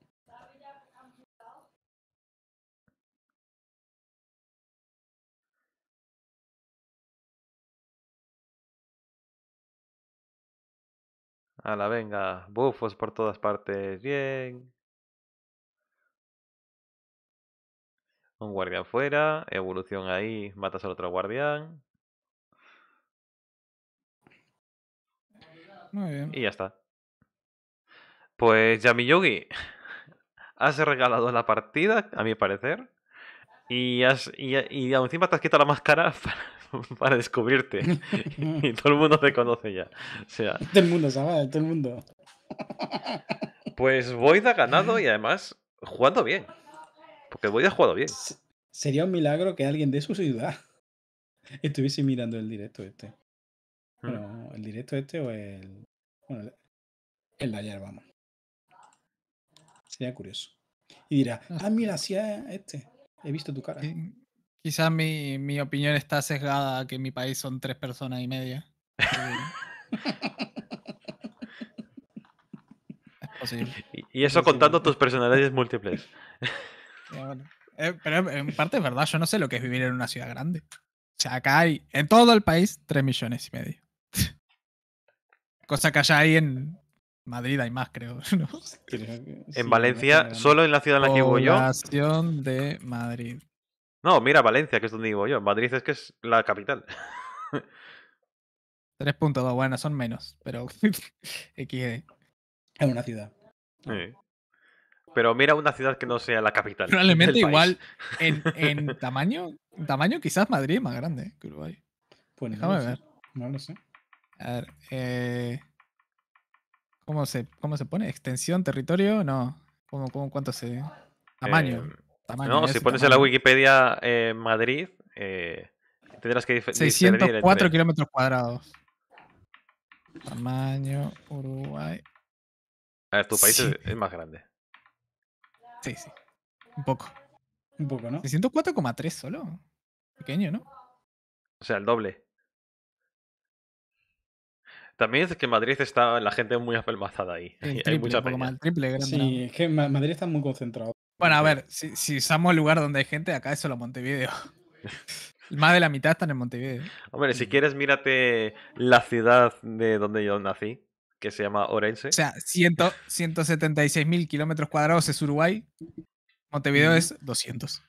A la venga, bufos por todas partes, bien. Un guardián fuera, evolución ahí, matas al otro guardián. Muy bien. Y ya está. Pues Yamiyogi, [laughs] has regalado la partida, a mi parecer. Y, has, y, y encima te has quitado la máscara [laughs] para, descubrirte. [laughs] y, todo el mundo te conoce ya. sea, todo el mundo, sabe, todo el mundo. Pues Void ha ganado y además jugando bien que voy a ha jugado bien. Sería un milagro que alguien de su ciudad [laughs] estuviese mirando el directo este. Hmm. Bueno, el directo este o el. Bueno, el de ayer, vamos. Sería curioso. Y dirá, ah, ah mira, si ah, este. He visto tu cara. Eh, Quizás mi, mi, opinión está sesgada que en mi país son tres personas y media. [laughs] Eh, y, eso contando tus eh, personalidades múltiples. [laughs] Eh, pero en parte es verdad, yo no sé lo que es vivir en una ciudad grande. O sea, acá hay en todo el país 3 millones y medio. [laughs] Cosa que allá hay en Madrid hay más, creo. [laughs] en Valencia, solo en la ciudad en la que vivo yo. Población de Madrid. No, mira Valencia, que es donde vivo yo. Madrid es que es la capital. 3.2, [laughs] bueno, son menos, pero XD. Es una ciudad. Sí. Pero mira una ciudad que no sea la capital. Probablemente igual en, [laughs] tamaño, tamaño quizás Madrid es más grande que Uruguay. Pues déjame ver. No lo sé. A ver, eh, ¿cómo, se, pone? ¿Extensión, territorio? No. ¿Cómo, cómo, cuánto se...? Tamaño. Eh, no, si pones en la Wikipedia eh, Madrid, tendrás que 604 kilómetros cuadrados. Tamaño, Uruguay. A ver, tu país es más grande. Sí, sí. Un poco. Un poco, ¿no? 604,3 solo. Pequeño, ¿no? O sea, el doble. También es que en Madrid está la gente es muy apelmazada ahí. Hay mucha más, el triple Sí, Madrid está muy concentrado. Bueno, a ver, si, si usamos el lugar donde hay gente, acá es solo Montevideo. [laughs] Más de la mitad están en Montevideo. Hombre, si quieres, mírate la ciudad de donde yo nací que se llama Orense. O sea, 176.000 mil kilómetros cuadrados es Uruguay. Montevideo es 200.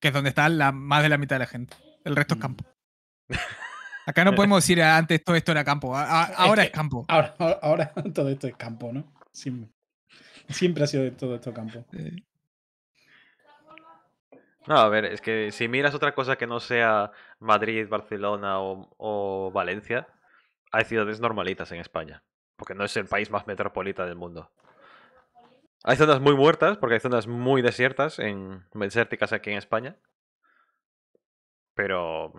Que es donde está la, más de la mitad de la gente. El resto es campo. Acá no podemos decir ah, antes todo esto era campo. Ah, ah, ahora es, campo. Ahora, [laughs] todo esto es campo, ¿no? Siempre, ha sido todo esto campo. No, a ver, es que si miras otra cosa que no sea Madrid, Barcelona o Valencia, hay ciudades normalitas en España, porque no es el país más metropolita del mundo. Hay zonas muy muertas, porque hay zonas muy desiertas, en desérticas aquí en España. Pero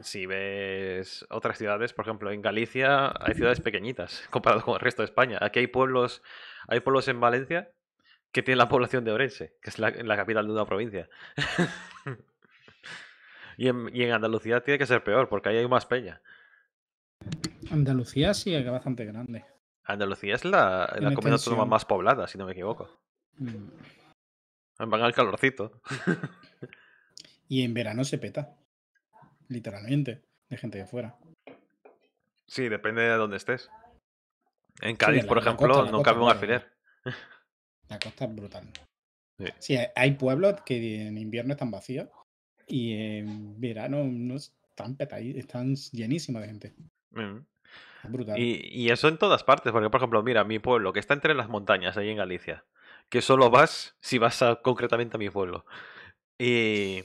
si ves otras ciudades, por ejemplo, en Galicia hay ciudades pequeñitas [laughs] comparado con el resto de España. Aquí hay pueblos, hay pueblos en Valencia que tienen la población de Orense, que es la, capital de una provincia. [laughs] y, en, y, en, Andalucía tiene que ser peor, porque ahí hay más peña. Andalucía sí es bastante grande. Andalucía es la, la comunidad autónoma más poblada, si no me equivoco. Mm. Van al calorcito. [laughs] y en verano se peta. Literalmente. De gente de afuera. Sí, depende de dónde estés. En Cádiz, por ejemplo, no cabe un alfiler. La costa es brutal. Sí. hay pueblos que en invierno están vacíos y en verano no están, peta. están llenísimos de gente. Mm. Y, eso en todas partes, porque por ejemplo, mira, mi pueblo, que está entre las montañas, ahí en Galicia, que solo vas si vas concretamente a mi pueblo. Y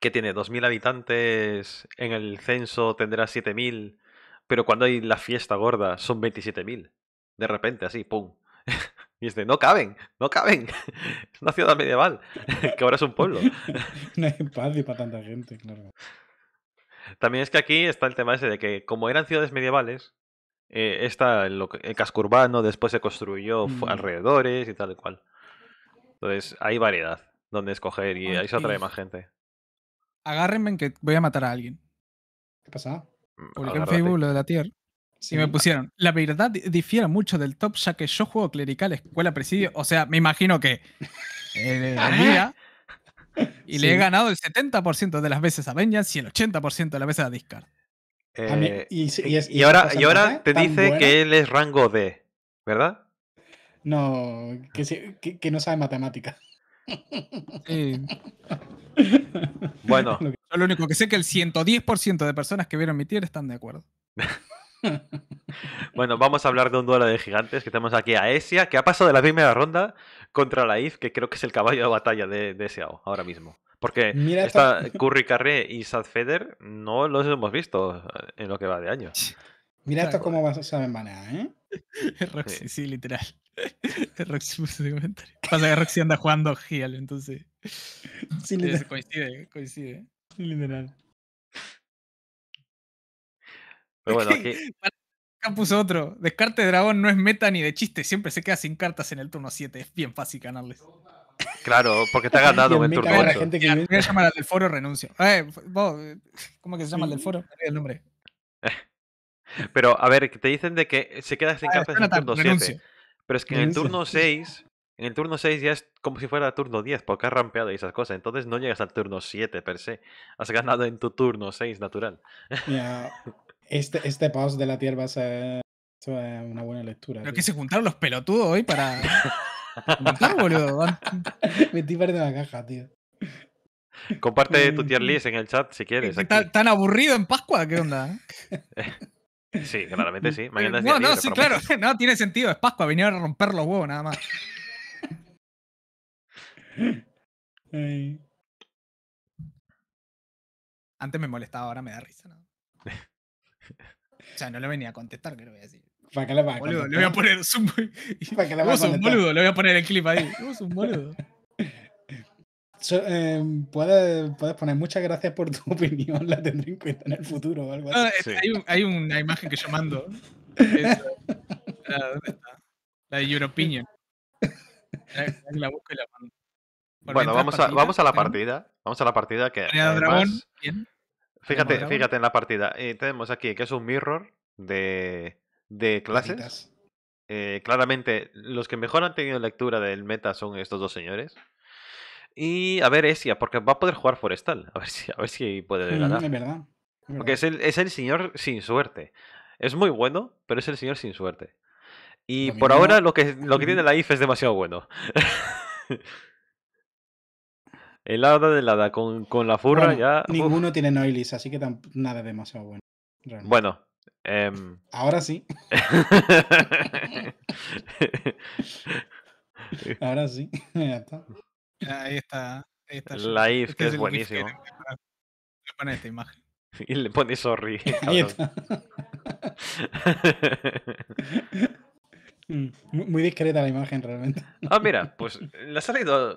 que tiene 2.000 habitantes, en el censo tendrá 7.000, pero cuando hay la fiesta gorda son 27.000. De repente, así, ¡pum! [laughs] Y es de, no caben, no caben. [laughs] Es una ciudad medieval, [laughs] que ahora es un pueblo. no hay espacio para tanta gente, claro. También es que aquí está el tema ese de que, como eran ciudades medievales, eh, está el, el, casco urbano, después se construyó mm. alrededores y tal y cual. Entonces, hay variedad donde escoger y ahí se atrae más gente. Agárrenme que voy a matar a alguien. ¿Qué pasa? Mm, Publicé en Facebook lo de la tier. Sí. Y me pusieron, la verdad difiere mucho del top, ya que yo juego clerical, escuela, presidio. O sea, me imagino que eh, [laughs] Y le he ganado el 70% de las veces a Vengeance y el 80% de las veces a Discard. Eh, y, ahora, y ahora te dice que él es rango D, ¿verdad? No, que, no sabe matemática. [laughs] bueno. Yo lo único que sé es que el 110% de personas que vieron mi tier están de acuerdo. [laughs] bueno, vamos a hablar de un duelo de gigantes que tenemos aquí a Esia, que ha pasado de la primera ronda contra la IF, que creo que es el caballo de batalla de, de ahora mismo. Porque Mira esta [laughs] Curry Carré y Sad Feder no los hemos visto en lo que va de año. [laughs] Mira esto cómo va a saber maná, ¿eh? [laughs] Roxy, sí. literal. Roxy puso Pasa que Roxy anda jugando Gial, entonces. Sí, eh, Coincide, coincide. literal. bueno, aquí... Acá puso otro. Descarte de dragón no es meta ni de chiste. Siempre se queda sin cartas en el turno 7. Es bien fácil ganarles. Claro, porque te ha [laughs] ganado en el turno 8. llamar al del foro renuncio. Eh, vos, eh, ¿Cómo que se llama el del foro? El nombre. [laughs] Pero, a ver, te dicen de que se queda sin ah, cartas en el turno 7. Pero es que en el turno 6 en el turno 6 ya es como si fuera turno 10, porque has rampeado y esas cosas. Entonces no llegas al turno 7 per se. Has ganado en tu turno 6 natural. Ya... [laughs] Este, este de la tierra a es una buena lectura. Pero que se juntaron los pelotudos hoy para. ¿Juntar, boludo? [laughs] Metí parte de la caja, tío. Comparte eh, tu tier list en el chat si quieres. ¿Tan, aburrido en Pascua? ¿Qué onda? [laughs] sí, claramente sí. [laughs] no, no, sí, claro. No, tiene sentido. Es Pascua. Vinieron a romper los huevos nada más. Antes me molestaba, ahora me da risa. ¿no? O sea, no lo venía a contestar, que lo voy a decir. Para que lo boludo, le voy a poner. [laughs] un boludo, le voy a poner el clip ahí. Vos un boludo. [laughs] Em, puedes, puedes, poner muchas gracias por tu [laughs] opinión, la tendré en cuenta en el futuro o algo ah, así. Este, hay, hay, una imagen que yo mando. Ah, ¿dónde está? la de Europinion. La, busco y la mando. bueno, vamos, a, vamos a la partida. Vamos a la partida que. ¿Quién? Fíjate, fíjate en la partida. Eh, tenemos aquí que es un mirror de, de clases. Eh, claramente, los que mejor han tenido lectura del meta son estos dos señores. Y a ver, Esia, porque va a poder jugar Forestal. A ver si, a ver si puede ganar. Mm, es verdad. Porque es el, es el señor sin suerte. Es muy bueno, pero es el señor sin suerte. Y por ahora lo que, lo que tiene mm. la IF es demasiado bueno. [laughs] El hada de lada con, con la furra ya. Ninguno tiene Noilis, así que nada demasiado bueno. Bueno. Em. Ahora sí. [laughs] Ahora sí. [laughs] Ahí está. Ahí está. La IF, este que es, buenísimo. le pone esta imagen. [laughs] Y le pone sorry. Ahí Mm, muy discreta la imagen realmente. [laughs] Ah, mira, pues le ha salido,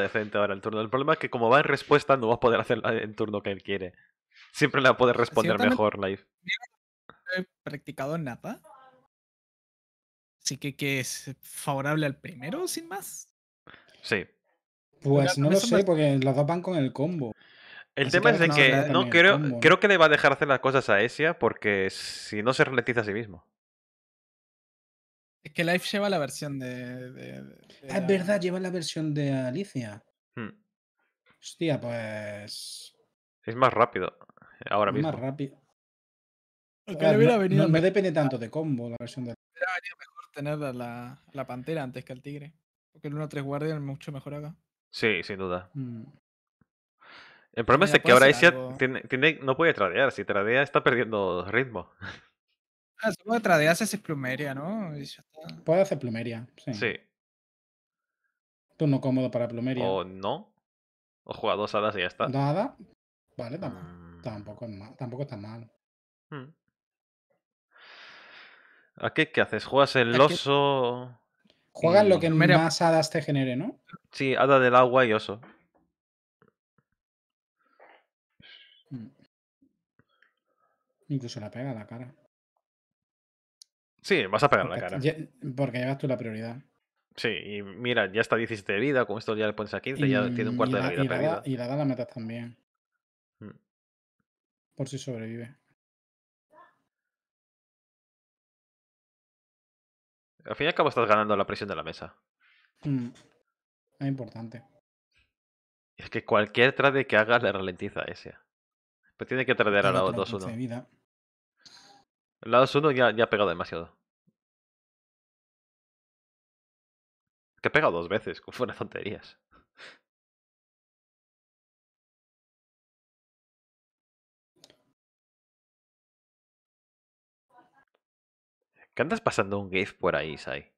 decente ahora el turno. El problema es que como va en respuesta no va a poder hacer el turno que él quiere. Siempre le va a poder responder mejor live. He practicado nada? Así que que es favorable al primero, sin más. Sí. Pues no lo sé, porque los dos van con el combo. El tema es de que no, creo, creo que le va a dejar hacer las cosas a Esia porque si no se ralentiza a sí mismo. Es que Life lleva la versión de. Ah, es verdad, lleva la versión de Alicia. Hmm. Hostia, pues. Es más rápido. Ahora es mismo. Más rápido. Ah, me depende tanto de combo la versión de. Alicia. mejor tener la, la, pantera antes que el tigre. Porque el 1-3 Guardian es mucho mejor acá. Sí, sin duda. Mm. El problema es que ahora Alicia tiene, no puede tradear. Si tradea, está perdiendo ritmo. Ah, solo de haces plumeria, ¿no? Puedes hacer plumeria, sí. Sí. no cómodo para plumeria. O no. O juega dos hadas y ya está. Nada. Vale, mm. tampoco, tampoco, tampoco está mal. Hmm. ¿A qué, qué haces? ¿Juegas el oso? Juegas lo que más hadas te genere, ¿no? Sí, hada del agua y oso. Hmm. Incluso la pega la cara. Sí, vas a pegar la cara. porque llegas tú la prioridad. Sí, y mira, ya está 17 de vida, con esto ya le pones a 15, ya tiene un cuarto de vida y perdida. y la da la meta también. Mm. Por si sobrevive. Al fin y al cabo estás ganando la presión de la mesa. Mm. Es importante. Es que cualquier trade que hagas le ralentiza a ese. Pero pues tiene que tradear a la 2-1. El lado 1 ya, ha pegado demasiado. Te ha pegado dos veces, con fuera tonterías. ¿Qué andas pasando un GIF por ahí, Sai?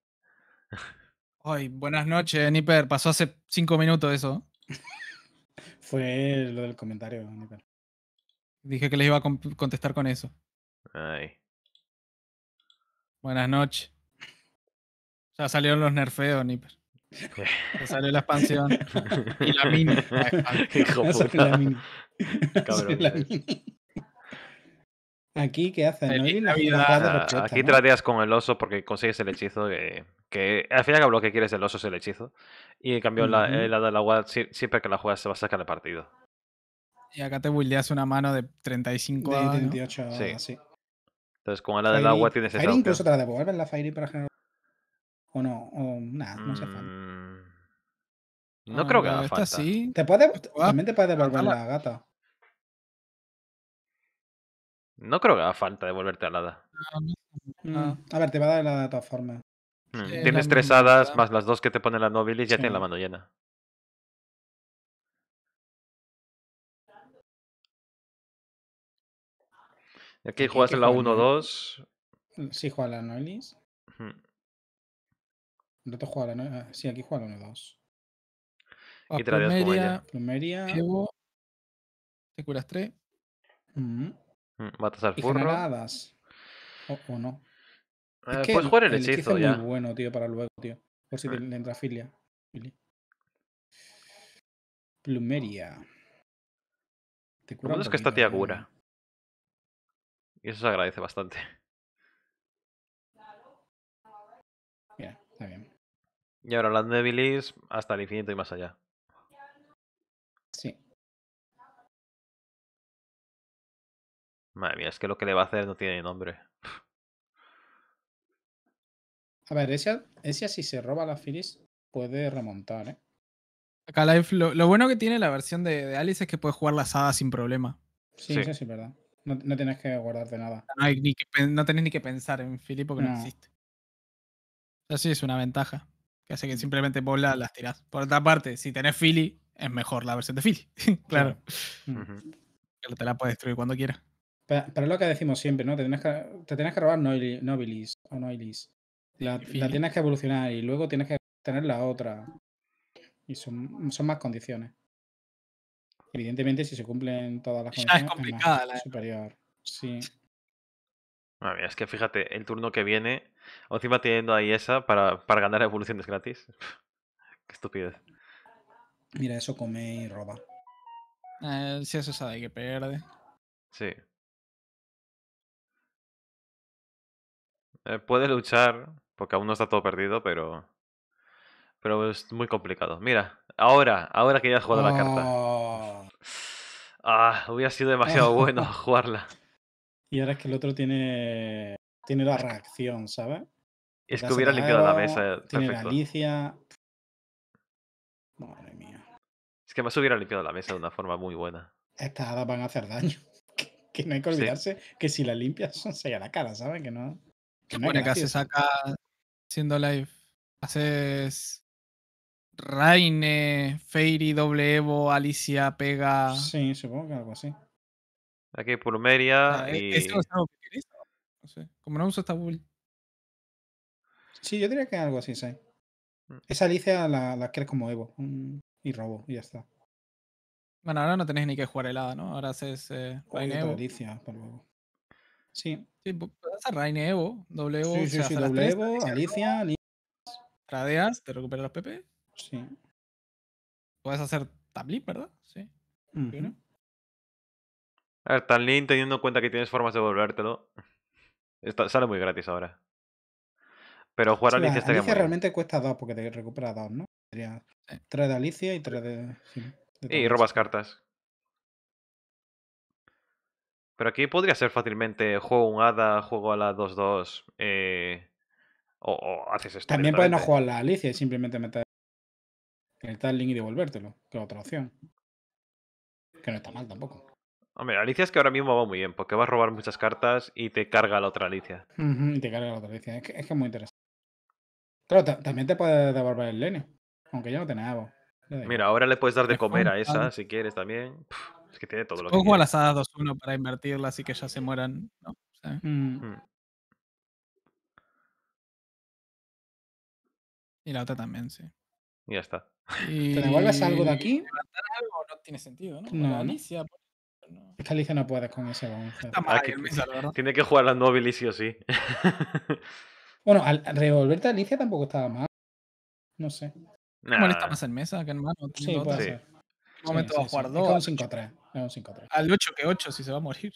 Ay, buenas noches, Nipper. Pasó hace cinco minutos eso. [laughs] Fue lo del comentario, Nipper. Dije que les iba a contestar con eso. Ay. Buenas noches. Ya salieron los nerfeos, Nipper. salió la expansión. [laughs] y la mini. La mini. [laughs] Cabrón, eh. Aquí, ¿qué hacen? La aquí te trateas con el oso porque consigues el hechizo que, al final lo que quieres del oso es el hechizo. Y en cambio, la, del agua, siempre que la juegas, se va a sacar el partido. Y acá te buildeas una mano de 35 de, 38 sí. Entonces, como la del agua, tienes esa. Fairy incluso te la devuelven la Fairy para generar. O no, o nada, no sé. falta. Mm, no creo que haga falta. Sí. Te puede, también te puede devolver la gata. No creo que haga falta devolverte al hada. No. Mm, a ver, te va a dar la de todas formas. Mm, tienes tres hadas más las dos que te pone la nobilis, ya tienes la mano llena. Aquí en la 1-2. Mm, sí, juega la Noelis. No te juega la Noelis. Ah, sí, aquí juega la 1-2. Ah, y te la Plumeria. Te curas 3. Batas mm, Matas al furro. Generadas. O, no. es eh, puedes jugar el, hechizo, ya. Es muy bueno, tío, para luego, tío. Por si mm. le entra filia. Plumeria. ¿Te cura es que esta tía cura? Y eso se agradece bastante. Bien, está bien. Y ahora hablando de hasta el infinito y más allá. Sí. Madre mía, es que lo que le va a hacer no tiene nombre. A ver, Esa si se roba la Phyllis puede remontar, ¿eh? Acá lo, lo, bueno que tiene la versión de, Alice es que puede jugar la hadas sin problema. Sí, sí. eso sí es verdad. No, tienes que que guardarte nada. No, hay ni que, tenés ni que pensar en Philip porque no. existe existe. sí es una ventaja. Que hace que mm. simplemente vos la, las tiras Por otra parte, si tenés Philly, es mejor la versión de Philly. [laughs] claro. Mm. te la puedes destruir cuando quieras. Pero, es lo que decimos siempre, ¿no? Te tenés que, te que robar Nobilis o Noilis. La, la, tienes que evolucionar y luego tienes que tener la otra. Y son, son más condiciones. Evidentemente, si se cumplen todas las condiciones, es complicada, la... superior. Sí. es que fíjate, el turno que viene, encima teniendo ahí esa para, para ganar evoluciones gratis. [laughs] Qué estupidez. Mira, eso come y roba. Eh, si eso sabe que pierde. Sí. Eh, puede luchar, porque aún no está todo perdido, pero. Pero es muy complicado. Mira, ahora, ahora que ya has jugado la carta. Oh. Ah, hubiera sido demasiado bueno [laughs] jugarla. Y ahora es que el otro tiene, tiene la reacción, ¿sabes? Es que hubiera limpiado la mesa. Eh, tiene la Alicia. Madre mía. Es que más hubiera limpiado la mesa de una forma muy buena. Estas van a hacer daño. [laughs] Que, no hay que olvidarse que si la limpias son seis a la cara, ¿sabes? Que no. Que no que se saca siendo live. Haces Raine, Fairy, Doble Evo, Alicia, Pega. Sí, supongo que algo así. Aquí Pulmeria. Ah, No sé. Como no uso esta bull. Sí, yo diría que algo así, sí. Mm. Esa Alicia la, la crees como Evo. Y robo, y ya está. Bueno, ahora no tenéis ni que jugar helada, ¿no? Ahora haces eh, Raine Evo. Alicia, por luego. Sí. Sí, Raine Evo, doble Evo. Evo, Alicia, Alicia. Tradeas, te recuperas los PP Sí. Puedes hacer tablín, ¿verdad? Sí. A ver, tablín, teniendo en cuenta que tienes formas de devolvértelo, sale muy gratis ahora. Pero jugar a Alicia Alicia realmente cuesta 2 porque te recupera 2, ¿no? Sería 3 de Alicia y tres de. y robas cartas. Pero aquí podría ser fácilmente juego un hada, juego a la 2-2. Eh, o, o, haces esto. También puedes no jugar a la Alicia y simplemente meter Tener el link y devolvértelo, que es otra opción. Que no está mal tampoco. Hombre, Alicia es que ahora mismo va muy bien, porque vas a robar muchas cartas y te carga la otra Alicia. y te carga la otra Alicia. Es que es, muy interesante. Claro, también te puede devolver el lenio, aunque ya no agua. Mira, ahora le puedes dar de comer a esa si quieres también. es que tiene todo lo que. a las hadas 2-1 para invertirlas así que ya se mueran. ¿no? Mm. Mm. Y la otra también, sí. Y ya está. Y... ¿Te devuelves algo de aquí? no tiene sentido, ¿no? no, Alicia, no. Es que Alicia no puedes con ese ah, tiene que jugar la Nobili sí [laughs] bueno, al revolverte a Alicia tampoco estaba mal. No sé. Nah. está más en mesa que en mano. Sí, puede sí. ser. Sí, momento va a jugar 2. Es 5-3. Al 8 que 8 si se va a morir.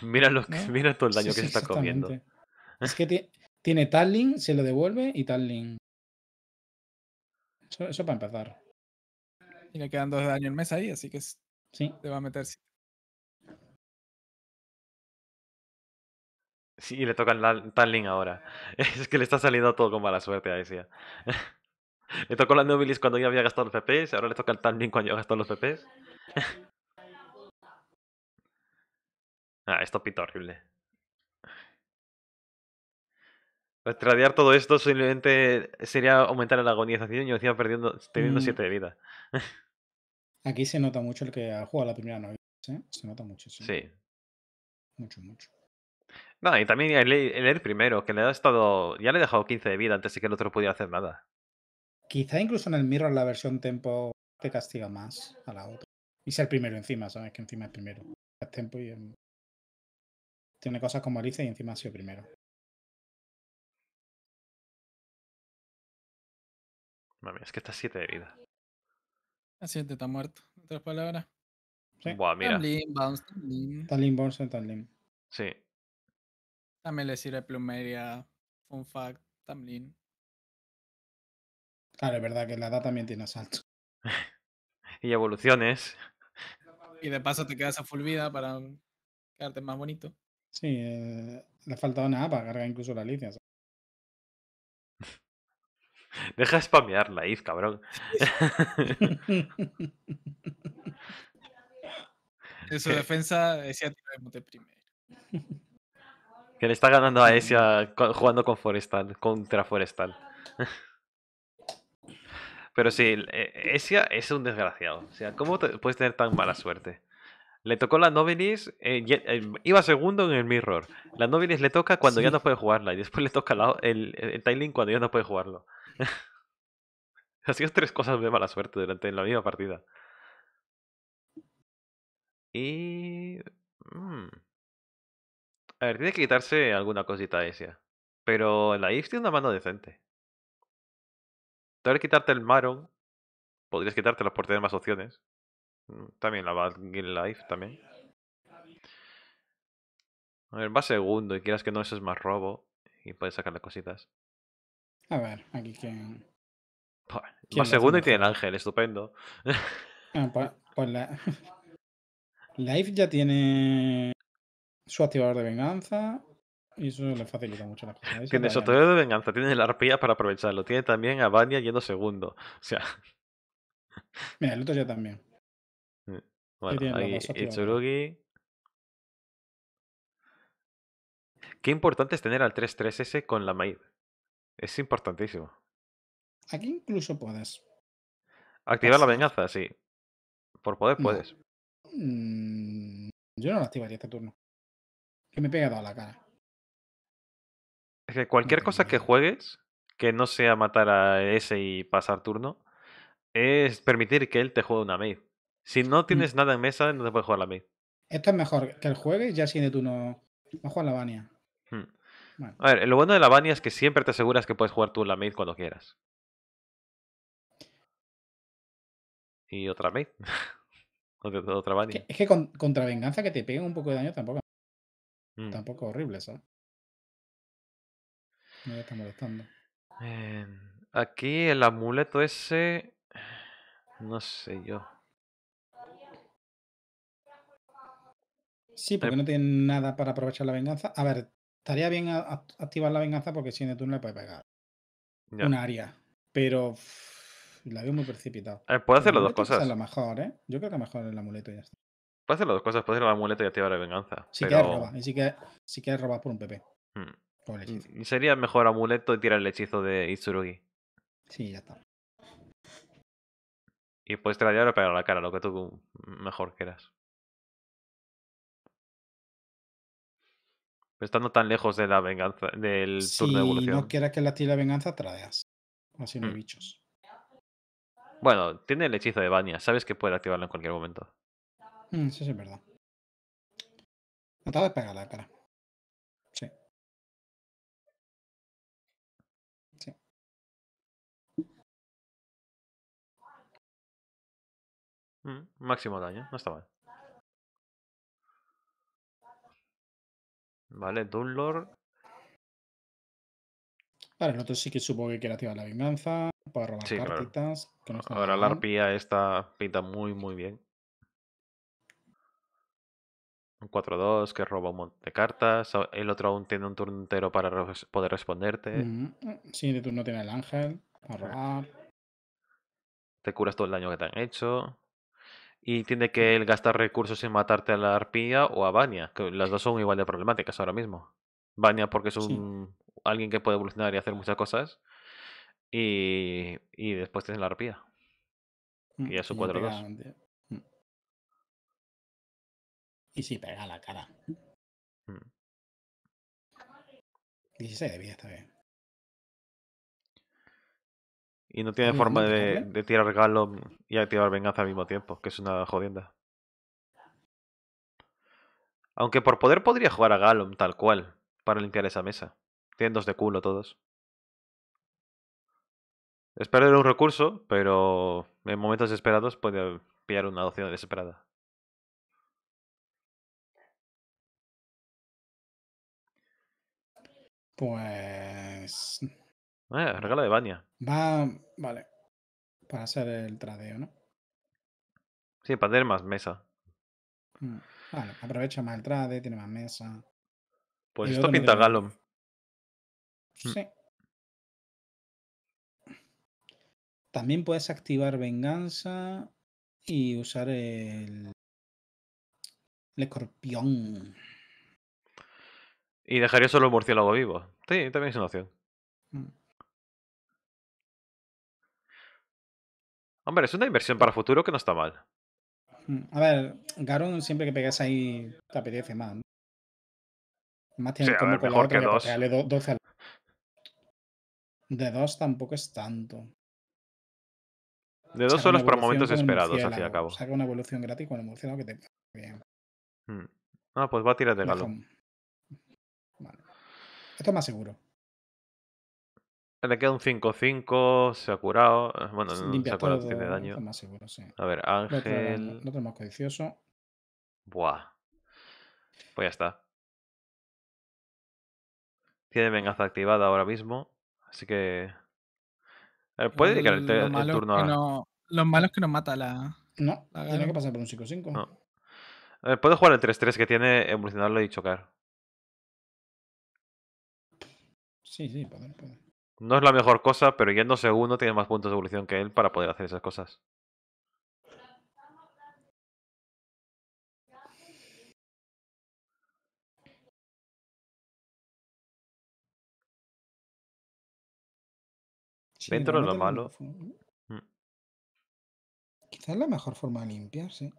Mira, mira todo el daño que se está comiendo. Es que tiene Tallinn, se lo devuelve y Tallinn. Eso, para empezar. Y le quedan dos de daño el mes ahí, así que sí. te va a meter. Sí, y le toca el Tanlin ahora. [laughs] Es que le está saliendo todo con mala suerte a ese. [laughs] le tocó la Nobilis cuando ya había gastado los PPs, ahora le toca el Tanlin cuando ya gastó los PPs. [laughs] ah, esto pita horrible. Tradear todo esto simplemente sería aumentar la agonización y encima perdiendo, teniendo 7 mm. de vida. [laughs] Aquí se nota mucho el que ha jugado la primera novia, ¿eh? Se nota mucho. Sí. Mucho, mucho. No, y también el, primero, que le ha estado. Ya le he dejado 15 de vida antes de que el otro pudiera hacer nada. Quizá incluso en el Mirror la versión tempo te castiga más a la otra. Y ser primero encima, ¿sabes? Que encima es primero. tempo y Tiene cosas como Alice y encima ha sido primero. es que está 7 de vida. A 7 está muerto, en otras palabras. Sí. mira. Bounce, Tamlin. Bounce, Sí. También le sirve Plumeria, Fun Fact, Tamlin. Claro, es verdad que la edad también tiene asalto. [laughs] y evoluciones. Y de paso te quedas a full vida para quedarte más bonito. Sí, eh, le ha faltado nada para cargar incluso la licencia. [laughs] Deja de spamear la cabrón. [laughs] en su eh. defensa, Esia de primero. [laughs] Que le está ganando a Esia jugando con Forestal, contra Forestal. Pero sí, eh, Esia es un desgraciado. O sea, ¿cómo puedes tener tan mala suerte? Le tocó la Novinis. Eh, iba segundo en el Mirror. La Novinis le toca cuando ya no puede jugarla y después le toca el, el cuando ya no puede jugarlo sido [laughs] tres cosas de mala suerte durante la misma partida. Y... Mm. A ver, tiene que quitarse alguna cosita esa. Pero la If tiene una mano decente. Tal quitarte el Maron. Podrías quitártelo por tener más opciones. Mm, también la va life también. A ver, va segundo y quieras que no, eso más robo. Y puedes sacarle cositas. A ver, aquí que Va segundo y tiene Ángel, estupendo. Ah, pues, la... [laughs] Life ya tiene su activador de venganza. Y eso le facilita mucho la cosas. Tiene su activador de venganza, tiene la arpía para aprovecharlo. Tiene también a Vania yendo segundo. O sea. [laughs] Mira, el otro ya también. Mm, bueno, ahí Qué importante es tener al 3-3S con la Maid. Es importantísimo. Aquí incluso puedes. Activar la venganza, sí. Por poder puedes. Mm, yo no la activaría este turno. Que me pega toda la cara. Es que cualquier cosa que juegues, que no sea matar a ese y pasar turno, es permitir que él te juegue una maid. Si no mm. tienes nada en mesa, no te puedes jugar la maid. Esto es mejor que el juegue ya si turno. No juega la Bania. A ver, lo bueno de la Bania es que siempre te aseguras que puedes jugar tú la maid cuando quieras. Y otra maid. [laughs] otra Bania. Es que con, contra venganza que te peguen un poco de daño tampoco. Mm. Tampoco horrible, ¿sabes? Me está molestando. Em, aquí el amuleto ese. No sé yo. Sí, porque em. no tiene nada para aprovechar la venganza. A ver, Estaría bien activar la venganza porque si no tú no le puedes pegar. Una área. Pero la veo muy precipitada. puede hacer las dos cosas. Es lo mejor, ¿eh? Yo creo que mejor el amuleto y ya está. Puede hacer las dos cosas. Puede hacer el amuleto y activar la venganza. Si pero... quieres robar. Y si si quieres por un PP. Hmm. Sería mejor amuleto y tirar el hechizo de Itsurugi. Sí, ya está. Y puedes traer o pegar la cara, lo que tú mejor quieras. estando tan lejos de la venganza, del turno de evolución. no quiera que la tire la venganza, tradeas. Así no mm. bichos. Bueno, tiene el hechizo de Bania. Sabes que puede activarlo en cualquier momento. Mm, sí, sí, es verdad. Acaba de la cara. Sí. Sí. Mm, máximo daño, no está mal. Vale, Dunlord. Vale, el otro sí que supongo que quiere activar la venganza para robar cartitas. Ahora la arpía esta pinta muy, muy bien. Un 4-2 que roba un montón de cartas. El otro aún tiene un turno entero para poder responderte. Mm, eh, sí, de turno tiene el ángel. para robar. Te curas todo el daño que te han hecho y tiene que gastar recursos en matarte a la arpía o a Vania, que las dos son igual de problemáticas ahora mismo. Vania porque es un, alguien que puede evolucionar y hacer muchas cosas, y, y después tienes la arpía, Y mm, a ya son 4-2. Mm. Y sí, pega la cara. Y mm. 16 de vida está bien. Y no tiene forma de, tirar regalo y activar venganza al mismo tiempo, que es una jodienda. Aunque por poder podría jugar a Gallum tal cual, para limpiar esa mesa. Tienen dos de culo todos. Es perder un recurso, pero en momentos desesperados puede pillar una opción desesperada. Pues eh, regalo de baña. Va, vale. Para hacer el tradeo, ¿no? Sí, para tener más mesa. Mm, vale, aprovecha más el trade, tiene más mesa. Pues esto pinta no mm. Sí. También puedes activar venganza y usar el, el escorpión. Y dejaría solo el murciélago vivo. Sí, también es una opción. Mm. Hombre, es una inversión para futuro que no está mal. Mm, a ver, Garon siempre que pegas ahí te apetece más. Más tiene como ver, que, dos. De dos tampoco es tanto. De dos solo es para momentos esperados, hacia fin cabo. Saca una evolución gratis con el que te. Bien. Mm. Ah, pues va a tirar de Galo. Vale. Esto es más seguro. Le queda un 5-5, se ha curado. Eh, bueno, no, se ha curado, tiene daño. Más seguro, sí. A ver, Ángel. No más codicioso. Buah. Pues ya está. Tiene venganza activada ahora mismo. Así que. Eh, puede dedicar el, turno ahora. No, lo malo es que nos mata la. No, la tiene que pasar por un 5-5. No. A ver, puede jugar el 3-3 que tiene, evolucionarlo y chocar. Sí, sí, puede, puede. No es la mejor cosa, pero yendo segundo tiene más puntos de evolución que él para poder hacer esas cosas. Dentro de lo malo. ¿eh? Mm. Quizás es la mejor forma de limpiarse.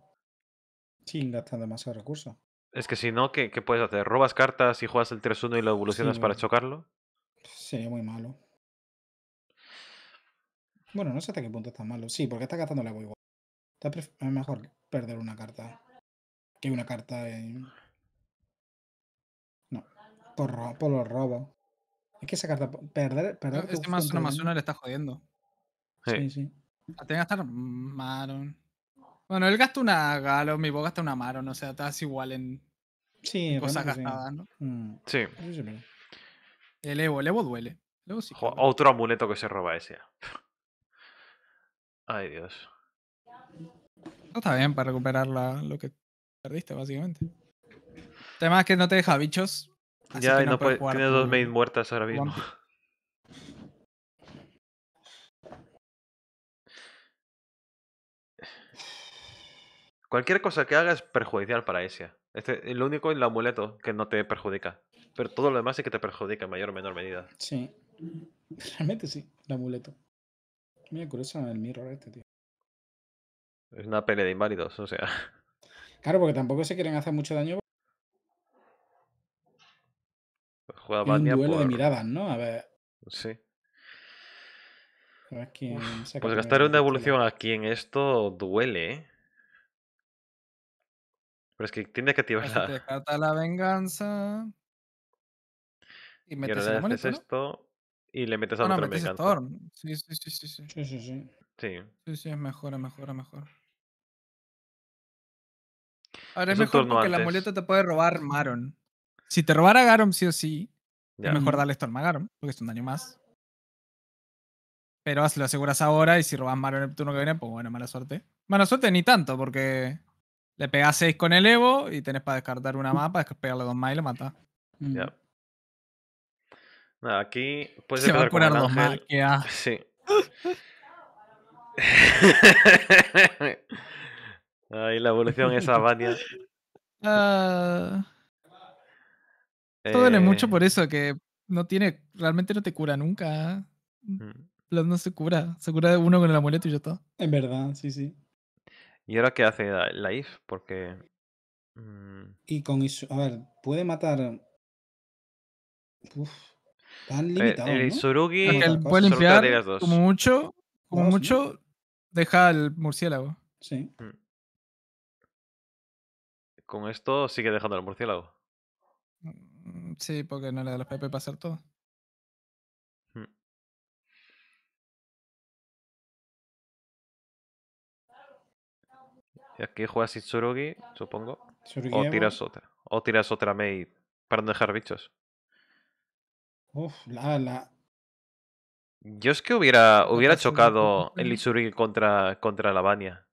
Sin gastar demasiado recursos. Es que si no, ¿qué, puedes hacer? ¿Robas cartas y juegas el 3-1 y lo evolucionas para chocarlo? Sería muy malo. Bueno, no sé hasta qué punto está malo. Sí, porque está gastando la igual. es eh, mejor perder una carta. Que una carta No. Por, por los robos. Es que esa carta... Perder... perder este más una más le está jodiendo. Sí, sí. sí. La tiene que Maron. Bueno, él gasta una Galo, mi voz gasta una Maron. O sea, estás igual en... Sí, cosas gastadas, ¿no? Mm. Sí. El Evo, el duele. otro amuleto que se roba ese. Ay, Dios. No está bien para recuperar lo que perdiste, básicamente. El tema es que no te deja bichos. Ya, no, tienes dos main muertas ahora mismo. [laughs] Cualquier cosa que hagas es perjudicial para Asia. Este, lo único es el amuleto que no te perjudica. Pero todo lo demás sí que te perjudica en mayor o menor medida. Sí. [laughs] Realmente sí, el amuleto. Mira, curioso el mirror este, tío. Es una pelea de inválidos, o sea. Claro, porque tampoco se quieren hacer mucho daño. Pues juega un duelo de miradas, ¿no? A ver. Sí. A ver quién pues gastar una evolución aquí en esto duele, ¿eh? Pero es que tiene que activar pues la. Te la venganza. Y metes el esto y le metes a otro mecánico. Sí, sí, sí, sí, sí. Sí, sí, sí. Sí, es mejor, es mejor, es mejor. Ahora es, mejor porque la muleta te puede robar Maron. Si te robara Garon sí o sí, es mejor darle Storm a Garon, porque es un daño más. Pero lo aseguras ahora y si robas Maron el turno que viene, pues bueno, mala suerte. Mala suerte ni tanto, porque le pegas 6 con el Evo y tenés para descartar una [laughs] mapa, es que pegarle dos más y le mata Ya. Mm. Aquí puedes Se va a curar dos más que Sí. Ahí la evolución esa, Vania. Ah. Eh. Todo Duele mucho por eso, que no tiene, realmente no te cura nunca. ¿eh? Mm. los No se cura, se cura uno con el amuleto y yo todo. En verdad, sí, sí. ¿Y ahora qué hace la IF? Porque. Mm. Y con eso, a ver, puede matar. Uf, eh, el ¿no? puede limpiar como mucho, como mucho, deja al murciélago. Sí. Mm. Con esto sigue dejando al murciélago. Mm, sí, porque no le da los Pepe pasar todo. Mm. Y aquí juegas Itsurugi, supongo. O tiras otra. O tiras otra maid para no dejar bichos. Uf, la, la, Yo es que hubiera, hubiera chocado el Itsuriki contra, contra la Bania.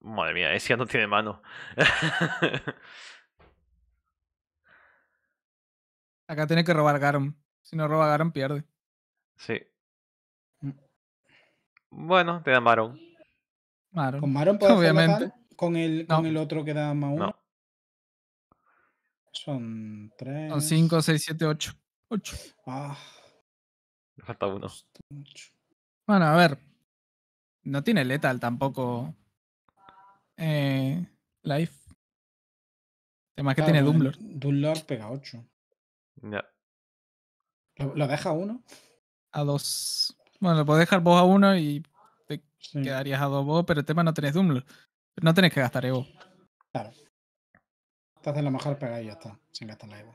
Madre mía, ya no tiene mano. [laughs] Acá tiene que robar Garon. Si no roba Garon, pierde. Sí. Mm. Bueno, te da Maron. Con Maron [laughs] Obviamente con el, no. con el otro que da más uno? No. Son tres. Son cinco, seis, siete, ocho. Ocho. Ah. Me falta uno. Bueno, a ver. No tiene letal tampoco. Eh, life. Además que claro, tiene Dunlord. Dunlord pega 8. Ya. Yeah. ¿Lo, ¿Lo, deja a 1? A 2. Bueno, lo podés dejar vos a 1 y te sí. quedarías a 2 vos, pero el tema no tenés Dunlord. No tenés que gastar Evo. Claro. Te haces lo mejor pega y ya está, sin gastar la Evo.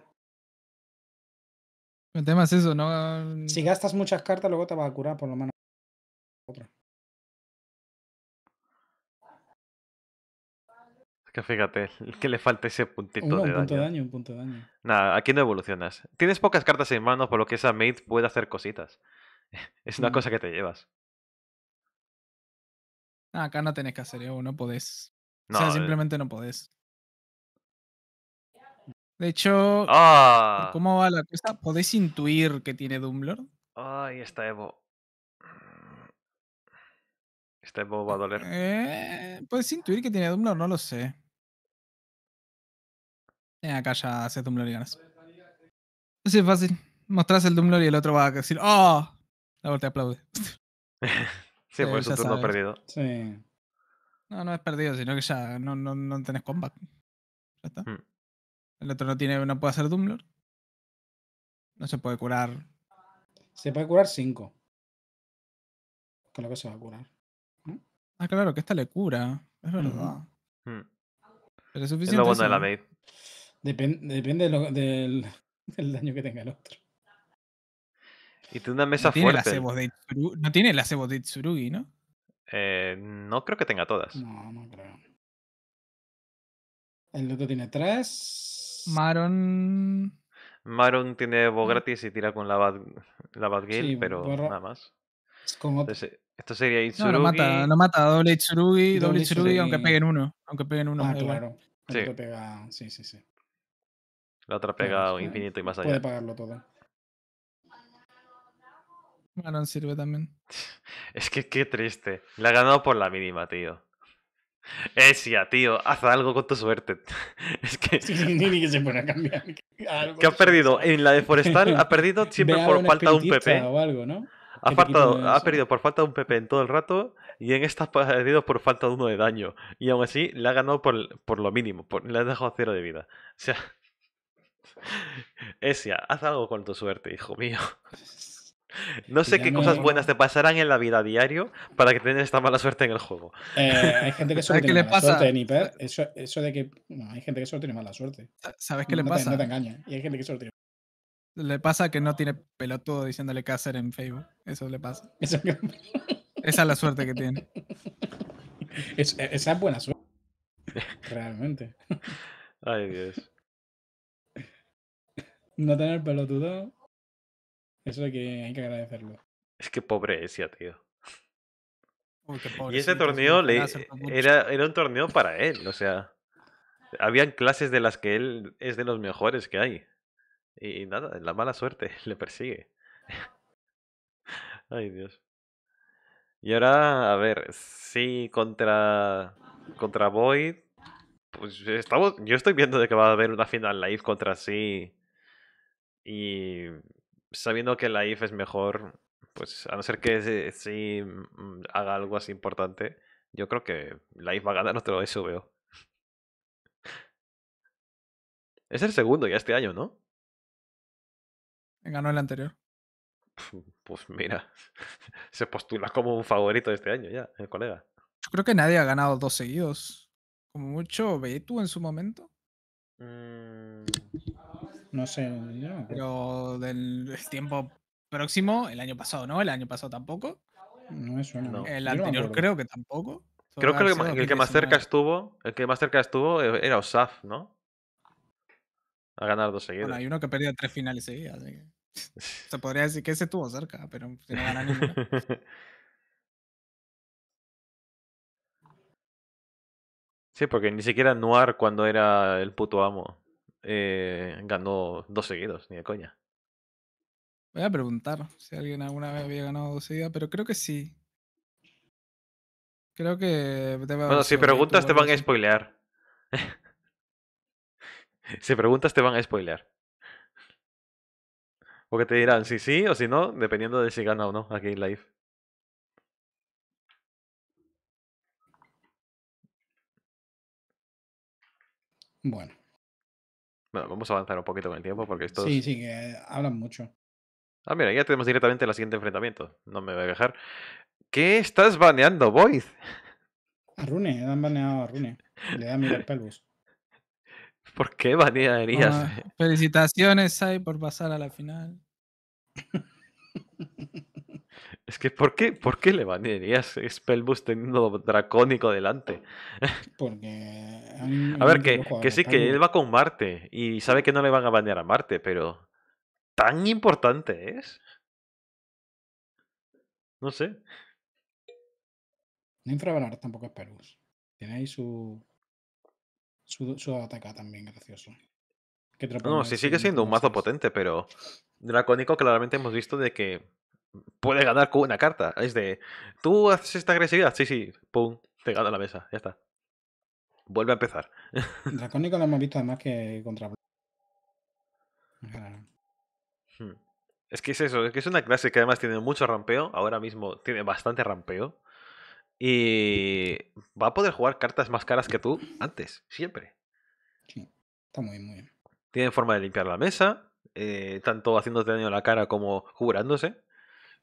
El tema es eso, ¿no? Si gastas muchas cartas, luego te vas a curar por lo menos. Otra. Es que fíjate, [laughs] que le falta ese puntito de de, un Punto de daño. Un punto de daño, Nada, aquí no evolucionas. Tienes pocas cartas en mano, por lo que esa maid puede hacer cositas. [laughs] Es una cosa que te llevas. Ah, acá no tenés que hacer Evo, eh, no podés. o sea, eh. simplemente no podés. De hecho, ah. ¿cómo va la cosa? ¿Podés intuir que tiene Doomlord? Ay, está Evo. Este Evo va a doler. Eh, Puedes intuir que tiene Dumblor, no lo sé. Eh, acá ya haces Dumblor y ganas. Sí, es fácil. Mostrás el Dumblor y el otro va a decir ¡Oh! La te aplaude. [laughs] [laughs] Sí, sí pues es turno perdido. Sí. No, no es perdido, sino que ya no, no, no tenés combat. Ya está. Hmm. El otro no tiene, no puede hacer Dumblor. No se puede curar. Se puede curar 5. Con lo que se va a curar. Ah, claro, que esta le cura. Es verdad. Hmm. Pero es suficiente. de la maid. Depende, del, [laughs] del daño que tenga el otro. Y tiene una mesa fuera. fuerte. de no tiene las cebos de Itsurugi, ¿no? Eh, no creo que tenga todas. No, no creo. El otro tiene tres. Maron. Maron tiene Evo gratis y tira con la Bad, la pero nada más. esto sería Itsurugi. No, mata, no mata doble Itsurugi, doble, Itsurugi, aunque peguen uno. Aunque peguen uno. Ah, claro. Sí. Pega... sí, sí, sí. La otra pega infinito y más allá. Puede pagarlo todo no sirve también. Es que qué triste. Le ha ganado por la mínima, tío. Esia, eh, ah, tío, haz algo con tu suerte. [laughs] Es que. ni que se a cambiar. ha perdido en la de Forestal, ha perdido [laughs] siempre por falta de un PP. Ha, ha perdido por falta de un PP en todo el rato y en esta ha perdido por falta de uno de daño. Y aún así, le ha ganado por, por lo mínimo, le ha dejado cero de vida. O sea. [laughs] Esia, haz algo con tu suerte, hijo mío. No sé qué cosas buenas te pasarán en la vida a diario para que tengas esta mala suerte en el juego. Eh, [laughs] hay gente que solo tiene mala suerte en Eso, de que. No, hay gente que solo tiene mala suerte. ¿Sabes qué le pasa? no te engañas. Y hay gente que solo tiene. Le pasa que no tiene pelotudo diciéndole qué hacer en Facebook. Eso le pasa. [laughs] Esa es la suerte que tiene. [laughs] E, esa es buena suerte. Realmente. Ay, Dios. No tener pelotudo. Eso hay que, hay que agradecerlo. Es que pobre Esia, tío. y ese torneo le, era, era un torneo para él, o sea. Habían clases de las que él es de los mejores que hay. Y nada, la mala suerte [laughs] le persigue. Ay, Dios. Y ahora, a ver, sí, contra. Contra Void. Pues estamos. Yo estoy viendo de que va a haber una final live contra sí. Y sabiendo que la IF es mejor, pues a no ser que sí mm, haga algo así importante, yo creo que la IF va a ganar otro veo. Es el segundo ya este año, ¿no? Ganó el anterior. Pues mira, [laughs] se postula como un favorito de este año ya, el colega. Yo creo que nadie ha ganado dos seguidos. Como mucho tú en su momento. Mm. No sé. ya. Pero del tiempo próximo, el año pasado no, el año pasado tampoco. No, es no. El anterior creo que tampoco. Creo que, el, que más cerca estuvo, el que más cerca estuvo eh, era Osaf, ¿no? A ganar dos seguidas. Bueno, hay uno que perdió tres finales seguidas, [laughs] Se podría decir que ese estuvo cerca, pero no gana [laughs] Sí, porque ni siquiera Noir cuando era el puto amo. Eh, ganó dos seguidos, ni de coña. Voy a preguntar si alguien alguna vez había ganado dos seguidas, pero creo que sí. Creo que. bueno, [laughs] si preguntas te van a spoilear. si preguntas te van a spoilear. Porque te dirán si sí o si no, dependiendo de si gana o no aquí en live. Bueno vamos a avanzar un poquito con el tiempo porque esto. Sí, sí, que hablan mucho. Ah, mira, ya tenemos directamente el siguiente enfrentamiento. No me voy a quejar. ¿Qué estás baneando, Void? A Rune, le han baneado a Rune. Le da mira pelvis. [laughs] ¿Por qué banearías? Ah, felicitaciones, Sai, por pasar a la final. [laughs] Es que, ¿por qué, ¿por qué le banearías Spellbus teniendo dracónico delante? Porque. a [laughs] ver, que, que sí, que él va con Marte y sabe que no le van a banear a Marte, pero. ¿Tan importante es? No sé. No infravalorar tampoco Spellbus. Tiene ahí su. Su, su también gracioso. no, sí, sigue siendo un mazo potente, pero. Dracónico claramente hemos visto de que puede ganar con una carta. Es de, tú haces esta agresividad, sí, sí, pum, te gana la mesa, ya está. Vuelve a empezar. [laughs] Dracónico lo hemos visto además que contra hmm. Es que es eso, es que es una clase que además tiene mucho rampeo, ahora mismo tiene bastante rampeo. Y va a poder jugar cartas más caras que tú antes, siempre. Sí, está muy muy bien. tiene forma de limpiar la mesa, eh, tanto haciéndote daño a la cara como Jurándose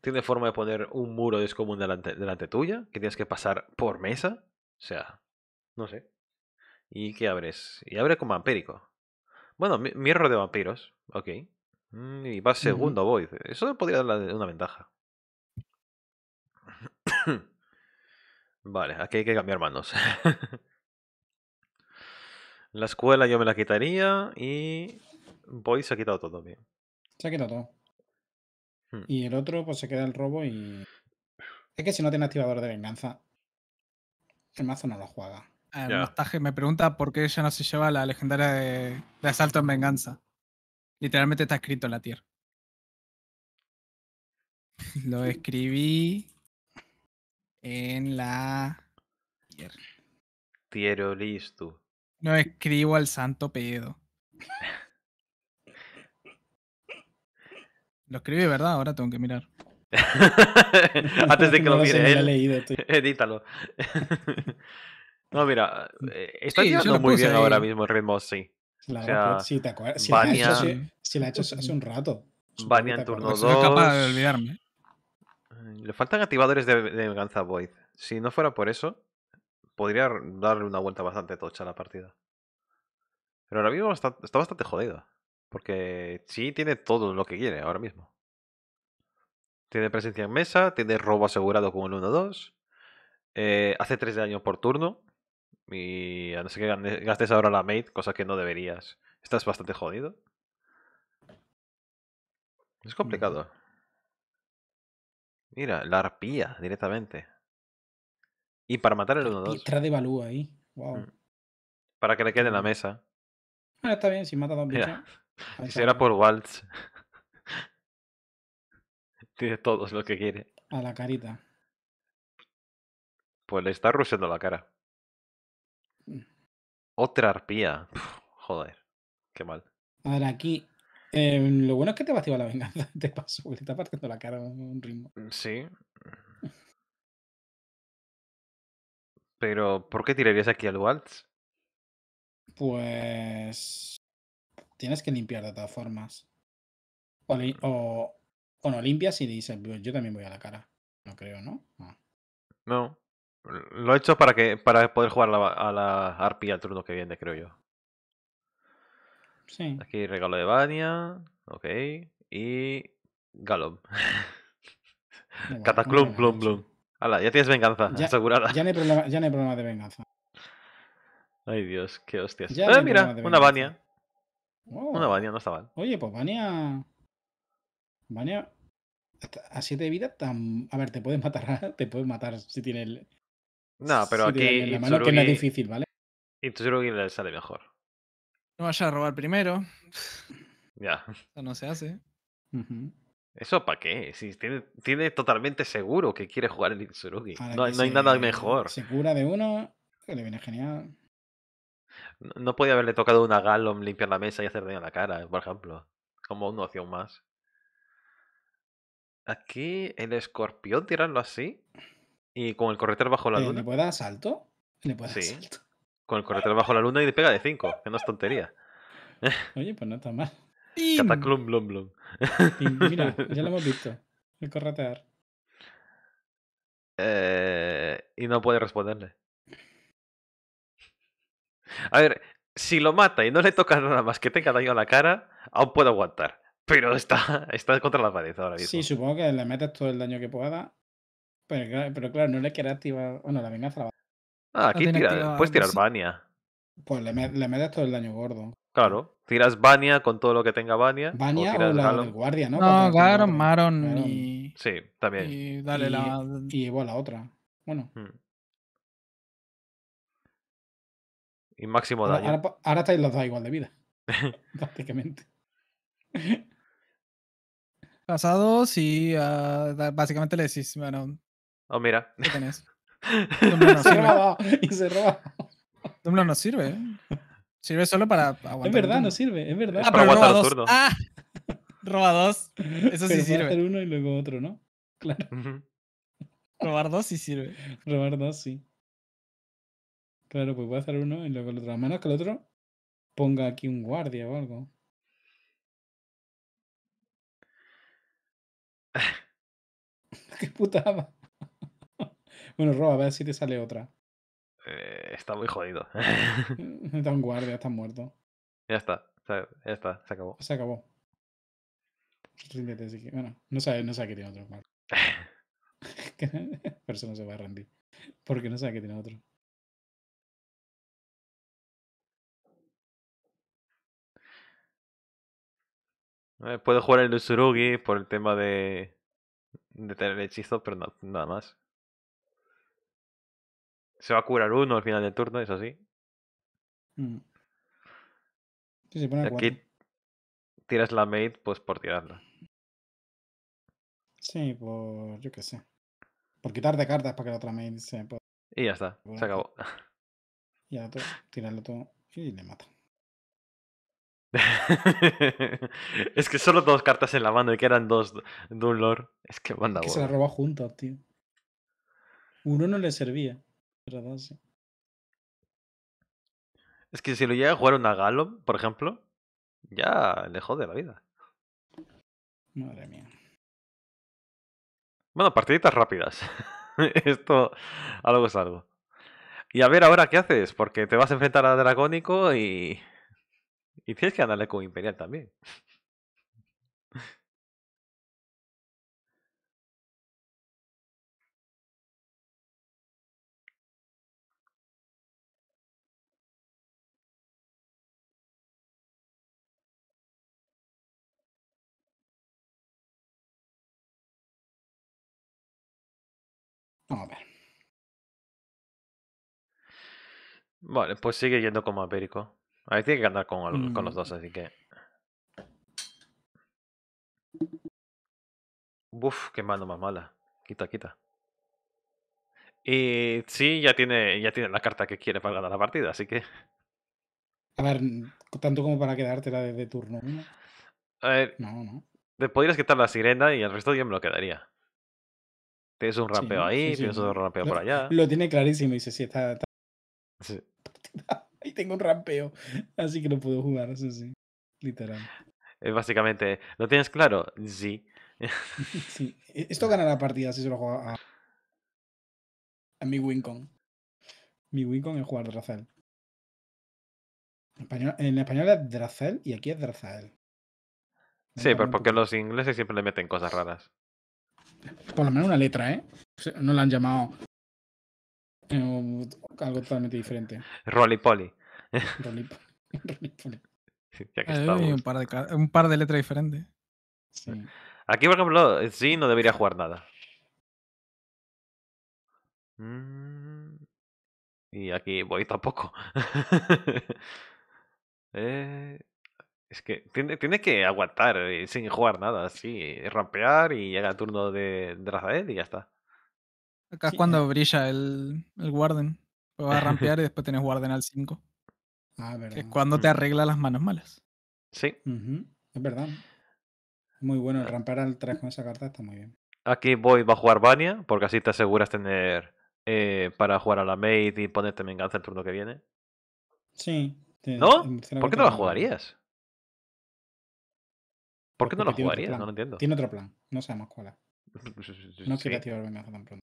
tiene forma de poner un muro descomún delante, delante tuya, que tienes que pasar por mesa. O sea, no sé. ¿Y qué abres? Y abre con vampírico. Bueno, mierro de vampiros. Ok. Mm, y va segundo, voice Eso podría darle una ventaja. [coughs] vale, aquí hay que cambiar manos. [laughs] la escuela yo me la quitaría y Void se ha quitado todo bien. Se ha quitado todo. Hmm. Y el otro, pues se queda el robo y. Es que si no tiene activador de venganza, el mazo no lo juega. Ah, el me pregunta por qué ella no se lleva la legendaria de, asalto en venganza. Literalmente está escrito en la tierra. [laughs] Lo escribí en la tierra. Tiero listo. No escribo al santo pedo. [laughs] Lo escribí, ¿verdad? Ahora tengo que mirar. [laughs] Antes de que lo mire él. [laughs] edítalo. [laughs] no, mira, eh, estoy está muy bien ahora mismo el ritmo, sí. Claro, sí, te acuerdas. Si, la he hecho, hace un rato. en turno 2. Soy capaz de olvidarme. Le faltan activadores de, de venganza Void. Si no fuera por eso, podría darle una vuelta bastante tocha a la partida. Pero ahora mismo está, está bastante jodida. Porque sí tiene todo lo que quiere ahora mismo. Tiene presencia en mesa, tiene robo asegurado con el 1-2, eh, hace 3 daño por turno. Y a no ser que gastes ahora la mate, cosa que no deberías, estás bastante jodido. Es mm. complicado. Mira, la arpía directamente. Y para matar el 1-2. trae de balú ahí. Wow. Mm. Para que le quede en la mesa. Ah, está bien, si mata a dos [laughs] bichos si era por Waltz. [laughs] Tiene todos lo que quiere. A la carita. Pues le está rusiendo la cara. Mm. Otra arpía. joder, qué mal. A ver, aquí. Em, lo bueno es que te va a la venganza. [laughs] Te paso, porque te está partiendo la cara un ritmo. Mm, sí. Pero, ¿por qué tirarías aquí al Waltz? Pues tienes que limpiar de todas formas. O, o, o no limpias y dices, yo también voy a la cara. No creo, ¿no? Ah. No. Lo he hecho para que para poder jugar a la arpía el turno que viene, creo yo. Sí. Aquí regalo de Vania. Ok. Y. Galop. [laughs] Cataclum, blum. blum Hala, ya tienes venganza, ya, asegurada. Ya no, hay problema, ya no hay problema de venganza. Ay, Dios, qué hostias. Eh, mira, una Vania. No, oh. bania no está mal. Oye, pues bania Vania. A 7 de vida, a ver, te puedes matar, te puedes matar si tiene No, pero aquí. la mano, que no es difícil, ¿vale? que le sale mejor. No vaya a robar primero. Ya. Eso no se hace. ¿Eso para qué? Si tiene, tiene, totalmente seguro que quiere jugar el Itsurugi. no, hay nada mejor. Se cura de uno, que le viene genial. No podía haberle tocado una galón, limpiar la mesa y hacer daño a la cara, por ejemplo. Como una opción más. Aquí el escorpión tirarlo así. Y con el correter bajo la luna. ¿Le puede dar salto? ¿Le puede sí. Con el correter bajo la luna y le pega de 5. Que no es tontería. [laughs] Oye, pues no está mal. Cataclum, blum, blum. Mira, ya lo hemos visto. [laughs] El corretear. Eh, y no puede responderle. A ver, si lo mata y no le toca nada más que tenga daño a la cara, aún puede aguantar. Pero está, [laughs] está contra la pared ahora mismo. Sí, supongo que le metes todo el daño que pueda. Pero, pero claro, no le quiere activar. Bueno, la venga. la va Ah, aquí puedes tirar Bania. Pues le, le, metes todo el daño gordo. Claro, tiras Bania con todo lo que tenga Bania. Bania o, la guardia, ¿no? No, claro, Maron y... Sí, también. Y dale la... Y, bueno, la otra. Bueno. Hmm. y máximo daño. Ahora, estáis los dos igual de vida. [laughs] prácticamente. Pasados y ah, básicamente le decís, bueno. Oh, mira. ¿Qué tenés? [laughs] no sirve. y se roba. no sirve. Sirve solo para aguantar. Es verdad, no sirve, es verdad. Ah, roba dos. Ah, [laughs] roba dos. Eso sí sirve. uno y luego otro, ¿no? Claro. Robar dos sí sirve. Robar dos sí. Claro, pues voy a hacer uno y luego el otro. A menos que el otro ponga aquí un guardia o algo. [laughs] ¡Qué putada! [laughs] bueno, roba, a ver si te sale otra. Eh, está muy jodido. [laughs] está un guardia, está muerto. Ya está, ya está, se acabó. Se acabó. Ríndete, así bueno, no sabe, no sabe que tiene otro. Pero eso no se va a rendir. Porque no sabe que tiene otro. Eh, puedo jugar el Usurugi por el tema de, tener hechizos hechizo, pero nada más. Se va a curar uno al final del turno, es así. Sí, mm. aquí tiras la maid, pues por tirarla. Sí, por. yo qué sé. Por quitar de cartas para que la otra maid se. Pueda... Y ya está, se acabó. [laughs] Ya, tirarlo todo y le mata. [laughs] es que solo dos cartas en la mano y que eran dos de Es que banda es Se la roba junto, tío. Uno no le servía. Es que si lo llega a jugar una Galo, por ejemplo, ya le jode la vida. Madre mía. Bueno, partiditas rápidas. [laughs] Esto algo es algo. Y a ver ahora qué haces, porque te vas a enfrentar a Dragónico y y tienes que andarle con Imperial también. Vamos a ver. Vale, pues sigue yendo como Américo. A ver, tiene que andar con, con los mm. dos, así que. Uf, qué mano más mala. Quita, quita. Y sí, ya tiene, ya tiene la carta que quiere para ganar la partida, así que. A ver, tanto como para quedártela desde turno. A ver. No, no. Te podrías quitar la sirena y el resto yo me lo quedaría. Tienes un rapeo ahí, tienes otro rapeo por allá. Lo tiene clarísimo y dice, sí, está. está... [laughs] [laughs] Y tengo un rampeo. Así que no puedo jugar, eso sí. Literal. Eh, básicamente, ¿lo tienes claro? Sí. [laughs] sí. E, esto [laughs] gana la partida si se lo juega a, a mi Wincon. Mi Wincon es jugar Drazel. En español, es Drazel y aquí es Drazel. Sí, pero porque los ingleses siempre le meten cosas raras. Por lo menos una letra, ¿eh? No la han llamado algo totalmente diferente. Rolly Polly un, par de, letras diferentes. Aquí, por ejemplo, sí no debería jugar nada. Mm. Y aquí voy tampoco. [laughs] eh, es que tiene, que aguantar eh, sin jugar nada, sí. Eh, rampear y llega el turno de, de y ya está. Acá es eh cuando brilla el, el Warden. Lo vas a rampear y después tenés Warden al 5. [laughs] Ah, verdad. es cuando te arregla las manos malas. Sí. Es verdad. Muy bueno, el ah. rampear al 3 con esa carta está muy bien. Aquí voy va a jugar Vania, porque así te aseguras tener eh, para jugar a la Maid y ponerte venganza el turno que viene. Sí. ¿No? ¿Por qué no la jugarías? ¿Por qué no la jugarías? No lo entiendo. Tiene otro plan, no sabemos cuál es. [laughs] No sí. venganza tan pronto.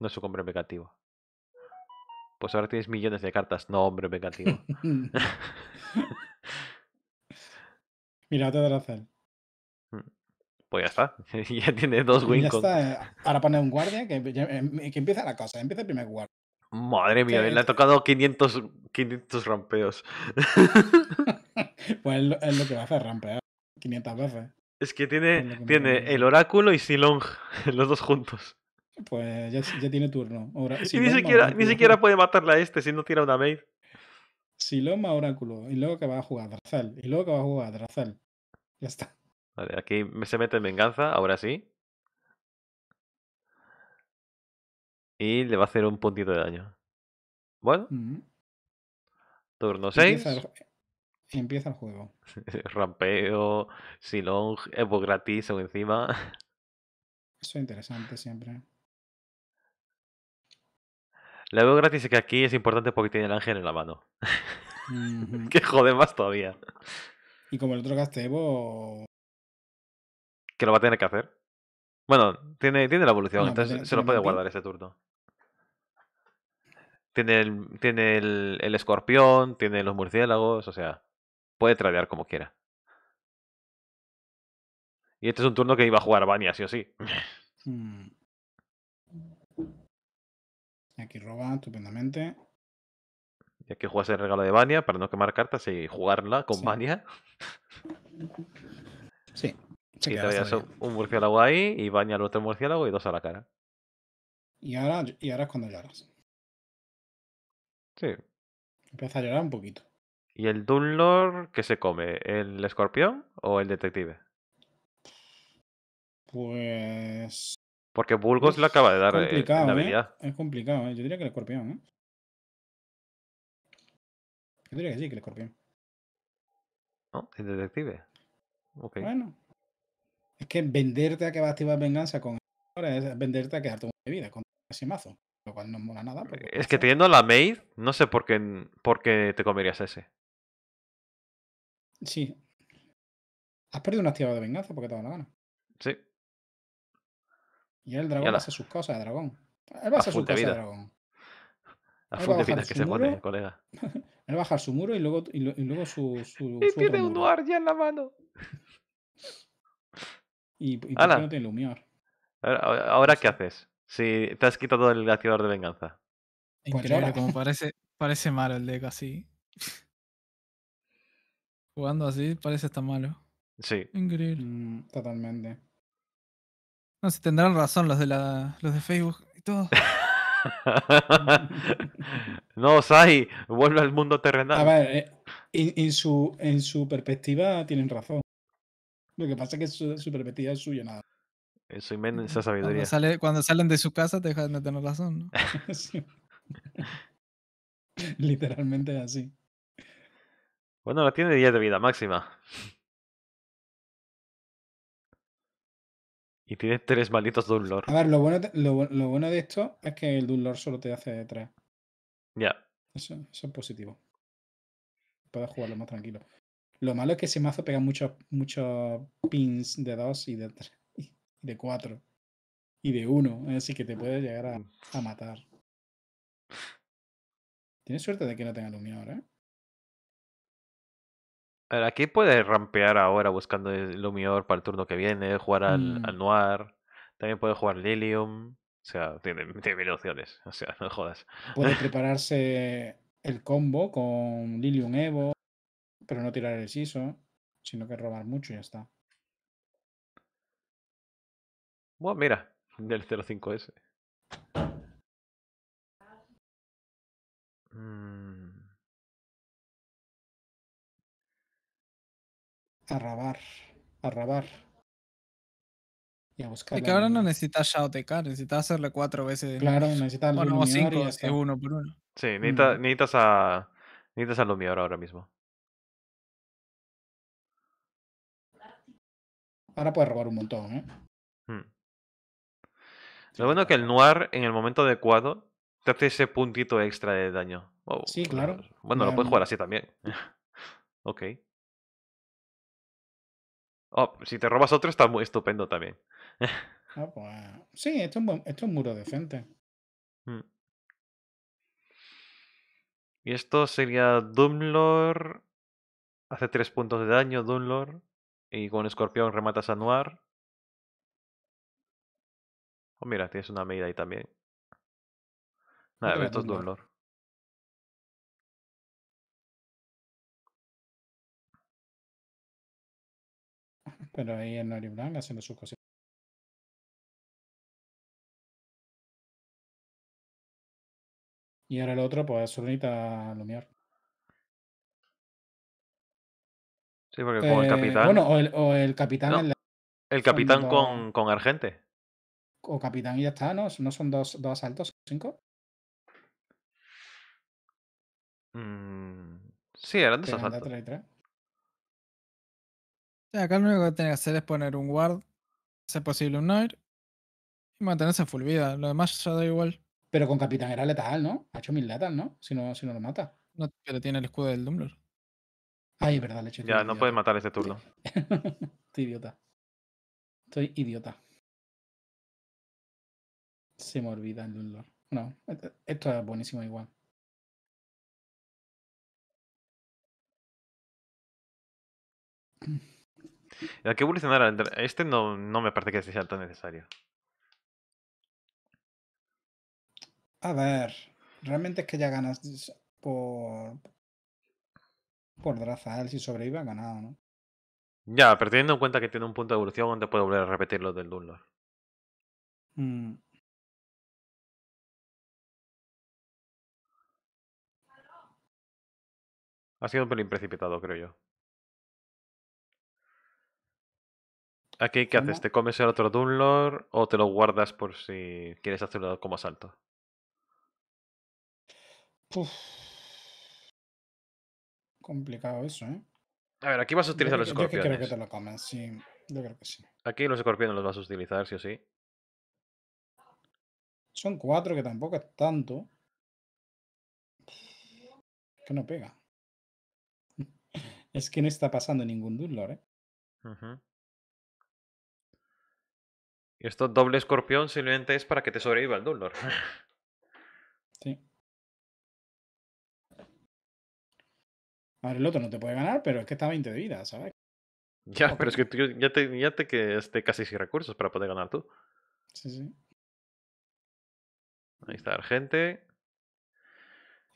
No es un hombre pecativo. Pues ahora tienes millones de cartas. No, hombre pecativo. [laughs] Mira, te hacer. Mm, pues ya está. [laughs] ya tiene dos win ya está. Eh, ahora pone un guardia que, em, em, que empieza la cosa. Empieza el primer guardia. Madre mía, le ha tocado 500, rampeos. [laughs] pues es lo, que va a hacer, rampear 500 veces. Es que tiene, tiene el oráculo y Silong, los dos juntos. Pues ya, ya tiene turno. Ahora, y ni siquiera, ni siquiera puede matarla a este si no tiene una maid. Siloma Oráculo. Y luego que va a jugar Drazal. Y luego que va a jugar Drazal. Ya está. Vale, aquí se mete en venganza, ahora sí. Y le va a hacer un puntito de daño. Bueno. Mm. Turno 6. y empieza el, juego. [laughs] Rampeo, Silong, Evo gratis o encima. Eso es interesante siempre. La veo gratis y que aquí es importante porque tiene el ángel en la mano. [laughs] que jode más todavía. Y como el otro EVO... Que lo va a tener que hacer. Bueno, tiene, tiene la evolución, entonces pues, se lo puede guardar ese turno. Tiene el, tiene el, escorpión, tiene los murciélagos, o sea, puede tradear como quiera. Y este es un turno que iba a jugar Vania, sí o sí. Mm. Aquí roba estupendamente. Y aquí juegas el regalo de Bania para no quemar cartas y jugarla con Bania. Sí. y son un murciélago ahí y baña al otro murciélago y dos a la cara. Y ahora, y ahora es cuando lloras. Sí. Empieza a llorar un poquito. ¿Y el Dunlord qué se come? ¿El escorpión o el detective? Pues. Porque Bulgos le acaba de dar eh, la ¿eh? habilidad. Es complicado, ¿eh? yo diría que el escorpión. ¿eh? Yo diría que sí, que el escorpión. No, el detective. Okay. Bueno. Es que venderte a que va a activar venganza con es venderte a quedarte una vida con ese mazo. Lo cual no mola nada. Es que teniendo la maid, no sé por qué, por te comerías ese. Sí. Has perdido una activada de venganza porque te da la gana. Sí. Y el dragón hace sus cosas de dragón. Él va a hacer sus cosas de dragón. A fuentes vida que se muro, colega. [laughs] él va a bajar su muro y luego, y, luego su, [laughs] su. y tiene un duar ya en la mano. [laughs] ¿Y, no tiene Lumior? Ahora, ahora, ¿qué haces? Si te has quitado el activador de venganza. Pues Increíble, como parece, parece malo el deck así. Jugando así parece tan malo. Sí. Increíble. Mm, totalmente. No, si tendrán razón los de, la, los de Facebook y todo. [laughs] no, Sai, vuelve al mundo terrenal. A ver, eh, en, su, en su perspectiva tienen razón. Lo que pasa es que su, perspectiva es suya nada. En su inmensa sabiduría. Cuando, salen de su casa te dejan de tener razón, ¿no? [laughs] Literalmente así. Bueno, la tiene 10 de vida máxima. Y tiene tres malditos Dunlord. A ver, lo bueno, de, lo, bueno de esto es que el dolor solo te hace tres. Ya. Eso, es positivo. Puedes jugarlo más tranquilo. Lo malo es que ese mazo pega muchos muchos pins de dos y de tres y de cuatro y de uno Así que te puede llegar a, matar. [laughs] Tienes suerte de que no tenga Lumia ahora, ¿eh? aquí puede rampear ahora buscando el Lumior para el turno que viene, jugar al, mm. Noir, también puede jugar Lilium. O sea, [laughs] tiene, mil opciones. O sea, no jodas. Puede [laughs] prepararse el combo con Lilium Evo, pero no tirar el Siso, sino que robar mucho y ya está. Bueno, mira, del 05S. mmm a rabar, a rabar. Y a buscar. Y que ahora no necesitas TK, necesitas hacerle cuatro veces. Claro, necesitas Bueno, cinco, uno por uno. Sí, mm. necesitas a. Necesitas a ahora mismo. Ahora puedes robar un montón, ¿eh? Mm. Lo bueno es que el Noir, en el momento adecuado, te hace ese puntito extra de daño. sí, claro. Bueno, bueno, lo puedes jugar así también. [laughs] ok. Oh, si te robas otro está muy estupendo también. Ah, pues, sí, esto es, un, muro decente. Mm. Y esto sería Doomlord. Hace tres puntos de daño, Doomlord. Y con escorpión rematas a Noir. Oh, mira, tienes una medida ahí también. Nada, esto es Doomlord. Pero ahí en Nori Blanc haciendo sus cositas. Y ahora el otro, pues Solonita Lumiar. Sí, porque con el eh, capitán. Bueno, o el, capitán. El capitán con, con, Argente. O capitán y ya está, ¿no? ¿No son dos, dos asaltos? ¿Cinco? Mm, sí, eran dos asaltos acá lo único que tiene que hacer es poner un guard, hacer posible un Noir y mantenerse en full vida. Lo demás ya da igual. Pero con Capitán era letal, ¿no? Ha hecho mil letal, ¿no? Si no, si no lo mata. No, pero tiene el escudo del Dumbledore. Ay, es verdad, le he hecho. Ya, no puedes matar ese turno. [laughs] Estoy idiota. Estoy idiota. Se me olvida el Dumbledore. No, este, esto es buenísimo igual. [clears throat] Hay que evolucionar este no, no me parece que este sea tan necesario. A ver, realmente es que ya ganas por. Por Drazael, si sobrevive, ha ganado, ¿no? Ya, pero teniendo en cuenta que tiene un punto de evolución donde puedo volver a repetir lo del Dunlop. Mm. Ha sido un pelín precipitado, creo yo. Aquí, ¿qué haces? ¿Te comes el otro Dunlord o te lo guardas por si quieres hacerlo como asalto? Complicado eso, ¿eh? A ver, aquí vas a utilizar los escorpiones. Yo creo que te lo comes, sí. Yo creo que sí. Aquí los escorpiones los vas a utilizar, sí o sí. Son cuatro, que tampoco es tanto. Que no pega. [laughs] es que no está pasando ningún Dunlord, ¿eh? Y Esto doble escorpión simplemente es para que te sobreviva el dolor. [laughs] Sí. A ver, el otro no te puede ganar, pero es que está 20 de vida, ¿sabes? Ya, pero es que ya te, ya que casi sin recursos para poder ganar tú. Sí, sí. Ahí está gente.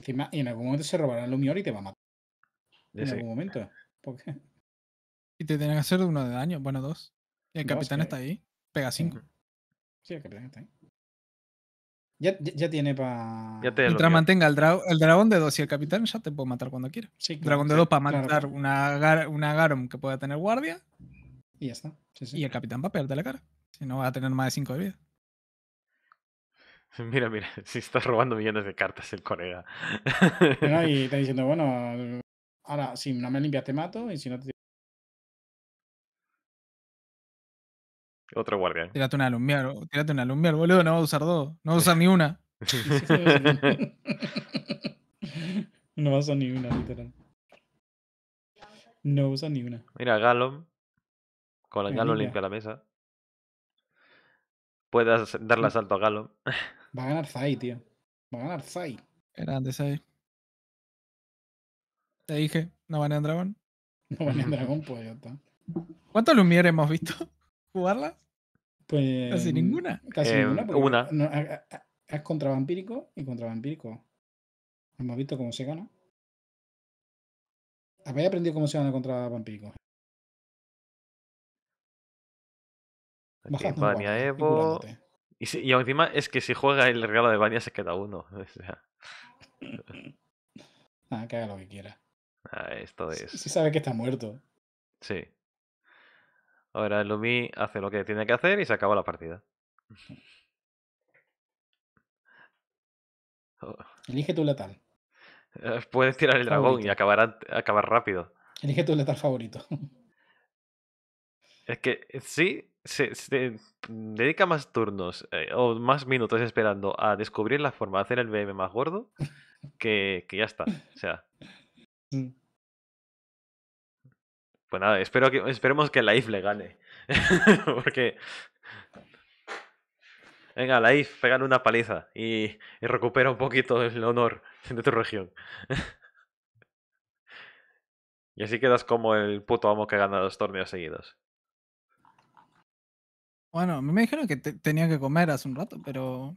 Encima, y en algún momento se robará el Lumior y te va a matar. En algún momento. ¿Por qué? Y te tienen que hacer uno de daño, bueno, dos. el capitán está ahí. Pega 5. Sí, el capitán está ahí. Ya, ya, tiene para. Mientras mantenga el, el, dragón de dos y el capitán, ya te puedo matar cuando quiera. Sí, dragón de 2 para matar una, una Garum que pueda tener guardia. Y ya está. Y el capitán va a pegarte la cara. Si no, va a tener más de 5 de vida. [laughs] Mira, mira, [laughs] si estás robando millones de cartas el colega. y [laughs] está diciendo, bueno, ahora si no me limpias te mato y si no te Otro guardián. Tírate una lumbiar, tírate una lumbiar, boludo, no va a usar dos, no va a usar ni una. [laughs] no va a usar ni una, literal. No usa ni una. Mira, Galom Con el limpia la mesa. Puedes darle mm. asalto a Galom [laughs] Va a ganar Zai, tío. Va a ganar Zai. Grande Zai. Te dije, no van a dragón. No van a dragón, pues ya está. ¿Cuántos Lumiere hemos visto? jugarlas? Pues. Casi ninguna. Casi em, ninguna. es contra vampírico y contra vampírico. Hemos visto cómo se gana. ¿Habéis aprendido cómo se gana contra vampírico? Evo. Y, encima es que si juega el regalo de Bania se queda uno. ah, [laughs] [laughs] que haga lo que quiera. Ah, esto es. Si, si sabe que está muerto. Sí. Ahora el Lumi hace lo que tiene que hacer y se acaba la partida. [laughs] Elige tu letal. [laughs] Eh, puedes tirar el dragón y acabar, acabar rápido. Elige tu letal favorito. Es que eh, sí, se, dedica más turnos eh, o más minutos esperando a descubrir la forma de hacer el BM más gordo [laughs] que, que ya está. O sea. Mm. Pues nada, espero que, esperemos que If le gane. [laughs] Porque. Venga, la If pégale una paliza y, recupera un poquito el honor de tu región. [laughs] y así quedas como el puto amo que gana dos torneos seguidos. Bueno, me dijeron que tenía que comer hace un rato, pero.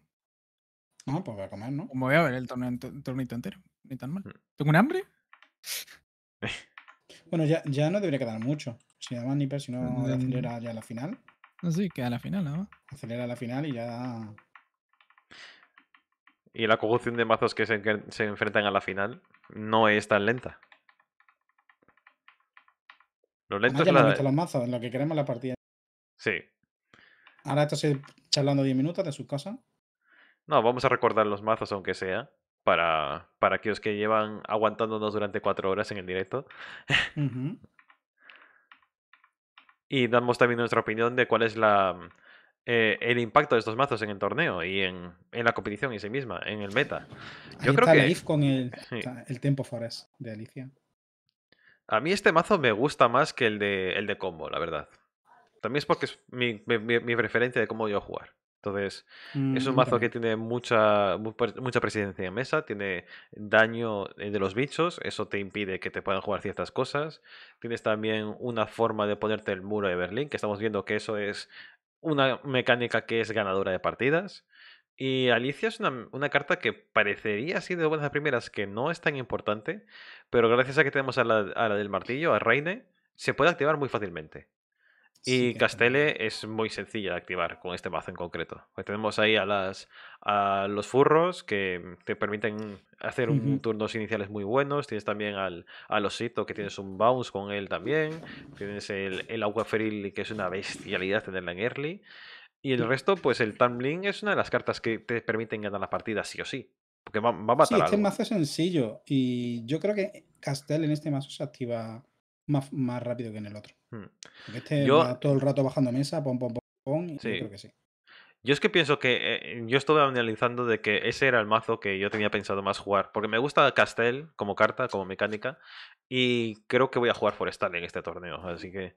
No, pues voy a comer, ¿no? Me voy a ver el torneo, tornito entero, ni tan mal. Mm. ¿Tengo un hambre? Bueno, ya, no debería quedar mucho. Si además si no pues acelera ya la final. Sí, queda la final, ¿no? Acelera la final y ya. Y la conjunción de mazos que se, enfrentan a la final no es tan lenta. Los ah, ya la... visto los mazos, lo que queremos la partida. Sí. Ahora se charlando 10 minutos de sus casa. No, vamos a recordar los mazos, aunque sea para, aquellos que llevan aguantándonos durante cuatro horas en el directo. [laughs] y damos también nuestra opinión de cuál es la eh, el impacto de estos mazos en el torneo y en, la competición en sí misma, en el meta. Yo creo que... con el, [laughs] el Tempo Forest de Alicia. A mí este mazo me gusta más que el de, el de combo, la verdad. También es porque es mi, mi, mi preferencia de cómo yo jugar. Entonces, es un mm, mazo que tiene mucha, pues, mucha presidencia en mesa, tiene daño eh, de los bichos, eso te impide que te puedan jugar ciertas cosas. Tienes también una forma de ponerte el muro de Berlín, que estamos viendo que eso es una mecánica que es ganadora de partidas. Y Alicia es una, carta que parecería así de buenas a primeras que no es tan importante, pero gracias a que tenemos a la, a la del martillo, a Reine, se puede activar muy fácilmente. Y Castele es muy sencilla de activar con este mazo en concreto. Pues tenemos ahí a, las, a los furros que mm, te permiten hacer turnos iniciales muy buenos. Tienes también al, osito que tienes un bounce con él también. Tienes el, agua feril que es una bestialidad tenerla en early. Y el resto, pues el Tamlin es una de las cartas que te permiten ganar la partida sí o sí. Porque va, a matar. Sí, este mazo es sencillo. Y yo creo que Castell en este mazo se activa más, más rápido que en el otro. Este yo... va todo el rato bajando mesa, pom, pom, pom, y yo creo que sí. Yo es que pienso que eh, yo estuve analizando de que ese era el mazo que yo tenía pensado más jugar, porque me gusta Castell como carta, como mecánica, y creo que voy a jugar Forestal en este torneo, así que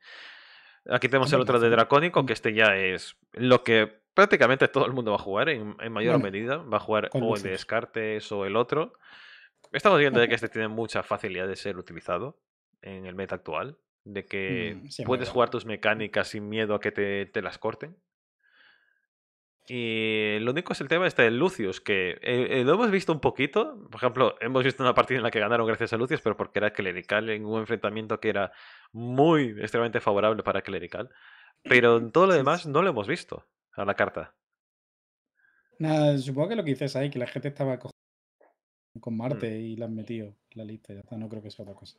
aquí tenemos el otro de Dracónico, que mm. este ya es lo que prácticamente todo el mundo va a jugar en, mayor medida, va a jugar o el de Descartes o el otro. Estamos viendo de que [laughs] este tiene mucha facilidad de ser utilizado en el meta actual, de que mm, puedes jugar tus mecánicas sin miedo a que te, las corten. Y lo único es el tema este de Lucius, que eh, eh, lo hemos visto un poquito. Por ejemplo, hemos visto una partida en la que ganaron gracias a Lucius, pero porque era clerical en un enfrentamiento que era muy extremadamente favorable para clerical. Pero en todo lo demás no lo hemos visto a la carta. Nada, supongo que lo que dices ahí, que la gente estaba con mm. Marte y la han metido en la lista. Ya está, no creo que sea otra cosa.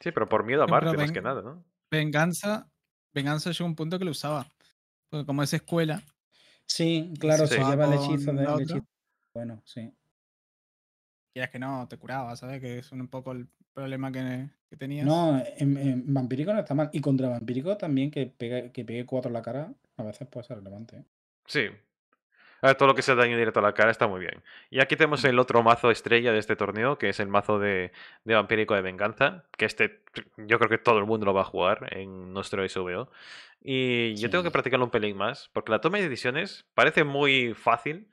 Sí, pero por miedo a más que nada, ¿no? Venganza, venganza llegó un punto que lo usaba. Pues, como es escuela. Sí, claro, se, lleva el hechizo Bueno, sí. Quieras que no, te curaba, ¿sabes? Que es un poco el problema que, que tenías. No, en, vampírico no está mal. Y contra vampírico también, que pegue, que pegue cuatro en la cara, a veces puede ser relevante. ¿eh? Sí, Ah, todo lo que sea daño directo a la cara está muy bien. Y aquí tenemos el otro mazo estrella de este torneo, que es el mazo de, vampírico de venganza, que este yo creo que todo el mundo lo va a jugar en nuestro SVO. Y yo tengo que practicarlo un pelín más, porque la toma de decisiones parece muy fácil,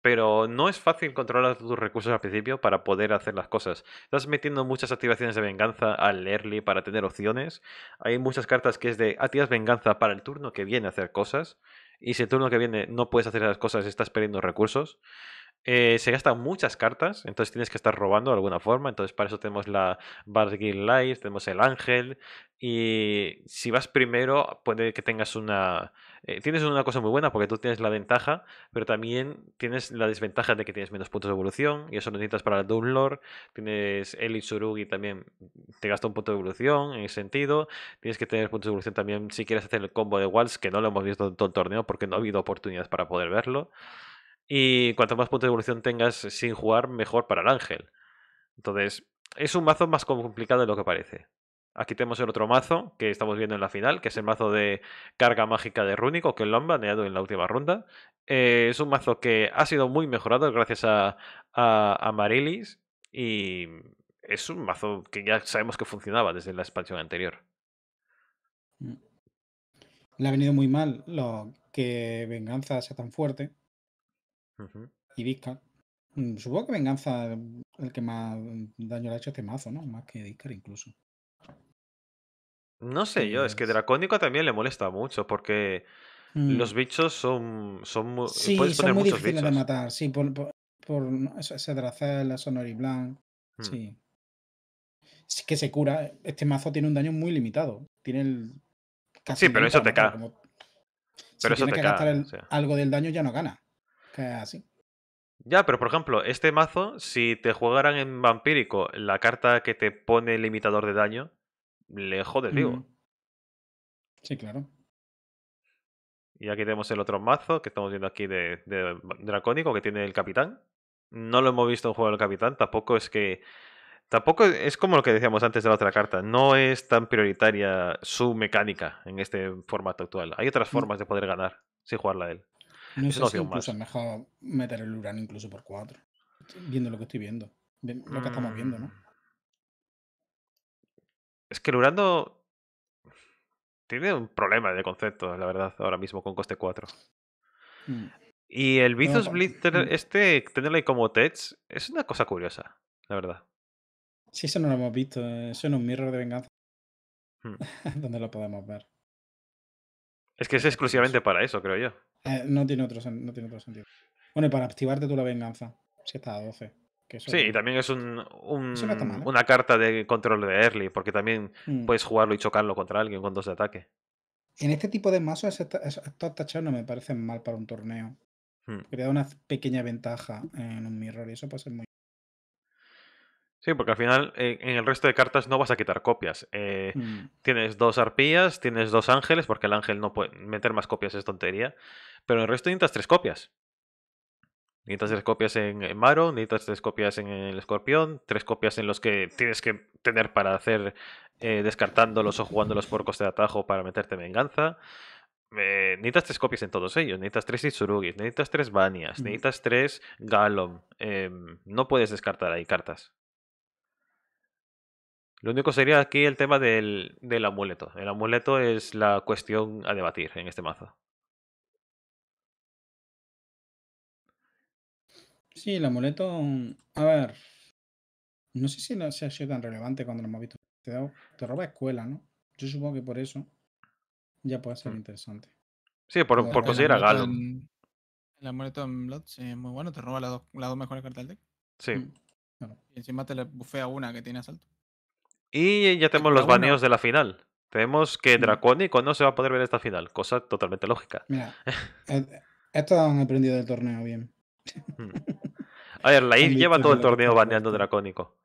pero no es fácil controlar tus recursos al principio para poder hacer las cosas. Estás metiendo muchas activaciones de venganza al early para tener opciones. Hay muchas cartas que es de activas ah, venganza para el turno que viene a hacer cosas. Y si el turno que viene no puedes hacer esas cosas, estás perdiendo recursos. Eh, se gastan muchas cartas, entonces tienes que estar robando de alguna forma. Entonces, para eso tenemos la Bargain Light, tenemos el Ángel. Y si vas primero, puede que tengas una. Eh, tienes una cosa muy buena porque tú tienes la ventaja, pero también tienes la desventaja de que tienes menos puntos de evolución y eso lo necesitas para el Doom Tienes el surugi también, te gasta un punto de evolución en ese sentido. Tienes que tener puntos de evolución también si quieres hacer el combo de Walls, que no lo hemos visto en todo el torneo porque no ha habido oportunidades para poder verlo. Y cuanto más puntos de evolución tengas sin jugar, mejor para el ángel. Entonces, es un mazo más complicado de lo que parece. Aquí tenemos el otro mazo que estamos viendo en la final, que es el mazo de carga mágica de Rúnico, que lo han baneado en la última ronda. Eh, es un mazo que ha sido muy mejorado gracias a, a, Marilis y es un mazo que ya sabemos que funcionaba desde la expansión anterior. Mm. Le ha venido muy mal lo que Venganza sea tan fuerte, y Vizca. Mm, supongo que Venganza el que más daño le ha hecho este mazo, ¿no? Más que Discar incluso. No sé yo, es que Dracónico también le molesta mucho porque mm. los bichos son, son, sí, son muy difíciles de matar, sí, por, por, ese Dracel, Sonori Blanc, hmm. sí. que se cura, este mazo tiene un daño muy limitado, tiene el... sí, pero eso te cae. Pero si eso te que Algo del daño ya no gana. Eh, ya, pero por ejemplo, este mazo, si te jugaran en vampírico la carta que te pone limitador de daño, le jode, digo. Sí, claro. Y aquí tenemos el otro mazo que estamos viendo aquí de, de, Dracónico que tiene el Capitán. No lo hemos visto en juego del Capitán, tampoco es que. Tampoco es como lo que decíamos antes de la otra carta. No es tan prioritaria su mecánica en este formato actual. Hay otras mm. formas de poder ganar sin jugarla a él. No sé si incluso es mejor meter el urano incluso por 4. Viendo lo que estoy viendo. Lo que estamos viendo, ¿no? Mm, es que el urano tiene un problema de concepto, la verdad, ahora mismo con coste 4. Mm. Y el Vizos Blitz, mm, este, tenerlo como Tech, es una cosa curiosa, la verdad. Sí, eso no lo hemos visto. Eso en un mirror de venganza. Hmm. [laughs] dónde donde lo podemos ver. Es que es pues exclusivamente para eso, creo yo. Eh, no, tiene otro, no tiene otro sentido. Bueno, y para activarte tú la venganza, si está a 12. sí, y también es un, ¿eh? una carta de control de early, porque también mm. puedes jugarlo y chocarlo contra alguien con dos de ataque. En este tipo de mazos, estos tachados no me parecen mal para un torneo. te hmm. da una pequeña ventaja en un mirror y eso puede ser muy. Sí, porque al final eh, en el resto de cartas no vas a quitar copias. Hmm. Tienes dos arpías, tienes dos ángeles, porque el ángel no puede meter más copias, es tontería. Pero el resto necesitas tres copias. Necesitas tres copias en, Maro, necesitas tres copias en el escorpión, tres copias en los que tienes que tener para hacer eh, descartándolos o jugándolos por coste de atajo para meterte venganza. Eh, necesitas tres copias en todos ellos. Necesitas tres Itsurugis, necesitas tres Banias, necesitas tres Galom. Em, no puedes descartar ahí cartas. Lo único sería aquí el tema del, del amuleto. El amuleto es la cuestión a debatir en este mazo. Sí, el amuleto. A ver. No sé si no se ha sido tan relevante cuando lo hemos visto. Te, roba escuela, ¿no? Yo supongo que por eso ya puede ser mm. interesante. Sí, por, conseguir a Galo. el amuleto en Blood es eh, muy bueno, te roba las dos, mejores cartas del deck. Sí. Mm, y encima te le bufea una que tiene asalto. Y ya tenemos los baneos de la final. Tenemos que Dracónico no se va a poder ver esta final, cosa totalmente lógica. Mira, [laughs] esto han aprendido del torneo bien. Mm. A ver, la [laughs] lleva todo el torneo baneando dracónico.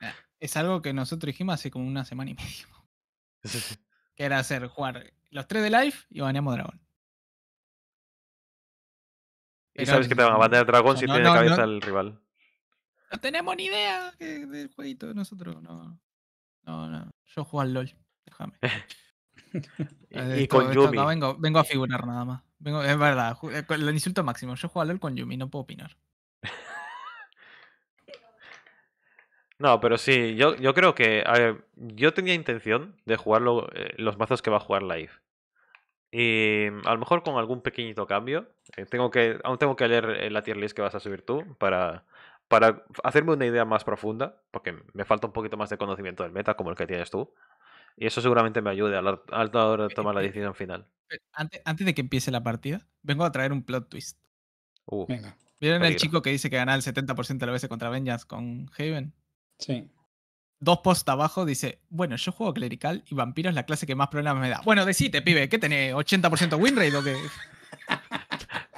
Eh, es algo que nosotros dijimos hace como una semana y media. [laughs] que era hacer jugar los tres de life y baneamos dragón. Y sabes que te van a banear dragón si no, tiene cabeza el rival. No tenemos ni idea del jueguito de nosotros, no. No, no. Yo juego al LOL, déjame. [laughs] y, eh, con vengo a figurar nada más es verdad, eh, el insulto máximo. Yo juego a LOL con Yumi, no puedo opinar. [laughs] no, pero sí, yo, yo creo que. yo tenía intención de jugar eh, los mazos que va a jugar live. Y mm, a lo mejor con algún pequeñito cambio. Eh, tengo que, aún tengo que leer la tier list que vas a subir tú para, para hacerme una idea más profunda, porque me falta un poquito más de conocimiento del meta como el que tienes tú. Y eso seguramente me ayude a hora de eh, tomar la eh, decisión final. Eh, antes, de que empiece la partida, vengo a traer un plot twist. Uh, Venga. ¿Vieron el chico que dice que gana el 70% de la veces contra Vengeance con Haven? Sí. Dos posts abajo dice, bueno, yo juego clerical y vampiro es la clase que más problemas me da. Bueno, decite, pibe, ¿qué tenés? ¿80% win rate o qué? [laughs]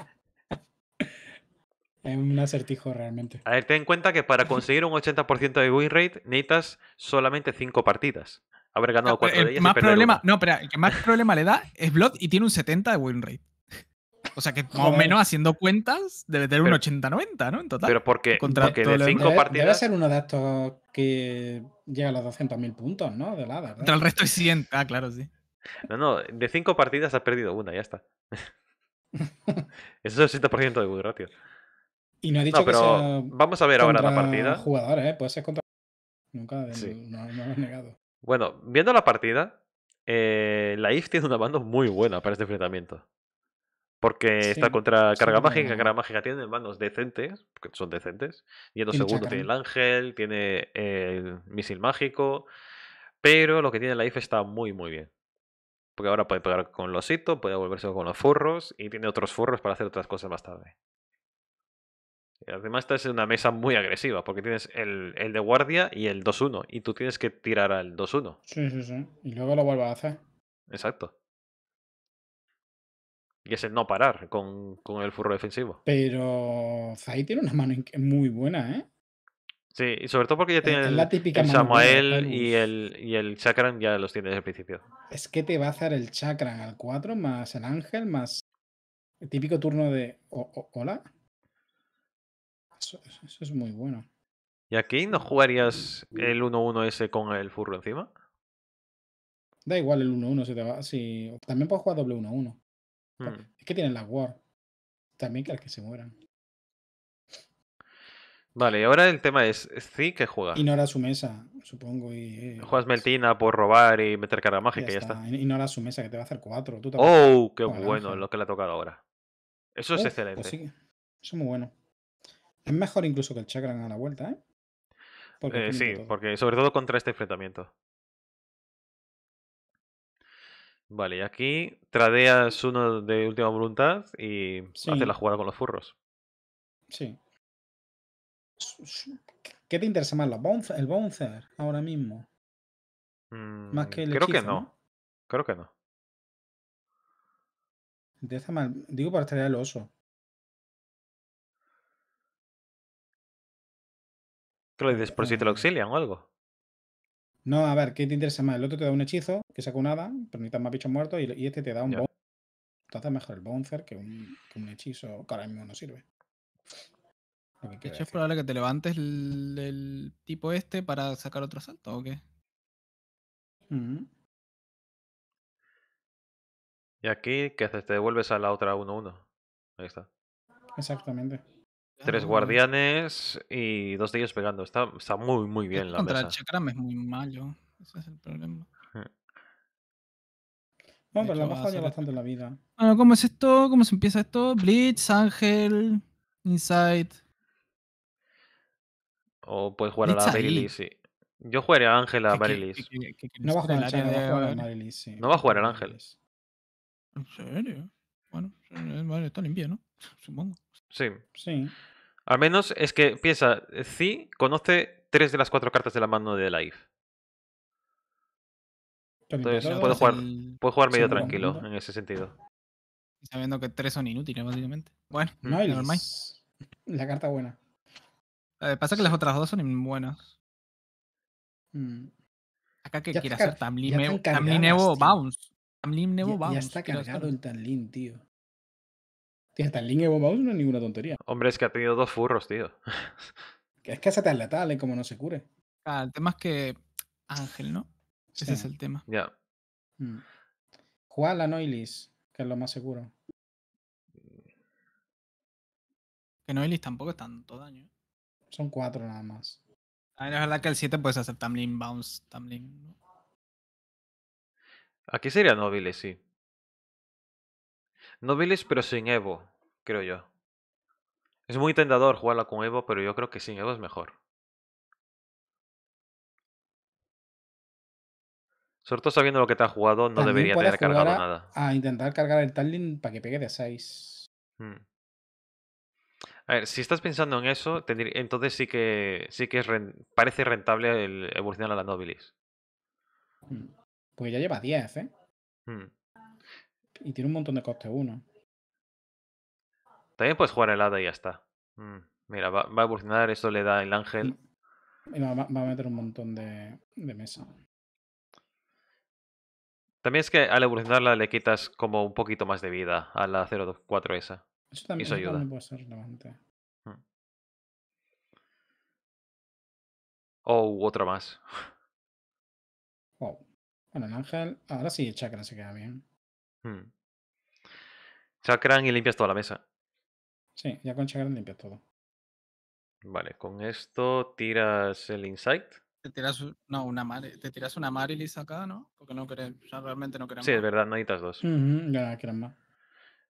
Es un acertijo realmente. A ver, ten en cuenta que para conseguir un 80% de win rate necesitas solamente 5 partidas haber ganado ah, cuatro el de problema, no, pero el que más problema le da es Blood y tiene un 70 de win rate. O sea que más o menos haciendo cuentas debe tener un 80-90, ¿no? En total. Pero porque, de cinco partidas. Debe ser uno de estos que llega a los 200.000 puntos, ¿no? De la Contra el resto hay 100. Ah, claro, sí. No, no, de cinco partidas has perdido una, ya está. Eso [laughs] es el 7% de win ratio. Y no he dicho que sea vamos a ver ahora la partida. Jugadores, ¿eh? Puede ser contra. Nunca, no, no lo negado. Bueno, viendo la partida, eh, la IF tiene una mano muy buena para este enfrentamiento. Porque está contra carga mágica, carga mágica tiene manos decentes, porque son decentes. Y Yendo segundo tiene el ángel, tiene el misil mágico. Pero lo que tiene la IF está muy, muy bien. Porque ahora puede pegar con los hitos, puede volverse con los furros y tiene otros furros para hacer otras cosas más tarde. Además, esta es una mesa muy agresiva porque tienes el, de guardia y el 2-1 y tú tienes que tirar al 2-1. Sí, sí, sí. Y luego lo vuelvas a hacer. Exacto. Y es el no parar con, el furro defensivo. Pero Zai tiene una mano muy buena, ¿eh? Sí, y sobre todo porque ya tiene el Samuel y el, y el Chakran ya los tiene desde el principio. Es que te va a hacer el Chakran al 4 más el Ángel más el típico turno de... ¿Hola? Eso, es muy bueno. ¿Y aquí no jugarías el 1-1 ese con el furro encima? Da igual el 1-1 si te va. Si... También puedes jugar doble 1-1. Hmm. Es que tienen la war. También que al que se mueran. Vale, ahora el tema es sí que juega. era su mesa, supongo. Y, eh, Juegas pues Meltina por robar y meter carga mágica y ya está. no era su mesa, que te va a hacer 4. ¡Oh! ¡Qué bueno lo que le ha tocado ahora! Eso es pues excelente. Eso es muy bueno. Es mejor incluso que el Chakran a la vuelta, ¿eh? eh sí, porque sobre todo contra este enfrentamiento. Vale, y aquí tradeas uno de última voluntad y haces la jugada con los furros. Sí. ¿Qué te interesa más? ¿El bouncer ahora mismo? Mm, más que el Creo que no. Creo que no. Digo para traer el oso. Y después ¿Por si te lo em. auxilian o algo? No, a ver, ¿qué te interesa más? El otro te da un hechizo, que saca un hada, pero necesitas más bichos muertos, y, este te da un bouncer. Entonces mejor el bouncer que un, hechizo, que ahora mismo no sirve. es probable que te levantes el, tipo este para sacar otro salto, ¿o qué? Mm. Y aquí, ¿qué haces? Te devuelves a la otra 1-1. Ahí está. Exactamente. Tres guardianes y dos de ellos pegando. Está, está muy, muy bien la contra mesa. Contra Chakram es muy malo. Ese es el problema. Bueno, pero la baja ya bastante la vida. Bueno, ¿cómo es esto? ¿Cómo se empieza esto? Blitz, Ángel, Insight. O puedes jugar a la Marilis, sí. Yo jugaré a Ángel a Marilis. No va a jugar a Marilis, sí. No va a jugar al Ángel. ¿En serio? Bueno, eh, está limpio, ¿no? [laughs] Supongo. Sí. Sí. Al menos es que, piensa, si conoce tres de las cuatro cartas de la mano de Life. Entonces puede jugar, jugar medio tranquilo en ese sentido. Sabiendo que tres son inútiles, básicamente. Bueno, no, normal. La carta buena. pasa que las otras dos son buenas. Mm. Acá que quiere hacer Tamlin Evo Bounce. Tamlin Nebo Bounce. Ya, está cargado el Tamlin, tío. Que hasta el Link no es ninguna tontería. Hombre, es que ha tenido dos furros, tío. es que hace tan letal, ¿eh? como no se cure. Ah, el tema es que Ángel, ¿no? Ese es el tema. Ya. Mm. Juan la Noilis, que es lo más seguro. Que Noilis tampoco es tanto daño. Son cuatro nada más. A ver, la verdad que el 7 puedes hacer Tamlin Bounce, Tamlin. ¿no? Aquí sería Nobilis, sí. Nobilis, pero sin Evo creo yo. Es muy tentador jugarla con Evo, pero yo creo que sin Evo es mejor. Sobre todo sabiendo lo que te ha jugado, no debería tener cargado nada. A intentar cargar el Talin para que pegue de 6. Mm. A ver, si estás pensando en eso, entonces sí que sí que es parece rentable el evolucionar a la Nobilis. Mm. pues ya lleva 10, ¿eh? Mm. Y tiene un montón de coste 1. También puedes jugar el y ya está. Mm, mira, va, a evolucionar, eso le da el ángel. Mm, y va, a meter un montón de, mesa. También es que al evolucionarla le quitas como un poquito más de vida a la 04 esa. Eso también, puede ser relevante. Mm. O oh, otra más. Bueno, el ángel. Ahora sí, el chakra se queda bien. Chakran y limpias toda la mesa. Sí, ya con Chakram limpias todo. Vale, con esto tiras el insight. Te tiras, no, una te tiras una Marilis acá, ¿no? Porque no realmente no queremos. Sí, es verdad, no necesitas dos. ya más.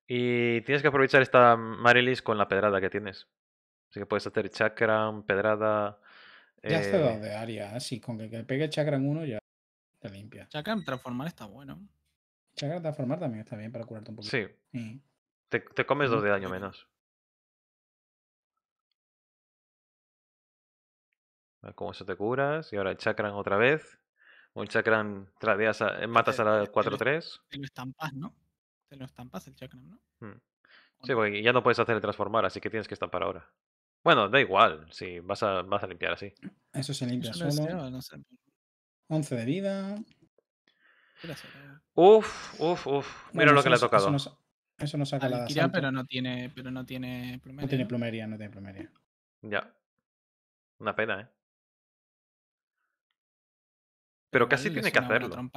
Y tienes que aprovechar esta Marilis con la pedrada que tienes. Así que puedes hacer Chakram, pedrada. Ya has eh, dos de área, así, con que, pegue Chakram uno ya te limpia. Chakram transformar está bueno. Chakram transformar también está bien para curarte un poquito. Sí. te comes dos de daño menos. Con eso te curas. Y ahora el chakran otra vez. Un chakran matas a la 4-3. Te lo estampas, ¿no? Te lo estampas el chakran, ¿no? Mm. Sí, porque ya no puedes hacer el transformar, así que tienes que estampar ahora. Bueno, da igual, si sí, vas a, a limpiar así. [clears throat] Eso se limpia solo. 11 de vida. Uf, uf, uf. Mira lo que le ha tocado. Eso no saca la pero no tiene, pero no tiene plumería. No tiene plumería, no tiene plumería. Ya. Una pena, ¿eh? Pero casi tiene que hacerlo.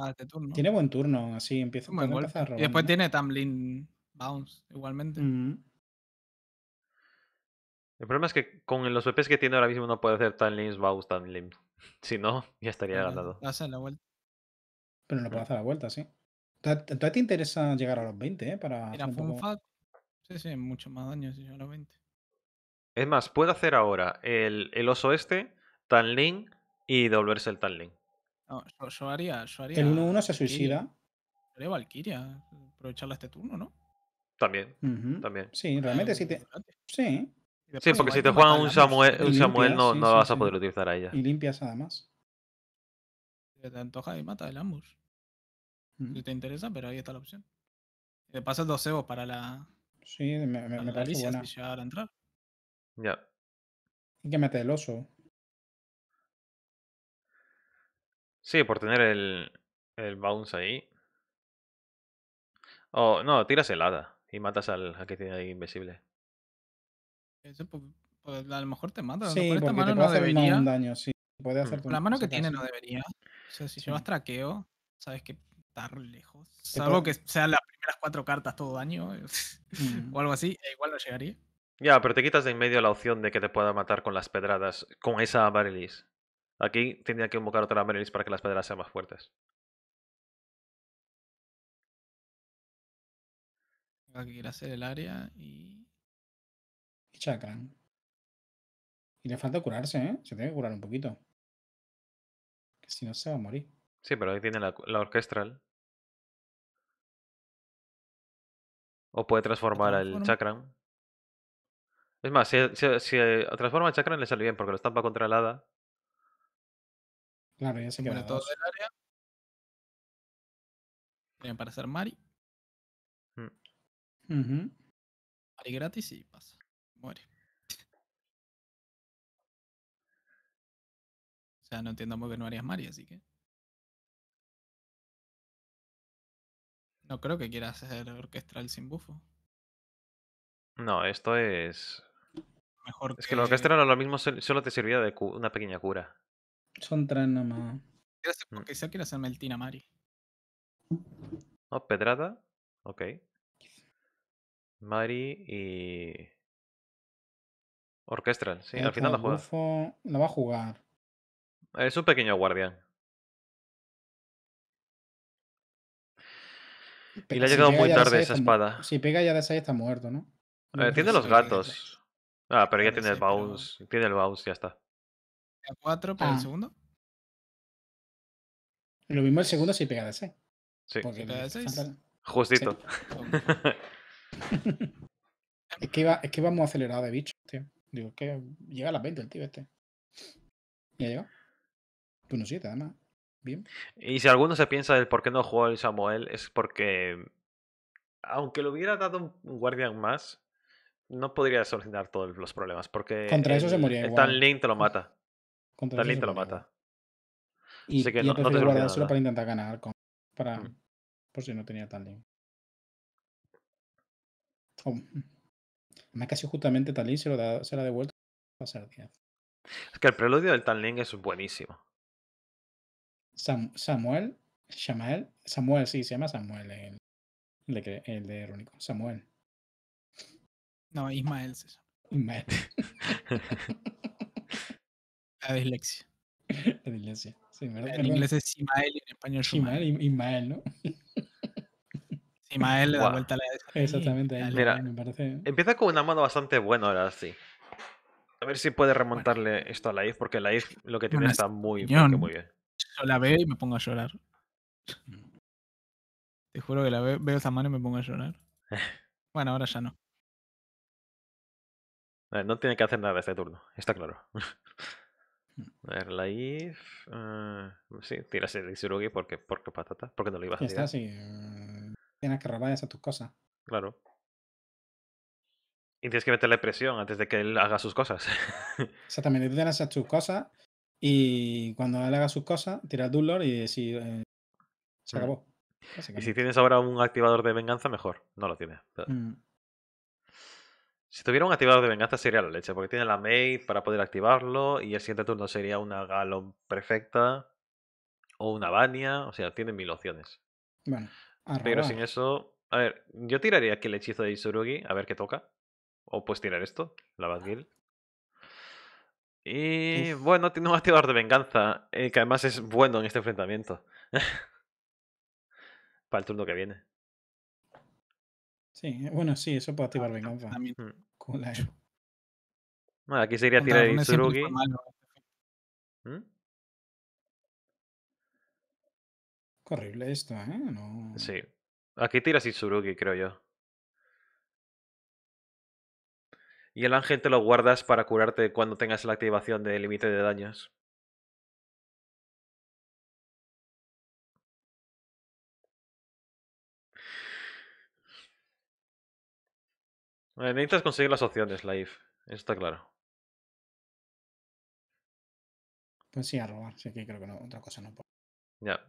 Tiene buen turno, así empieza, buen Y después tiene Tamlin Bounce, igualmente. El problema es que con los VPs que tiene ahora mismo no puede hacer Tamlin Bounce, Tamlin. [laughs] Si no, ya estaría ganado. Pero no puede hacer la vuelta, sí. Entonces te interesa llegar a los 20, ¿eh? Para Sí, sí, mucho más daño si llega a los 20. Es más, puede hacer ahora el, el oso este, Tanlin y devolverse el Tanlin yo, haría, El 1-1 se suicida. Haría Valkyria. Aprovecharla este turno, ¿no? También. También. Sí, realmente sí Sí. Sí, porque si te juegan un Samuel, un Samuel no, vas a poder utilizar a ella. Y limpias además. Te antoja y mata el Ambush Si te interesa, pero ahí está la opción. Te pasas dos cebos para la. Sí, me, me, parece entrar. Ya. Y Hay que meter el oso. Sí, por tener el, el bounce ahí. Oh, no, tiras helada y matas al, que tiene ahí invisible. Eso, pues, pues, a lo mejor te mata. Sí, Con esta mano no debería. daño, Puede hacer la mano que tiene no debería. O sea, si llevas traqueo, sabes que estar lejos. Salvo que sean las primeras cuatro cartas todo daño [laughs] o algo así, e igual no llegaría. Ya, pero te quitas de en medio la opción de que te pueda matar con las pedradas, con esa barilis. Aquí tendría que invocar otra Merlis para que las piedras sean más fuertes. Aquí a hacer el área y. Y Y le falta curarse, ¿eh? Se tiene que curar un poquito. Que si no se va a morir. Sí, pero ahí tiene la, orquestral. O puede transformar el chakran Es más, si, transforma el chakran le sale bien porque lo estampa contra el hada Claro, ya se muere bueno, todo el área. Tiene para Mari. Hmm. Mari gratis y pasa. Muere. [laughs] o sea, no entiendo por qué no harías Mari, así que. No creo que quieras hacer orquestral sin bufo. No, esto es. Mejor es que, que la orquestral es lo mismo solo te servía de una pequeña cura. Son tres nomás. Mm. porque quizá quiero hacer Meltina, Mari Oh, Pedrada. Ok. Mari y. Orquestral, sí, al final la juega. No va a jugar. Es un pequeño guardián. y le ha llegado muy tarde esa espada. Si pega ya de 6 está muerto, ¿no? Eh, tiene los gatos. Ah, pero ya tiene el bounce. Tiene el bounce, ya está a 4, pero el ah. segundo. Lo mismo el segundo si pega de 6. Sí. Porque pega de 6. Justito. es, que iba, es que muy acelerado de bicho, tío. Digo, es que llega a las 20 el tío este. ¿Ya llegó? Tú no siete, además. Bien. Y si alguno se piensa del por qué no jugó el Samuel, es porque. Aunque le hubiera dado un Guardian más, no podría solucionar todos los problemas. Porque. Contra eso se moría. El tan Link te lo mata. Talín te lo mata. Y, Así que no, solo para intentar ganar. para, Por si no tenía Talín. Oh. Me mm. casi justamente Talín se lo da, se la ha devuelto 10. Es que el preludio del Talín es buenísimo. Samuel, Shamael, Samuel, sí, se llama Samuel el, de, el de Samuel. No, Ismael se Ismael. [laughs] [laughs] La dislexia. [laughs] La dislexia. en inglés es Simael y en español es Simael. ¿no? [laughs] Simael le da vuelta a la Exactamente, Empieza con una mano bastante buena ahora sí. A ver si puede remontarle esto a la IF, porque la IF lo que tiene está muy, muy, muy bien. Yo la veo y me pongo a llorar. Te juro que la veo, veo esa mano y me pongo a llorar. [laughs] Bueno, ahora ya no. Eh, no tiene que hacer nada este turno, está claro. A ver, la IF. Ah, sí, tiras el porque, porque patata, porque no lo ibas a tirar. Tienes que robar esas tus cosas. Claro. Y tienes que meterle presión antes de que él haga sus cosas. [laughs] Exactamente, que hacer tus cosas y cuando él haga sus cosas, tiras Dullor y si eh, se mm. acabó. Y si tienes ahora un activador de venganza, mejor. No lo tienes. Mm. Si tuviera un activador de venganza sería la leche, porque tiene la maid para poder activarlo y el siguiente turno sería una Galon perfecta o una bania, o sea, tiene mil opciones. Pero sin eso, a ver, yo tiraría aquí el hechizo de Isurugi, a ver qué toca. O pues tirar esto, la bad girl. Y bueno, tiene un activador de venganza, eh, que además es bueno en este enfrentamiento. [laughs] para el turno que viene. Sí, eh, bueno, sí, eso puede activar venganza. Ah, ah, también. Hmm. la Bueno, aquí sería tirar el Itsurugi. ¿Mm? Horrible esto, ¿eh? No... Sí. Aquí tiras Itsurugi, creo yo. Y el ángel te lo guardas para curarte cuando tengas la activación de límite de daños. Necesitas conseguir las opciones, Life, Eso está claro. Pues sí, a robar. Sí, que creo que otra cosa no puedo. Ya.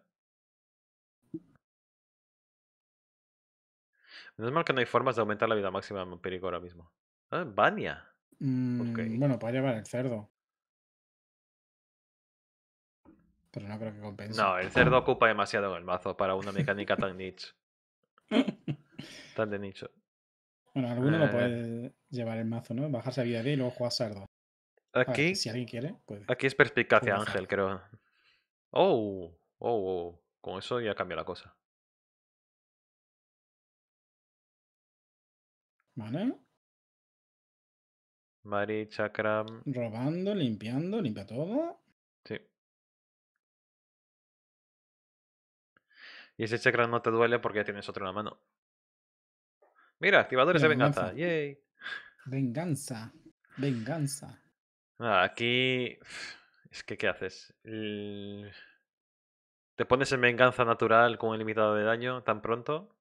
Menos mal que no hay formas de aumentar la vida máxima en Perico ahora mismo. Ah, Bania. Mm, bueno, para llevar el cerdo. Pero no creo que compense. No, el cerdo ocupa demasiado el mazo para una mecánica tan niche. [laughs] tan de nicho. Bueno, alguno lo eh, puede llevar el mazo, ¿no? Bajarse a vida de y luego jugar sardo. Aquí. si alguien quiere, puede. Aquí es perspicacia, Ángel, creo. Oh, oh, oh. Con eso ya cambia la cosa. Vale. Mari, Chakram. Robando, limpiando, limpia todo. Sí. Y ese Chakram no te duele porque ya tienes otro en la mano. Mira, activadores de venganza. Venganza. Venganza. Ah, aquí. Es que, ¿qué haces? ¿Te pones en venganza natural con el limitado de daño tan pronto?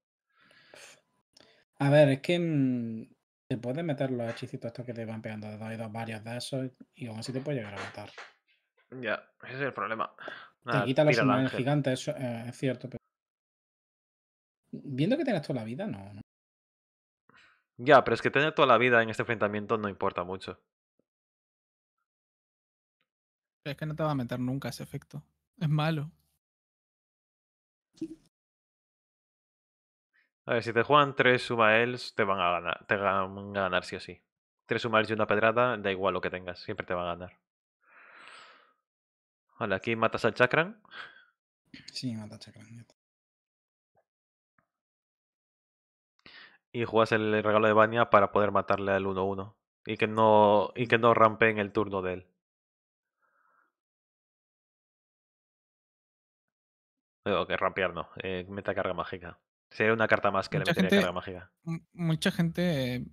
A ver, es que mm, te puedes meter los hechicitos estos que te van pegando de dos y dos varios de esos y aún así te puede llegar a matar. Ya, ese es el problema. te quita la semana del gigante, eso eh, es cierto, pero. Viendo que tienes toda la vida, no, no. Ya, pero es que tener toda la vida en este enfrentamiento no importa mucho. es que no te va a meter nunca ese efecto. Es malo. A ver, si te juegan tres sumaels, te van a ganar. Te van a ganar sí o sí. Tres sumaels y una pedrada, da igual lo que tengas, siempre te van a ganar. Vale, aquí matas al chakran. Sí, mata al chakran. y juegas el regalo de Bania para poder matarle al 1-1 y que no y que no en el turno de él. Ok, que rampear no, eh, meta carga mágica. Sería una carta más que le metería carga mágica. Mucha gente eh,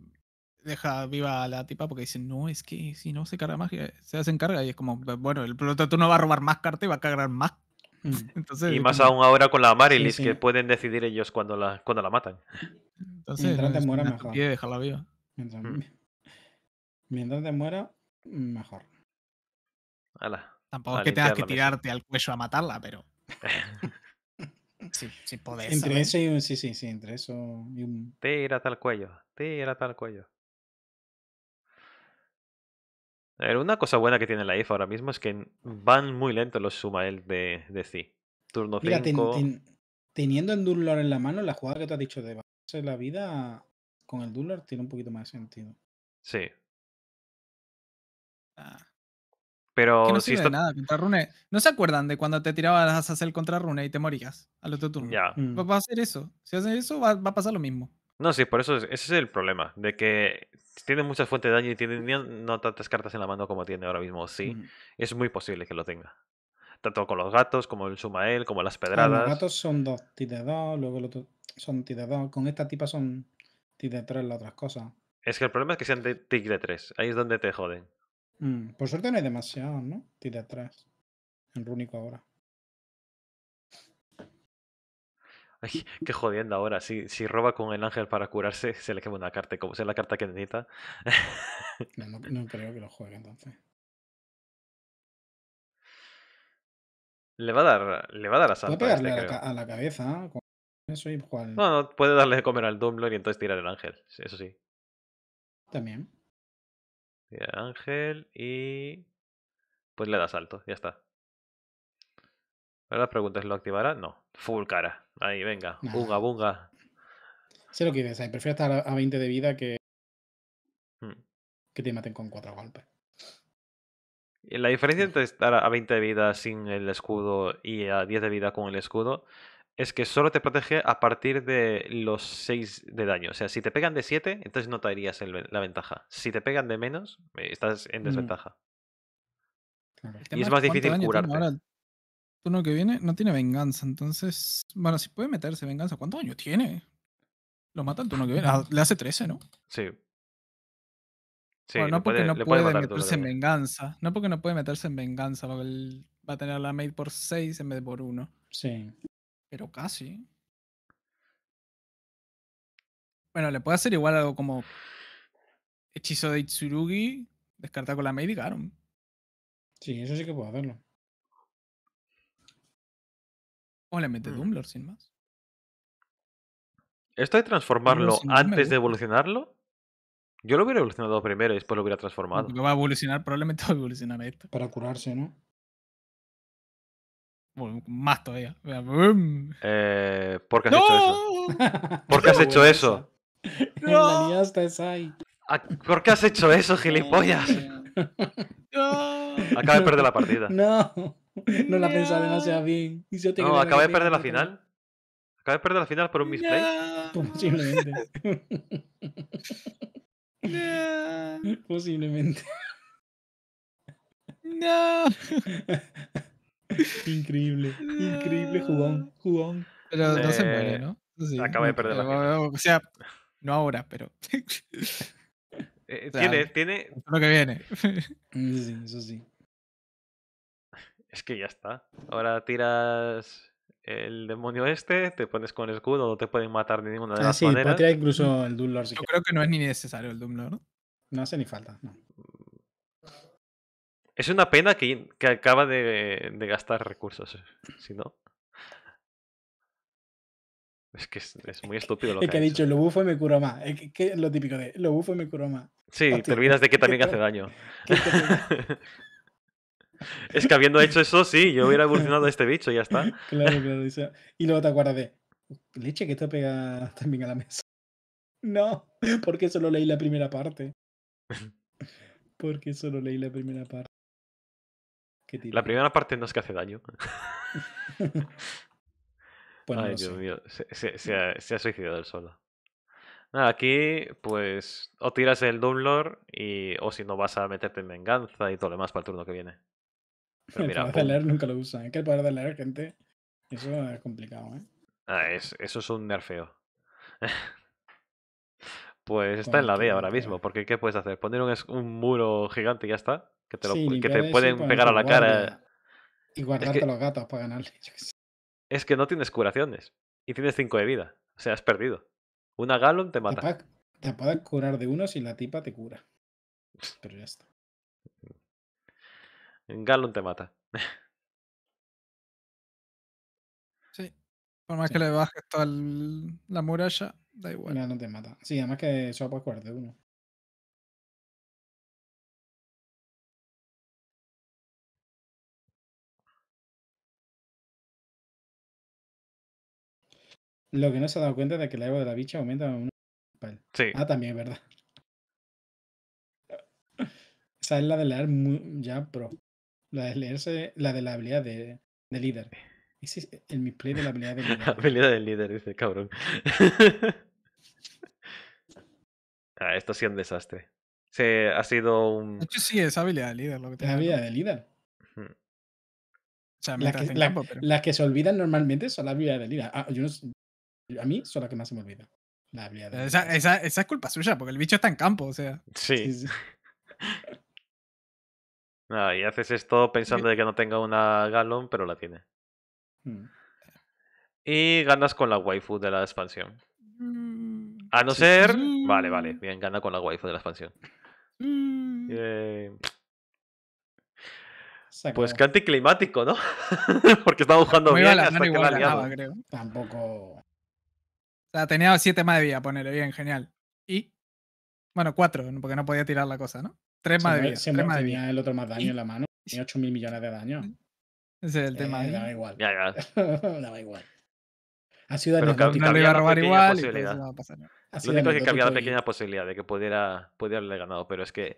deja viva a la tipa porque dicen, no, es que si no se carga mágica, se hacen carga. Y es como, bueno, el pelota tú no va a robar más carta y va a cargar más Mm. [laughs] y más aún ahora con la Marilis, que pueden decidir ellos cuando la, cuando la matan. Entonces, mientras te muera, mejor. viva. Mm. [laughs] Mientras, te muera, mejor. Tampoco es que tengas que tirarte al cuello a matarla, pero. sí, [laughs] sí podés. Entre eso y un. Sí, sí, sí, entre eso y un. Tírate al cuello, tírate tal cuello. Ver, una cosa buena que tiene la IF e ahora mismo es que van muy lentos los Sumael de, de sí Turno 5. teniendo el Dulor en la mano, la jugada que te has dicho de bajarse la vida con el Dunlord tiene un poquito más de sentido. Sí. Ah. Pero. Que no sirve nada Rune. ¿No se acuerdan de cuando te tirabas a hacer contra Rune y te morías al otro turno? Ya. Va mm. a hacer eso. Si haces eso, va a pasar lo mismo. No, sí, por eso ese es el problema, de que tiene muchas fuentes de daño y tiene no tantas cartas en la mano como tiene ahora mismo, sí. Es muy posible que lo tenga. Tanto con los gatos, como el Sumael, como las pedradas. los gatos son dos, de dos, luego el otro son de dos. Con esta tipa son de tres las otras cosas. Es que el problema es que sean de tic de tres, Ahí es donde te joden. Mm, por suerte no hay demasiado, ¿no? de tres, En Rúnico ahora. Ay, qué jodiendo ahora. Si, si roba con el ángel para curarse, se le quema una carta. Como sea la carta que necesita. [laughs] no, creo que lo juegue entonces. Le va a dar, le va a dar a pegarle a, la, cabeza No, puede darle de comer al dumbler y entonces tirar el ángel, eso sí. También. Tira el ángel y. Pues le da salto, ya está. Ahora la pregunta es: ¿lo activará? No. Full cara. Ahí, venga. [laughs] Bunga, bunga. Sé lo que dices, Prefiero estar a 20 de vida que. Hmm. Que te maten con cuatro golpes. La diferencia entre estar a 20 de vida sin el escudo y a 10 de vida con el escudo es que solo te protege a partir de los 6 de daño. O sea, si te pegan de 7, entonces no te la ventaja. Si te pegan de menos, eh, estás en mm. desventaja. Y es más difícil curarte turno que viene no tiene venganza, entonces. Bueno, si puede meterse venganza, ¿cuántos años tiene? Lo mata el turno que viene. Ah, le hace 13, ¿no? Sí. sí no porque no puede, meterse en venganza. No porque no puede meterse en venganza, porque va a tener la maid por 6 en vez de por 1. Sí. Pero casi. Bueno, le puede hacer igual algo como hechizo de Itsurugi, descartar con la maid y Garum. Sí, eso sí que puede hacerlo. O le mm. sin más. Esto de transformarlo antes de evolucionarlo, yo lo hubiera evolucionado primero y después lo hubiera transformado. va a evolucionar, probablemente [laughs] va a evolucionar esto. Para curarse, ¿no? más todavía. ¿Por qué has hecho eso? ¿Por qué has hecho eso? ¡No! [laughs] ¿Por qué has hecho eso, [laughs] gilipollas? Acaba de perder la partida. No. [laughs] no la pensaba demasiado bien. Y yo no, de perder la final. Acabé de perder la final por un misplay. [laughs] Posiblemente. [laughs] Posiblemente. increíble, increíble jugón, jugón. Pero no se muere, eh, ¿no? Sí, acaba de perder la O sea, no ahora, pero. Eh, tiene, tiene. Lo que viene. sí, eso sí. Es que ya está. Ahora tiras el demonio este, te pones con el escudo, no te pueden matar de ninguna de ah, las sí, maneras. incluso el Doom Lord, Yo creo que no es ni necesario el Doom Lord. No, hace ni falta. Es una pena que, que acaba de, de, gastar recursos, eh, si no. Es que es, muy estúpido lo que, Es que ha dicho, lo bufo y me curo más. Es lo típico de, lo bufo y me curo más. Sí, te olvidas de que también hace daño. [laughs] [laughs] es que habiendo hecho eso, sí, yo hubiera evolucionado a este bicho y ya está. [laughs] Claro, claro. Y luego te acuerdas de, leche que te pega también a la mesa. [laughs] No, porque solo leí la primera parte. Porque solo leí la primera parte. ¿Qué la primera parte no es que hace daño. Pues Ay, Dios mío, se, ha, suicidado el solo. Nada, aquí pues o tiras el Doomlord y o si no vas a meterte en venganza y todo lo demás para el turno que viene. [laughs] el poder de leer nunca lo usa Es ¿eh? que el poder de leer, gente, eso es complicado, ¿eh? Ah, es, eso es un nerfeo. [laughs] pues está en la B ahora mismo, porque ¿qué puedes hacer? Poner un, muro gigante y ya está. Que te, pueden pues, pegar a la cara. Y guardarte los gatos para ganarle. [laughs] Es que no tienes curaciones. Y tienes 5 de vida. O sea, has perdido. Una galón te mata. Te, puedes curar de uno si la tipa te cura. Pero ya está. En Gallon te mata. [laughs] Sí. Por más que le bajes toda la muralla, da igual. No, no te mata. Sí, además que solo puedes de uno. Lo que no se ha dado cuenta es de que el ego de la bicha aumenta un Sí. Ah, también, ¿verdad? [laughs] Esa es la de la ya pro. La de leerse, la de la habilidad de, de líder. Ese es el misplay de la habilidad de [laughs] líder. La habilidad del líder, dice, cabrón. [laughs] Ah, esto ha sido un desastre. se ha sido un. De hecho, sí, es habilidad de líder lo que te Es habilidad de líder. O sea, las que, las que se olvidan normalmente son las habilidades de líder. Ah, a mí son las que más se me olvidan. esa, esa, es culpa suya, porque el bicho está en campo, o sea. sí. [laughs] y haces esto pensando de que no tenga una galón, pero la tiene. Mm. Y ganas con la waifu de la expansión. Mm. A no ser. Vale, vale. Bien, gana con la waifu de la expansión. Mm. Eh, pues qué anticlimático, ¿no? [laughs] Porque estaba jugando bien. Hasta que la ganaba, creo. Tampoco. O sea, tenía 7 más de vida, ponele bien, genial. Y. Bueno, 4, porque no podía tirar la cosa, ¿no? Tres más de vida. Siempre tenía el otro más daño en la mano. Y 8.000 millones de daño. Ese es el tema. Eh, daba igual. Ya, ya. [laughs] daba igual. Ha sido Pero que no le iba a robar igual. Pues Lo único que había la pequeña posibilidad de que pudiera, pudiera haberle ganado, pero es que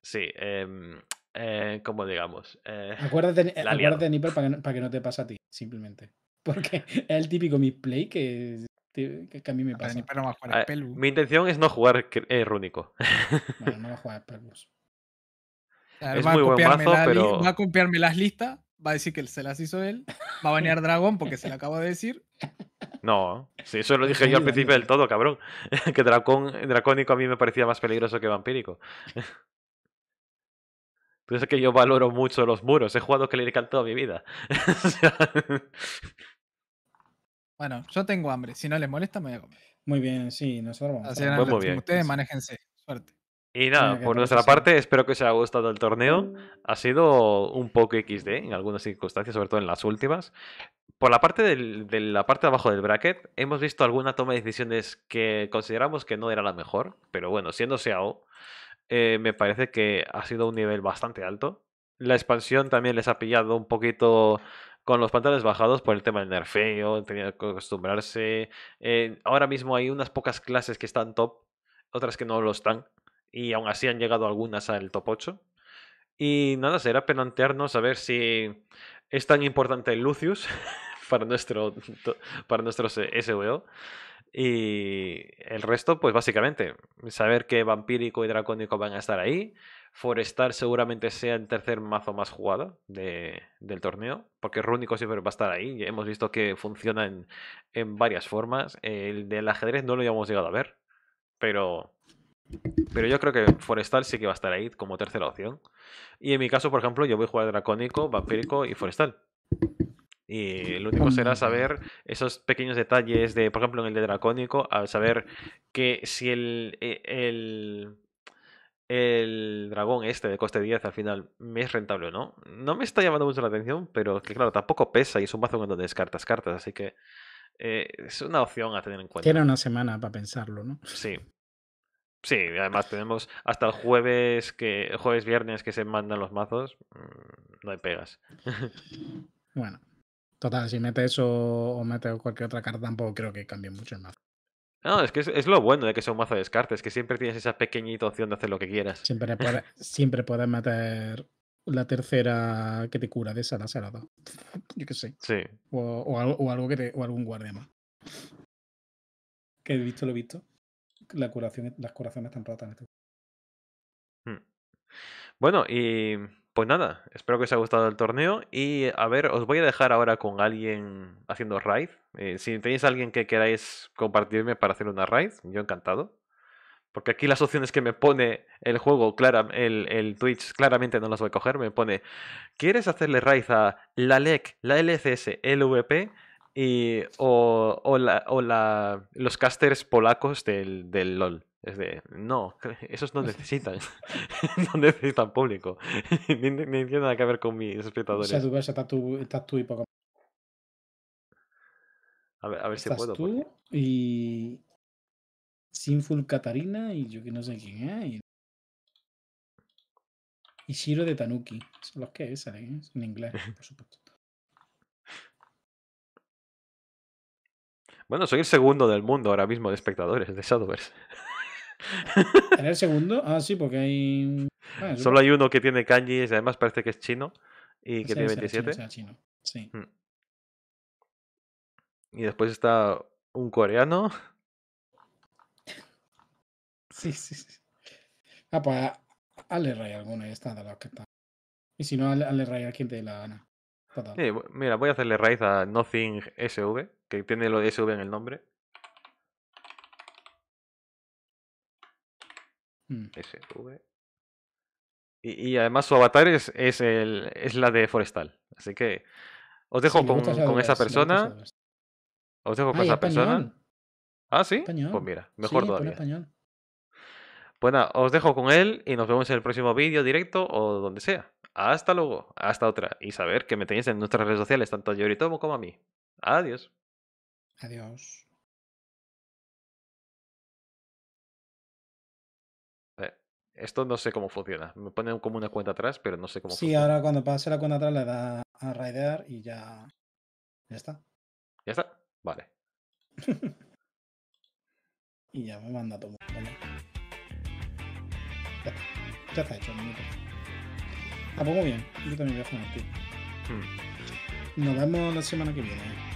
sí, em, eh, como digamos. Eh, acuérdate, eh, acuérdate Nipper, para que, no, te pase a ti, simplemente. [laughs] Porque es el típico misplay que Que, a mí me pasa. Ver, no a jugar a ver, mi intención es no jugar Rúnico. Bueno, no va a jugar [laughs] pelu va, a va a copiarme las listas, va a decir que se las hizo él, va a banear dragón porque se lo acabo de decir. No, sí eso lo dije yo al principio del todo, cabrón. [laughs] que dracón, dracónico a mí me parecía más peligroso que vampírico. Tú [laughs] que yo valoro mucho los muros. He jugado Clerical toda mi vida. [laughs] Bueno, yo tengo hambre. Si no les molesta, me voy a comer. Muy bien, sí, nosotros vamos. Pues ustedes manéjense. Suerte. Y nada, por nuestra parte, espero que os haya gustado el torneo. Ha sido un poco XD en algunas circunstancias, sobre todo en las últimas. Por la parte de la parte de abajo del bracket, hemos visto alguna toma de decisiones que consideramos que no era la mejor, pero bueno, siendo SEAO, eh, me parece que ha sido un nivel bastante alto. La expansión también les ha pillado un poquito con los pantalones bajados por el tema del nerfeo, tenía que acostumbrarse. Eh, ahora mismo hay unas pocas clases que están top, otras que no lo están y aún así han llegado algunas al top 8. Y nada, será plantearnos a ver si es tan importante el Lucius [laughs] para nuestro para nuestros Y el resto, pues básicamente, saber que Vampírico y Dracónico van a estar ahí. Forestar seguramente sea el tercer mazo más jugado de, del torneo, porque Rúnico siempre va a estar ahí. hemos visto que funciona en, en, varias formas. El del ajedrez no lo habíamos llegado a ver, pero pero yo creo que Forestal sí que va a estar ahí como tercera opción. Y en mi caso, por ejemplo, yo voy a jugar Dracónico, Vampírico y Forestal. Y lo único será saber esos pequeños detalles de, por ejemplo, en el de Dracónico, al saber que si el, e, el, dragón este de coste 10 al final me es rentable o no. No me está llamando mucho la atención, pero que claro, tampoco pesa y es un mazo en donde descartas cartas, así que eh, es una opción a tener en cuenta. Tiene una semana para pensarlo, ¿no? Sí, Sí, además tenemos hasta el jueves que jueves viernes que se mandan los mazos, mm, no hay pegas. [laughs] Bueno, total, si metes o mete cualquier otra carta tampoco creo que cambie mucho el mazo. No, es que es, lo bueno de que sea un mazo de descartes, que siempre tienes esa pequeñita opción de hacer lo que quieras. Siempre [laughs] puedes, siempre meter la tercera que te cura de esa, la salada. Yo qué sé. Sí. O, o, que o algún guardia más. Que he visto lo he visto las curaciones tan rotas en este hmm. Bueno, y pues nada, espero que os haya gustado el torneo y a ver, os voy a dejar ahora con alguien haciendo raid. Eh, si tenéis alguien que queráis compartirme para hacer una raid, yo encantado. Porque aquí las opciones que me pone el juego, el, el, Twitch, claramente no las voy a coger. Me pone, ¿quieres hacerle raid a la LEC, la LCS, e LVP? Y, o, o, la, o la, los casters polacos del, del LOL. Es de, no, [laughs] esos no [laughs] necesitan. [laughs] no necesitan público. ni, ni, tiene nada que ver con mis espectadores. estás tú, y A ver, a ver si puedo. y. Sinful Katarina y yo que no sé quién es. Y Shiro de Tanuki. Son los que es ¿eh? en inglés, por supuesto. Bueno, soy el segundo del mundo ahora mismo de espectadores de Shadowverse. [laughs] ¿En el segundo? Ah, sí, porque hay. Solo hay uno que tiene y además parece que es chino y que tiene 27. chino, chino. Sí. Hmm. Y después está un coreano. [laughs] Sí, sí, sí. Ah, pues hazle ray alguno y está de los que está. Y si no, ale ray a quien te la gana mira, voy a hacerle raíz a Nothing SV, que tiene lo de SV en el nombre. Mm. SV. Y, además su avatar es, es, la de Forestal. Así que os dejo con, esa persona. Os dejo ah, con esa persona. Ah, sí. Pues mira, mejor pues todavía. Bueno, pues os dejo con él y nos vemos en el próximo vídeo, directo o donde sea. Hasta luego, hasta otra. Y saber que me tenéis en nuestras redes sociales, tanto a Yoritomo como a mí. Adiós. Adiós. Eh, esto no sé cómo funciona. Me ponen como una cuenta atrás, pero no sé cómo sí, ahora cuando pase la cuenta atrás le da a raidear y ya. Ya está. ¿Ya está? Vale. [laughs] y ya me manda todo. Ya, está hecho, minuto. A muy bien, yo también voy a jugar aquí. Hmm. Nos vemos la semana que viene.